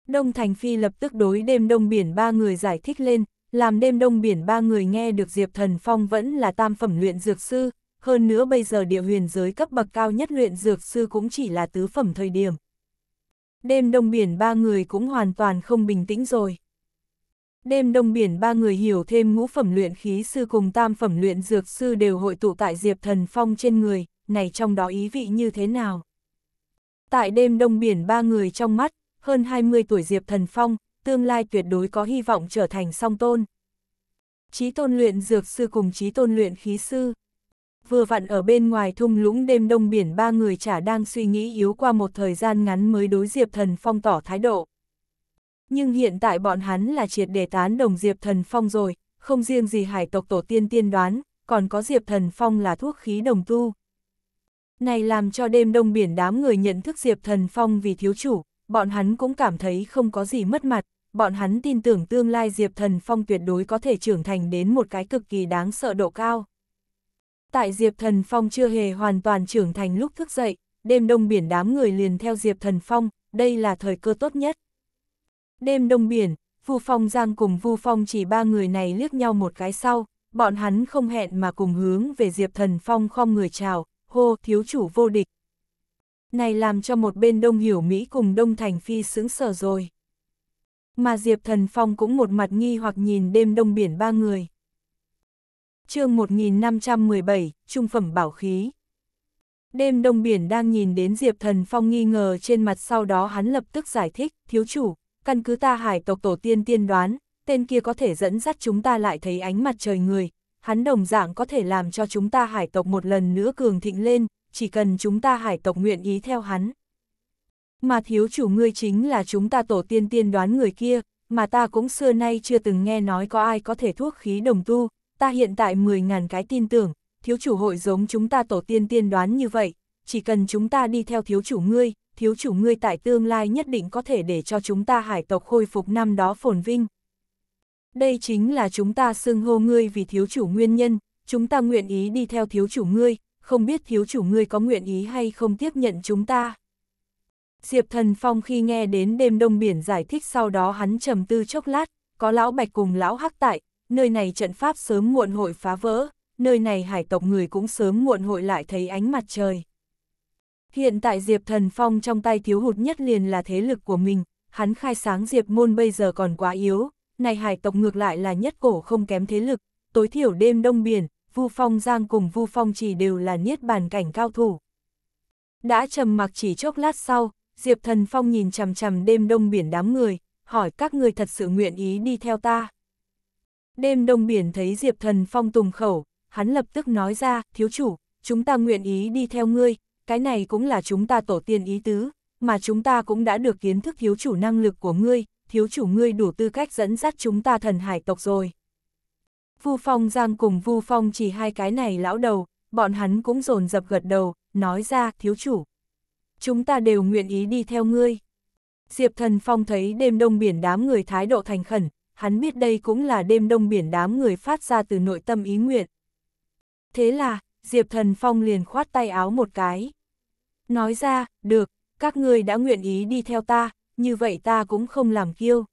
Đông Thành Phi lập tức đối đêm đông biển ba người giải thích lên, làm đêm đông biển ba người nghe được Diệp Thần Phong vẫn là tam phẩm luyện dược sư, hơn nữa bây giờ địa huyền giới cấp bậc cao nhất luyện dược sư cũng chỉ là tứ phẩm thời điểm. Đêm đông biển ba người cũng hoàn toàn không bình tĩnh rồi đêm đông biển ba người hiểu thêm ngũ phẩm luyện khí sư cùng tam phẩm luyện dược sư đều hội tụ tại Diệp Thần Phong trên người, này trong đó ý vị như thế nào? Tại đêm đông biển ba người trong mắt, hơn 20 tuổi Diệp Thần Phong, tương lai tuyệt đối có hy vọng trở thành song tôn. Chí tôn luyện dược sư cùng chí tôn luyện khí sư. Vừa vặn ở bên ngoài thung lũng đêm đông biển ba người chả đang suy nghĩ yếu qua một thời gian ngắn mới đối Diệp Thần Phong tỏ thái độ nhưng hiện tại bọn hắn là triệt để tán đồng Diệp Thần Phong rồi, không riêng gì hải tộc tổ tiên tiên đoán, còn có Diệp Thần Phong là thuốc khí đồng tu. Này làm cho đêm đông biển đám người nhận thức Diệp Thần Phong vì thiếu chủ, bọn hắn cũng cảm thấy không có gì mất mặt, bọn hắn tin tưởng tương lai Diệp Thần Phong tuyệt đối có thể trưởng thành đến một cái cực kỳ đáng sợ độ cao. Tại Diệp Thần Phong chưa hề hoàn toàn trưởng thành lúc thức dậy, đêm đông biển đám người liền theo Diệp Thần Phong, đây là thời cơ tốt nhất. Đêm đông biển, Vu Phong Giang cùng Vu Phong chỉ ba người này liếc nhau một cái sau, bọn hắn không hẹn mà cùng hướng về Diệp Thần Phong khom người chào, hô thiếu chủ vô địch. Này làm cho một bên Đông Hiểu Mỹ cùng Đông Thành Phi sững sờ rồi. Mà Diệp Thần Phong cũng một mặt nghi hoặc nhìn đêm đông biển ba người. chương 1517, Trung phẩm bảo khí. Đêm đông biển đang nhìn đến Diệp Thần Phong nghi ngờ trên mặt sau đó hắn lập tức giải thích, thiếu chủ, căn cứ ta hải tộc tổ tiên tiên đoán, tên kia có thể dẫn dắt chúng ta lại thấy ánh mặt trời người, hắn đồng dạng có thể làm cho chúng ta hải tộc một lần nữa cường thịnh lên, chỉ cần chúng ta hải tộc nguyện ý theo hắn. Mà thiếu chủ ngươi chính là chúng ta tổ tiên tiên đoán người kia, mà ta cũng xưa nay chưa từng nghe nói có ai có thể thuốc khí đồng tu, ta hiện tại 10.000 cái tin tưởng, thiếu chủ hội giống chúng ta tổ tiên tiên đoán như vậy, chỉ cần chúng ta đi theo thiếu chủ ngươi, thiếu chủ ngươi tại tương lai nhất định có thể để cho chúng ta hải tộc khôi phục năm đó phồn vinh. Đây chính là chúng ta xưng hô ngươi vì thiếu chủ nguyên nhân, chúng ta nguyện ý đi theo thiếu chủ ngươi, không biết thiếu chủ ngươi có nguyện ý hay không tiếp nhận chúng ta. Diệp Thần Phong khi nghe đến đêm đông biển giải thích sau đó hắn trầm tư chốc lát, có lão bạch cùng lão hắc tại, nơi này trận pháp sớm muộn hội phá vỡ, nơi này hải tộc người cũng sớm muộn hội lại thấy ánh mặt trời. Hiện tại Diệp Thần Phong trong tay thiếu hụt nhất liền là thế lực của mình, hắn khai sáng Diệp môn bây giờ còn quá yếu, này hải tộc ngược lại là nhất cổ không kém thế lực, tối thiểu đêm đông biển, Vu Phong Giang cùng Vu Phong chỉ đều là niết bàn cảnh cao thủ. Đã trầm mặc chỉ chốc lát sau, Diệp Thần Phong nhìn chằm chằm đêm đông biển đám người, hỏi các người thật sự nguyện ý đi theo ta. Đêm đông biển thấy Diệp Thần Phong tùng khẩu, hắn lập tức nói ra, thiếu chủ, chúng ta nguyện ý đi theo ngươi, cái này cũng là chúng ta tổ tiên ý tứ, mà chúng ta cũng đã được kiến thức thiếu chủ năng lực của ngươi, thiếu chủ ngươi đủ tư cách dẫn dắt chúng ta thần hải tộc rồi. Vu Phong Giang cùng Vu Phong chỉ hai cái này lão đầu, bọn hắn cũng dồn dập gật đầu, nói ra, thiếu chủ. Chúng ta đều nguyện ý đi theo ngươi. Diệp Thần Phong thấy đêm đông biển đám người thái độ thành khẩn, hắn biết đây cũng là đêm đông biển đám người phát ra từ nội tâm ý nguyện. Thế là, Diệp Thần Phong liền khoát tay áo một cái nói ra, được, các ngươi đã nguyện ý đi theo ta, như vậy ta cũng không làm kiêu.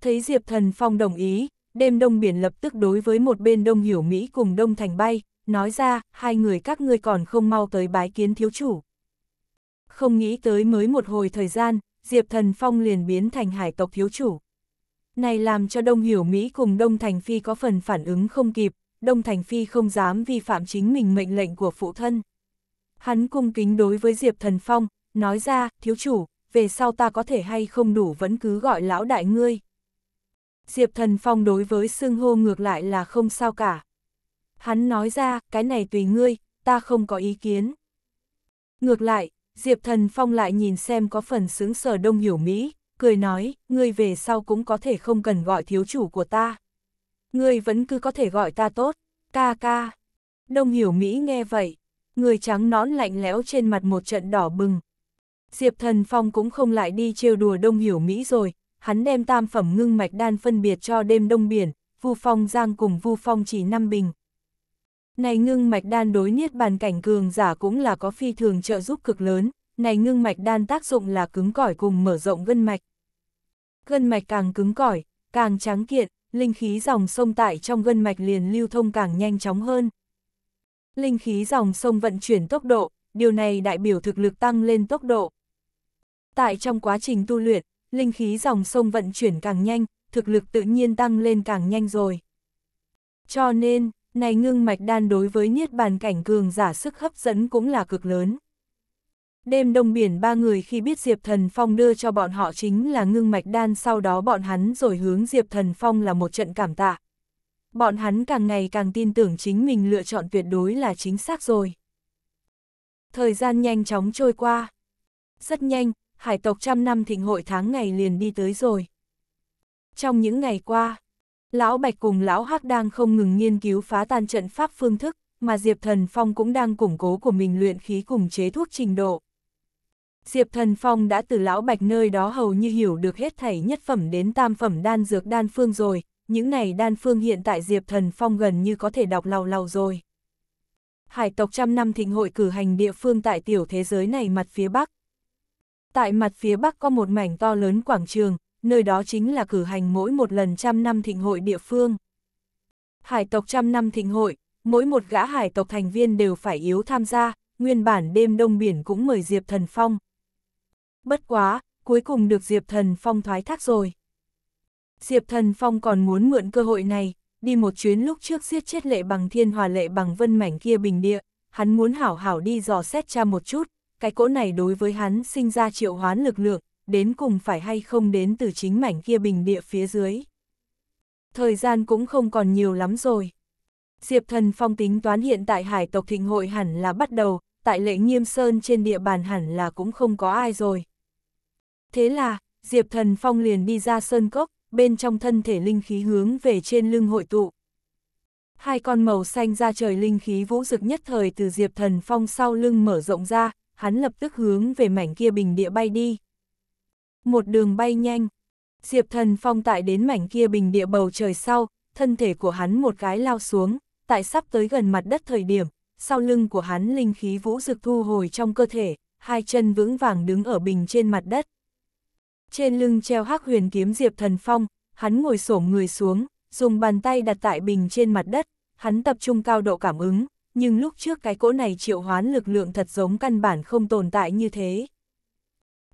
Thấy Diệp Thần Phong đồng ý, đêm đông biển lập tức đối với một bên đông hiểu Mỹ cùng đông thành bay, nói ra, hai người các ngươi còn không mau tới bái kiến thiếu chủ. Không nghĩ tới mới một hồi thời gian, Diệp Thần Phong liền biến thành hải tộc thiếu chủ. Này làm cho Đông Hiểu Mỹ cùng Đông Thành Phi có phần phản ứng không kịp, Đông Thành Phi không dám vi phạm chính mình mệnh lệnh của phụ thân. Hắn cung kính đối với Diệp Thần Phong, nói ra, thiếu chủ, về sau ta có thể hay không đủ vẫn cứ gọi lão đại ngươi. Diệp Thần Phong đối với xưng hô ngược lại là không sao cả. Hắn nói ra, cái này tùy ngươi, ta không có ý kiến. Ngược lại, Diệp Thần Phong lại nhìn xem có phần xứng sở đông hiểu Mỹ, cười nói, ngươi về sau cũng có thể không cần gọi thiếu chủ của ta. Ngươi vẫn cứ có thể gọi ta tốt, ca ca. Đông hiểu Mỹ nghe vậy, người trắng nõn lạnh lẽo trên mặt một trận đỏ bừng. Diệp Thần Phong cũng không lại đi trêu đùa Đông Hiểu Mỹ rồi, hắn đem tam phẩm ngưng mạch đan phân biệt cho đêm đông biển, Vu Phong Giang cùng Vu Phong chỉ năm bình. Này ngưng mạch đan đối niết bàn cảnh cường giả cũng là có phi thường trợ giúp cực lớn, này ngưng mạch đan tác dụng là cứng cỏi cùng mở rộng gân mạch. Gân mạch càng cứng cỏi, càng trắng kiện, linh khí dòng sông tại trong gân mạch liền lưu thông càng nhanh chóng hơn. Linh khí dòng sông vận chuyển tốc độ, điều này đại biểu thực lực tăng lên tốc độ. Tại trong quá trình tu luyện, linh khí dòng sông vận chuyển càng nhanh, thực lực tự nhiên tăng lên càng nhanh rồi. Cho nên, này ngưng mạch đan đối với niết bàn cảnh cường giả sức hấp dẫn cũng là cực lớn. Đêm đông biển ba người khi biết Diệp Thần Phong đưa cho bọn họ chính là ngưng mạch đan sau đó bọn hắn rồi hướng Diệp Thần Phong là một trận cảm tạ bọn hắn càng ngày càng tin tưởng chính mình lựa chọn tuyệt đối là chính xác rồi. Thời gian nhanh chóng trôi qua. Rất nhanh, hải tộc trăm năm thịnh hội tháng ngày liền đi tới rồi. Trong những ngày qua, Lão Bạch cùng Lão Hắc đang không ngừng nghiên cứu phá tan trận pháp phương thức, mà Diệp Thần Phong cũng đang củng cố của mình luyện khí cùng chế thuốc trình độ. Diệp Thần Phong đã từ Lão Bạch nơi đó hầu như hiểu được hết thảy nhất phẩm đến tam phẩm đan dược đan phương rồi, những này đan phương hiện tại Diệp Thần Phong gần như có thể đọc lầu lầu rồi. Hải tộc trăm năm thịnh hội cử hành địa phương tại tiểu thế giới này mặt phía Bắc. Tại mặt phía Bắc có một mảnh to lớn quảng trường, nơi đó chính là cử hành mỗi một lần trăm năm thịnh hội địa phương. Hải tộc trăm năm thịnh hội, mỗi một gã hải tộc thành viên đều phải yếu tham gia, nguyên bản đêm đông biển cũng mời Diệp Thần Phong. Bất quá, cuối cùng được Diệp Thần Phong thoái thác rồi. Diệp Thần Phong còn muốn mượn cơ hội này, đi một chuyến lúc trước giết chết lệ bằng thiên hòa lệ bằng vân mảnh kia bình địa, hắn muốn hảo hảo đi dò xét cha một chút, cái cỗ này đối với hắn sinh ra triệu hoán lực lượng, đến cùng phải hay không đến từ chính mảnh kia bình địa phía dưới. Thời gian cũng không còn nhiều lắm rồi. Diệp Thần Phong tính toán hiện tại hải tộc thịnh hội hẳn là bắt đầu, tại lệ nghiêm sơn trên địa bàn hẳn là cũng không có ai rồi. Thế là, Diệp Thần Phong liền đi ra sơn cốc, bên trong thân thể linh khí hướng về trên lưng hội tụ. Hai con màu xanh ra trời linh khí vũ rực nhất thời từ Diệp Thần Phong sau lưng mở rộng ra, hắn lập tức hướng về mảnh kia bình địa bay đi. Một đường bay nhanh, Diệp Thần Phong tại đến mảnh kia bình địa bầu trời sau, thân thể của hắn một cái lao xuống, tại sắp tới gần mặt đất thời điểm, sau lưng của hắn linh khí vũ rực thu hồi trong cơ thể, hai chân vững vàng đứng ở bình trên mặt đất trên lưng treo hắc huyền kiếm Diệp Thần Phong, hắn ngồi xổm người xuống, dùng bàn tay đặt tại bình trên mặt đất, hắn tập trung cao độ cảm ứng, nhưng lúc trước cái cỗ này triệu hoán lực lượng thật giống căn bản không tồn tại như thế.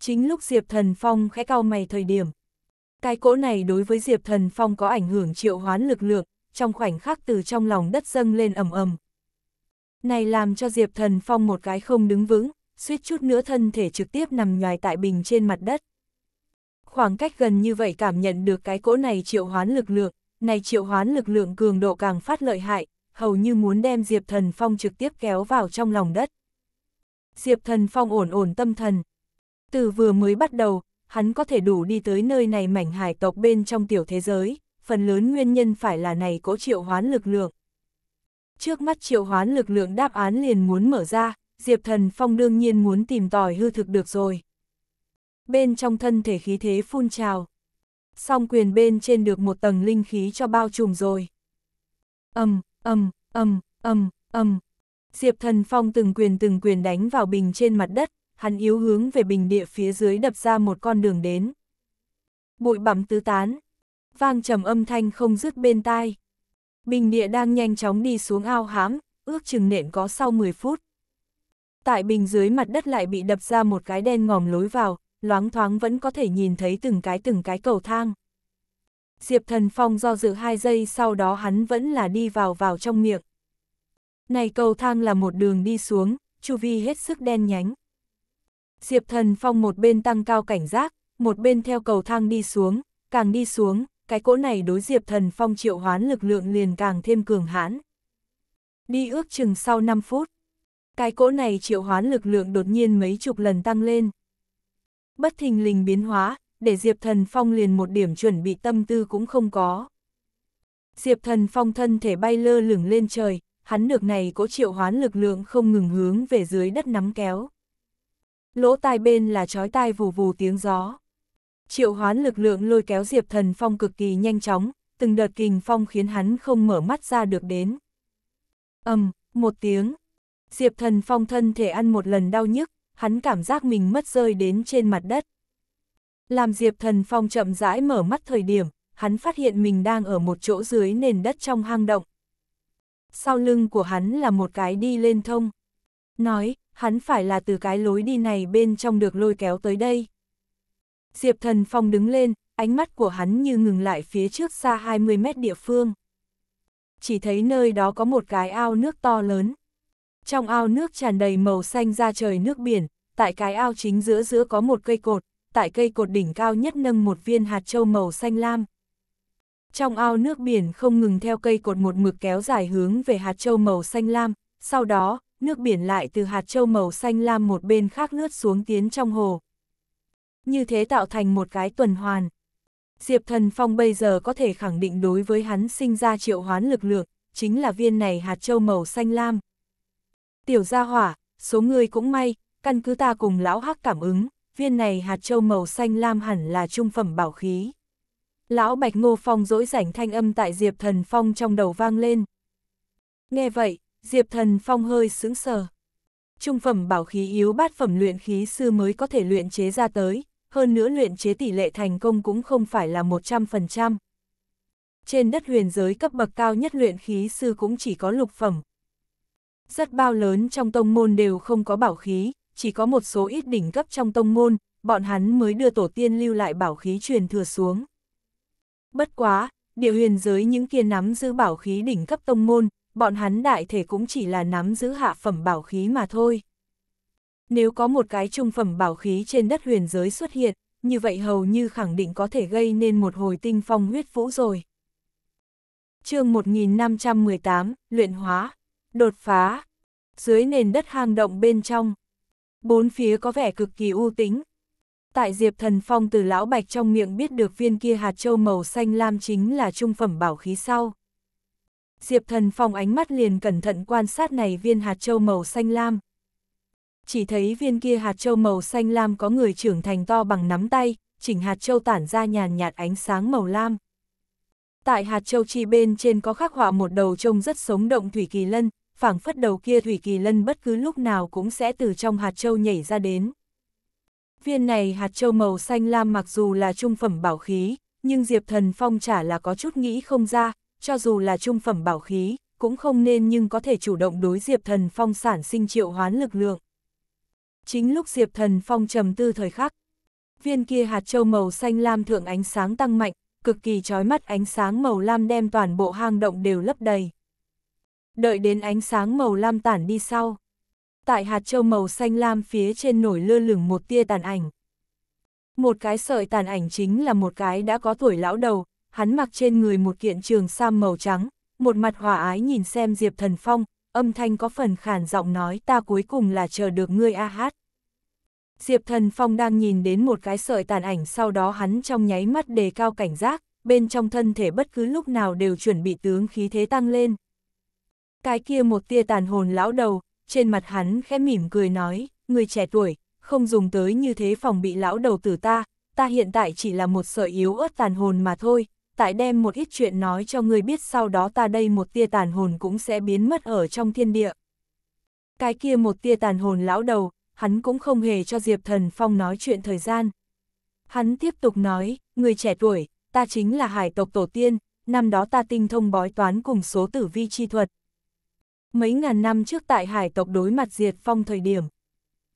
Chính lúc Diệp Thần Phong khẽ cao mày thời điểm, cái cỗ này đối với Diệp Thần Phong có ảnh hưởng triệu hoán lực lượng, trong khoảnh khắc từ trong lòng đất dâng lên ầm ầm. Này làm cho Diệp Thần Phong một cái không đứng vững, suýt chút nữa thân thể trực tiếp nằm nhòi tại bình trên mặt đất khoảng cách gần như vậy cảm nhận được cái cỗ này triệu hoán lực lượng, này triệu hoán lực lượng cường độ càng phát lợi hại, hầu như muốn đem Diệp Thần Phong trực tiếp kéo vào trong lòng đất. Diệp Thần Phong ổn ổn tâm thần. Từ vừa mới bắt đầu, hắn có thể đủ đi tới nơi này mảnh hải tộc bên trong tiểu thế giới, phần lớn nguyên nhân phải là này cỗ triệu hoán lực lượng. Trước mắt triệu hoán lực lượng đáp án liền muốn mở ra, Diệp Thần Phong đương nhiên muốn tìm tòi hư thực được rồi bên trong thân thể khí thế phun trào. Song quyền bên trên được một tầng linh khí cho bao trùm rồi. Âm, âm, âm, âm, âm. Diệp Thần Phong từng quyền từng quyền đánh vào bình trên mặt đất, hắn yếu hướng về bình địa phía dưới đập ra một con đường đến. Bụi bặm tứ tán, vang trầm âm thanh không dứt bên tai. Bình địa đang nhanh chóng đi xuống ao hám, ước chừng nện có sau 10 phút. Tại bình dưới mặt đất lại bị đập ra một cái đen ngòm lối vào, loáng thoáng vẫn có thể nhìn thấy từng cái từng cái cầu thang. Diệp Thần Phong do dự hai giây sau đó hắn vẫn là đi vào vào trong miệng. Này cầu thang là một đường đi xuống, chu vi hết sức đen nhánh. Diệp Thần Phong một bên tăng cao cảnh giác, một bên theo cầu thang đi xuống, càng đi xuống, cái cỗ này đối Diệp Thần Phong triệu hoán lực lượng liền càng thêm cường hãn. Đi ước chừng sau 5 phút, cái cỗ này triệu hoán lực lượng đột nhiên mấy chục lần tăng lên bất thình lình biến hóa, để Diệp Thần Phong liền một điểm chuẩn bị tâm tư cũng không có. Diệp Thần Phong thân thể bay lơ lửng lên trời, hắn được này cố triệu hoán lực lượng không ngừng hướng về dưới đất nắm kéo. Lỗ tai bên là chói tai vù vù tiếng gió. Triệu hoán lực lượng lôi kéo Diệp Thần Phong cực kỳ nhanh chóng, từng đợt kình phong khiến hắn không mở mắt ra được đến. ầm, um, một tiếng. Diệp Thần Phong thân thể ăn một lần đau nhức, hắn cảm giác mình mất rơi đến trên mặt đất. Làm Diệp Thần Phong chậm rãi mở mắt thời điểm, hắn phát hiện mình đang ở một chỗ dưới nền đất trong hang động. Sau lưng của hắn là một cái đi lên thông. Nói, hắn phải là từ cái lối đi này bên trong được lôi kéo tới đây. Diệp Thần Phong đứng lên, ánh mắt của hắn như ngừng lại phía trước xa 20 mét địa phương. Chỉ thấy nơi đó có một cái ao nước to lớn. Trong ao nước tràn đầy màu xanh ra trời nước biển, tại cái ao chính giữa giữa có một cây cột, tại cây cột đỉnh cao nhất nâng một viên hạt châu màu xanh lam. Trong ao nước biển không ngừng theo cây cột một mực kéo dài hướng về hạt châu màu xanh lam, sau đó, nước biển lại từ hạt châu màu xanh lam một bên khác lướt xuống tiến trong hồ. Như thế tạo thành một cái tuần hoàn. Diệp Thần Phong bây giờ có thể khẳng định đối với hắn sinh ra triệu hoán lực lượng, chính là viên này hạt châu màu xanh lam tiểu gia hỏa, số người cũng may, căn cứ ta cùng lão hắc cảm ứng, viên này hạt châu màu xanh lam hẳn là trung phẩm bảo khí. Lão Bạch Ngô Phong dỗi rảnh thanh âm tại Diệp Thần Phong trong đầu vang lên. Nghe vậy, Diệp Thần Phong hơi sững sờ. Trung phẩm bảo khí yếu bát phẩm luyện khí sư mới có thể luyện chế ra tới, hơn nữa luyện chế tỷ lệ thành công cũng không phải là 100%. Trên đất huyền giới cấp bậc cao nhất luyện khí sư cũng chỉ có lục phẩm, rất bao lớn trong tông môn đều không có bảo khí, chỉ có một số ít đỉnh cấp trong tông môn, bọn hắn mới đưa tổ tiên lưu lại bảo khí truyền thừa xuống. Bất quá, địa huyền giới những kia nắm giữ bảo khí đỉnh cấp tông môn, bọn hắn đại thể cũng chỉ là nắm giữ hạ phẩm bảo khí mà thôi. Nếu có một cái trung phẩm bảo khí trên đất huyền giới xuất hiện, như vậy hầu như khẳng định có thể gây nên một hồi tinh phong huyết vũ rồi. chương 1518, Luyện hóa Đột phá. Dưới nền đất hang động bên trong. Bốn phía có vẻ cực kỳ u tính. Tại Diệp Thần Phong từ lão bạch trong miệng biết được viên kia hạt châu màu xanh lam chính là trung phẩm bảo khí sau. Diệp Thần Phong ánh mắt liền cẩn thận quan sát này viên hạt châu màu xanh lam. Chỉ thấy viên kia hạt châu màu xanh lam có người trưởng thành to bằng nắm tay, chỉnh hạt châu tản ra nhàn nhạt ánh sáng màu lam. Tại hạt châu chi bên trên có khắc họa một đầu trông rất sống động Thủy Kỳ Lân, phảng phất đầu kia Thủy Kỳ Lân bất cứ lúc nào cũng sẽ từ trong hạt châu nhảy ra đến. Viên này hạt châu màu xanh lam mặc dù là trung phẩm bảo khí, nhưng Diệp Thần Phong chả là có chút nghĩ không ra, cho dù là trung phẩm bảo khí, cũng không nên nhưng có thể chủ động đối Diệp Thần Phong sản sinh triệu hoán lực lượng. Chính lúc Diệp Thần Phong trầm tư thời khắc, viên kia hạt châu màu xanh lam thượng ánh sáng tăng mạnh, cực kỳ chói mắt ánh sáng màu lam đem toàn bộ hang động đều lấp đầy. Đợi đến ánh sáng màu lam tản đi sau. Tại hạt châu màu xanh lam phía trên nổi lơ lửng một tia tàn ảnh. Một cái sợi tàn ảnh chính là một cái đã có tuổi lão đầu, hắn mặc trên người một kiện trường sam màu trắng, một mặt hòa ái nhìn xem Diệp Thần Phong, âm thanh có phần khàn giọng nói ta cuối cùng là chờ được ngươi a hát. Diệp Thần Phong đang nhìn đến một cái sợi tàn ảnh sau đó hắn trong nháy mắt đề cao cảnh giác, bên trong thân thể bất cứ lúc nào đều chuẩn bị tướng khí thế tăng lên. Cái kia một tia tàn hồn lão đầu, trên mặt hắn khẽ mỉm cười nói, người trẻ tuổi, không dùng tới như thế phòng bị lão đầu tử ta, ta hiện tại chỉ là một sợi yếu ớt tàn hồn mà thôi, tại đem một ít chuyện nói cho người biết sau đó ta đây một tia tàn hồn cũng sẽ biến mất ở trong thiên địa. Cái kia một tia tàn hồn lão đầu, hắn cũng không hề cho Diệp Thần Phong nói chuyện thời gian. Hắn tiếp tục nói, người trẻ tuổi, ta chính là hải tộc tổ tiên, năm đó ta tinh thông bói toán cùng số tử vi chi thuật. Mấy ngàn năm trước tại hải tộc đối mặt Diệt Phong thời điểm,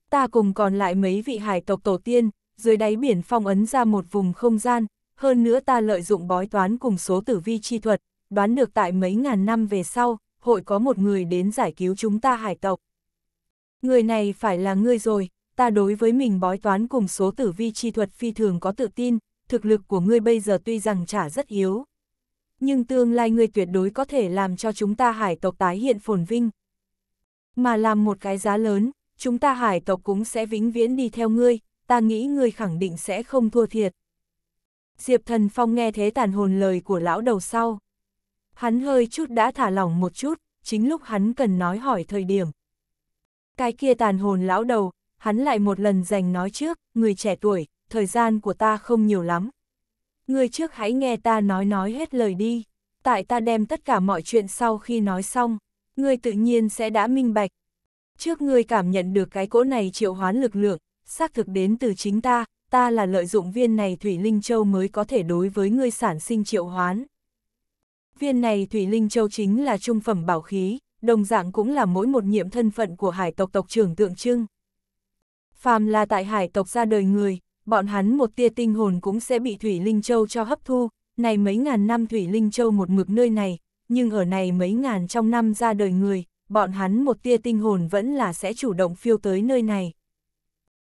ta cùng còn lại mấy vị hải tộc tổ tiên, dưới đáy biển phong ấn ra một vùng không gian, hơn nữa ta lợi dụng bói toán cùng số tử vi chi thuật, đoán được tại mấy ngàn năm về sau, hội có một người đến giải cứu chúng ta hải tộc. Người này phải là ngươi rồi, ta đối với mình bói toán cùng số tử vi chi thuật phi thường có tự tin, thực lực của ngươi bây giờ tuy rằng chả rất yếu. Nhưng tương lai ngươi tuyệt đối có thể làm cho chúng ta hải tộc tái hiện phồn vinh. Mà làm một cái giá lớn, chúng ta hải tộc cũng sẽ vĩnh viễn đi theo ngươi, ta nghĩ ngươi khẳng định sẽ không thua thiệt. Diệp Thần Phong nghe thế tàn hồn lời của lão đầu sau. Hắn hơi chút đã thả lỏng một chút, chính lúc hắn cần nói hỏi thời điểm, cái kia tàn hồn lão đầu, hắn lại một lần dành nói trước, người trẻ tuổi, thời gian của ta không nhiều lắm. Người trước hãy nghe ta nói nói hết lời đi, tại ta đem tất cả mọi chuyện sau khi nói xong, người tự nhiên sẽ đã minh bạch. Trước ngươi cảm nhận được cái cỗ này triệu hoán lực lượng, xác thực đến từ chính ta, ta là lợi dụng viên này Thủy Linh Châu mới có thể đối với ngươi sản sinh triệu hoán. Viên này Thủy Linh Châu chính là trung phẩm bảo khí, đồng dạng cũng là mỗi một nhiệm thân phận của hải tộc tộc trưởng tượng trưng. Phàm là tại hải tộc ra đời người, bọn hắn một tia tinh hồn cũng sẽ bị Thủy Linh Châu cho hấp thu, này mấy ngàn năm Thủy Linh Châu một mực nơi này, nhưng ở này mấy ngàn trong năm ra đời người, bọn hắn một tia tinh hồn vẫn là sẽ chủ động phiêu tới nơi này.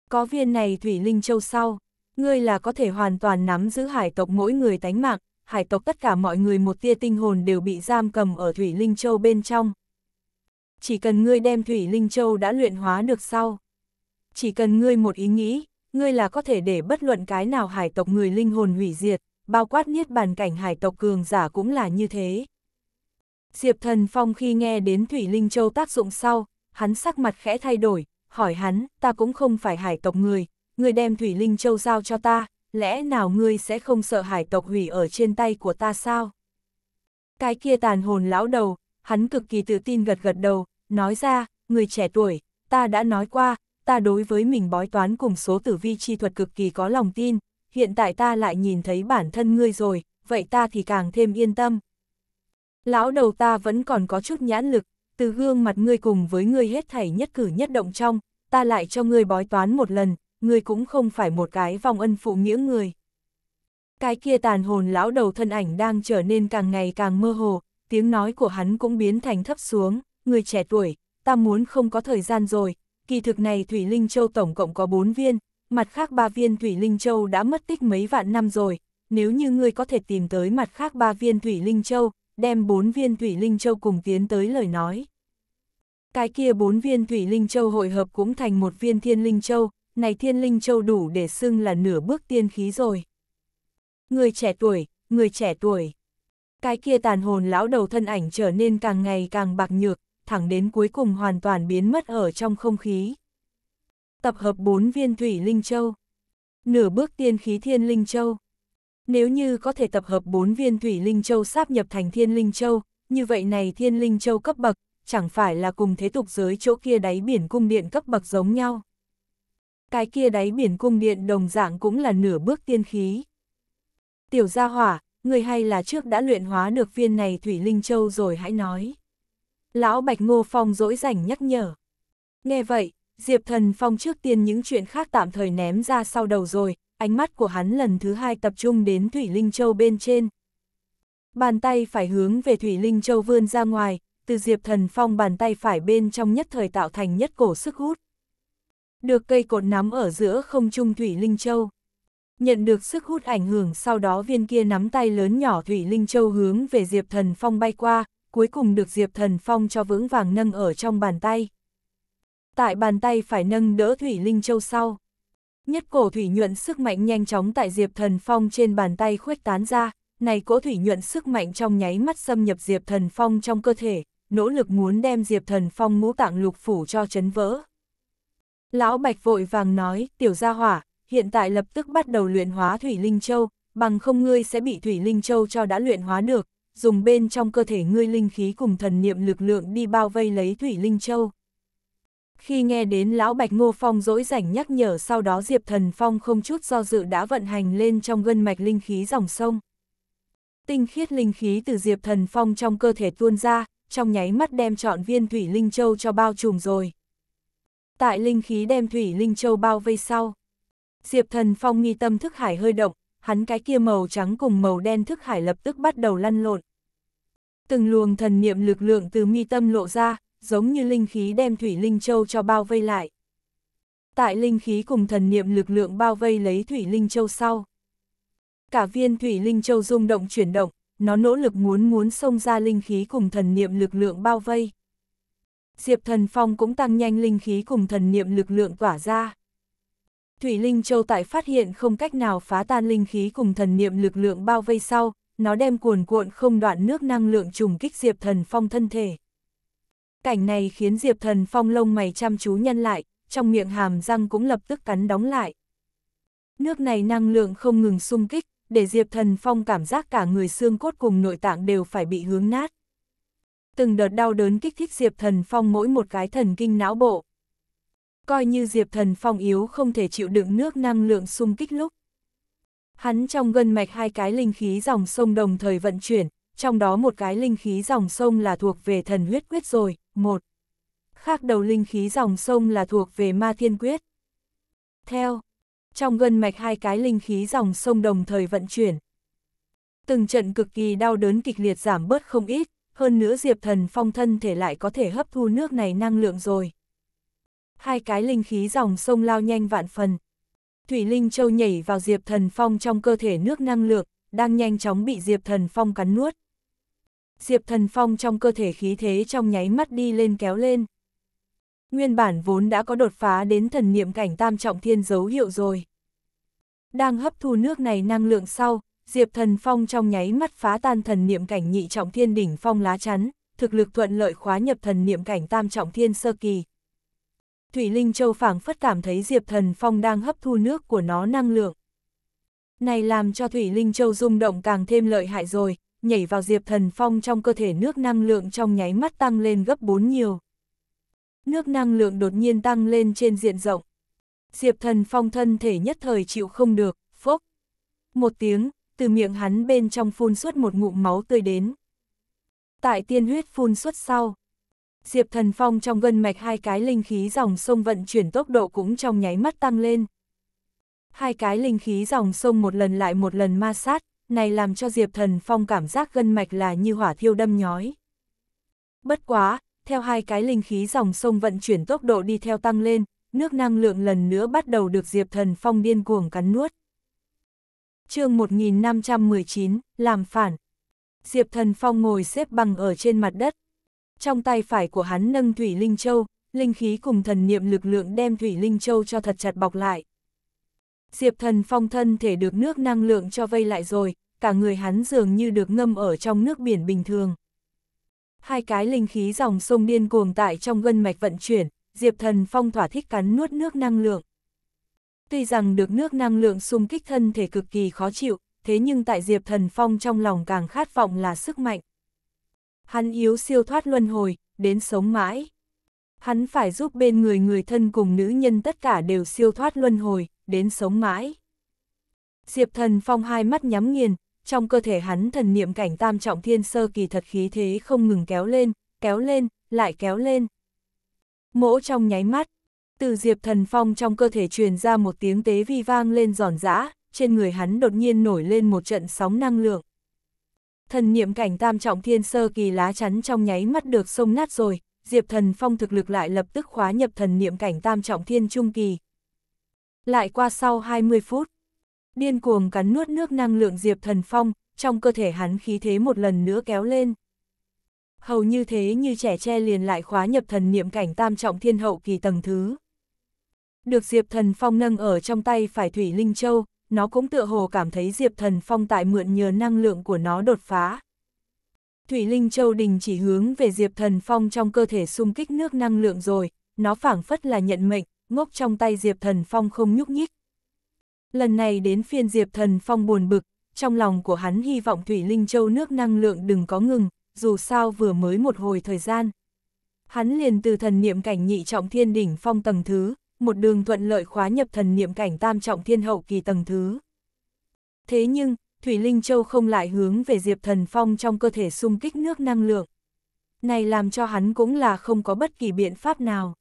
Có viên này Thủy Linh Châu sau, ngươi là có thể hoàn toàn nắm giữ hải tộc mỗi người tánh mạng, hải tộc tất cả mọi người một tia tinh hồn đều bị giam cầm ở Thủy Linh Châu bên trong, chỉ cần ngươi đem Thủy Linh Châu đã luyện hóa được sau. Chỉ cần ngươi một ý nghĩ, ngươi là có thể để bất luận cái nào hải tộc người linh hồn hủy diệt, bao quát niết bàn cảnh hải tộc cường giả cũng là như thế. Diệp Thần Phong khi nghe đến Thủy Linh Châu tác dụng sau, hắn sắc mặt khẽ thay đổi, hỏi hắn, ta cũng không phải hải tộc người, ngươi đem Thủy Linh Châu giao cho ta, lẽ nào ngươi sẽ không sợ hải tộc hủy ở trên tay của ta sao? Cái kia tàn hồn lão đầu, hắn cực kỳ tự tin gật gật đầu, nói ra, người trẻ tuổi, ta đã nói qua, ta đối với mình bói toán cùng số tử vi chi thuật cực kỳ có lòng tin, hiện tại ta lại nhìn thấy bản thân ngươi rồi, vậy ta thì càng thêm yên tâm. Lão đầu ta vẫn còn có chút nhãn lực, từ gương mặt ngươi cùng với ngươi hết thảy nhất cử nhất động trong, ta lại cho ngươi bói toán một lần, ngươi cũng không phải một cái vòng ân phụ nghĩa người. Cái kia tàn hồn lão đầu thân ảnh đang trở nên càng ngày càng mơ hồ, tiếng nói của hắn cũng biến thành thấp xuống người trẻ tuổi, ta muốn không có thời gian rồi, kỳ thực này Thủy Linh Châu tổng cộng có 4 viên, mặt khác 3 viên Thủy Linh Châu đã mất tích mấy vạn năm rồi, nếu như ngươi có thể tìm tới mặt khác 3 viên Thủy Linh Châu, đem 4 viên Thủy Linh Châu cùng tiến tới lời nói. Cái kia 4 viên Thủy Linh Châu hội hợp cũng thành một viên Thiên Linh Châu, này Thiên Linh Châu đủ để xưng là nửa bước tiên khí rồi. Người trẻ tuổi, người trẻ tuổi. Cái kia tàn hồn lão đầu thân ảnh trở nên càng ngày càng bạc nhược, thẳng đến cuối cùng hoàn toàn biến mất ở trong không khí. Tập hợp 4 viên thủy linh châu. Nửa bước tiên khí thiên linh châu. Nếu như có thể tập hợp 4 viên thủy linh châu sáp nhập thành thiên linh châu, như vậy này thiên linh châu cấp bậc, chẳng phải là cùng thế tục giới chỗ kia đáy biển cung điện cấp bậc giống nhau. Cái kia đáy biển cung điện đồng dạng cũng là nửa bước tiên khí. Tiểu gia hỏa, người hay là trước đã luyện hóa được viên này thủy linh châu rồi hãy nói lão Bạch Ngô Phong dỗi rảnh nhắc nhở. Nghe vậy, Diệp Thần Phong trước tiên những chuyện khác tạm thời ném ra sau đầu rồi, ánh mắt của hắn lần thứ hai tập trung đến Thủy Linh Châu bên trên. Bàn tay phải hướng về Thủy Linh Châu vươn ra ngoài, từ Diệp Thần Phong bàn tay phải bên trong nhất thời tạo thành nhất cổ sức hút. Được cây cột nắm ở giữa không trung Thủy Linh Châu. Nhận được sức hút ảnh hưởng sau đó viên kia nắm tay lớn nhỏ Thủy Linh Châu hướng về Diệp Thần Phong bay qua, cuối cùng được Diệp Thần Phong cho vững vàng nâng ở trong bàn tay. Tại bàn tay phải nâng đỡ Thủy Linh Châu sau. Nhất cổ thủy nhuận sức mạnh nhanh chóng tại Diệp Thần Phong trên bàn tay khuếch tán ra, này cỗ thủy nhuận sức mạnh trong nháy mắt xâm nhập Diệp Thần Phong trong cơ thể, nỗ lực muốn đem Diệp Thần Phong ngũ tạng lục phủ cho chấn vỡ. Lão Bạch vội vàng nói, tiểu gia hỏa, hiện tại lập tức bắt đầu luyện hóa Thủy Linh Châu, bằng không ngươi sẽ bị Thủy Linh Châu cho đã luyện hóa được, dùng bên trong cơ thể ngươi linh khí cùng thần niệm lực lượng đi bao vây lấy Thủy Linh Châu. Khi nghe đến Lão Bạch Ngô Phong dỗi rảnh nhắc nhở sau đó Diệp Thần Phong không chút do dự đã vận hành lên trong gân mạch linh khí dòng sông. Tinh khiết linh khí từ Diệp Thần Phong trong cơ thể tuôn ra, trong nháy mắt đem trọn viên Thủy Linh Châu cho bao trùm rồi. Tại linh khí đem Thủy Linh Châu bao vây sau. Diệp Thần Phong nghi tâm thức hải hơi động, hắn cái kia màu trắng cùng màu đen thức hải lập tức bắt đầu lăn lộn. Từng luồng thần niệm lực lượng từ mi tâm lộ ra, giống như linh khí đem Thủy Linh Châu cho bao vây lại. Tại linh khí cùng thần niệm lực lượng bao vây lấy Thủy Linh Châu sau. Cả viên Thủy Linh Châu rung động chuyển động, nó nỗ lực muốn muốn xông ra linh khí cùng thần niệm lực lượng bao vây. Diệp Thần Phong cũng tăng nhanh linh khí cùng thần niệm lực lượng tỏa ra. Thủy Linh Châu tại phát hiện không cách nào phá tan linh khí cùng thần niệm lực lượng bao vây sau, nó đem cuồn cuộn không đoạn nước năng lượng trùng kích Diệp Thần Phong thân thể. Cảnh này khiến Diệp Thần Phong lông mày chăm chú nhân lại, trong miệng hàm răng cũng lập tức cắn đóng lại. Nước này năng lượng không ngừng xung kích, để Diệp Thần Phong cảm giác cả người xương cốt cùng nội tạng đều phải bị hướng nát. Từng đợt đau đớn kích thích Diệp Thần Phong mỗi một cái thần kinh não bộ. Coi như Diệp Thần Phong yếu không thể chịu đựng nước năng lượng xung kích lúc. Hắn trong gân mạch hai cái linh khí dòng sông đồng thời vận chuyển, trong đó một cái linh khí dòng sông là thuộc về thần huyết quyết rồi, một. Khác đầu linh khí dòng sông là thuộc về ma thiên quyết. Theo, trong gân mạch hai cái linh khí dòng sông đồng thời vận chuyển. Từng trận cực kỳ đau đớn kịch liệt giảm bớt không ít, hơn nữa Diệp Thần Phong thân thể lại có thể hấp thu nước này năng lượng rồi hai cái linh khí dòng sông lao nhanh vạn phần. Thủy Linh Châu nhảy vào Diệp Thần Phong trong cơ thể nước năng lượng, đang nhanh chóng bị Diệp Thần Phong cắn nuốt. Diệp Thần Phong trong cơ thể khí thế trong nháy mắt đi lên kéo lên. Nguyên bản vốn đã có đột phá đến thần niệm cảnh tam trọng thiên dấu hiệu rồi. Đang hấp thu nước này năng lượng sau, Diệp Thần Phong trong nháy mắt phá tan thần niệm cảnh nhị trọng thiên đỉnh phong lá chắn, thực lực thuận lợi khóa nhập thần niệm cảnh tam trọng thiên sơ kỳ. Thủy Linh Châu phảng phất cảm thấy Diệp Thần Phong đang hấp thu nước của nó năng lượng. Này làm cho Thủy Linh Châu rung động càng thêm lợi hại rồi, nhảy vào Diệp Thần Phong trong cơ thể nước năng lượng trong nháy mắt tăng lên gấp 4 nhiều. Nước năng lượng đột nhiên tăng lên trên diện rộng. Diệp Thần Phong thân thể nhất thời chịu không được, phốc. Một tiếng, từ miệng hắn bên trong phun suốt một ngụm máu tươi đến. Tại tiên huyết phun suốt sau, Diệp Thần Phong trong gân mạch hai cái linh khí dòng sông vận chuyển tốc độ cũng trong nháy mắt tăng lên. Hai cái linh khí dòng sông một lần lại một lần ma sát, này làm cho Diệp Thần Phong cảm giác gân mạch là như hỏa thiêu đâm nhói. Bất quá, theo hai cái linh khí dòng sông vận chuyển tốc độ đi theo tăng lên, nước năng lượng lần nữa bắt đầu được Diệp Thần Phong điên cuồng cắn nuốt. chương 1519, làm phản. Diệp Thần Phong ngồi xếp bằng ở trên mặt đất, trong tay phải của hắn nâng Thủy Linh Châu, linh khí cùng thần niệm lực lượng đem Thủy Linh Châu cho thật chặt bọc lại. Diệp thần phong thân thể được nước năng lượng cho vây lại rồi, cả người hắn dường như được ngâm ở trong nước biển bình thường. Hai cái linh khí dòng sông điên cuồng tại trong gân mạch vận chuyển, Diệp thần phong thỏa thích cắn nuốt nước năng lượng. Tuy rằng được nước năng lượng xung kích thân thể cực kỳ khó chịu, thế nhưng tại Diệp thần phong trong lòng càng khát vọng là sức mạnh. Hắn yếu siêu thoát luân hồi, đến sống mãi. Hắn phải giúp bên người người thân cùng nữ nhân tất cả đều siêu thoát luân hồi, đến sống mãi. Diệp thần phong hai mắt nhắm nghiền, trong cơ thể hắn thần niệm cảnh tam trọng thiên sơ kỳ thật khí thế không ngừng kéo lên, kéo lên, lại kéo lên. Mỗ trong nháy mắt, từ diệp thần phong trong cơ thể truyền ra một tiếng tế vi vang lên giòn giã, trên người hắn đột nhiên nổi lên một trận sóng năng lượng. Thần niệm cảnh tam trọng thiên sơ kỳ lá chắn trong nháy mắt được xông nát rồi, Diệp Thần Phong thực lực lại lập tức khóa nhập thần niệm cảnh tam trọng thiên trung kỳ. Lại qua sau 20 phút, điên cuồng cắn nuốt nước năng lượng Diệp Thần Phong, trong cơ thể hắn khí thế một lần nữa kéo lên. Hầu như thế như trẻ tre liền lại khóa nhập thần niệm cảnh tam trọng thiên hậu kỳ tầng thứ. Được Diệp Thần Phong nâng ở trong tay phải Thủy Linh Châu, nó cũng tựa hồ cảm thấy Diệp Thần Phong tại mượn nhờ năng lượng của nó đột phá. Thủy Linh Châu Đình chỉ hướng về Diệp Thần Phong trong cơ thể xung kích nước năng lượng rồi, nó phảng phất là nhận mệnh, ngốc trong tay Diệp Thần Phong không nhúc nhích. Lần này đến phiên Diệp Thần Phong buồn bực, trong lòng của hắn hy vọng Thủy Linh Châu nước năng lượng đừng có ngừng, dù sao vừa mới một hồi thời gian. Hắn liền từ thần niệm cảnh nhị trọng thiên đỉnh phong tầng thứ, một đường thuận lợi khóa nhập thần niệm cảnh tam trọng thiên hậu kỳ tầng thứ. Thế nhưng, Thủy Linh Châu không lại hướng về Diệp Thần Phong trong cơ thể xung kích nước năng lượng. Này làm cho hắn cũng là không có bất kỳ biện pháp nào.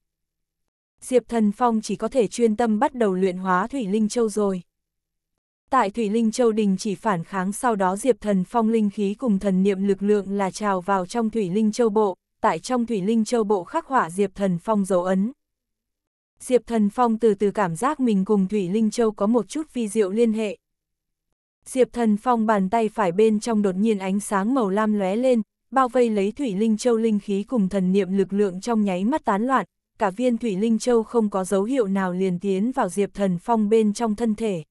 Diệp Thần Phong chỉ có thể chuyên tâm bắt đầu luyện hóa Thủy Linh Châu rồi. Tại Thủy Linh Châu đình chỉ phản kháng sau đó Diệp Thần Phong linh khí cùng thần niệm lực lượng là trào vào trong Thủy Linh Châu Bộ, tại trong Thủy Linh Châu Bộ khắc họa Diệp Thần Phong dấu ấn. Diệp Thần Phong từ từ cảm giác mình cùng Thủy Linh Châu có một chút vi diệu liên hệ. Diệp Thần Phong bàn tay phải bên trong đột nhiên ánh sáng màu lam lóe lên, bao vây lấy Thủy Linh Châu linh khí cùng thần niệm lực lượng trong nháy mắt tán loạn, cả viên Thủy Linh Châu không có dấu hiệu nào liền tiến vào Diệp Thần Phong bên trong thân thể.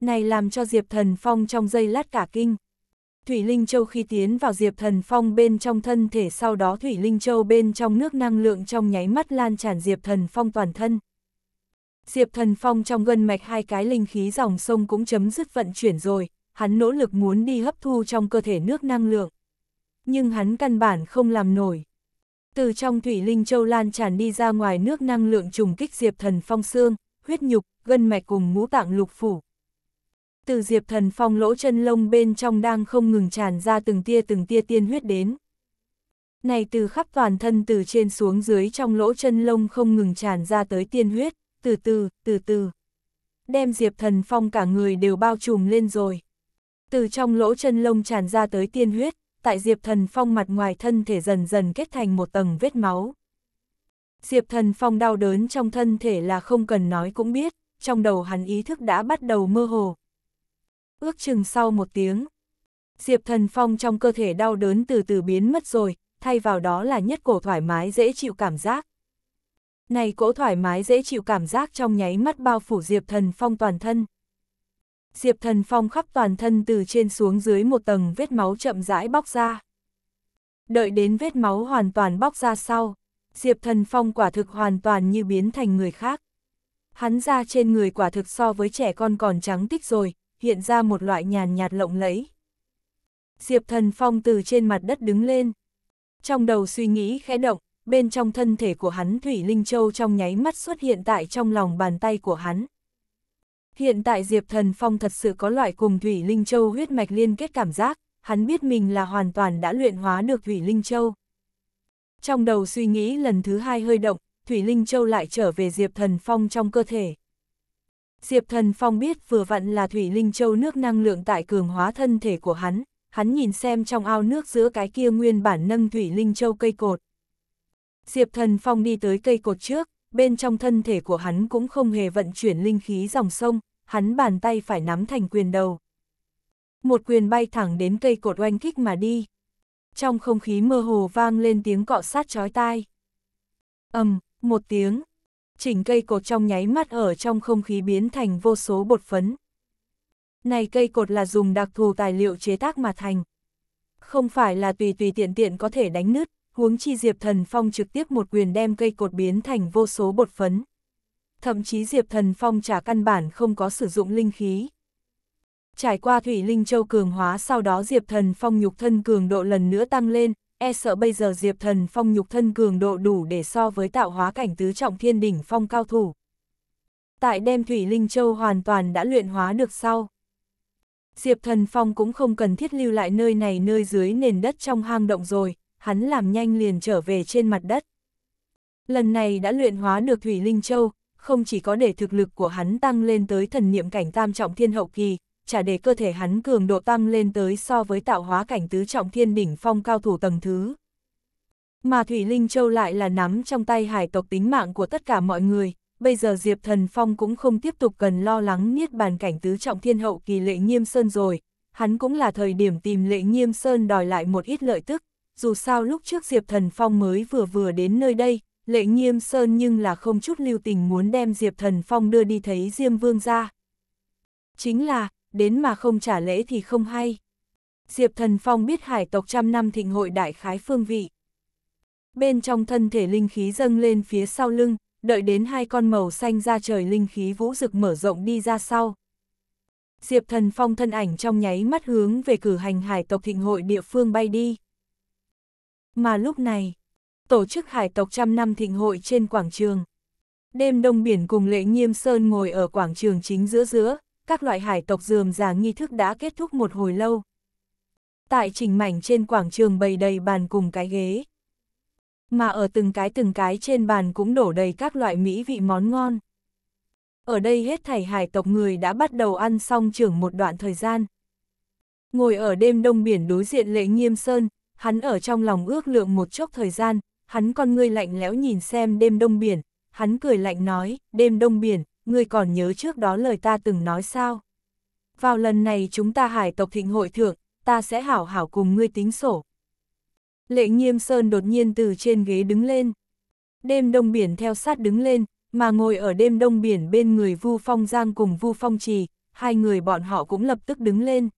Này làm cho Diệp Thần Phong trong giây lát cả kinh. Thủy Linh Châu khi tiến vào Diệp Thần Phong bên trong thân thể sau đó Thủy Linh Châu bên trong nước năng lượng trong nháy mắt lan tràn Diệp Thần Phong toàn thân. Diệp Thần Phong trong gân mạch hai cái linh khí dòng sông cũng chấm dứt vận chuyển rồi, hắn nỗ lực muốn đi hấp thu trong cơ thể nước năng lượng. Nhưng hắn căn bản không làm nổi. Từ trong Thủy Linh Châu lan tràn đi ra ngoài nước năng lượng trùng kích Diệp Thần Phong xương, huyết nhục, gân mạch cùng ngũ tạng lục phủ, từ diệp thần phong lỗ chân lông bên trong đang không ngừng tràn ra từng tia từng tia tiên huyết đến. Này từ khắp toàn thân từ trên xuống dưới trong lỗ chân lông không ngừng tràn ra tới tiên huyết, từ từ, từ từ. Đem diệp thần phong cả người đều bao trùm lên rồi. Từ trong lỗ chân lông tràn ra tới tiên huyết, tại diệp thần phong mặt ngoài thân thể dần dần kết thành một tầng vết máu. Diệp thần phong đau đớn trong thân thể là không cần nói cũng biết, trong đầu hắn ý thức đã bắt đầu mơ hồ, ước chừng sau một tiếng. Diệp Thần Phong trong cơ thể đau đớn từ từ biến mất rồi, thay vào đó là nhất cổ thoải mái dễ chịu cảm giác. Này cỗ thoải mái dễ chịu cảm giác trong nháy mắt bao phủ Diệp Thần Phong toàn thân. Diệp Thần Phong khắp toàn thân từ trên xuống dưới một tầng vết máu chậm rãi bóc ra. Đợi đến vết máu hoàn toàn bóc ra sau, Diệp Thần Phong quả thực hoàn toàn như biến thành người khác. Hắn ra trên người quả thực so với trẻ con còn trắng tích rồi, hiện ra một loại nhàn nhạt lộng lẫy. Diệp Thần Phong từ trên mặt đất đứng lên. Trong đầu suy nghĩ khẽ động, bên trong thân thể của hắn Thủy Linh Châu trong nháy mắt xuất hiện tại trong lòng bàn tay của hắn. Hiện tại Diệp Thần Phong thật sự có loại cùng Thủy Linh Châu huyết mạch liên kết cảm giác, hắn biết mình là hoàn toàn đã luyện hóa được Thủy Linh Châu. Trong đầu suy nghĩ lần thứ hai hơi động, Thủy Linh Châu lại trở về Diệp Thần Phong trong cơ thể. Diệp Thần Phong biết vừa vặn là Thủy Linh Châu nước năng lượng tại cường hóa thân thể của hắn, hắn nhìn xem trong ao nước giữa cái kia nguyên bản nâng Thủy Linh Châu cây cột. Diệp Thần Phong đi tới cây cột trước, bên trong thân thể của hắn cũng không hề vận chuyển linh khí dòng sông, hắn bàn tay phải nắm thành quyền đầu. Một quyền bay thẳng đến cây cột oanh kích mà đi. Trong không khí mơ hồ vang lên tiếng cọ sát chói tai. ầm, um, một tiếng, chỉnh cây cột trong nháy mắt ở trong không khí biến thành vô số bột phấn. Này cây cột là dùng đặc thù tài liệu chế tác mà thành. Không phải là tùy tùy tiện tiện có thể đánh nứt, huống chi Diệp Thần Phong trực tiếp một quyền đem cây cột biến thành vô số bột phấn. Thậm chí Diệp Thần Phong trả căn bản không có sử dụng linh khí. Trải qua Thủy Linh Châu cường hóa sau đó Diệp Thần Phong nhục thân cường độ lần nữa tăng lên, e sợ bây giờ Diệp Thần Phong nhục thân cường độ đủ để so với tạo hóa cảnh tứ trọng thiên đỉnh phong cao thủ. Tại đêm Thủy Linh Châu hoàn toàn đã luyện hóa được sau. Diệp Thần Phong cũng không cần thiết lưu lại nơi này nơi dưới nền đất trong hang động rồi, hắn làm nhanh liền trở về trên mặt đất. Lần này đã luyện hóa được Thủy Linh Châu, không chỉ có để thực lực của hắn tăng lên tới thần niệm cảnh tam trọng thiên hậu kỳ, chả để cơ thể hắn cường độ tăng lên tới so với tạo hóa cảnh tứ trọng thiên đỉnh phong cao thủ tầng thứ. Mà Thủy Linh Châu lại là nắm trong tay hải tộc tính mạng của tất cả mọi người, bây giờ Diệp Thần Phong cũng không tiếp tục cần lo lắng niết bàn cảnh tứ trọng thiên hậu kỳ lệ nghiêm sơn rồi, hắn cũng là thời điểm tìm lệ nghiêm sơn đòi lại một ít lợi tức, dù sao lúc trước Diệp Thần Phong mới vừa vừa đến nơi đây, lệ nghiêm sơn nhưng là không chút lưu tình muốn đem Diệp Thần Phong đưa đi thấy Diêm Vương ra. Chính là, đến mà không trả lễ thì không hay. Diệp Thần Phong biết hải tộc trăm năm thịnh hội đại khái phương vị. Bên trong thân thể linh khí dâng lên phía sau lưng, đợi đến hai con màu xanh ra trời linh khí vũ rực mở rộng đi ra sau. Diệp Thần Phong thân ảnh trong nháy mắt hướng về cử hành hải tộc thịnh hội địa phương bay đi. Mà lúc này, tổ chức hải tộc trăm năm thịnh hội trên quảng trường. Đêm đông biển cùng lễ nghiêm sơn ngồi ở quảng trường chính giữa giữa, các loại hải tộc dườm giả nghi thức đã kết thúc một hồi lâu. Tại trình mảnh trên quảng trường bày đầy bàn cùng cái ghế. Mà ở từng cái từng cái trên bàn cũng đổ đầy các loại mỹ vị món ngon. Ở đây hết thảy hải tộc người đã bắt đầu ăn xong trưởng một đoạn thời gian. Ngồi ở đêm đông biển đối diện lệ nghiêm sơn, hắn ở trong lòng ước lượng một chốc thời gian, hắn con ngươi lạnh lẽo nhìn xem đêm đông biển, hắn cười lạnh nói, đêm đông biển, ngươi còn nhớ trước đó lời ta từng nói sao? Vào lần này chúng ta hải tộc thịnh hội thượng, ta sẽ hảo hảo cùng ngươi tính sổ. Lệ nghiêm sơn đột nhiên từ trên ghế đứng lên. Đêm đông biển theo sát đứng lên, mà ngồi ở đêm đông biển bên người Vu Phong Giang cùng Vu Phong Trì, hai người bọn họ cũng lập tức đứng lên.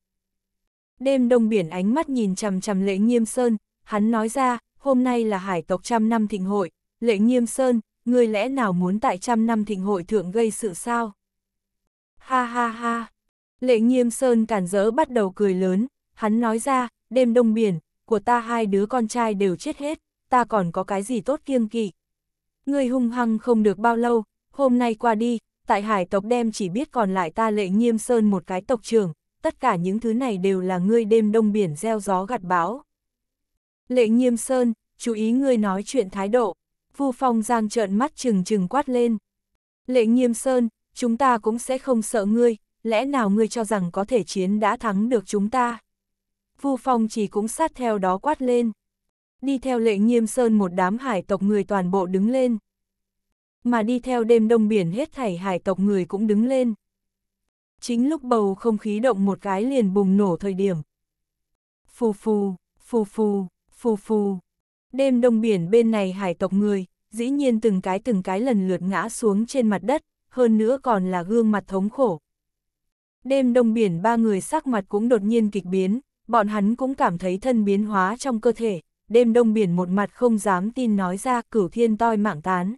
Đêm đông biển ánh mắt nhìn chằm chằm lệ nghiêm sơn, hắn nói ra, hôm nay là hải tộc trăm năm thịnh hội, lệ nghiêm sơn, ngươi lẽ nào muốn tại trăm năm thịnh hội thượng gây sự sao? Ha ha ha! Lệ nghiêm sơn cản dỡ bắt đầu cười lớn, hắn nói ra, đêm đông biển, của ta hai đứa con trai đều chết hết, ta còn có cái gì tốt kiêng kỵ. Ngươi hung hăng không được bao lâu, hôm nay qua đi, tại hải tộc đem chỉ biết còn lại ta lệ nghiêm sơn một cái tộc trưởng, tất cả những thứ này đều là ngươi đêm đông biển gieo gió gặt bão. Lệ nghiêm sơn, chú ý ngươi nói chuyện thái độ. Vu Phong Giang trợn mắt trừng trừng quát lên. Lệ Nghiêm Sơn, chúng ta cũng sẽ không sợ ngươi, lẽ nào ngươi cho rằng có thể chiến đã thắng được chúng ta? Vu Phong chỉ cũng sát theo đó quát lên. Đi theo Lệ Nghiêm Sơn một đám hải tộc người toàn bộ đứng lên. Mà đi theo đêm đông biển hết thảy hải tộc người cũng đứng lên. Chính lúc bầu không khí động một cái liền bùng nổ thời điểm. Phù phù, phù phù, phù phù, Đêm đông biển bên này hải tộc người, dĩ nhiên từng cái từng cái lần lượt ngã xuống trên mặt đất, hơn nữa còn là gương mặt thống khổ. Đêm đông biển ba người sắc mặt cũng đột nhiên kịch biến, bọn hắn cũng cảm thấy thân biến hóa trong cơ thể, đêm đông biển một mặt không dám tin nói ra cửu thiên toi mạng tán.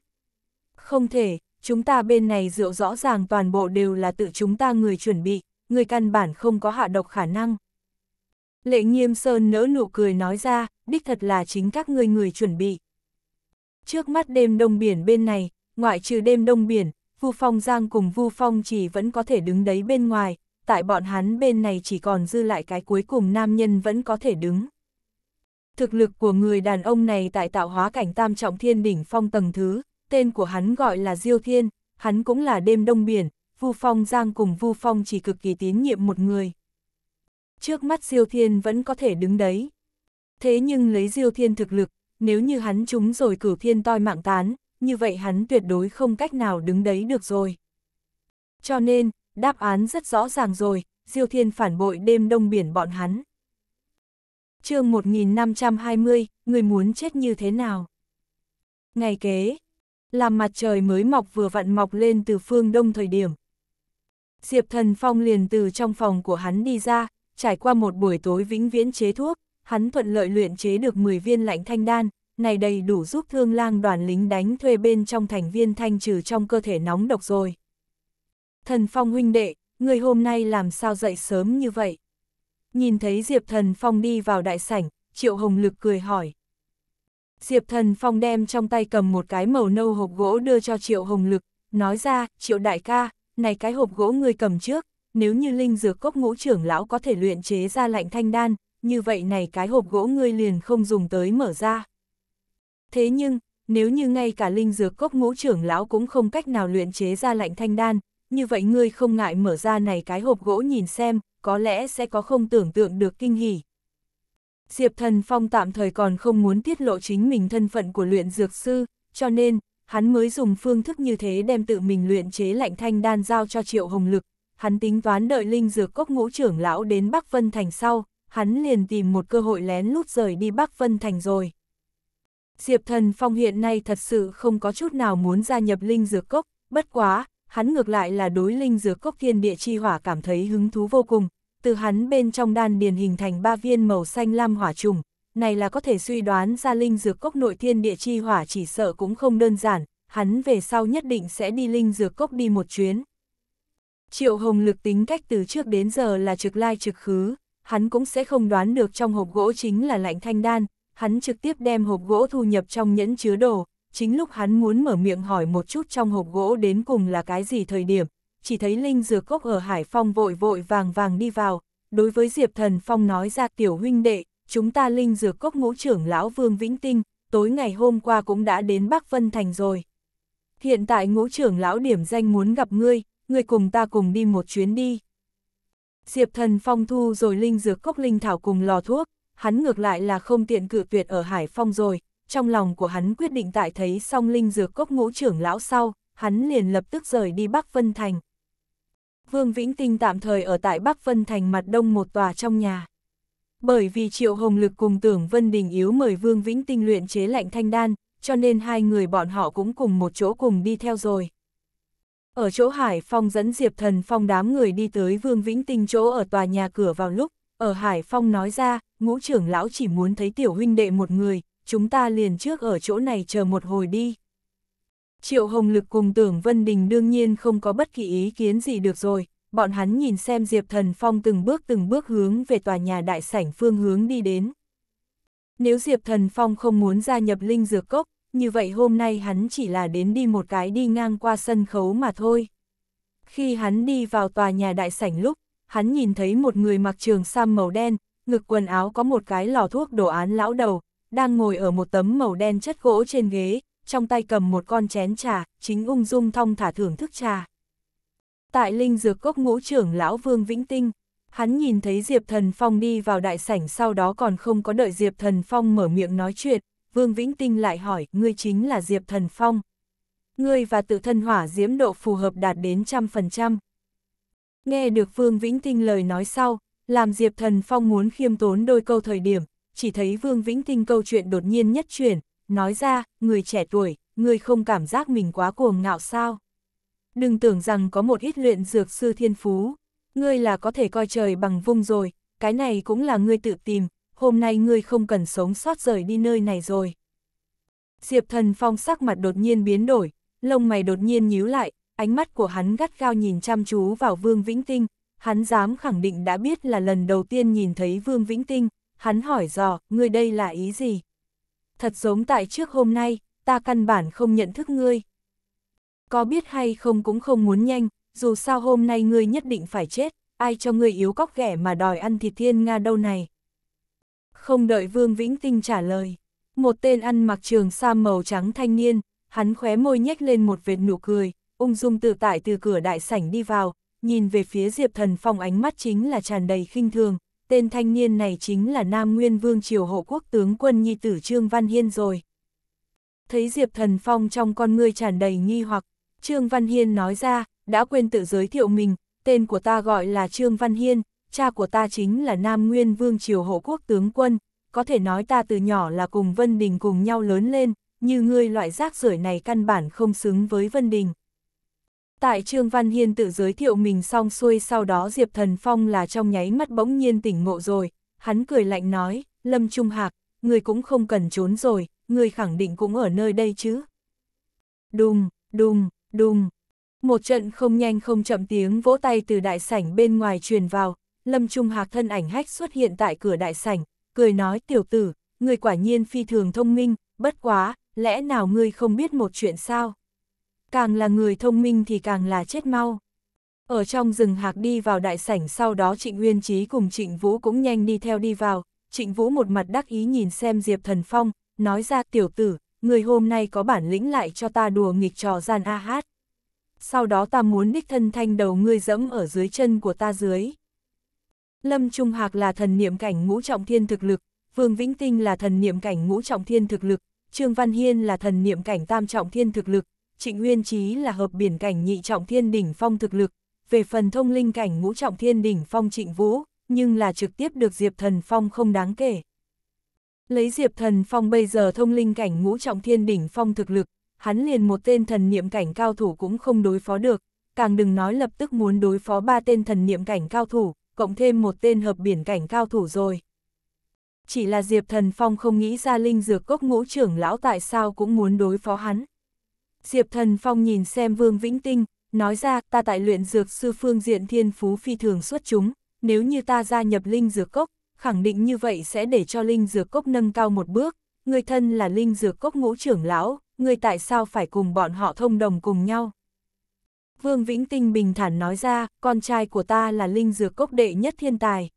Không thể, chúng ta bên này rượu rõ ràng toàn bộ đều là tự chúng ta người chuẩn bị, người căn bản không có hạ độc khả năng. Lệ Nghiêm Sơn nỡ nụ cười nói ra, đích thật là chính các ngươi người chuẩn bị. Trước mắt đêm đông biển bên này, ngoại trừ đêm đông biển, Vu Phong Giang cùng Vu Phong chỉ vẫn có thể đứng đấy bên ngoài, tại bọn hắn bên này chỉ còn dư lại cái cuối cùng nam nhân vẫn có thể đứng. Thực lực của người đàn ông này tại tạo hóa cảnh tam trọng thiên đỉnh phong tầng thứ, tên của hắn gọi là Diêu Thiên, hắn cũng là đêm đông biển, Vu Phong Giang cùng Vu Phong chỉ cực kỳ tín nhiệm một người trước mắt Diêu Thiên vẫn có thể đứng đấy. Thế nhưng lấy Diêu Thiên thực lực, nếu như hắn trúng rồi cửu thiên toi mạng tán, như vậy hắn tuyệt đối không cách nào đứng đấy được rồi. Cho nên, đáp án rất rõ ràng rồi, Diêu Thiên phản bội đêm đông biển bọn hắn. chương 1520, người muốn chết như thế nào? Ngày kế, làm mặt trời mới mọc vừa vặn mọc lên từ phương đông thời điểm. Diệp Thần Phong liền từ trong phòng của hắn đi ra, trải qua một buổi tối vĩnh viễn chế thuốc, hắn thuận lợi luyện chế được 10 viên lãnh thanh đan, này đầy đủ giúp thương lang đoàn lính đánh thuê bên trong thành viên thanh trừ trong cơ thể nóng độc rồi. Thần Phong huynh đệ, người hôm nay làm sao dậy sớm như vậy? Nhìn thấy Diệp Thần Phong đi vào đại sảnh, Triệu Hồng Lực cười hỏi. Diệp Thần Phong đem trong tay cầm một cái màu nâu hộp gỗ đưa cho Triệu Hồng Lực, nói ra, Triệu Đại ca, này cái hộp gỗ người cầm trước, nếu như linh dược cốc ngũ trưởng lão có thể luyện chế ra lạnh thanh đan, như vậy này cái hộp gỗ ngươi liền không dùng tới mở ra. Thế nhưng, nếu như ngay cả linh dược cốc ngũ trưởng lão cũng không cách nào luyện chế ra lạnh thanh đan, như vậy ngươi không ngại mở ra này cái hộp gỗ nhìn xem, có lẽ sẽ có không tưởng tượng được kinh hỉ. Diệp Thần Phong tạm thời còn không muốn tiết lộ chính mình thân phận của luyện dược sư, cho nên, hắn mới dùng phương thức như thế đem tự mình luyện chế lạnh thanh đan giao cho Triệu Hồng Lực, hắn tính toán đợi linh dược cốc ngũ trưởng lão đến Bắc Vân Thành sau, hắn liền tìm một cơ hội lén lút rời đi Bắc Vân Thành rồi. Diệp Thần Phong hiện nay thật sự không có chút nào muốn gia nhập linh dược cốc, bất quá, hắn ngược lại là đối linh dược cốc thiên địa chi hỏa cảm thấy hứng thú vô cùng, từ hắn bên trong đan điền hình thành ba viên màu xanh lam hỏa trùng, này là có thể suy đoán ra linh dược cốc nội thiên địa chi hỏa chỉ sợ cũng không đơn giản, hắn về sau nhất định sẽ đi linh dược cốc đi một chuyến, Triệu Hồng Lực tính cách từ trước đến giờ là trực lai trực khứ, hắn cũng sẽ không đoán được trong hộp gỗ chính là lạnh thanh đan, hắn trực tiếp đem hộp gỗ thu nhập trong nhẫn chứa đồ, chính lúc hắn muốn mở miệng hỏi một chút trong hộp gỗ đến cùng là cái gì thời điểm, chỉ thấy Linh Dược Cốc ở Hải Phong vội vội vàng vàng đi vào, đối với Diệp Thần Phong nói ra tiểu huynh đệ, chúng ta Linh Dược Cốc ngũ trưởng lão Vương Vĩnh Tinh, tối ngày hôm qua cũng đã đến Bắc Vân Thành rồi. Hiện tại ngũ trưởng lão điểm danh muốn gặp ngươi, người cùng ta cùng đi một chuyến đi. Diệp thần phong thu rồi linh dược cốc linh thảo cùng lò thuốc, hắn ngược lại là không tiện cự tuyệt ở Hải Phong rồi, trong lòng của hắn quyết định tại thấy xong linh dược cốc ngũ trưởng lão sau, hắn liền lập tức rời đi Bắc Vân Thành. Vương Vĩnh Tinh tạm thời ở tại Bắc Vân Thành mặt đông một tòa trong nhà. Bởi vì Triệu Hồng Lực cùng Tưởng Vân Đình Yếu mời Vương Vĩnh Tinh luyện chế lạnh thanh đan, cho nên hai người bọn họ cũng cùng một chỗ cùng đi theo rồi. Ở chỗ Hải Phong dẫn Diệp Thần Phong đám người đi tới Vương Vĩnh Tinh chỗ ở tòa nhà cửa vào lúc, ở Hải Phong nói ra, ngũ trưởng lão chỉ muốn thấy tiểu huynh đệ một người, chúng ta liền trước ở chỗ này chờ một hồi đi. Triệu Hồng Lực cùng Tưởng Vân Đình đương nhiên không có bất kỳ ý kiến gì được rồi, bọn hắn nhìn xem Diệp Thần Phong từng bước từng bước hướng về tòa nhà đại sảnh phương hướng đi đến. Nếu Diệp Thần Phong không muốn gia nhập linh dược cốc, như vậy hôm nay hắn chỉ là đến đi một cái đi ngang qua sân khấu mà thôi. Khi hắn đi vào tòa nhà đại sảnh lúc, hắn nhìn thấy một người mặc trường sam màu đen, ngực quần áo có một cái lò thuốc đồ án lão đầu, đang ngồi ở một tấm màu đen chất gỗ trên ghế, trong tay cầm một con chén trà, chính ung dung thong thả thưởng thức trà. Tại linh dược cốc ngũ trưởng lão Vương Vĩnh Tinh, hắn nhìn thấy Diệp Thần Phong đi vào đại sảnh sau đó còn không có đợi Diệp Thần Phong mở miệng nói chuyện, Vương Vĩnh Tinh lại hỏi, ngươi chính là Diệp Thần Phong. Ngươi và tự thân hỏa diễm độ phù hợp đạt đến trăm phần trăm. Nghe được Vương Vĩnh Tinh lời nói sau, làm Diệp Thần Phong muốn khiêm tốn đôi câu thời điểm, chỉ thấy Vương Vĩnh Tinh câu chuyện đột nhiên nhất chuyển, nói ra, người trẻ tuổi, người không cảm giác mình quá cuồng ngạo sao. Đừng tưởng rằng có một ít luyện dược sư thiên phú, ngươi là có thể coi trời bằng vung rồi, cái này cũng là ngươi tự tìm, hôm nay ngươi không cần sống sót rời đi nơi này rồi. Diệp thần phong sắc mặt đột nhiên biến đổi, lông mày đột nhiên nhíu lại, ánh mắt của hắn gắt gao nhìn chăm chú vào Vương Vĩnh Tinh, hắn dám khẳng định đã biết là lần đầu tiên nhìn thấy Vương Vĩnh Tinh, hắn hỏi dò, ngươi đây là ý gì? Thật giống tại trước hôm nay, ta căn bản không nhận thức ngươi. Có biết hay không cũng không muốn nhanh, dù sao hôm nay ngươi nhất định phải chết, ai cho ngươi yếu cóc ghẻ mà đòi ăn thịt thiên Nga đâu này. Không đợi Vương Vĩnh Tinh trả lời, một tên ăn mặc trường sa màu trắng thanh niên, hắn khóe môi nhếch lên một vệt nụ cười, ung dung tự tại từ cửa đại sảnh đi vào, nhìn về phía Diệp Thần Phong ánh mắt chính là tràn đầy khinh thường, tên thanh niên này chính là Nam Nguyên Vương Triều Hộ Quốc tướng quân Nhi Tử Trương Văn Hiên rồi. Thấy Diệp Thần Phong trong con ngươi tràn đầy nghi hoặc, Trương Văn Hiên nói ra, đã quên tự giới thiệu mình, tên của ta gọi là Trương Văn Hiên, cha của ta chính là Nam Nguyên Vương Triều Hộ Quốc Tướng Quân, có thể nói ta từ nhỏ là cùng Vân Đình cùng nhau lớn lên, như ngươi loại rác rưởi này căn bản không xứng với Vân Đình. Tại Trương Văn Hiên tự giới thiệu mình xong xuôi sau đó Diệp Thần Phong là trong nháy mắt bỗng nhiên tỉnh ngộ rồi, hắn cười lạnh nói, Lâm Trung Hạc, người cũng không cần trốn rồi, người khẳng định cũng ở nơi đây chứ. Đùng, đùng, đùng. Một trận không nhanh không chậm tiếng vỗ tay từ đại sảnh bên ngoài truyền vào, Lâm Trung Hạc thân ảnh hách xuất hiện tại cửa đại sảnh, cười nói tiểu tử, người quả nhiên phi thường thông minh, bất quá, lẽ nào ngươi không biết một chuyện sao? Càng là người thông minh thì càng là chết mau. Ở trong rừng hạc đi vào đại sảnh sau đó Trịnh Nguyên Trí cùng Trịnh Vũ cũng nhanh đi theo đi vào, Trịnh Vũ một mặt đắc ý nhìn xem Diệp Thần Phong, nói ra tiểu tử, người hôm nay có bản lĩnh lại cho ta đùa nghịch trò gian a hát. Sau đó ta muốn đích thân thanh đầu ngươi dẫm ở dưới chân của ta dưới. Lâm Trung Hạc là thần niệm cảnh ngũ trọng thiên thực lực, Vương Vĩnh Tinh là thần niệm cảnh ngũ trọng thiên thực lực, Trương Văn Hiên là thần niệm cảnh tam trọng thiên thực lực, Trịnh Nguyên Chí là hợp biển cảnh nhị trọng thiên đỉnh phong thực lực. Về phần thông linh cảnh ngũ trọng thiên đỉnh phong Trịnh Vũ, nhưng là trực tiếp được Diệp Thần Phong không đáng kể. Lấy Diệp Thần Phong bây giờ thông linh cảnh ngũ trọng thiên đỉnh phong thực lực, hắn liền một tên thần niệm cảnh cao thủ cũng không đối phó được, càng đừng nói lập tức muốn đối phó ba tên thần niệm cảnh cao thủ, cộng thêm một tên hợp biển cảnh cao thủ rồi. Chỉ là Diệp Thần Phong không nghĩ ra linh dược cốc ngũ trưởng lão tại sao cũng muốn đối phó hắn. Diệp Thần Phong nhìn xem Vương Vĩnh Tinh, nói ra ta tại luyện dược sư phương diện thiên phú phi thường xuất chúng, nếu như ta gia nhập linh dược cốc, khẳng định như vậy sẽ để cho linh dược cốc nâng cao một bước, người thân là linh dược cốc ngũ trưởng lão, người tại sao phải cùng bọn họ thông đồng cùng nhau. Vương Vĩnh Tinh bình thản nói ra, con trai của ta là linh dược cốc đệ nhất thiên tài.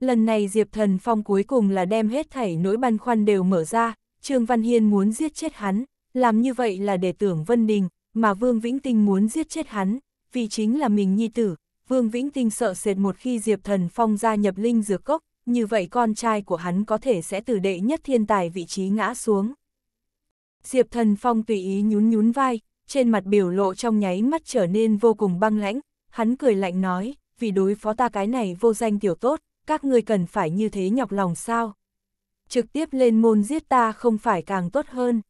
Lần này Diệp Thần Phong cuối cùng là đem hết thảy nỗi băn khoăn đều mở ra, Trương Văn Hiên muốn giết chết hắn, làm như vậy là để tưởng Vân Đình, mà Vương Vĩnh Tinh muốn giết chết hắn, vì chính là mình nhi tử. Vương Vĩnh Tinh sợ sệt một khi Diệp Thần Phong gia nhập linh dược cốc, như vậy con trai của hắn có thể sẽ từ đệ nhất thiên tài vị trí ngã xuống. Diệp Thần Phong tùy ý nhún nhún vai, trên mặt biểu lộ trong nháy mắt trở nên vô cùng băng lãnh, hắn cười lạnh nói, vì đối phó ta cái này vô danh tiểu tốt, các ngươi cần phải như thế nhọc lòng sao. Trực tiếp lên môn giết ta không phải càng tốt hơn.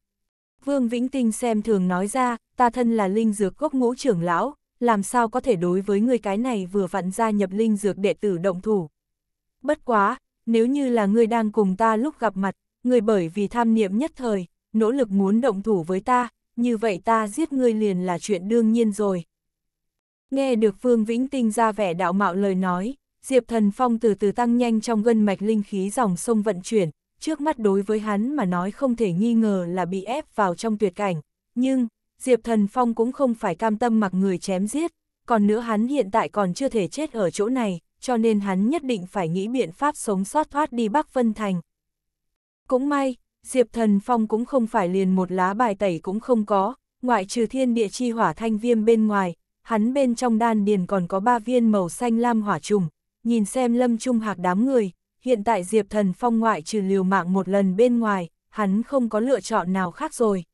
Vương Vĩnh Tinh xem thường nói ra, ta thân là linh dược gốc ngũ trưởng lão, làm sao có thể đối với người cái này vừa vặn gia nhập linh dược đệ tử động thủ. Bất quá, nếu như là người đang cùng ta lúc gặp mặt, người bởi vì tham niệm nhất thời, nỗ lực muốn động thủ với ta, như vậy ta giết ngươi liền là chuyện đương nhiên rồi. Nghe được Phương Vĩnh Tinh ra vẻ đạo mạo lời nói, Diệp Thần Phong từ từ tăng nhanh trong gân mạch linh khí dòng sông vận chuyển, trước mắt đối với hắn mà nói không thể nghi ngờ là bị ép vào trong tuyệt cảnh, nhưng, Diệp Thần Phong cũng không phải cam tâm mặc người chém giết, còn nữa hắn hiện tại còn chưa thể chết ở chỗ này, cho nên hắn nhất định phải nghĩ biện pháp sống sót thoát đi Bắc Vân Thành. Cũng may, Diệp Thần Phong cũng không phải liền một lá bài tẩy cũng không có, ngoại trừ thiên địa chi hỏa thanh viêm bên ngoài, hắn bên trong đan điền còn có ba viên màu xanh lam hỏa trùng, nhìn xem lâm trung hạc đám người, hiện tại Diệp Thần Phong ngoại trừ liều mạng một lần bên ngoài, hắn không có lựa chọn nào khác rồi.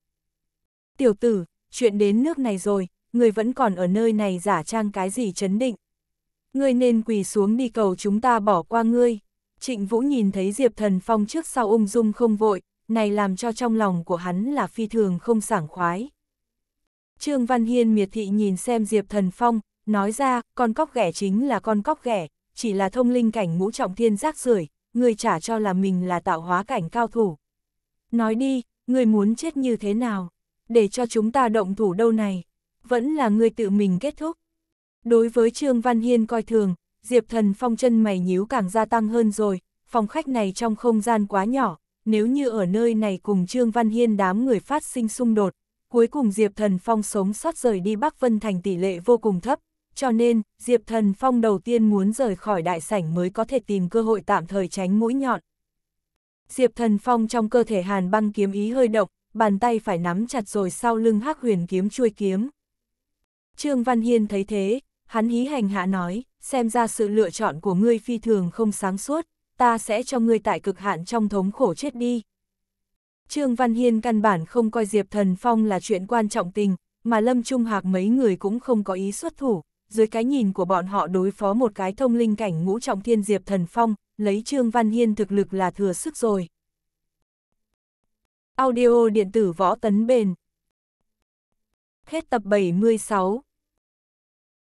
Tiểu tử, chuyện đến nước này rồi, người vẫn còn ở nơi này giả trang cái gì chấn định. Ngươi nên quỳ xuống đi cầu chúng ta bỏ qua ngươi. Trịnh Vũ nhìn thấy Diệp Thần Phong trước sau ung dung không vội, này làm cho trong lòng của hắn là phi thường không sảng khoái. Trương Văn Hiên miệt thị nhìn xem Diệp Thần Phong, nói ra, con cóc ghẻ chính là con cóc ghẻ, chỉ là thông linh cảnh ngũ trọng thiên rác rưởi người trả cho là mình là tạo hóa cảnh cao thủ. Nói đi, người muốn chết như thế nào, để cho chúng ta động thủ đâu này, vẫn là người tự mình kết thúc. Đối với Trương Văn Hiên coi thường, Diệp Thần Phong chân mày nhíu càng gia tăng hơn rồi, phòng khách này trong không gian quá nhỏ, nếu như ở nơi này cùng Trương Văn Hiên đám người phát sinh xung đột, cuối cùng Diệp Thần Phong sống sót rời đi Bắc Vân Thành tỷ lệ vô cùng thấp, cho nên Diệp Thần Phong đầu tiên muốn rời khỏi đại sảnh mới có thể tìm cơ hội tạm thời tránh mũi nhọn. Diệp Thần Phong trong cơ thể hàn băng kiếm ý hơi động, bàn tay phải nắm chặt rồi sau lưng hắc huyền kiếm chui kiếm. Trương Văn Hiên thấy thế, hắn hí hành hạ nói, xem ra sự lựa chọn của ngươi phi thường không sáng suốt, ta sẽ cho ngươi tại cực hạn trong thống khổ chết đi. Trương Văn Hiên căn bản không coi Diệp Thần Phong là chuyện quan trọng tình, mà Lâm Trung Hạc mấy người cũng không có ý xuất thủ, dưới cái nhìn của bọn họ đối phó một cái thông linh cảnh ngũ trọng thiên Diệp Thần Phong, lấy Trương Văn Hiên thực lực là thừa sức rồi. Audio điện tử võ tấn bền Hết tập 76